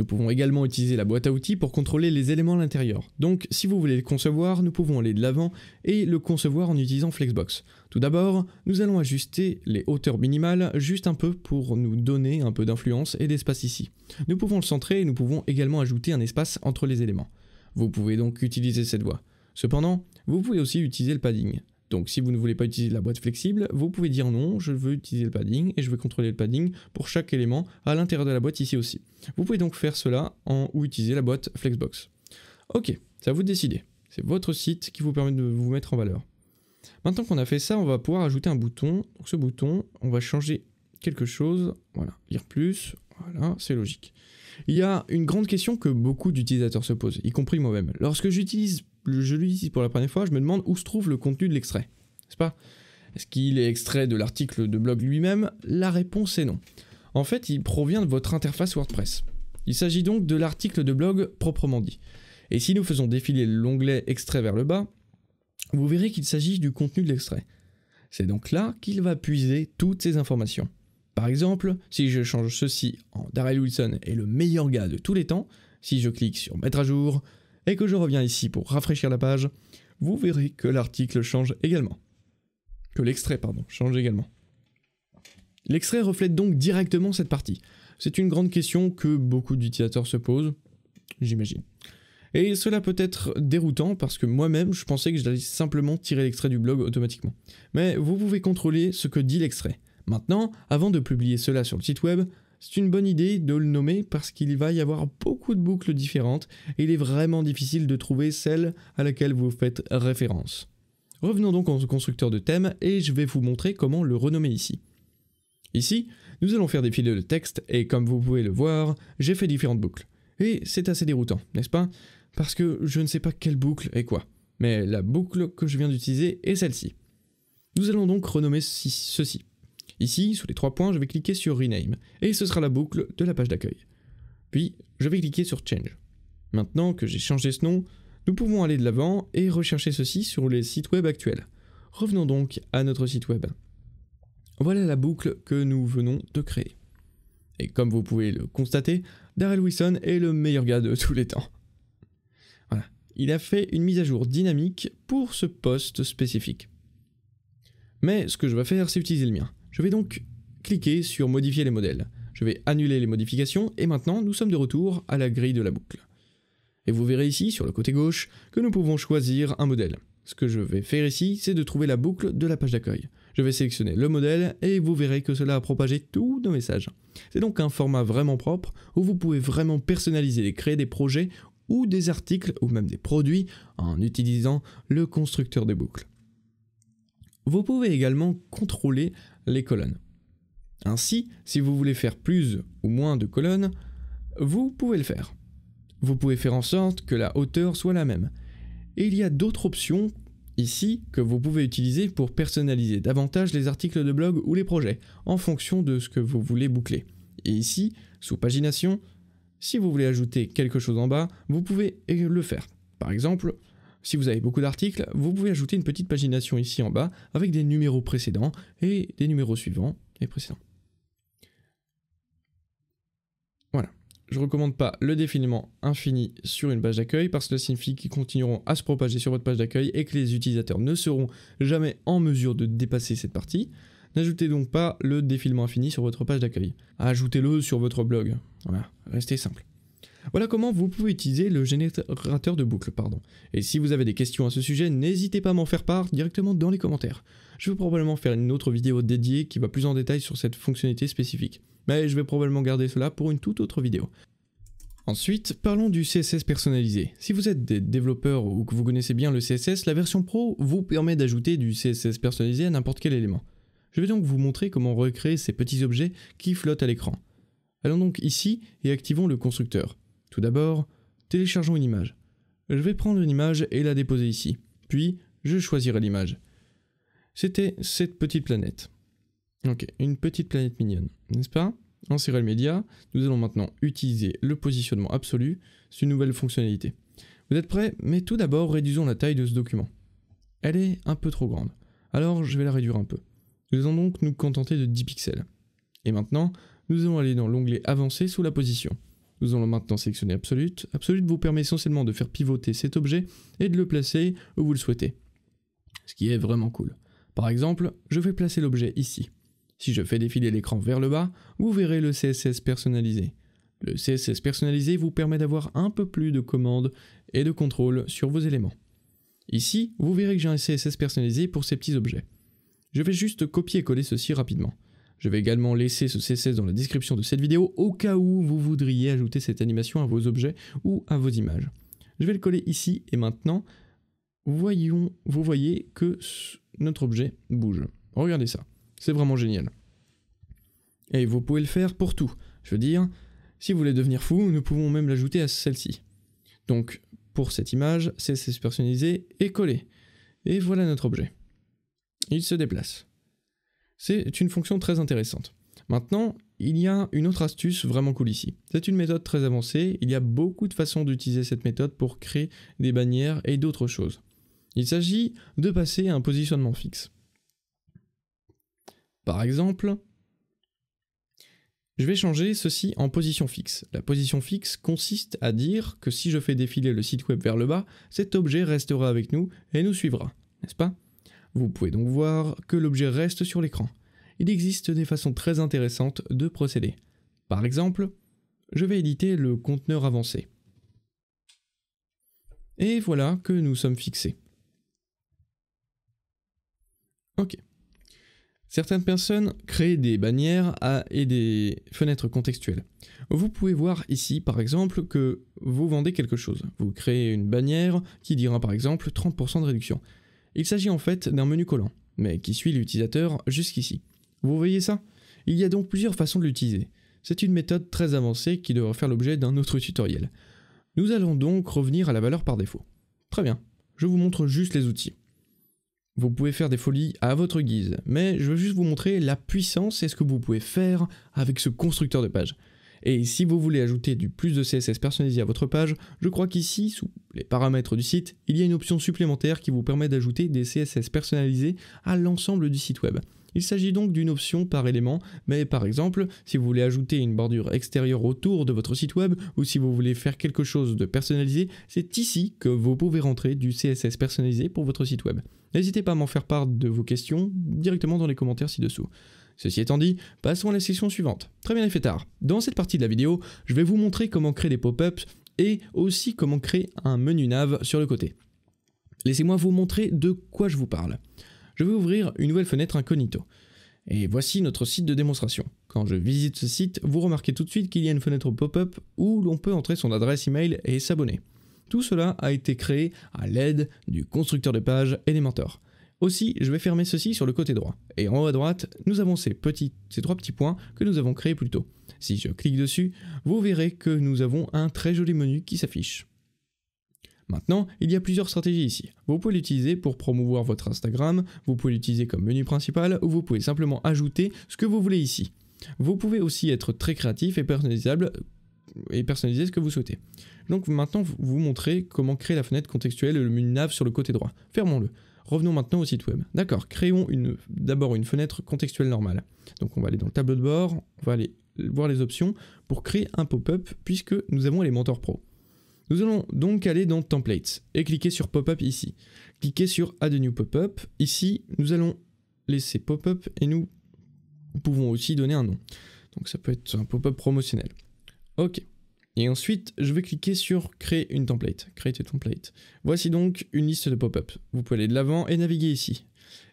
Nous pouvons également utiliser la boîte à outils pour contrôler les éléments à l'intérieur. Donc si vous voulez le concevoir, nous pouvons aller de l'avant et le concevoir en utilisant Flexbox. Tout d'abord, nous allons ajuster les hauteurs minimales juste un peu pour nous donner un peu d'influence et d'espace ici. Nous pouvons le centrer et nous pouvons également ajouter un espace entre les éléments. Vous pouvez donc utiliser cette voie. Cependant, vous pouvez aussi utiliser le padding. Donc si vous ne voulez pas utiliser la boîte flexible, vous pouvez dire non, je veux utiliser le padding et je vais contrôler le padding pour chaque élément à l'intérieur de la boîte ici aussi. Vous pouvez donc faire cela en ou utiliser la boîte Flexbox. Ok, ça vous de décider. C'est votre site qui vous permet de vous mettre en valeur. Maintenant qu'on a fait ça, on va pouvoir ajouter un bouton. Donc ce bouton, on va changer quelque chose. Voilà, lire plus. Voilà, c'est logique. Il y a une grande question que beaucoup d'utilisateurs se posent, y compris moi-même. Lorsque j'utilise je lui ici pour la première fois, je me demande où se trouve le contenu de l'extrait. N'est-ce pas Est-ce qu'il est extrait de l'article de blog lui-même La réponse est non. En fait, il provient de votre interface WordPress. Il s'agit donc de l'article de blog proprement dit. Et si nous faisons défiler l'onglet extrait vers le bas, vous verrez qu'il s'agit du contenu de l'extrait. C'est donc là qu'il va puiser toutes ces informations. Par exemple, si je change ceci en Darrell Wilson est le meilleur gars de tous les temps, si je clique sur mettre à jour, et que je reviens ici pour rafraîchir la page, vous verrez que l'article change également. Que l'extrait, pardon, change également. L'extrait reflète donc directement cette partie. C'est une grande question que beaucoup d'utilisateurs se posent, j'imagine. Et cela peut être déroutant parce que moi-même, je pensais que j'allais simplement tirer l'extrait du blog automatiquement. Mais vous pouvez contrôler ce que dit l'extrait. Maintenant, avant de publier cela sur le site web, c'est une bonne idée de le nommer parce qu'il va y avoir beaucoup de boucles différentes et il est vraiment difficile de trouver celle à laquelle vous faites référence. Revenons donc au constructeur de thème et je vais vous montrer comment le renommer ici. Ici, nous allons faire des fils de texte et comme vous pouvez le voir, j'ai fait différentes boucles. Et c'est assez déroutant, n'est-ce pas Parce que je ne sais pas quelle boucle est quoi. Mais la boucle que je viens d'utiliser est celle-ci. Nous allons donc renommer ceci. Ici, sous les trois points, je vais cliquer sur Rename, et ce sera la boucle de la page d'accueil. Puis, je vais cliquer sur Change. Maintenant que j'ai changé ce nom, nous pouvons aller de l'avant et rechercher ceci sur les sites web actuels. Revenons donc à notre site web. Voilà la boucle que nous venons de créer. Et comme vous pouvez le constater, Darrell Wilson est le meilleur gars de tous les temps. Voilà, il a fait une mise à jour dynamique pour ce poste spécifique. Mais ce que je vais faire, c'est utiliser le mien. Je vais donc cliquer sur modifier les modèles. Je vais annuler les modifications et maintenant nous sommes de retour à la grille de la boucle. Et vous verrez ici sur le côté gauche que nous pouvons choisir un modèle. Ce que je vais faire ici, c'est de trouver la boucle de la page d'accueil. Je vais sélectionner le modèle et vous verrez que cela a propagé tous nos messages. C'est donc un format vraiment propre où vous pouvez vraiment personnaliser et créer des projets ou des articles ou même des produits en utilisant le constructeur de boucles. Vous pouvez également contrôler les colonnes. Ainsi, si vous voulez faire plus ou moins de colonnes, vous pouvez le faire. Vous pouvez faire en sorte que la hauteur soit la même. Et il y a d'autres options ici que vous pouvez utiliser pour personnaliser davantage les articles de blog ou les projets en fonction de ce que vous voulez boucler. Et ici, sous pagination, si vous voulez ajouter quelque chose en bas, vous pouvez le faire. Par exemple, si vous avez beaucoup d'articles, vous pouvez ajouter une petite pagination ici en bas avec des numéros précédents et des numéros suivants et précédents. Voilà. Je ne recommande pas le défilement infini sur une page d'accueil parce que cela signifie qu'ils continueront à se propager sur votre page d'accueil et que les utilisateurs ne seront jamais en mesure de dépasser cette partie. N'ajoutez donc pas le défilement infini sur votre page d'accueil. Ajoutez-le sur votre blog. Voilà, restez simple. Voilà comment vous pouvez utiliser le générateur de boucle Pardon. Et si vous avez des questions à ce sujet, n'hésitez pas à m'en faire part directement dans les commentaires. Je vais probablement faire une autre vidéo dédiée qui va plus en détail sur cette fonctionnalité spécifique. Mais je vais probablement garder cela pour une toute autre vidéo. Ensuite, parlons du CSS personnalisé. Si vous êtes des développeurs ou que vous connaissez bien le CSS, la version pro vous permet d'ajouter du CSS personnalisé à n'importe quel élément. Je vais donc vous montrer comment recréer ces petits objets qui flottent à l'écran. Allons donc ici et activons le constructeur. Tout d'abord, téléchargeons une image. Je vais prendre une image et la déposer ici. Puis, je choisirai l'image. C'était cette petite planète. Ok, une petite planète mignonne, n'est-ce pas En Serial Media, nous allons maintenant utiliser le positionnement absolu, c'est une nouvelle fonctionnalité. Vous êtes prêts Mais tout d'abord, réduisons la taille de ce document. Elle est un peu trop grande, alors je vais la réduire un peu. Nous allons donc nous contenter de 10 pixels. Et maintenant, nous allons aller dans l'onglet avancé sous la position. Nous allons maintenant sélectionner Absolute. Absolute vous permet essentiellement de faire pivoter cet objet et de le placer où vous le souhaitez. Ce qui est vraiment cool. Par exemple, je vais placer l'objet ici. Si je fais défiler l'écran vers le bas, vous verrez le CSS personnalisé. Le CSS personnalisé vous permet d'avoir un peu plus de commandes et de contrôle sur vos éléments. Ici, vous verrez que j'ai un CSS personnalisé pour ces petits objets. Je vais juste copier-coller ceci rapidement. Je vais également laisser ce CSS dans la description de cette vidéo au cas où vous voudriez ajouter cette animation à vos objets ou à vos images. Je vais le coller ici et maintenant, voyons, vous voyez que notre objet bouge. Regardez ça, c'est vraiment génial. Et vous pouvez le faire pour tout. Je veux dire, si vous voulez devenir fou, nous pouvons même l'ajouter à celle-ci. Donc, pour cette image, CSS personnalisé et collé. Et voilà notre objet. Il se déplace. C'est une fonction très intéressante. Maintenant, il y a une autre astuce vraiment cool ici. C'est une méthode très avancée, il y a beaucoup de façons d'utiliser cette méthode pour créer des bannières et d'autres choses. Il s'agit de passer à un positionnement fixe. Par exemple, je vais changer ceci en position fixe. La position fixe consiste à dire que si je fais défiler le site web vers le bas, cet objet restera avec nous et nous suivra, n'est-ce pas vous pouvez donc voir que l'objet reste sur l'écran. Il existe des façons très intéressantes de procéder. Par exemple, je vais éditer le conteneur avancé. Et voilà que nous sommes fixés. Ok. Certaines personnes créent des bannières à, et des fenêtres contextuelles. Vous pouvez voir ici, par exemple, que vous vendez quelque chose. Vous créez une bannière qui dira, par exemple, 30% de réduction. Il s'agit en fait d'un menu collant, mais qui suit l'utilisateur jusqu'ici. Vous voyez ça Il y a donc plusieurs façons de l'utiliser. C'est une méthode très avancée qui devrait faire l'objet d'un autre tutoriel. Nous allons donc revenir à la valeur par défaut. Très bien, je vous montre juste les outils. Vous pouvez faire des folies à votre guise, mais je veux juste vous montrer la puissance et ce que vous pouvez faire avec ce constructeur de page. Et si vous voulez ajouter du plus de CSS personnalisé à votre page, je crois qu'ici, sous paramètres du site, il y a une option supplémentaire qui vous permet d'ajouter des CSS personnalisés à l'ensemble du site web. Il s'agit donc d'une option par élément, mais par exemple, si vous voulez ajouter une bordure extérieure autour de votre site web ou si vous voulez faire quelque chose de personnalisé, c'est ici que vous pouvez rentrer du CSS personnalisé pour votre site web. N'hésitez pas à m'en faire part de vos questions directement dans les commentaires ci-dessous. Ceci étant dit, passons à la section suivante. Très bien fait tard. dans cette partie de la vidéo, je vais vous montrer comment créer des pop-ups et aussi comment créer un menu nav sur le côté. Laissez-moi vous montrer de quoi je vous parle. Je vais ouvrir une nouvelle fenêtre incognito. Et voici notre site de démonstration. Quand je visite ce site, vous remarquez tout de suite qu'il y a une fenêtre pop-up où l'on peut entrer son adresse email et s'abonner. Tout cela a été créé à l'aide du constructeur de page Elementor. Aussi, je vais fermer ceci sur le côté droit. Et en haut à droite, nous avons ces, trois petits points que nous avons créés plus tôt. Si je clique dessus, vous verrez que nous avons un très joli menu qui s'affiche. Maintenant, il y a plusieurs stratégies ici. Vous pouvez l'utiliser pour promouvoir votre Instagram, vous pouvez l'utiliser comme menu principal ou vous pouvez simplement ajouter ce que vous voulez ici. Vous pouvez aussi être très créatif et personnalisable et personnaliser ce que vous souhaitez. Donc maintenant, vous montrer comment créer la fenêtre contextuelle et le menu nav sur le côté droit. Fermons-le. Revenons maintenant au site web. D'accord, créons d'abord une fenêtre contextuelle normale. Donc on va aller dans le tableau de bord, on va aller voir les options pour créer un pop-up puisque nous avons les Elementor Pro. Nous allons donc aller dans Templates et cliquer sur Pop-up ici. Cliquez sur Add a new pop-up. Ici, nous allons laisser pop-up et nous pouvons aussi donner un nom. Donc ça peut être un pop-up promotionnel. Ok. Et ensuite, je vais cliquer sur créer une template. Create a template. Voici donc une liste de pop-up. Vous pouvez aller de l'avant et naviguer ici.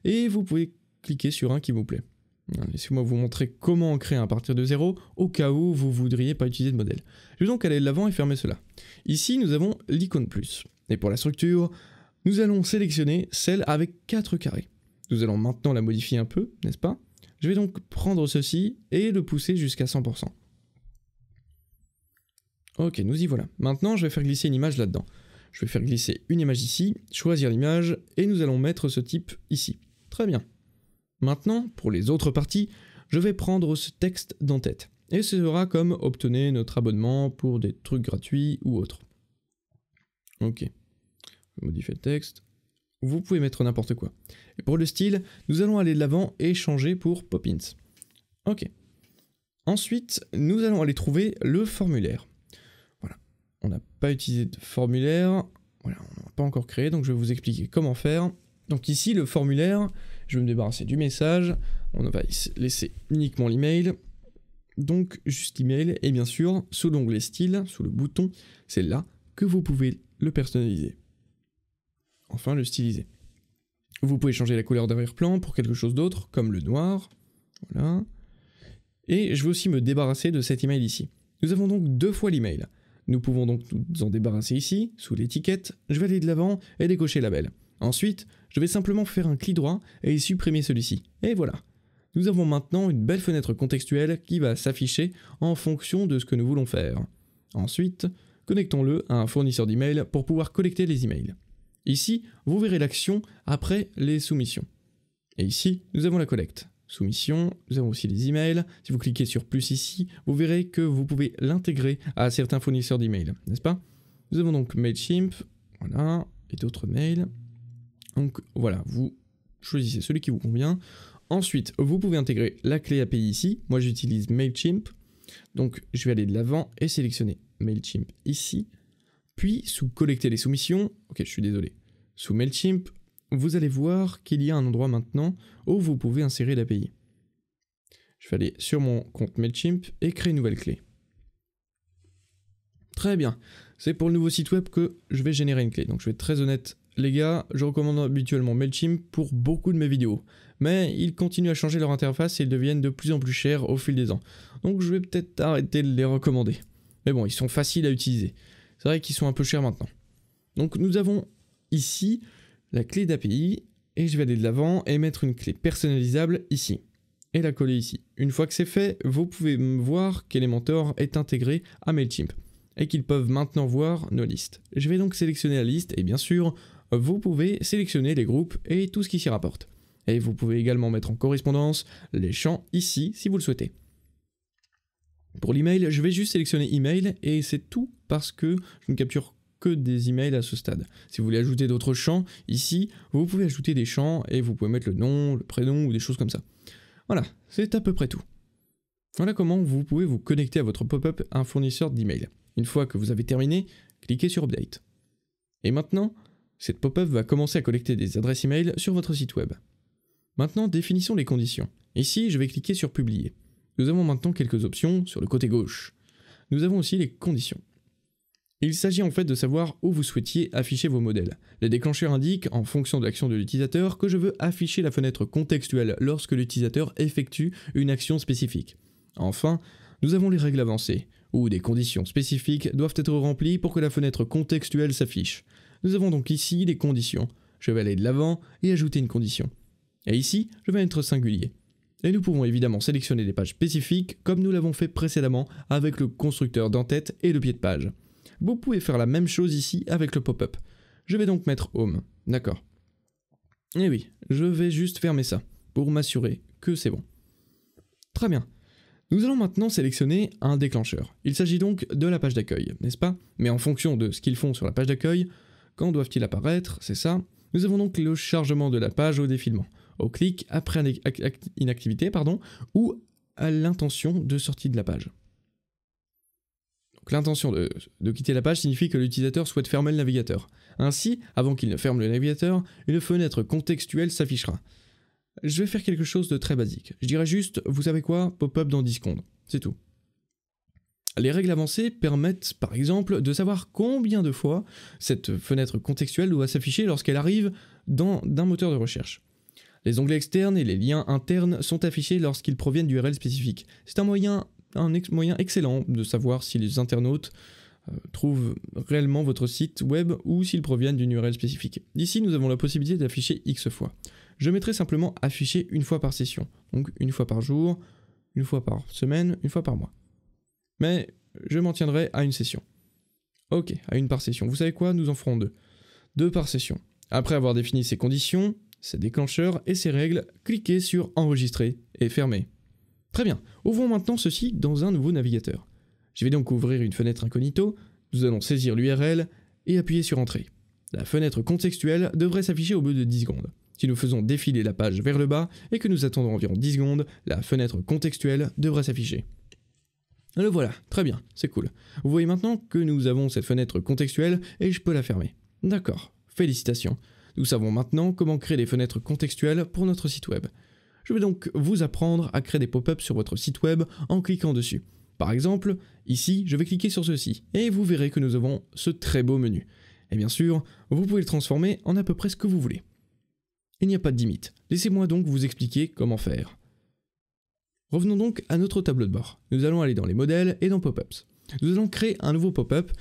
Et vous pouvez cliquer sur un qui vous plaît. Laissez-moi vous montrer comment en créer un à partir de zéro au cas où vous voudriez pas utiliser de modèle. Je vais donc aller de l'avant et fermer cela. Ici, nous avons l'icône plus. Et pour la structure, nous allons sélectionner celle avec 4 carrés. Nous allons maintenant la modifier un peu, n'est-ce pas Je vais donc prendre ceci et le pousser jusqu'à 100%. Ok, nous y voilà. Maintenant, je vais faire glisser une image là-dedans. Je vais faire glisser une image ici, choisir l'image, et nous allons mettre ce type ici. Très bien. Maintenant, pour les autres parties, je vais prendre ce texte d'en tête. Et ce sera comme obtenir notre abonnement pour des trucs gratuits ou autres. Ok. Modifier le texte. Vous pouvez mettre n'importe quoi. Et pour le style, nous allons aller de l'avant et changer pour Poppins. Ok. Ensuite, nous allons aller trouver le formulaire on n'a pas utilisé de formulaire. Voilà, on n'a pas encore créé, donc je vais vous expliquer comment faire. Donc ici, le formulaire, je vais me débarrasser du message. On va laisser uniquement l'email. Donc juste l'email, et bien sûr, sous l'onglet style, sous le bouton, c'est là que vous pouvez le personnaliser. Enfin, le styliser. Vous pouvez changer la couleur d'arrière-plan pour quelque chose d'autre, comme le noir. Voilà. Et je vais aussi me débarrasser de cet email ici. Nous avons donc deux fois l'email. Nous pouvons donc nous en débarrasser ici, sous l'étiquette, je vais aller de l'avant et décocher label. Ensuite, je vais simplement faire un clic droit et supprimer celui-ci. Et voilà. Nous avons maintenant une belle fenêtre contextuelle qui va s'afficher en fonction de ce que nous voulons faire. Ensuite, connectons-le à un fournisseur d'email pour pouvoir collecter les emails. Ici, vous verrez l'action après les soumissions. Et ici, nous avons la collecte soumission. Nous avons aussi les emails. Si vous cliquez sur plus ici, vous verrez que vous pouvez l'intégrer à certains fournisseurs d'emails, n'est-ce pas Nous avons donc Mailchimp, voilà, et d'autres mails. Donc voilà, vous choisissez celui qui vous convient. Ensuite, vous pouvez intégrer la clé API ici. Moi, j'utilise Mailchimp. Donc, je vais aller de l'avant et sélectionner Mailchimp ici. Puis, sous collecter les soumissions, ok, je suis désolé. Sous Mailchimp, vous allez voir qu'il y a un endroit maintenant où vous pouvez insérer l'API. Je vais aller sur mon compte MailChimp et créer une nouvelle clé. Très bien, c'est pour le nouveau site web que je vais générer une clé. Donc je vais être très honnête, les gars, je recommande habituellement MailChimp pour beaucoup de mes vidéos. Mais ils continuent à changer leur interface et ils deviennent de plus en plus chers au fil des ans. Donc je vais peut-être arrêter de les recommander. Mais bon, ils sont faciles à utiliser. C'est vrai qu'ils sont un peu chers maintenant. Donc nous avons ici la clé d'API, et je vais aller de l'avant et mettre une clé personnalisable ici, et la coller ici. Une fois que c'est fait, vous pouvez voir qu'Elementor est intégré à MailChimp, et qu'ils peuvent maintenant voir nos listes. Je vais donc sélectionner la liste, et bien sûr, vous pouvez sélectionner les groupes et tout ce qui s'y rapporte. Et vous pouvez également mettre en correspondance les champs ici si vous le souhaitez. Pour l'email, je vais juste sélectionner email et c'est tout parce que je ne capture que des emails à ce stade. Si vous voulez ajouter d'autres champs, ici, vous pouvez ajouter des champs et vous pouvez mettre le nom, le prénom ou des choses comme ça. Voilà, c'est à peu près tout. Voilà comment vous pouvez vous connecter à votre pop-up un fournisseur d'emails, Une fois que vous avez terminé, cliquez sur Update. Et maintenant, cette pop-up va commencer à collecter des adresses email sur votre site web. Maintenant, définissons les conditions. Ici, je vais cliquer sur Publier. Nous avons maintenant quelques options sur le côté gauche. Nous avons aussi les conditions. Il s'agit en fait de savoir où vous souhaitiez afficher vos modèles. Les déclencheurs indiquent, en fonction de l'action de l'utilisateur, que je veux afficher la fenêtre contextuelle lorsque l'utilisateur effectue une action spécifique. Enfin, nous avons les règles avancées, où des conditions spécifiques doivent être remplies pour que la fenêtre contextuelle s'affiche. Nous avons donc ici les conditions. Je vais aller de l'avant et ajouter une condition. Et ici, je vais être singulier. Et nous pouvons évidemment sélectionner des pages spécifiques comme nous l'avons fait précédemment avec le constructeur d'entête et le pied de page. Vous pouvez faire la même chose ici avec le pop-up. Je vais donc mettre home, d'accord. Et eh oui, je vais juste fermer ça pour m'assurer que c'est bon. Très bien. Nous allons maintenant sélectionner un déclencheur. Il s'agit donc de la page d'accueil, n'est-ce pas Mais en fonction de ce qu'ils font sur la page d'accueil, quand doivent-ils apparaître, c'est ça. Nous avons donc le chargement de la page au défilement, au clic après inactivité, pardon, ou à l'intention de sortie de la page l'intention de, quitter la page signifie que l'utilisateur souhaite fermer le navigateur. Ainsi, avant qu'il ne ferme le navigateur, une fenêtre contextuelle s'affichera. Je vais faire quelque chose de très basique. Je dirais juste, vous savez quoi, pop-up dans 10 secondes. C'est tout. Les règles avancées permettent par exemple de savoir combien de fois cette fenêtre contextuelle doit s'afficher lorsqu'elle arrive dans d'un moteur de recherche. Les onglets externes et les liens internes sont affichés lorsqu'ils proviennent d'URL spécifique. C'est un moyen un moyen excellent de savoir si les internautes euh, trouvent réellement votre site web ou s'ils proviennent d'une URL spécifique. Ici, nous avons la possibilité d'afficher X fois. Je mettrai simplement afficher une fois par session, donc une fois par jour, une fois par semaine, une fois par mois. Mais je m'en tiendrai à une session. Ok, à une par session. Vous savez quoi Nous en ferons deux. Deux par session. Après avoir défini ces conditions, ces déclencheurs et ces règles, cliquez sur Enregistrer et Fermer. Très bien, ouvrons maintenant ceci dans un nouveau navigateur. Je vais donc ouvrir une fenêtre incognito, nous allons saisir l'URL et appuyer sur Entrée. La fenêtre contextuelle devrait s'afficher au bout de 10 secondes. Si nous faisons défiler la page vers le bas et que nous attendons environ 10 secondes, la fenêtre contextuelle devrait s'afficher. Le voilà, très bien, c'est cool. Vous voyez maintenant que nous avons cette fenêtre contextuelle et je peux la fermer. D'accord, félicitations. Nous savons maintenant comment créer des fenêtres contextuelles pour notre site web. Je vais donc vous apprendre à créer des pop-ups sur votre site web en cliquant dessus. Par exemple, ici, je vais cliquer sur ceci, et vous verrez que nous avons ce très beau menu. Et bien sûr, vous pouvez le transformer en à peu près ce que vous voulez. Il n'y a pas de limite. Laissez-moi donc vous expliquer comment faire. Revenons donc à notre tableau de bord. Nous allons aller dans les modèles et dans Pop-ups. Nous allons créer un nouveau pop-up,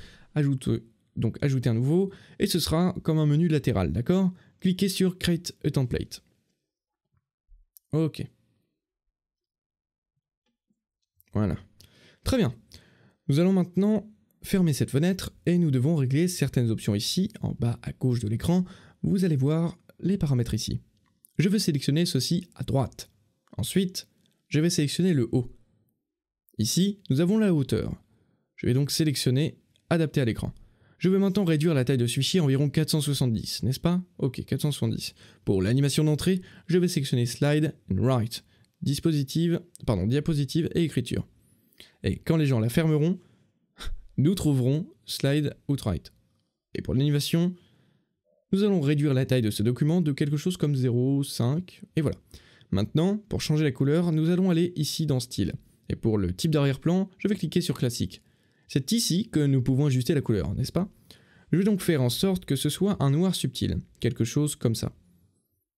donc ajouter un nouveau, et ce sera comme un menu latéral, d'accord Cliquez sur Create a Template. Ok. Voilà. Très bien. Nous allons maintenant fermer cette fenêtre et nous devons régler certaines options ici, en bas à gauche de l'écran. Vous allez voir les paramètres ici. Je veux sélectionner ceci à droite. Ensuite, je vais sélectionner le haut. Ici, nous avons la hauteur. Je vais donc sélectionner Adapter à l'écran. Je vais maintenant réduire la taille de ce fichier à environ 470, n'est-ce pas Ok, 470. Pour l'animation d'entrée, je vais sélectionner Slide and Write, dispositive, pardon, diapositive et écriture. Et quand les gens la fermeront, [LAUGHS] nous trouverons Slide Outright. Et pour l'animation, nous allons réduire la taille de ce document de quelque chose comme 0, 5, et voilà. Maintenant, pour changer la couleur, nous allons aller ici dans Style. Et pour le type d'arrière-plan, je vais cliquer sur Classique. C'est ici que nous pouvons ajuster la couleur, n'est-ce pas Je vais donc faire en sorte que ce soit un noir subtil, quelque chose comme ça.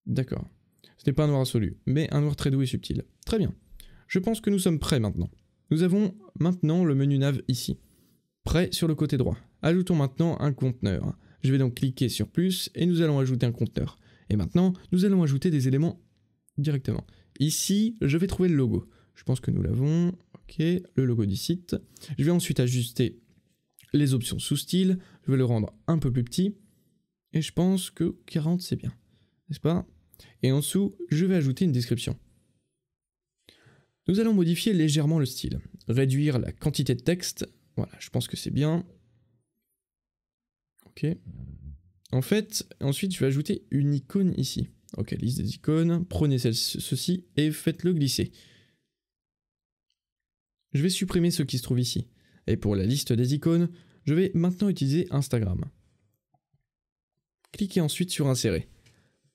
D'accord. Ce n'est pas un noir absolu, mais un noir très doux et subtil. Très bien. Je pense que nous sommes prêts maintenant. Nous avons maintenant le menu nav ici. Prêt sur le côté droit. Ajoutons maintenant un conteneur. Je vais donc cliquer sur plus et nous allons ajouter un conteneur. Et maintenant, nous allons ajouter des éléments directement. Ici, je vais trouver le logo. Je pense que nous l'avons. Ok, le logo du site. Je vais ensuite ajuster les options sous style. Je vais le rendre un peu plus petit. Et je pense que 40, c'est bien. N'est-ce pas Et en dessous, je vais ajouter une description. Nous allons modifier légèrement le style. Réduire la quantité de texte. Voilà, je pense que c'est bien. Ok. En fait, ensuite, je vais ajouter une icône ici. Ok, liste des icônes. Prenez celle ceci et faites-le glisser. Je vais supprimer ce qui se trouve ici. Et pour la liste des icônes, je vais maintenant utiliser Instagram. Cliquez ensuite sur Insérer.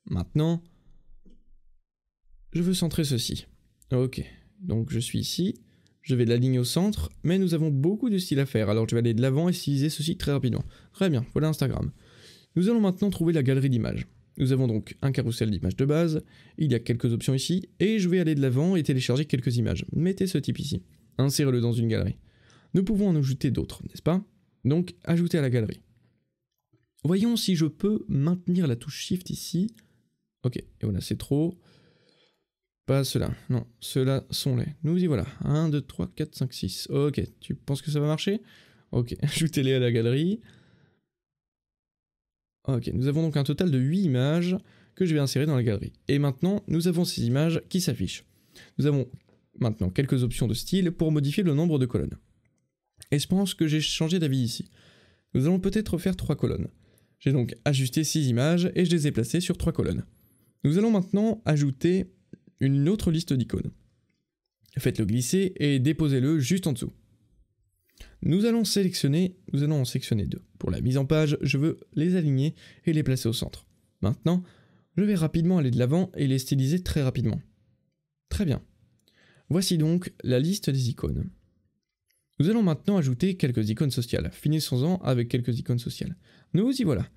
Maintenant, je veux centrer ceci. Ok, donc je suis ici, je vais l'aligner au centre, mais nous avons beaucoup de styles à faire, alors je vais aller de l'avant et styliser ceci très rapidement. Très bien, voilà Instagram. Nous allons maintenant trouver la galerie d'images. Nous avons donc un carrousel d'images de base, il y a quelques options ici, et je vais aller de l'avant et télécharger quelques images. Mettez ce type ici insérez-le dans une galerie. Nous pouvons en ajouter d'autres, n'est-ce pas Donc, ajoutez à la galerie. Voyons si je peux maintenir la touche Shift ici. Ok, et voilà, c'est trop. Pas cela. Non, ceux-là sont les. Nous y voilà. 1, 2, 3, 4, 5, 6. Ok, tu penses que ça va marcher Ok, [LAUGHS] ajoutez-les à la galerie. Ok, nous avons donc un total de 8 images que je vais insérer dans la galerie. Et maintenant, nous avons ces images qui s'affichent. Nous avons maintenant quelques options de style pour modifier le nombre de colonnes. Et je pense que j'ai changé d'avis ici. Nous allons peut-être faire trois colonnes. J'ai donc ajusté six images et je les ai placées sur trois colonnes. Nous allons maintenant ajouter une autre liste d'icônes. Faites-le glisser et déposez-le juste en dessous. Nous allons sélectionner, nous allons en sélectionner deux. Pour la mise en page, je veux les aligner et les placer au centre. Maintenant, je vais rapidement aller de l'avant et les styliser très rapidement. Très bien. Voici donc la liste des icônes. Nous allons maintenant ajouter quelques icônes sociales. Finissons-en avec quelques icônes sociales. Nous y voilà.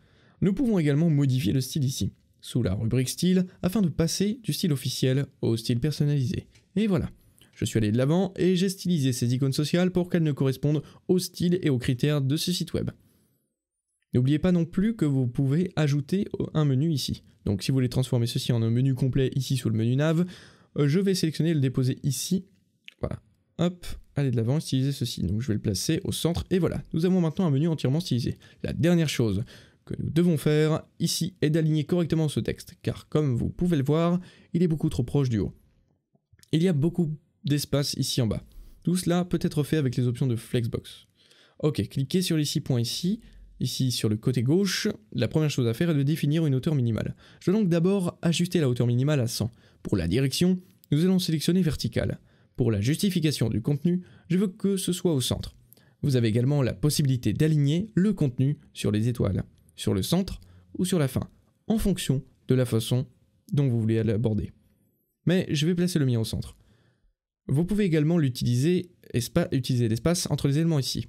Nous pouvons également modifier le style ici, sous la rubrique style, afin de passer du style officiel au style personnalisé. Et voilà. Je suis allé de l'avant et j'ai stylisé ces icônes sociales pour qu'elles ne correspondent au style et aux critères de ce site web. N'oubliez pas non plus que vous pouvez ajouter un menu ici. Donc si vous voulez transformer ceci en un menu complet ici sous le menu nav, euh, je vais sélectionner le déposer ici. Voilà. Hop, aller de l'avant, styliser ceci. Donc je vais le placer au centre et voilà. Nous avons maintenant un menu entièrement stylisé. La dernière chose que nous devons faire ici est d'aligner correctement ce texte car comme vous pouvez le voir, il est beaucoup trop proche du haut. Il y a beaucoup d'espace ici en bas. Tout cela peut être fait avec les options de Flexbox. Ok, cliquez sur les six points ici Ici, sur le côté gauche, la première chose à faire est de définir une hauteur minimale. Je vais donc d'abord ajuster la hauteur minimale à 100. Pour la direction, nous allons sélectionner verticale. Pour la justification du contenu, je veux que ce soit au centre. Vous avez également la possibilité d'aligner le contenu sur les étoiles, sur le centre ou sur la fin, en fonction de la façon dont vous voulez l'aborder. Mais je vais placer le mien au centre. Vous pouvez également l'utiliser, utiliser l'espace entre les éléments ici.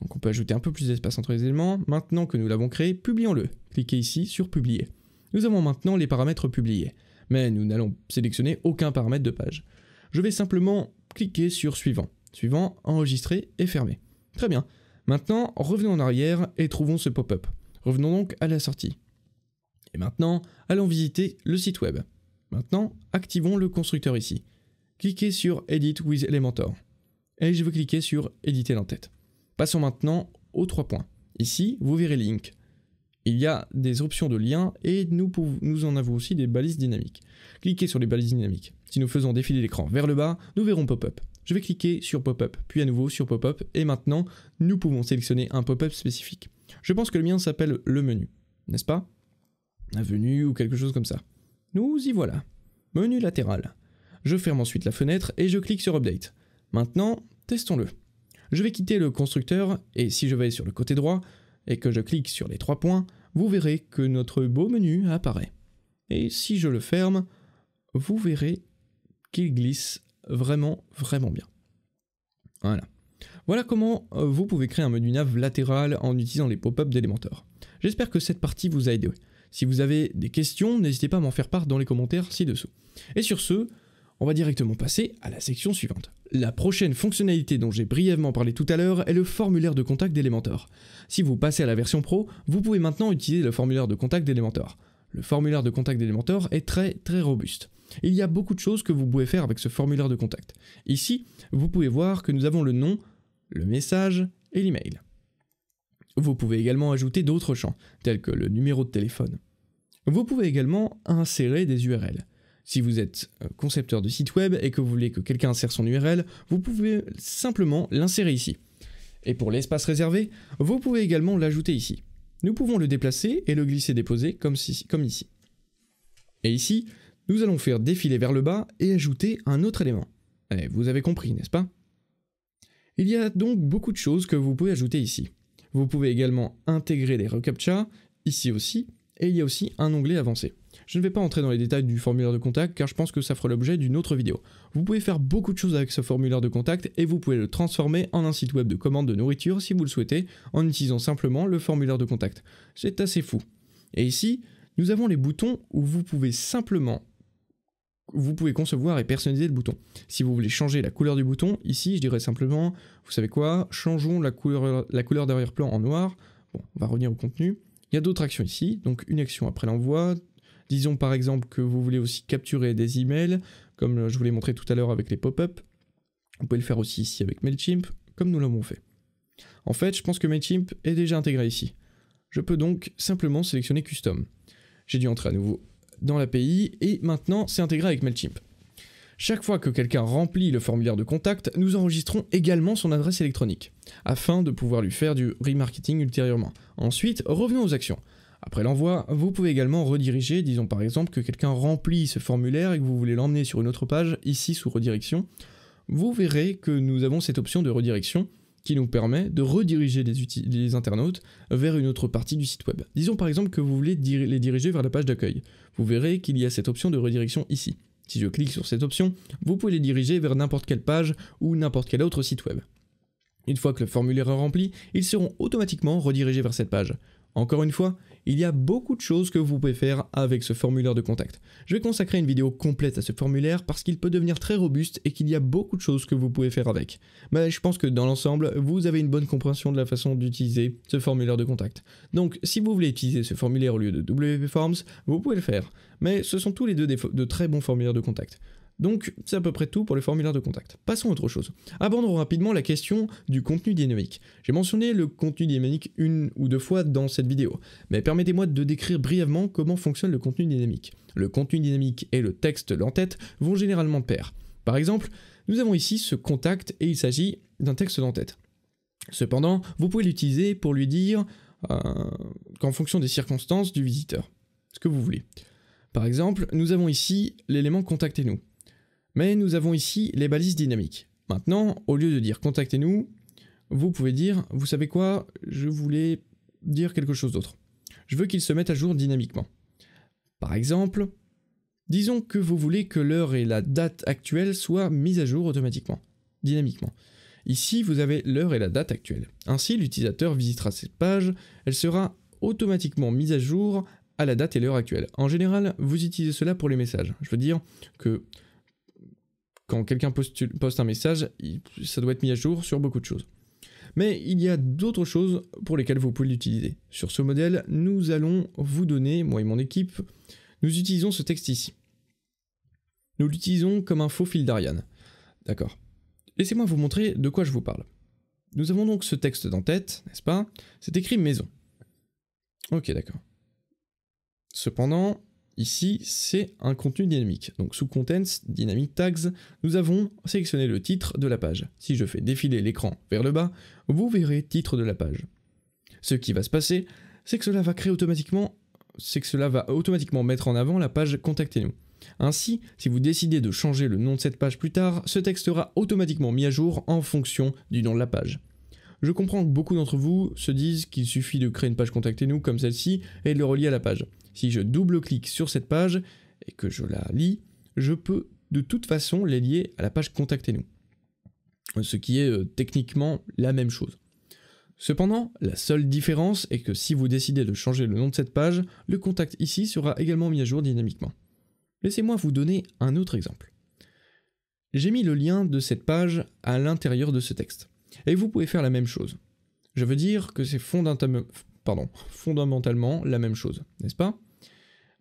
Donc on peut ajouter un peu plus d'espace entre les éléments. Maintenant que nous l'avons créé, publions-le. Cliquez ici sur Publier. Nous avons maintenant les paramètres publiés, mais nous n'allons sélectionner aucun paramètre de page. Je vais simplement cliquer sur Suivant. Suivant, Enregistrer et Fermer. Très bien. Maintenant, revenons en arrière et trouvons ce pop-up. Revenons donc à la sortie. Et maintenant, allons visiter le site web. Maintenant, activons le constructeur ici. Cliquez sur Edit with Elementor. Et je vais cliquer sur Éditer l'entête. Passons maintenant aux trois points. Ici, vous verrez Link. Il y a des options de lien et nous, nous en avons aussi des balises dynamiques. Cliquez sur les balises dynamiques. Si nous faisons défiler l'écran vers le bas, nous verrons pop-up. Je vais cliquer sur pop-up, puis à nouveau sur pop-up, et maintenant, nous pouvons sélectionner un pop-up spécifique. Je pense que le mien s'appelle le menu, n'est-ce pas Un ou quelque chose comme ça. Nous y voilà. Menu latéral. Je ferme ensuite la fenêtre et je clique sur Update. Maintenant, testons-le. Je vais quitter le constructeur et si je vais sur le côté droit et que je clique sur les trois points, vous verrez que notre beau menu apparaît. Et si je le ferme, vous verrez qu'il glisse vraiment vraiment bien. Voilà. Voilà comment euh, vous pouvez créer un menu nav latéral en utilisant les pop-up d'Elementor. J'espère que cette partie vous a aidé. Si vous avez des questions, n'hésitez pas à m'en faire part dans les commentaires ci-dessous. Et sur ce, on va directement passer à la section suivante. La prochaine fonctionnalité dont j'ai brièvement parlé tout à l'heure est le formulaire de contact d'Elementor. Si vous passez à la version pro, vous pouvez maintenant utiliser le formulaire de contact d'Elementor. Le formulaire de contact d'Elementor est très très robuste. Il y a beaucoup de choses que vous pouvez faire avec ce formulaire de contact. Ici, vous pouvez voir que nous avons le nom, le message et l'email. Vous pouvez également ajouter d'autres champs, tels que le numéro de téléphone. Vous pouvez également insérer des URL. Si vous êtes euh, concepteur de site web et que vous voulez que quelqu'un insère son URL, vous pouvez simplement l'insérer ici. Et pour l'espace réservé, vous pouvez également l'ajouter ici. Nous pouvons le déplacer et le glisser-déposer comme, comme ici. Et ici, nous allons faire défiler vers le bas et ajouter un autre élément. Eh, vous avez compris, n'est-ce pas Il y a donc beaucoup de choses que vous pouvez ajouter ici. Vous pouvez également intégrer des reCAPTCHA, ici aussi, et il y a aussi un onglet avancé. Je ne vais pas entrer dans les détails du formulaire de contact car je pense que ça fera l'objet d'une autre vidéo. Vous pouvez faire beaucoup de choses avec ce formulaire de contact et vous pouvez le transformer en un site web de commande de nourriture si vous le souhaitez en utilisant simplement le formulaire de contact. C'est assez fou. Et ici, nous avons les boutons où vous pouvez simplement vous pouvez concevoir et personnaliser le bouton. Si vous voulez changer la couleur du bouton, ici je dirais simplement, vous savez quoi, changeons la couleur, la couleur d'arrière-plan en noir. Bon, on va revenir au contenu. Il y a d'autres actions ici, donc une action après l'envoi, Disons par exemple que vous voulez aussi capturer des emails, comme euh, je vous l'ai montré tout à l'heure avec les pop-up. Vous pouvez le faire aussi ici avec MailChimp, comme nous l'avons fait. En fait, je pense que MailChimp est déjà intégré ici. Je peux donc simplement sélectionner Custom. J'ai dû entrer à nouveau dans l'API et maintenant c'est intégré avec MailChimp. Chaque fois que quelqu'un remplit le formulaire de contact, nous enregistrons également son adresse électronique, afin de pouvoir lui faire du remarketing ultérieurement. Ensuite, revenons aux actions. Après l'envoi, vous pouvez également rediriger, disons par exemple que quelqu'un remplit ce formulaire et que vous voulez l'emmener sur une autre page, ici sous redirection, vous verrez que nous avons cette option de redirection qui nous permet de rediriger les, internautes vers une autre partie du site web. Disons par exemple que vous voulez les diriger vers la page d'accueil. Vous verrez qu'il y a cette option de redirection ici. Si je clique sur cette option, vous pouvez les diriger vers n'importe quelle page ou n'importe quel autre site web. Une fois que le formulaire est rempli, ils seront automatiquement redirigés vers cette page. Encore une fois, il y a beaucoup de choses que vous pouvez faire avec ce formulaire de contact. Je vais consacrer une vidéo complète à ce formulaire parce qu'il peut devenir très robuste et qu'il y a beaucoup de choses que vous pouvez faire avec. Mais je pense que dans l'ensemble, vous avez une bonne compréhension de la façon d'utiliser ce formulaire de contact. Donc si vous voulez utiliser ce formulaire au lieu de WP Forms, vous pouvez le faire. Mais ce sont tous les deux de très bons formulaires de contact. Donc c'est à peu près tout pour les formulaires de contact. Passons à autre chose. Abordons rapidement la question du contenu dynamique. J'ai mentionné le contenu dynamique une ou deux fois dans cette vidéo, mais permettez-moi de décrire brièvement comment fonctionne le contenu dynamique. Le contenu dynamique et le texte d'en-tête vont généralement pair. Par exemple, nous avons ici ce contact et il s'agit d'un texte d'entête. Cependant, vous pouvez l'utiliser pour lui dire euh, qu'en fonction des circonstances du visiteur, ce que vous voulez. Par exemple, nous avons ici l'élément Contactez-nous. Mais nous avons ici les balises dynamiques. Maintenant, au lieu de dire contactez-nous, vous pouvez dire, vous savez quoi, je voulais dire quelque chose d'autre. Je veux qu'ils se mettent à jour dynamiquement. Par exemple, disons que vous voulez que l'heure et la date actuelle soient mises à jour automatiquement, dynamiquement. Ici, vous avez l'heure et la date actuelle. Ainsi, l'utilisateur visitera cette page, elle sera automatiquement mise à jour à la date et l'heure actuelle. En général, vous utilisez cela pour les messages. Je veux dire que quand quelqu'un poste, un message, ça doit être mis à jour sur beaucoup de choses. Mais il y a d'autres choses pour lesquelles vous pouvez l'utiliser. Sur ce modèle, nous allons vous donner, moi et mon équipe, nous utilisons ce texte ici. Nous l'utilisons comme un faux fil d'Ariane. D'accord. Laissez-moi vous montrer de quoi je vous parle. Nous avons donc ce texte dans tête, n'est-ce pas C'est écrit maison. Ok, d'accord. Cependant, Ici, c'est un contenu dynamique. Donc sous Contents, Dynamic Tags, nous avons sélectionné le titre de la page. Si je fais défiler l'écran vers le bas, vous verrez titre de la page. Ce qui va se passer, c'est que cela va créer automatiquement, c'est que cela va automatiquement mettre en avant la page Contactez-nous. Ainsi, si vous décidez de changer le nom de cette page plus tard, ce texte sera automatiquement mis à jour en fonction du nom de la page. Je comprends que beaucoup d'entre vous se disent qu'il suffit de créer une page Contactez-nous comme celle-ci et de le relier à la page. Si je double-clique sur cette page et que je la lis, je peux de toute façon les lier à la page Contactez-nous. Ce qui est euh, techniquement la même chose. Cependant, la seule différence est que si vous décidez de changer le nom de cette page, le contact ici sera également mis à jour dynamiquement. Laissez-moi vous donner un autre exemple. J'ai mis le lien de cette page à l'intérieur de ce texte. Et vous pouvez faire la même chose. Je veux dire que c'est fondamentalement la même chose, n'est-ce pas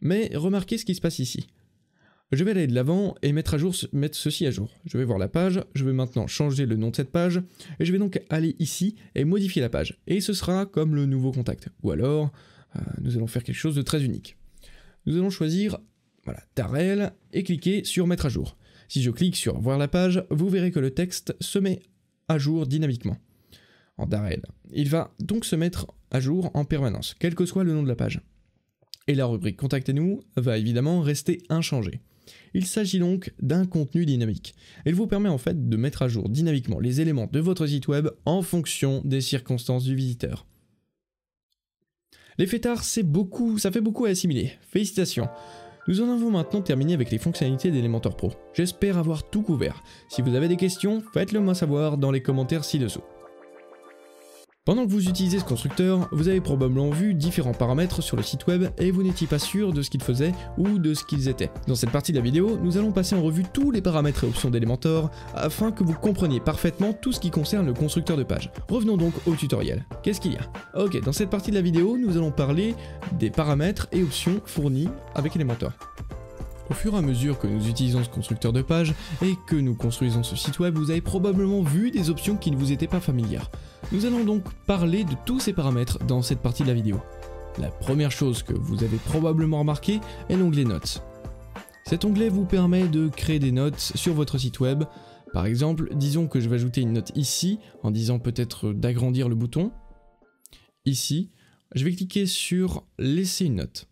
mais remarquez ce qui se passe ici. Je vais aller de l'avant et mettre, à jour, mettre ceci à jour. Je vais voir la page, je vais maintenant changer le nom de cette page, et je vais donc aller ici et modifier la page. Et ce sera comme le nouveau contact. Ou alors, euh, nous allons faire quelque chose de très unique. Nous allons choisir voilà, et cliquer sur mettre à jour. Si je clique sur voir la page, vous verrez que le texte se met à jour dynamiquement en Darrel. Il va donc se mettre à jour en permanence, quel que soit le nom de la page et la rubrique Contactez-nous va évidemment rester inchangée. Il s'agit donc d'un contenu dynamique. Il vous permet en fait de mettre à jour dynamiquement les éléments de votre site web en fonction des circonstances du visiteur. Les fêtards, c'est beaucoup, ça fait beaucoup à assimiler. Félicitations. Nous en avons maintenant terminé avec les fonctionnalités d'Elementor Pro. J'espère avoir tout couvert. Si vous avez des questions, faites-le moi savoir dans les commentaires ci-dessous. Pendant que vous utilisez ce constructeur, vous avez probablement vu différents paramètres sur le site web et vous n'étiez pas sûr de ce qu'ils faisaient ou de ce qu'ils étaient. Dans cette partie de la vidéo, nous allons passer en revue tous les paramètres et options d'Elementor afin que vous compreniez parfaitement tout ce qui concerne le constructeur de page. Revenons donc au tutoriel. Qu'est-ce qu'il y a Ok, dans cette partie de la vidéo, nous allons parler des paramètres et options fournis avec Elementor. Au fur et à mesure que nous utilisons ce constructeur de page et que nous construisons ce site web, vous avez probablement vu des options qui ne vous étaient pas familières. Nous allons donc parler de tous ces paramètres dans cette partie de la vidéo. La première chose que vous avez probablement remarqué est l'onglet notes. Cet onglet vous permet de créer des notes sur votre site web. Par exemple, disons que je vais ajouter une note ici en disant peut-être d'agrandir le bouton. Ici, je vais cliquer sur laisser une note.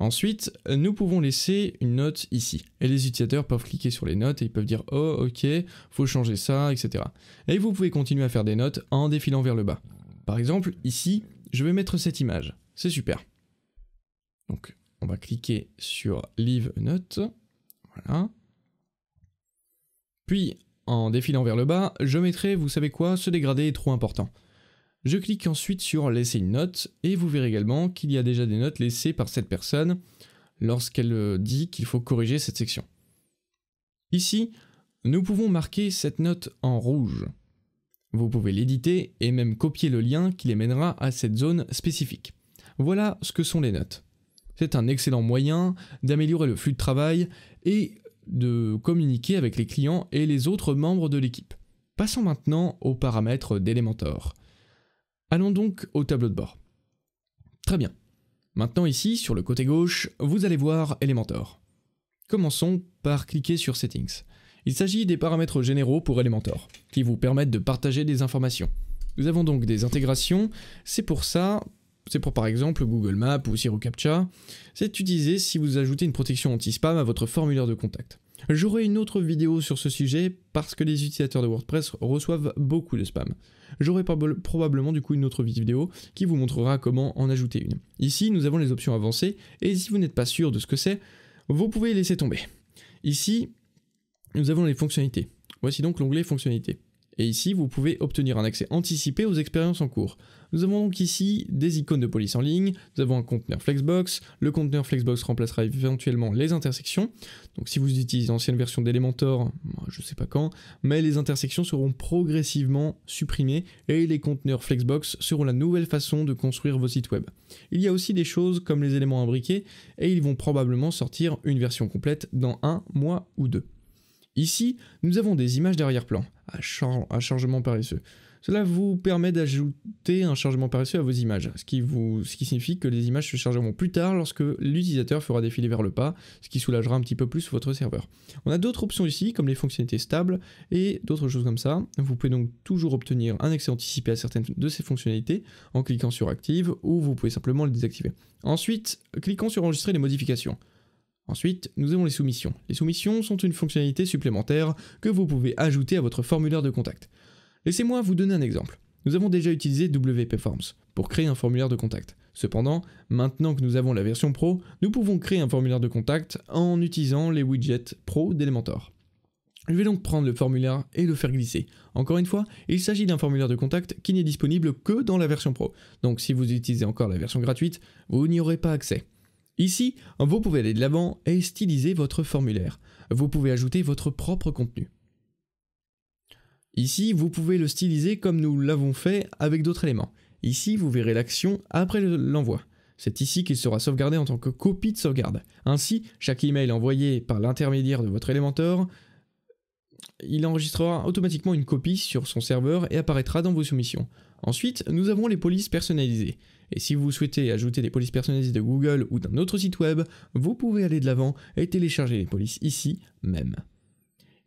Ensuite, nous pouvons laisser une note ici. Et les utilisateurs peuvent cliquer sur les notes et ils peuvent dire « Oh, ok, faut changer ça, etc. » Et vous pouvez continuer à faire des notes en défilant vers le bas. Par exemple, ici, je vais mettre cette image. C'est super. Donc, on va cliquer sur « Leave note ». Voilà. Puis, en défilant vers le bas, je mettrai, vous savez quoi, ce dégradé est trop important. Je clique ensuite sur laisser une note et vous verrez également qu'il y a déjà des notes laissées par cette personne lorsqu'elle euh, dit qu'il faut corriger cette section. Ici, nous pouvons marquer cette note en rouge. Vous pouvez l'éditer et même copier le lien qui les mènera à cette zone spécifique. Voilà ce que sont les notes. C'est un excellent moyen d'améliorer le flux de travail et de communiquer avec les clients et les autres membres de l'équipe. Passons maintenant aux paramètres d'Elementor. Allons donc au tableau de bord. Très bien. Maintenant ici, sur le côté gauche, vous allez voir Elementor. Commençons par cliquer sur Settings. Il s'agit des paramètres généraux pour Elementor, qui vous permettent de partager des informations. Nous avons donc des intégrations, c'est pour ça, c'est pour par exemple Google Maps ou SiruCaptcha, c'est utilisé si vous ajoutez une protection anti-spam à votre formulaire de contact. J'aurai une autre vidéo sur ce sujet parce que les utilisateurs de WordPress reçoivent beaucoup de spam. J'aurai probablement du coup une autre vidéo qui vous montrera comment en ajouter une. Ici, nous avons les options avancées et si vous n'êtes pas sûr de ce que c'est, vous pouvez laisser tomber. Ici, nous avons les fonctionnalités. Voici donc l'onglet fonctionnalités et ici vous pouvez obtenir un accès anticipé aux expériences en cours. Nous avons donc ici des icônes de police en ligne, nous avons un conteneur Flexbox, le conteneur Flexbox remplacera éventuellement les intersections, donc si vous utilisez l'ancienne version d'Elementor, je ne sais pas quand, mais les intersections seront progressivement supprimées et les conteneurs Flexbox seront la nouvelle façon de construire vos sites web. Il y a aussi des choses comme les éléments imbriqués et ils vont probablement sortir une version complète dans un mois ou deux. Ici, nous avons des images d'arrière-plan à, chargement paresseux. Cela vous permet d'ajouter un chargement paresseux à vos images, ce qui, signifie que les images se chargeront plus tard lorsque l'utilisateur fera défiler vers le pas, ce qui soulagera un petit peu plus votre serveur. On a d'autres options ici, comme les fonctionnalités stables et d'autres choses comme ça. Vous pouvez donc toujours obtenir un accès anticipé à certaines de ces fonctionnalités en cliquant sur Active ou vous pouvez simplement les désactiver. Ensuite, cliquons sur Enregistrer les modifications. Ensuite, nous avons les soumissions. Les soumissions sont une fonctionnalité supplémentaire que vous pouvez ajouter à votre formulaire de contact. Laissez-moi vous donner un exemple. Nous avons déjà utilisé WPForms pour créer un formulaire de contact. Cependant, maintenant que nous avons la version Pro, nous pouvons créer un formulaire de contact en utilisant les widgets Pro d'Elementor. Je vais donc prendre le formulaire et le faire glisser. Encore une fois, il s'agit d'un formulaire de contact qui n'est disponible que dans la version Pro. Donc si vous utilisez encore la version gratuite, vous n'y aurez pas accès. Ici, vous pouvez aller de l'avant et styliser votre formulaire. Vous pouvez ajouter votre propre contenu. Ici, vous pouvez le styliser comme nous l'avons fait avec d'autres éléments. Ici, vous verrez l'action après l'envoi. C'est ici qu'il sera sauvegardé en tant que copie de sauvegarde. Ainsi, chaque email envoyé par l'intermédiaire de votre Elementor, il enregistrera automatiquement une copie sur son serveur et apparaîtra dans vos soumissions. Ensuite, nous avons les polices personnalisées. Et si vous souhaitez ajouter des polices personnalisées de Google ou d'un autre site web, vous pouvez aller de l'avant et télécharger les polices ici même.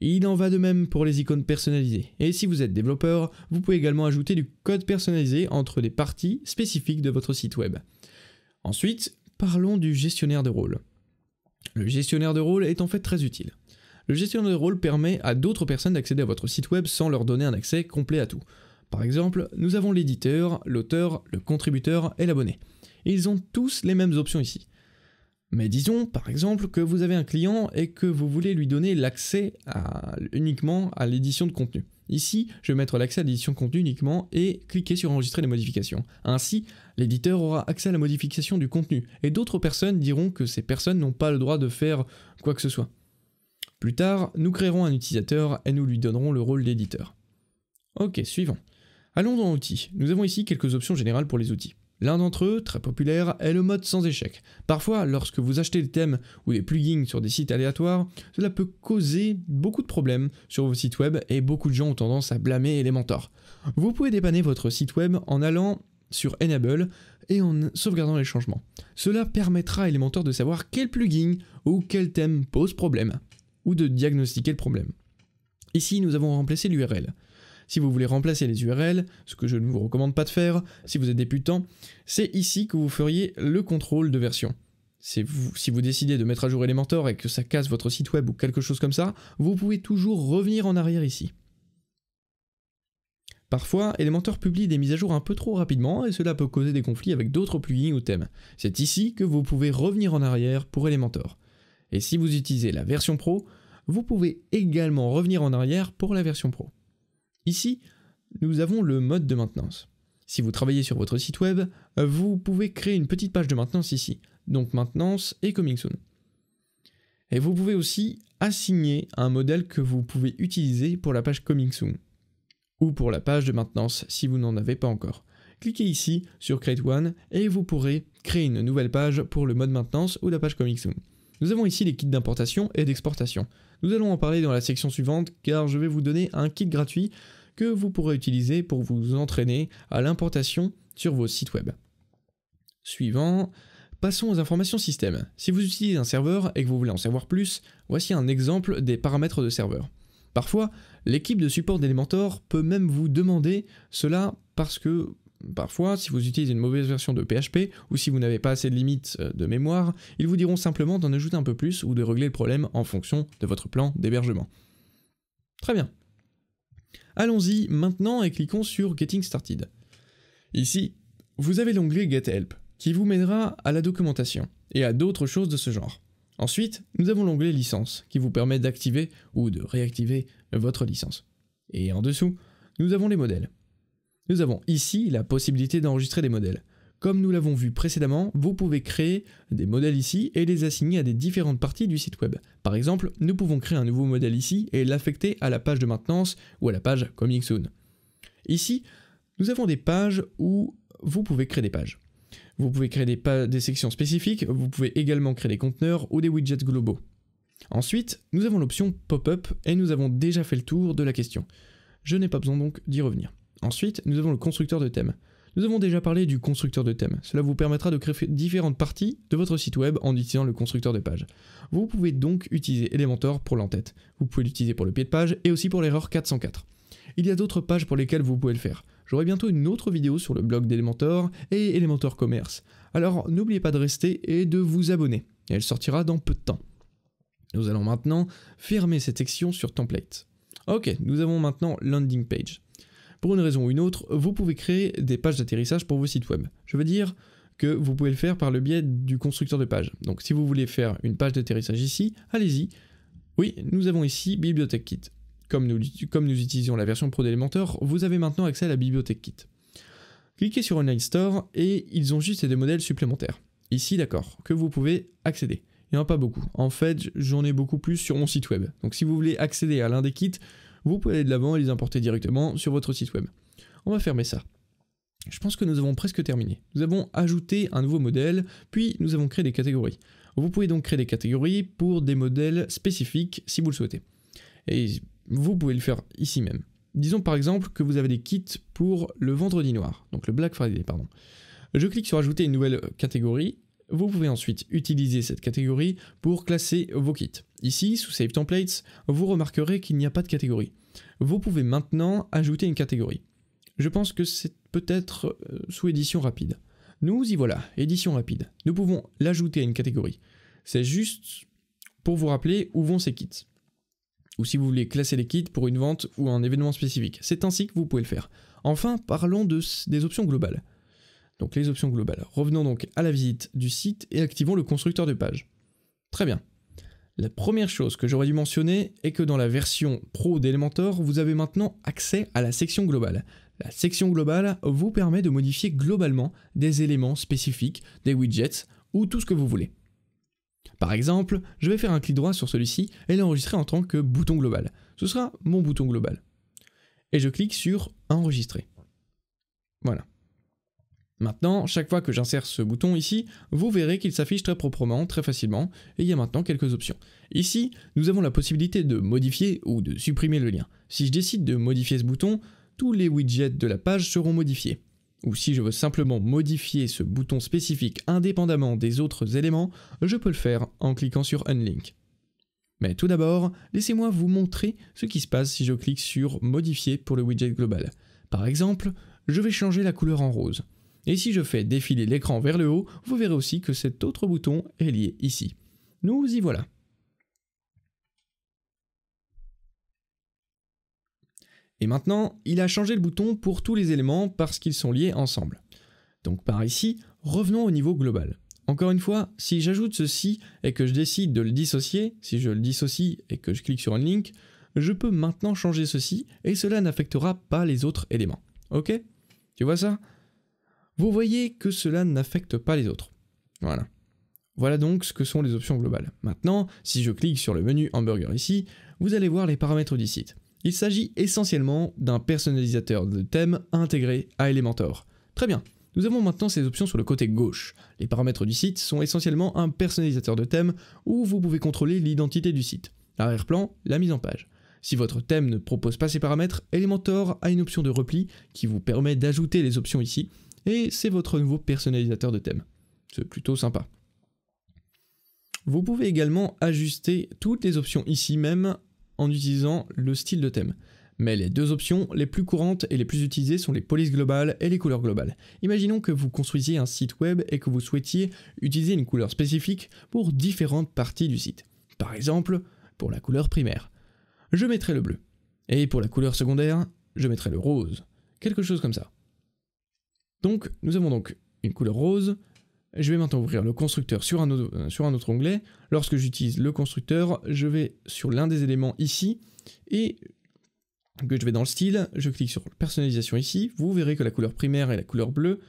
Il en va de même pour les icônes personnalisées. Et si vous êtes développeur, vous pouvez également ajouter du code personnalisé entre des parties spécifiques de votre site web. Ensuite, parlons du gestionnaire de rôle. Le gestionnaire de rôle est en fait très utile. Le gestionnaire de rôle permet à d'autres personnes d'accéder à votre site web sans leur donner un accès complet à tout. Par exemple, nous avons l'éditeur, l'auteur, le contributeur et l'abonné. ils ont tous les mêmes options ici. Mais disons par exemple que vous avez un client et que vous voulez lui donner l'accès uniquement à l'édition de contenu. Ici, je vais mettre l'accès à l'édition de contenu uniquement et cliquer sur enregistrer les modifications. Ainsi, l'éditeur aura accès à la modification du contenu et d'autres personnes diront que ces personnes n'ont pas le droit de faire quoi que ce soit. Plus tard, nous créerons un utilisateur et nous lui donnerons le rôle d'éditeur. Ok, suivant. Allons dans Outils. Nous avons ici quelques options générales pour les outils. L'un d'entre eux, très populaire, est le mode sans échec. Parfois, lorsque vous achetez des thèmes ou des plugins sur des sites aléatoires, cela peut causer beaucoup de problèmes sur vos sites web et beaucoup de gens ont tendance à blâmer Elementor. Vous pouvez dépanner votre site web en allant sur Enable et en sauvegardant les changements. Cela permettra à Elementor de savoir quel plugin ou quel thème pose problème, ou de diagnostiquer le problème. Ici, nous avons remplacé l'URL. Si vous voulez remplacer les URL, ce que je ne vous recommande pas de faire si vous êtes débutant, c'est ici que vous feriez le contrôle de version. si vous décidez de mettre à jour Elementor et que ça casse votre site web ou quelque chose comme ça, vous pouvez toujours revenir en arrière ici. Parfois, Elementor publie des mises à jour un peu trop rapidement et cela peut causer des conflits avec d'autres plugins ou thèmes. C'est ici que vous pouvez revenir en arrière pour Elementor. Et si vous utilisez la version pro, vous pouvez également revenir en arrière pour la version pro. Ici, nous avons le mode de maintenance. Si vous travaillez sur votre site web, vous pouvez créer une petite page de maintenance ici, donc maintenance et coming soon. Et vous pouvez aussi assigner un modèle que vous pouvez utiliser pour la page coming soon ou pour la page de maintenance si vous n'en avez pas encore. Cliquez ici sur Create One et vous pourrez créer une nouvelle page pour le mode maintenance ou la page coming soon. Nous avons ici les kits d'importation et d'exportation. Nous allons en parler dans la section suivante car je vais vous donner un kit gratuit que vous pourrez utiliser pour vous entraîner à l'importation sur vos sites web. Suivant, passons aux informations système. Si vous utilisez un serveur et que vous voulez en savoir plus, voici un exemple des paramètres de serveur. Parfois, l'équipe de support d'Elementor peut même vous demander cela parce que Parfois, si vous utilisez une mauvaise version de PHP ou si vous n'avez pas assez de limites euh, de mémoire, ils vous diront simplement d'en ajouter un peu plus ou de régler le problème en fonction de votre plan d'hébergement. Très bien. Allons-y maintenant et cliquons sur Getting Started. Ici, vous avez l'onglet Get Help qui vous mènera à la documentation et à d'autres choses de ce genre. Ensuite, nous avons l'onglet Licence qui vous permet d'activer ou de réactiver votre licence. Et en dessous, nous avons les modèles. Nous avons ici la possibilité d'enregistrer des modèles. Comme nous l'avons vu précédemment, vous pouvez créer des modèles ici et les assigner à des différentes parties du site web. Par exemple, nous pouvons créer un nouveau modèle ici et l'affecter à la page de maintenance ou à la page Coming Soon. Ici, nous avons des pages où vous pouvez créer des pages. Vous pouvez créer des, des sections spécifiques, vous pouvez également créer des conteneurs ou des widgets globaux. Ensuite, nous avons l'option Pop-up et nous avons déjà fait le tour de la question. Je n'ai pas besoin donc d'y revenir. Ensuite, nous avons le constructeur de thème. Nous avons déjà parlé du constructeur de thème. Cela vous permettra de créer différentes parties de votre site web en utilisant le constructeur de page. Vous pouvez donc utiliser Elementor pour l'entête. Vous pouvez l'utiliser pour le pied de page et aussi pour l'erreur 404. Il y a d'autres pages pour lesquelles vous pouvez le faire. J'aurai bientôt une autre vidéo sur le blog d'Elementor et Elementor Commerce. Alors n'oubliez pas de rester et de vous abonner. Elle sortira dans peu de temps. Nous allons maintenant fermer cette section sur template. Ok, nous avons maintenant landing page pour une raison ou une autre, vous pouvez créer des pages d'atterrissage pour vos sites web. Je veux dire que vous pouvez le faire par le biais du constructeur de pages. Donc si vous voulez faire une page d'atterrissage ici, allez-y. Oui, nous avons ici Bibliothèque Kit. Comme nous, utilisons la version Pro d'Elementor, vous avez maintenant accès à la Bibliothèque Kit. Cliquez sur Online Store et ils ont juste des modèles supplémentaires. Ici, d'accord, que vous pouvez accéder. Il n'y en a pas beaucoup. En fait, j'en ai beaucoup plus sur mon site web. Donc si vous voulez accéder à l'un des kits, vous pouvez aller de l'avant et les importer directement sur votre site web. On va fermer ça. Je pense que nous avons presque terminé. Nous avons ajouté un nouveau modèle, puis nous avons créé des catégories. Vous pouvez donc créer des catégories pour des modèles spécifiques si vous le souhaitez. Et vous pouvez le faire ici même. Disons par exemple que vous avez des kits pour le vendredi noir, donc le Black Friday, pardon. Je clique sur ajouter une nouvelle catégorie. Vous pouvez ensuite utiliser cette catégorie pour classer vos kits. Ici, sous Save Templates, vous remarquerez qu'il n'y a pas de catégorie. Vous pouvez maintenant ajouter une catégorie. Je pense que c'est peut-être euh, sous édition rapide. Nous y voilà, édition rapide. Nous pouvons l'ajouter à une catégorie. C'est juste pour vous rappeler où vont ces kits. Ou si vous voulez classer les kits pour une vente ou un événement spécifique. C'est ainsi que vous pouvez le faire. Enfin, parlons des options globales. Donc les options globales. Revenons donc à la visite du site et activons le constructeur de page. Très bien. La première chose que j'aurais dû mentionner est que dans la version pro d'Elementor, vous avez maintenant accès à la section globale. La section globale vous permet de modifier globalement des éléments spécifiques, des widgets ou tout ce que vous voulez. Par exemple, je vais faire un clic droit sur celui-ci et l'enregistrer en tant que bouton global. Ce sera mon bouton global. Et je clique sur enregistrer. Voilà. Maintenant, chaque fois que j'insère ce bouton ici, vous verrez qu'il s'affiche très proprement, très facilement, et il y a maintenant quelques options. Ici, nous avons la possibilité de modifier ou de supprimer le lien. Si je décide de modifier ce bouton, tous les widgets de la page seront modifiés. Ou si je veux simplement modifier ce bouton spécifique indépendamment des autres éléments, je peux le faire en cliquant sur Unlink. Mais tout d'abord, laissez-moi vous montrer ce qui se passe si je clique sur Modifier pour le widget global. Par exemple, je vais changer la couleur en rose. Et si je fais défiler l'écran vers le haut, vous verrez aussi que cet autre bouton est lié ici. Nous y voilà. Et maintenant, il a changé le bouton pour tous les éléments parce qu'ils sont liés ensemble. Donc par ici, revenons au niveau global. Encore une fois, si j'ajoute ceci et que je décide de le dissocier, si je le dissocie et que je clique sur un link, je peux maintenant changer ceci et cela n'affectera pas les autres éléments. Ok Tu vois ça vous voyez que cela n'affecte pas les autres. Voilà. Voilà donc ce que sont les options globales. Maintenant, si je clique sur le menu hamburger ici, vous allez voir les paramètres du site. Il s'agit essentiellement d'un personnalisateur de thème intégré à Elementor. Très bien, nous avons maintenant ces options sur le côté gauche. Les paramètres du site sont essentiellement un personnalisateur de thème où vous pouvez contrôler l'identité du site. L'arrière-plan, la mise en page. Si votre thème ne propose pas ces paramètres, Elementor a une option de repli qui vous permet d'ajouter les options ici et c'est votre nouveau personnalisateur de thème. C'est plutôt sympa. Vous pouvez également ajuster toutes les options ici même en utilisant le style de thème. Mais les deux options les plus courantes et les plus utilisées sont les polices globales et les couleurs globales. Imaginons que vous construisiez un site web et que vous souhaitiez utiliser une couleur spécifique pour différentes parties du site. Par exemple, pour la couleur primaire, je mettrai le bleu. Et pour la couleur secondaire, je mettrai le rose. Quelque chose comme ça. Donc nous avons donc une couleur rose. Je vais maintenant ouvrir le constructeur euh, sur un autre, onglet. Lorsque j'utilise le constructeur, je vais sur l'un des éléments ici et que je vais dans le style, je clique sur personnalisation ici, vous verrez que la couleur primaire est la couleur bleue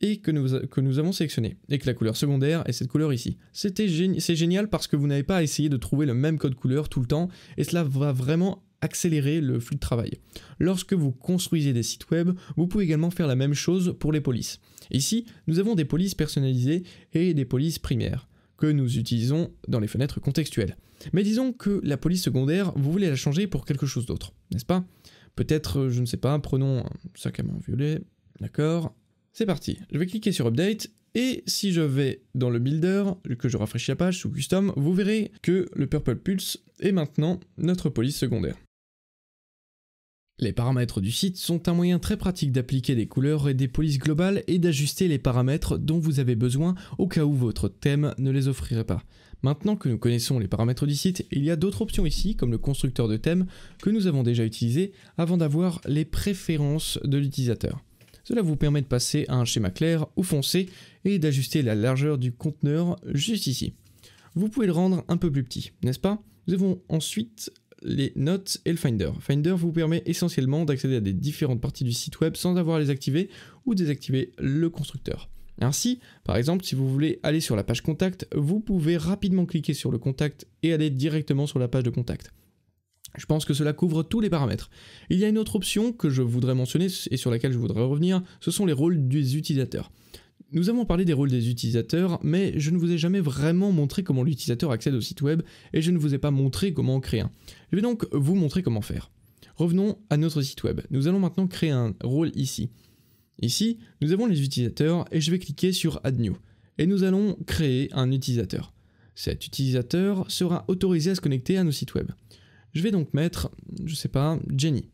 et que nous, que nous avons sélectionné, et que la couleur secondaire est cette couleur ici. C'est génial parce que vous n'avez pas à essayer de trouver le même code couleur tout le temps, et cela va vraiment accélérer le flux de travail. Lorsque vous construisez des sites web, vous pouvez également faire la même chose pour les polices. Ici, nous avons des polices personnalisées et des polices primaires que nous utilisons dans les fenêtres contextuelles. Mais disons que la police secondaire, vous voulez la changer pour quelque chose d'autre, n'est-ce pas Peut-être, euh, je ne sais pas, prenons un sac à main violet, d'accord C'est parti, je vais cliquer sur Update, et si je vais dans le Builder, que je rafraîchis la page sous Custom, vous verrez que le Purple Pulse est maintenant notre police secondaire. Les paramètres du site sont un moyen très pratique d'appliquer des couleurs et des polices globales et d'ajuster les paramètres dont vous avez besoin au cas où votre thème ne les offrirait pas. Maintenant que nous connaissons les paramètres du site, il y a d'autres options ici, comme le constructeur de thème que nous avons déjà utilisé avant d'avoir les préférences de l'utilisateur. Cela vous permet de passer à un schéma clair ou foncé et d'ajuster la largeur du conteneur juste ici. Vous pouvez le rendre un peu plus petit, n'est-ce pas Nous avons ensuite les notes et le Finder. Finder vous permet essentiellement d'accéder à des différentes parties du site web sans avoir à les activer ou désactiver le constructeur. Ainsi, par exemple, si vous voulez aller sur la page contact, vous pouvez rapidement cliquer sur le contact et aller directement sur la page de contact. Je pense que cela couvre tous les paramètres. Il y a une autre option que je voudrais mentionner et sur laquelle je voudrais revenir, ce sont les rôles des utilisateurs. Nous avons parlé des rôles des utilisateurs, mais je ne vous ai jamais vraiment montré comment l'utilisateur accède au site web et je ne vous ai pas montré comment en créer un. Je vais donc vous montrer comment faire. Revenons à notre site web. Nous allons maintenant créer un rôle ici. Ici, nous avons les utilisateurs et je vais cliquer sur Add New. Et nous allons créer un utilisateur. Cet utilisateur sera autorisé à se connecter à nos sites web. Je vais donc mettre, je sais pas, Jenny.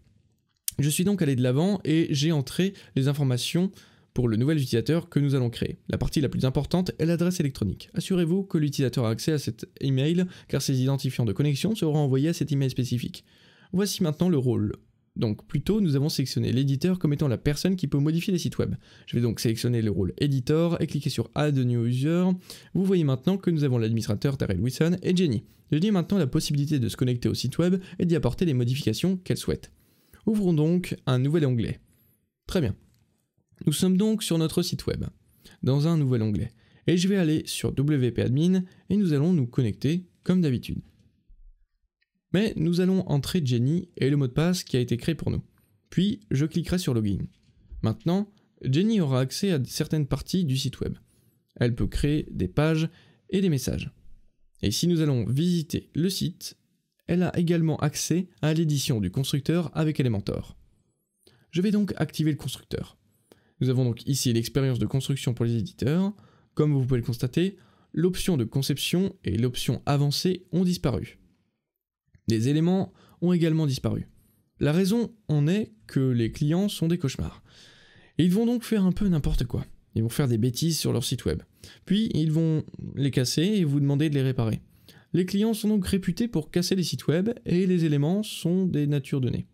Je suis donc allé de l'avant et j'ai entré les informations pour le nouvel utilisateur que nous allons créer. La partie la plus importante est l'adresse électronique. Assurez-vous que l'utilisateur a accès à cet email car ses identifiants de connexion seront envoyés à cet email spécifique. Voici maintenant le rôle. Donc plus tôt nous avons sélectionné l'éditeur comme étant la personne qui peut modifier les sites web. Je vais donc sélectionner le rôle Editor et cliquer sur Add New User. Vous voyez maintenant que nous avons l'administrateur Darrell Wilson et Jenny. Jenny a maintenant la possibilité de se connecter au site web et d'y apporter les modifications qu'elle souhaite. Ouvrons donc un nouvel onglet. Très bien. Nous sommes donc sur notre site web, dans un nouvel onglet, et je vais aller sur WP Admin et nous allons nous connecter comme d'habitude. Mais nous allons entrer Jenny et le mot de passe qui a été créé pour nous. Puis je cliquerai sur Login. Maintenant, Jenny aura accès à certaines parties du site web. Elle peut créer des pages et des messages. Et si nous allons visiter le site, elle a également accès à l'édition du constructeur avec Elementor. Je vais donc activer le constructeur. Nous avons donc ici l'expérience de construction pour les éditeurs. Comme vous pouvez le constater, l'option de conception et l'option avancée ont disparu. Les éléments ont également disparu. La raison en est que les clients sont des cauchemars. Ils vont donc faire un peu n'importe quoi. Ils vont faire des bêtises sur leur site web. Puis ils vont les casser et vous demander de les réparer. Les clients sont donc réputés pour casser les sites web et les éléments sont des natures données.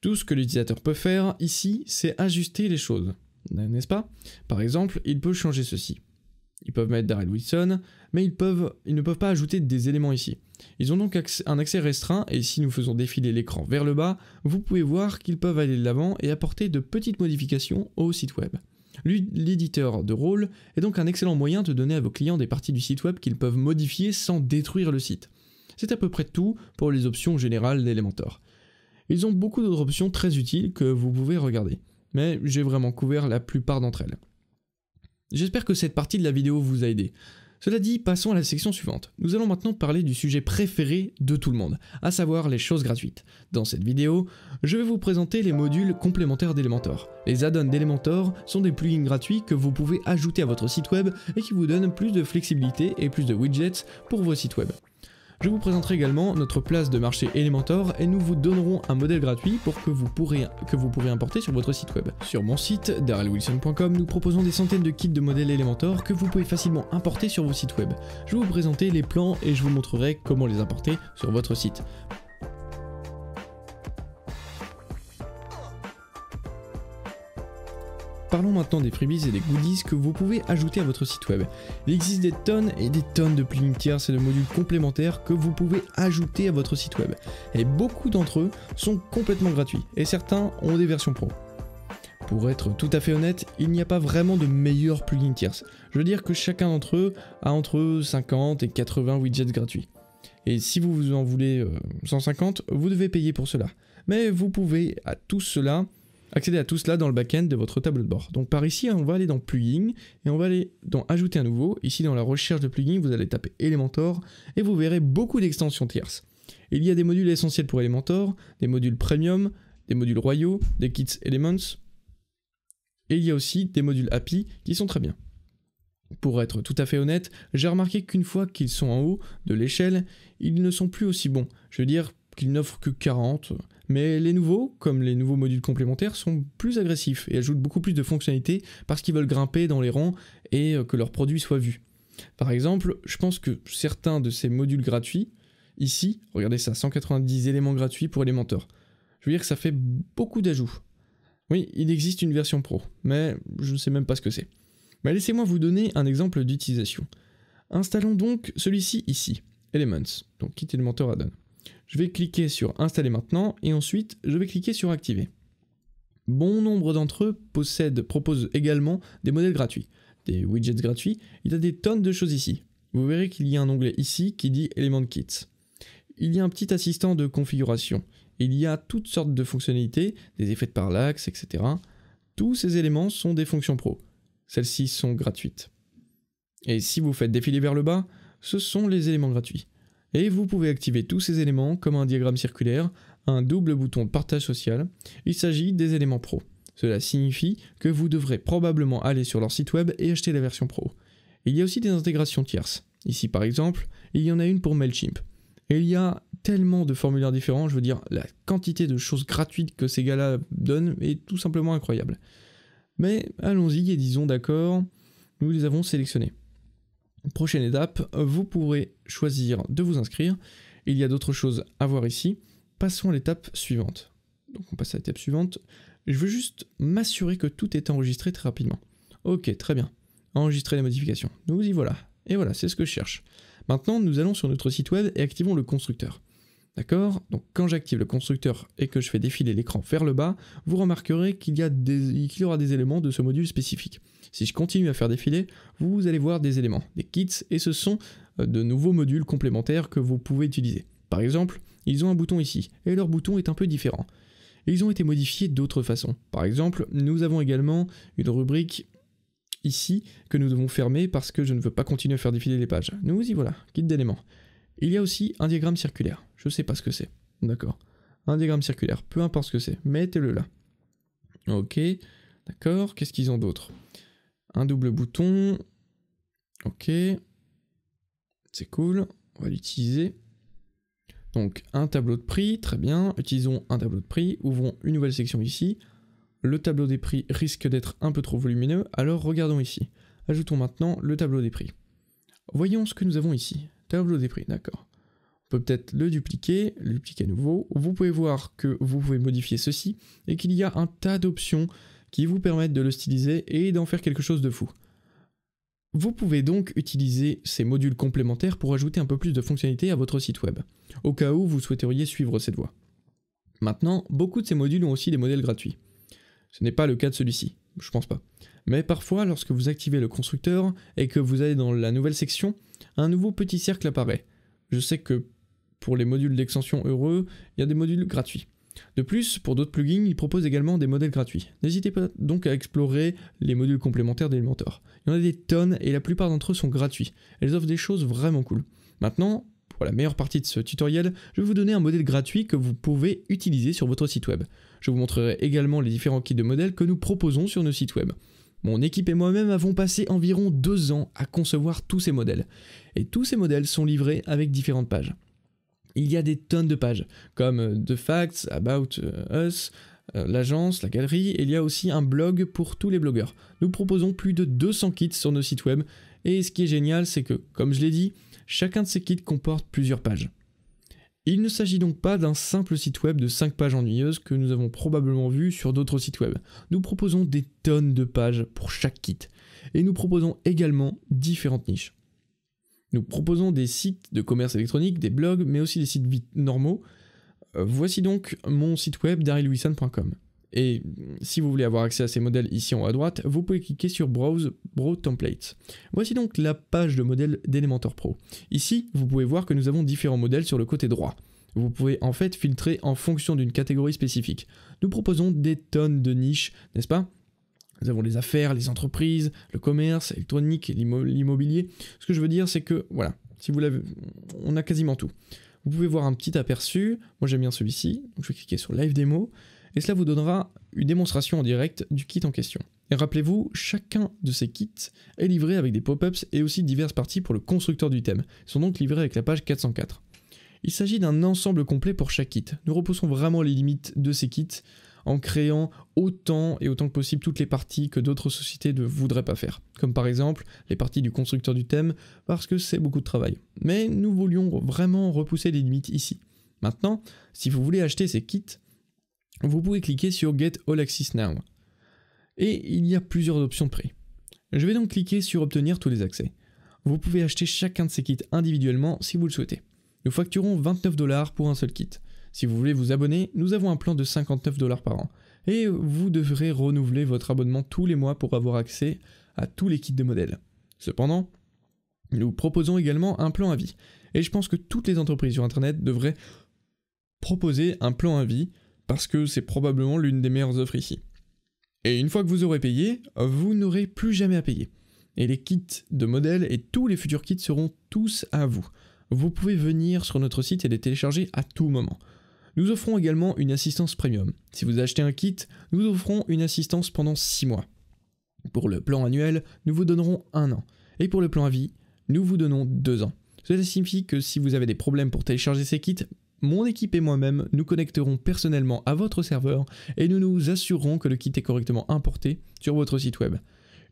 Tout ce que l'utilisateur peut faire ici, c'est ajuster les choses, n'est-ce pas Par exemple, il peut changer ceci. Ils peuvent mettre Daryl Wilson, mais ils, ne peuvent pas ajouter des éléments ici. Ils ont donc un accès restreint, et si nous faisons défiler l'écran vers le bas, vous pouvez voir qu'ils peuvent aller de l'avant et apporter de petites modifications au site web. L'éditeur de rôle est donc un excellent moyen de donner à vos clients des parties du site web qu'ils peuvent modifier sans détruire le site. C'est à peu près tout pour les options générales d'Elementor. Ils ont beaucoup d'autres options très utiles que vous pouvez regarder, mais j'ai vraiment couvert la plupart d'entre elles. J'espère que cette partie de la vidéo vous a aidé. Cela dit, passons à la section suivante. Nous allons maintenant parler du sujet préféré de tout le monde, à savoir les choses gratuites. Dans cette vidéo, je vais vous présenter les modules complémentaires d'Elementor. Les add-ons d'Elementor sont des plugins gratuits que vous pouvez ajouter à votre site web et qui vous donnent plus de flexibilité et plus de widgets pour vos sites web. Je vous présenterai également notre place de marché Elementor et nous vous donnerons un modèle gratuit pour que vous pourrez, que vous importer sur votre site web. Sur mon site, darylwilson.com, nous proposons des centaines de kits de modèles Elementor que vous pouvez facilement importer sur vos sites web. Je vais vous présenter les plans et je vous montrerai comment les importer sur votre site. Parlons maintenant des freebies et des goodies que vous pouvez ajouter à votre site web. Il existe des tonnes et des tonnes de plugins tiers et de modules complémentaires que vous pouvez ajouter à votre site web. Et beaucoup d'entre eux sont complètement gratuits et certains ont des versions pro. Pour être tout à fait honnête, il n'y a pas vraiment de meilleurs plugins tiers. Je veux dire que chacun d'entre eux a entre 50 et 80 widgets gratuits. Et si vous en voulez 150, euh, vous devez payer pour cela. Mais vous pouvez à tout cela accéder à tout cela dans le back-end de votre tableau de bord. Donc par ici, hein, on va aller dans plugin et on va aller dans ajouter un nouveau. Ici dans la recherche de plugin, vous allez taper Elementor et vous verrez beaucoup d'extensions tierces. Il y a des modules essentiels pour Elementor, des modules premium, des modules royaux, des kits Elements. Et il y a aussi des modules API qui sont très bien. Pour être tout à fait honnête, j'ai remarqué qu'une fois qu'ils sont en haut de l'échelle, ils ne sont plus aussi bons. Je veux dire qu'ils n'offrent que 40, mais les nouveaux, comme les nouveaux modules complémentaires, sont plus agressifs et ajoutent beaucoup plus de fonctionnalités parce qu'ils veulent grimper dans les rangs et euh, que leurs produits soient vus. Par exemple, je pense que certains de ces modules gratuits, ici, regardez ça, 190 éléments gratuits pour Elementor. Je veux dire que ça fait beaucoup d'ajouts. Oui, il existe une version pro, mais je ne sais même pas ce que c'est. Mais laissez-moi vous donner un exemple d'utilisation. Installons donc celui-ci ici, Elements, donc quitte Elementor Add-on. Je vais cliquer sur Installer maintenant et ensuite je vais cliquer sur Activer. Bon nombre d'entre eux possèdent, proposent également des modèles gratuits, des widgets gratuits. Il y a des tonnes de choses ici. Vous verrez qu'il y a un onglet ici qui dit Element Kits. Il y a un petit assistant de configuration. Il y a toutes sortes de fonctionnalités, des effets de parallaxe, etc. Tous ces éléments sont des fonctions pro. Celles-ci sont gratuites. Et si vous faites défiler vers le bas, ce sont les éléments gratuits. Et vous pouvez activer tous ces éléments comme un diagramme circulaire, un double bouton partage social. Il s'agit des éléments pro. Cela signifie que vous devrez probablement aller sur leur site web et acheter la version pro. Il y a aussi des intégrations tierces. Ici par exemple, il y en a une pour Mailchimp. Et il y a tellement de formulaires différents, je veux dire, la quantité de choses gratuites que ces gars-là donnent est tout simplement incroyable. Mais allons-y et disons d'accord, nous les avons sélectionnés prochaine étape, vous pourrez choisir de vous inscrire. Il y a d'autres choses à voir ici. Passons à l'étape suivante. Donc on passe à l'étape suivante. Je veux juste m'assurer que tout est enregistré très rapidement. Ok, très bien. Enregistrer les modifications. Nous y voilà. Et voilà, c'est ce que je cherche. Maintenant, nous allons sur notre site web et activons le constructeur. D'accord Donc quand j'active le constructeur et que je fais défiler l'écran vers le bas, vous remarquerez qu'il y, aura des éléments de ce module spécifique. Si je continue à faire défiler, vous allez voir des éléments, des kits, et ce sont euh, de nouveaux modules complémentaires que vous pouvez utiliser. Par exemple, ils ont un bouton ici, et leur bouton est un peu différent. Ils ont été modifiés d'autres façons. Par exemple, nous avons également une rubrique ici que nous devons fermer parce que je ne veux pas continuer à faire défiler les pages. Nous y voilà, kit d'éléments. Il y a aussi un diagramme circulaire. Je sais pas ce que c'est. D'accord. Un diagramme circulaire, peu importe ce que c'est, mettez-le là. Ok, d'accord. Qu'est-ce qu'ils ont d'autre Un double bouton. Ok. C'est cool, on va l'utiliser. Donc un tableau de prix, très bien. Utilisons un tableau de prix. Ouvrons une nouvelle section ici. Le tableau des prix risque d'être un peu trop volumineux, alors regardons ici. Ajoutons maintenant le tableau des prix. Voyons ce que nous avons ici. Tableau des prix, d'accord peut peut-être le dupliquer, le dupliquer à nouveau. Vous pouvez voir que vous pouvez modifier ceci et qu'il y a un tas d'options qui vous permettent de le styliser et d'en faire quelque chose de fou. Vous pouvez donc utiliser ces modules complémentaires pour ajouter un peu plus de fonctionnalités à votre site web, au cas où vous souhaiteriez suivre cette voie. Maintenant, beaucoup de ces modules ont aussi des modèles gratuits. Ce n'est pas le cas de celui-ci, je pense pas. Mais parfois, lorsque vous activez le constructeur et que vous allez dans la nouvelle section, un nouveau petit cercle apparaît. Je sais que pour les modules d'extension heureux, il y a des modules gratuits. De plus, pour d'autres plugins, ils proposent également des modèles gratuits. N'hésitez pas donc à explorer les modules complémentaires d'Elementor. Il y en a des tonnes et la plupart d'entre eux sont gratuits. Elles offrent des choses vraiment cool. Maintenant, pour la meilleure partie de ce tutoriel, je vais vous donner un modèle gratuit que vous pouvez utiliser sur votre site web. Je vous montrerai également les différents kits de modèles que nous proposons sur nos sites web. Mon équipe et moi-même avons passé environ deux ans à concevoir tous ces modèles. Et tous ces modèles sont livrés avec différentes pages il y a des tonnes de pages, comme euh, The Facts, About euh, Us, euh, l'agence, la galerie, et il y a aussi un blog pour tous les blogueurs. Nous proposons plus de 200 kits sur nos sites web, et ce qui est génial, c'est que, comme je l'ai dit, chacun de ces kits comporte plusieurs pages. Il ne s'agit donc pas d'un simple site web de 5 pages ennuyeuses que nous avons probablement vu sur d'autres sites web. Nous proposons des tonnes de pages pour chaque kit. Et nous proposons également différentes niches. Nous proposons des sites de commerce électronique, des blogs, mais aussi des sites normaux. Euh, voici donc mon site web darylwisson.com. Et si vous voulez avoir accès à ces modèles ici en haut à droite, vous pouvez cliquer sur Browse Bro Templates. Voici donc la page de modèles d'Elementor Pro. Ici, vous pouvez voir que nous avons différents modèles sur le côté droit. Vous pouvez en fait filtrer en fonction d'une catégorie spécifique. Nous proposons des tonnes de niches, n'est-ce pas nous avons les affaires, les entreprises, le commerce, l'électronique, l'immobilier. Ce que je veux dire, c'est que, voilà, si vous l'avez, on a quasiment tout. Vous pouvez voir un petit aperçu. Moi, j'aime bien celui-ci. je vais cliquer sur Live Demo. Et cela vous donnera une démonstration en direct du kit en question. Et rappelez-vous, chacun de ces kits est livré avec des pop-ups et aussi diverses parties pour le constructeur du thème. Ils sont donc livrés avec la page 404. Il s'agit d'un ensemble complet pour chaque kit. Nous repoussons vraiment les limites de ces kits en créant autant et autant que possible toutes les parties que d'autres sociétés ne voudraient pas faire, comme par exemple les parties du constructeur du thème, parce que c'est beaucoup de travail. Mais nous voulions vraiment repousser les limites ici. Maintenant, si vous voulez acheter ces kits, vous pouvez cliquer sur Get All Access Now. Et il y a plusieurs options de prix. Je vais donc cliquer sur Obtenir tous les accès. Vous pouvez acheter chacun de ces kits individuellement si vous le souhaitez. Nous facturons 29 dollars pour un seul kit. Si vous voulez vous abonner, nous avons un plan de 59 dollars par an. Et vous devrez renouveler votre abonnement tous les mois pour avoir accès à tous les kits de modèles. Cependant, nous proposons également un plan à vie. Et je pense que toutes les entreprises sur Internet devraient proposer un plan à vie parce que c'est probablement l'une des meilleures offres ici. Et une fois que vous aurez payé, vous n'aurez plus jamais à payer. Et les kits de modèles et tous les futurs kits seront tous à vous. Vous pouvez venir sur notre site et les télécharger à tout moment. Nous offrons également une assistance premium. Si vous achetez un kit, nous offrons une assistance pendant 6 mois. Pour le plan annuel, nous vous donnerons 1 an. Et pour le plan à vie, nous vous donnons 2 ans. Cela signifie que si vous avez des problèmes pour télécharger ces kits, mon équipe et moi-même nous connecterons personnellement à votre serveur et nous nous assurerons que le kit est correctement importé sur votre site web.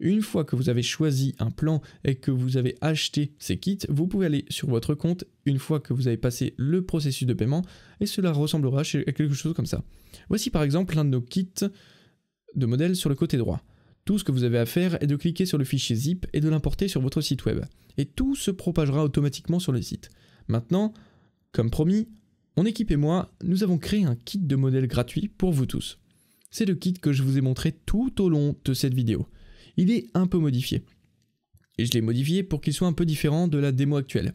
Une fois que vous avez choisi un plan et que vous avez acheté ces kits, vous pouvez aller sur votre compte une fois que vous avez passé le processus de paiement et cela ressemblera à quelque chose comme ça. Voici par exemple l'un de nos kits de modèles sur le côté droit. Tout ce que vous avez à faire est de cliquer sur le fichier zip et de l'importer sur votre site web. Et tout se propagera automatiquement sur le site. Maintenant, comme promis, mon équipe et moi, nous avons créé un kit de modèles gratuit pour vous tous. C'est le kit que je vous ai montré tout au long de cette vidéo il est un peu modifié. Et je l'ai modifié pour qu'il soit un peu différent de la démo actuelle.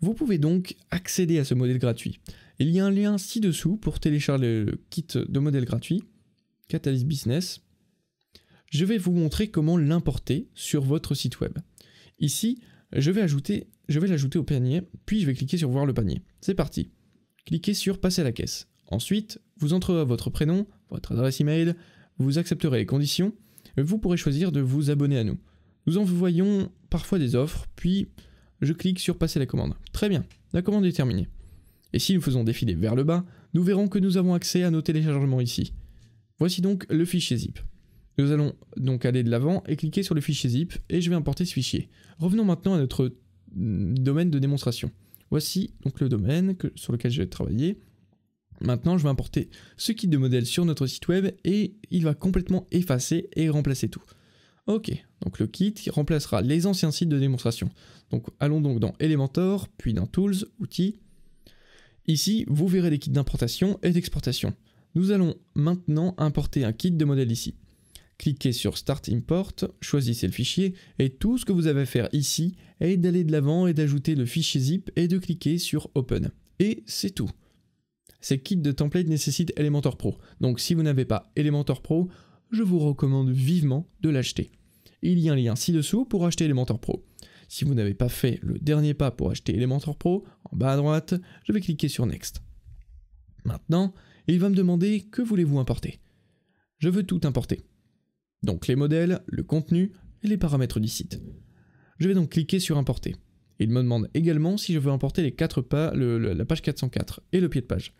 Vous pouvez donc accéder à ce modèle gratuit. Il y a un lien ci-dessous pour télécharger le kit de modèle gratuit, Catalyst Business. Je vais vous montrer comment l'importer sur votre site web. Ici, je vais l'ajouter au panier, puis je vais cliquer sur voir le panier. C'est parti. Cliquez sur passer à la caisse. Ensuite, vous entrerez votre prénom, votre adresse email, vous accepterez les conditions euh, vous pourrez choisir de vous abonner à nous. Nous envoyons parfois des offres, puis je clique sur passer la commande. Très bien, la commande est terminée. Et si nous faisons défiler vers le bas, nous verrons que nous avons accès à nos téléchargements ici. Voici donc le fichier zip. Nous allons donc aller de l'avant et cliquer sur le fichier zip et je vais importer ce fichier. Revenons maintenant à notre mm, domaine de démonstration. Voici donc le domaine sur lequel je vais travailler. Maintenant, je vais importer ce kit de modèle sur notre site web et il va complètement effacer et remplacer tout. Ok, donc le kit remplacera les anciens sites de démonstration. Donc allons donc dans Elementor, puis dans Tools, Outils. Ici, vous verrez les kits d'importation et d'exportation. Nous allons maintenant importer un kit de modèle ici. Cliquez sur Start Import, choisissez le fichier et tout ce que vous avez à faire ici est d'aller de l'avant et d'ajouter le fichier zip et de cliquer sur Open. Et c'est tout. Ces kits de templates nécessitent Elementor Pro. Donc si vous n'avez pas Elementor Pro, je vous recommande vivement de l'acheter. Il y a un lien ci-dessous pour acheter Elementor Pro. Si vous n'avez pas fait le dernier pas pour acheter Elementor Pro, en bas à droite, je vais cliquer sur Next. Maintenant, il va me demander que voulez-vous importer. Je veux tout importer. Donc les modèles, le contenu et les paramètres du site. Je vais donc cliquer sur Importer. Il me demande également si je veux importer les quatre pas, la page 404 et le pied de page.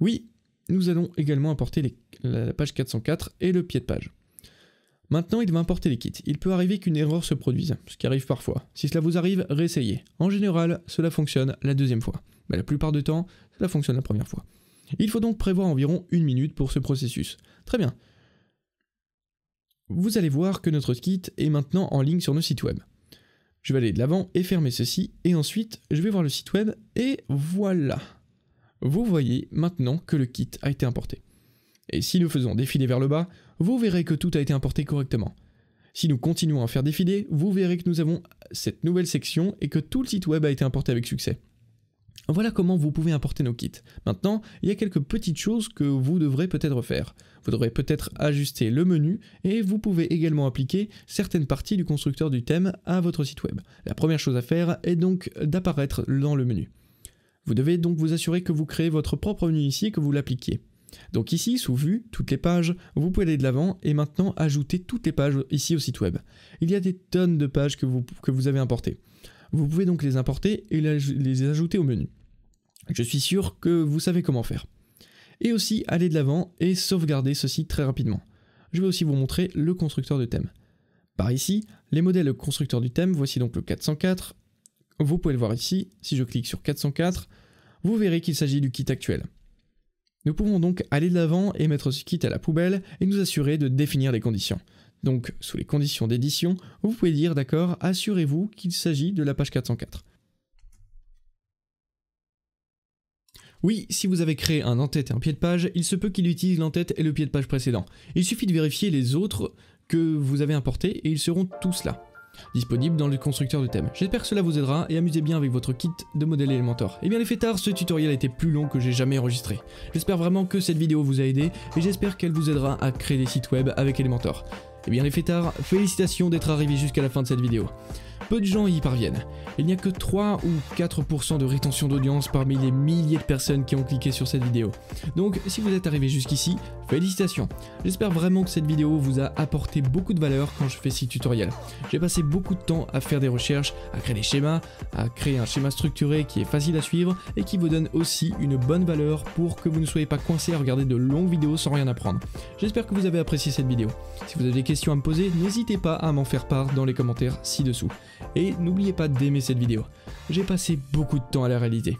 Oui, nous allons également importer la page 404 et le pied de page. Maintenant, il va importer les kits. Il peut arriver qu'une erreur se produise, ce qui arrive parfois. Si cela vous arrive, réessayez. En général, cela fonctionne la deuxième fois. Mais la plupart du temps, cela fonctionne la première fois. Il faut donc prévoir environ une minute pour ce processus. Très bien. Vous allez voir que notre kit est maintenant en ligne sur nos sites web. Je vais aller de l'avant et fermer ceci, et ensuite, je vais voir le site web, et voilà vous voyez maintenant que le kit a été importé. Et si nous faisons défiler vers le bas, vous verrez que tout a été importé correctement. Si nous continuons à faire défiler, vous verrez que nous avons cette nouvelle section et que tout le site web a été importé avec succès. Voilà comment vous pouvez importer nos kits. Maintenant, il y a quelques petites choses que vous devrez peut-être faire. Vous devrez peut-être ajuster le menu et vous pouvez également appliquer certaines parties du constructeur du thème à votre site web. La première chose à faire est donc d'apparaître dans le menu. Vous devez donc vous assurer que vous créez votre propre menu ici et que vous l'appliquiez. Donc ici, sous Vue, toutes les pages, vous pouvez aller de l'avant et maintenant ajouter toutes les pages ici au site web. Il y a des tonnes de pages que vous, avez importées. Vous pouvez donc les importer et les ajouter au menu. Je suis sûr que vous savez comment faire. Et aussi aller de l'avant et sauvegarder ceci très rapidement. Je vais aussi vous montrer le constructeur de thème. Par ici, les modèles constructeurs du thème, voici donc le 404. Vous pouvez le voir ici, si je clique sur 404, vous verrez qu'il s'agit du kit actuel. Nous pouvons donc aller de l'avant et mettre ce kit à la poubelle et nous assurer de définir les conditions. Donc, sous les conditions d'édition, vous pouvez dire d'accord, assurez-vous qu'il s'agit de la page 404. Oui, si vous avez créé un en-tête et un pied de page, il se peut qu'il utilise l'en-tête et le pied de page précédent. Il suffit de vérifier les autres que vous avez importés et ils seront tous là disponible dans le constructeur de thème. J'espère que cela vous aidera et amusez bien avec votre kit de modèle Elementor. Et eh bien les fêtards, ce tutoriel a été plus long que j'ai jamais enregistré. J'espère vraiment que cette vidéo vous a aidé et j'espère qu'elle vous aidera à créer des sites web avec Elementor. Et eh bien les fêtards, félicitations d'être arrivé jusqu'à la fin de cette vidéo peu de gens y parviennent. Il n'y a que 3 ou 4% de rétention d'audience parmi les milliers de personnes qui ont cliqué sur cette vidéo. Donc si vous êtes arrivé jusqu'ici, félicitations. J'espère vraiment que cette vidéo vous a apporté beaucoup de valeur quand je fais ces tutoriels. J'ai passé beaucoup de temps à faire des recherches, à créer des schémas, à créer un schéma structuré qui est facile à suivre et qui vous donne aussi une bonne valeur pour que vous ne soyez pas coincé à regarder de longues vidéos sans rien apprendre. J'espère que vous avez apprécié cette vidéo. Si vous avez des questions à me poser, n'hésitez pas à m'en faire part dans les commentaires ci-dessous et n'oubliez pas d'aimer cette vidéo. J'ai passé beaucoup de temps à la réaliser.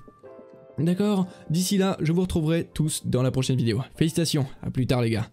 D'accord D'ici là, je vous retrouverai tous dans la prochaine vidéo. Félicitations, à plus tard les gars.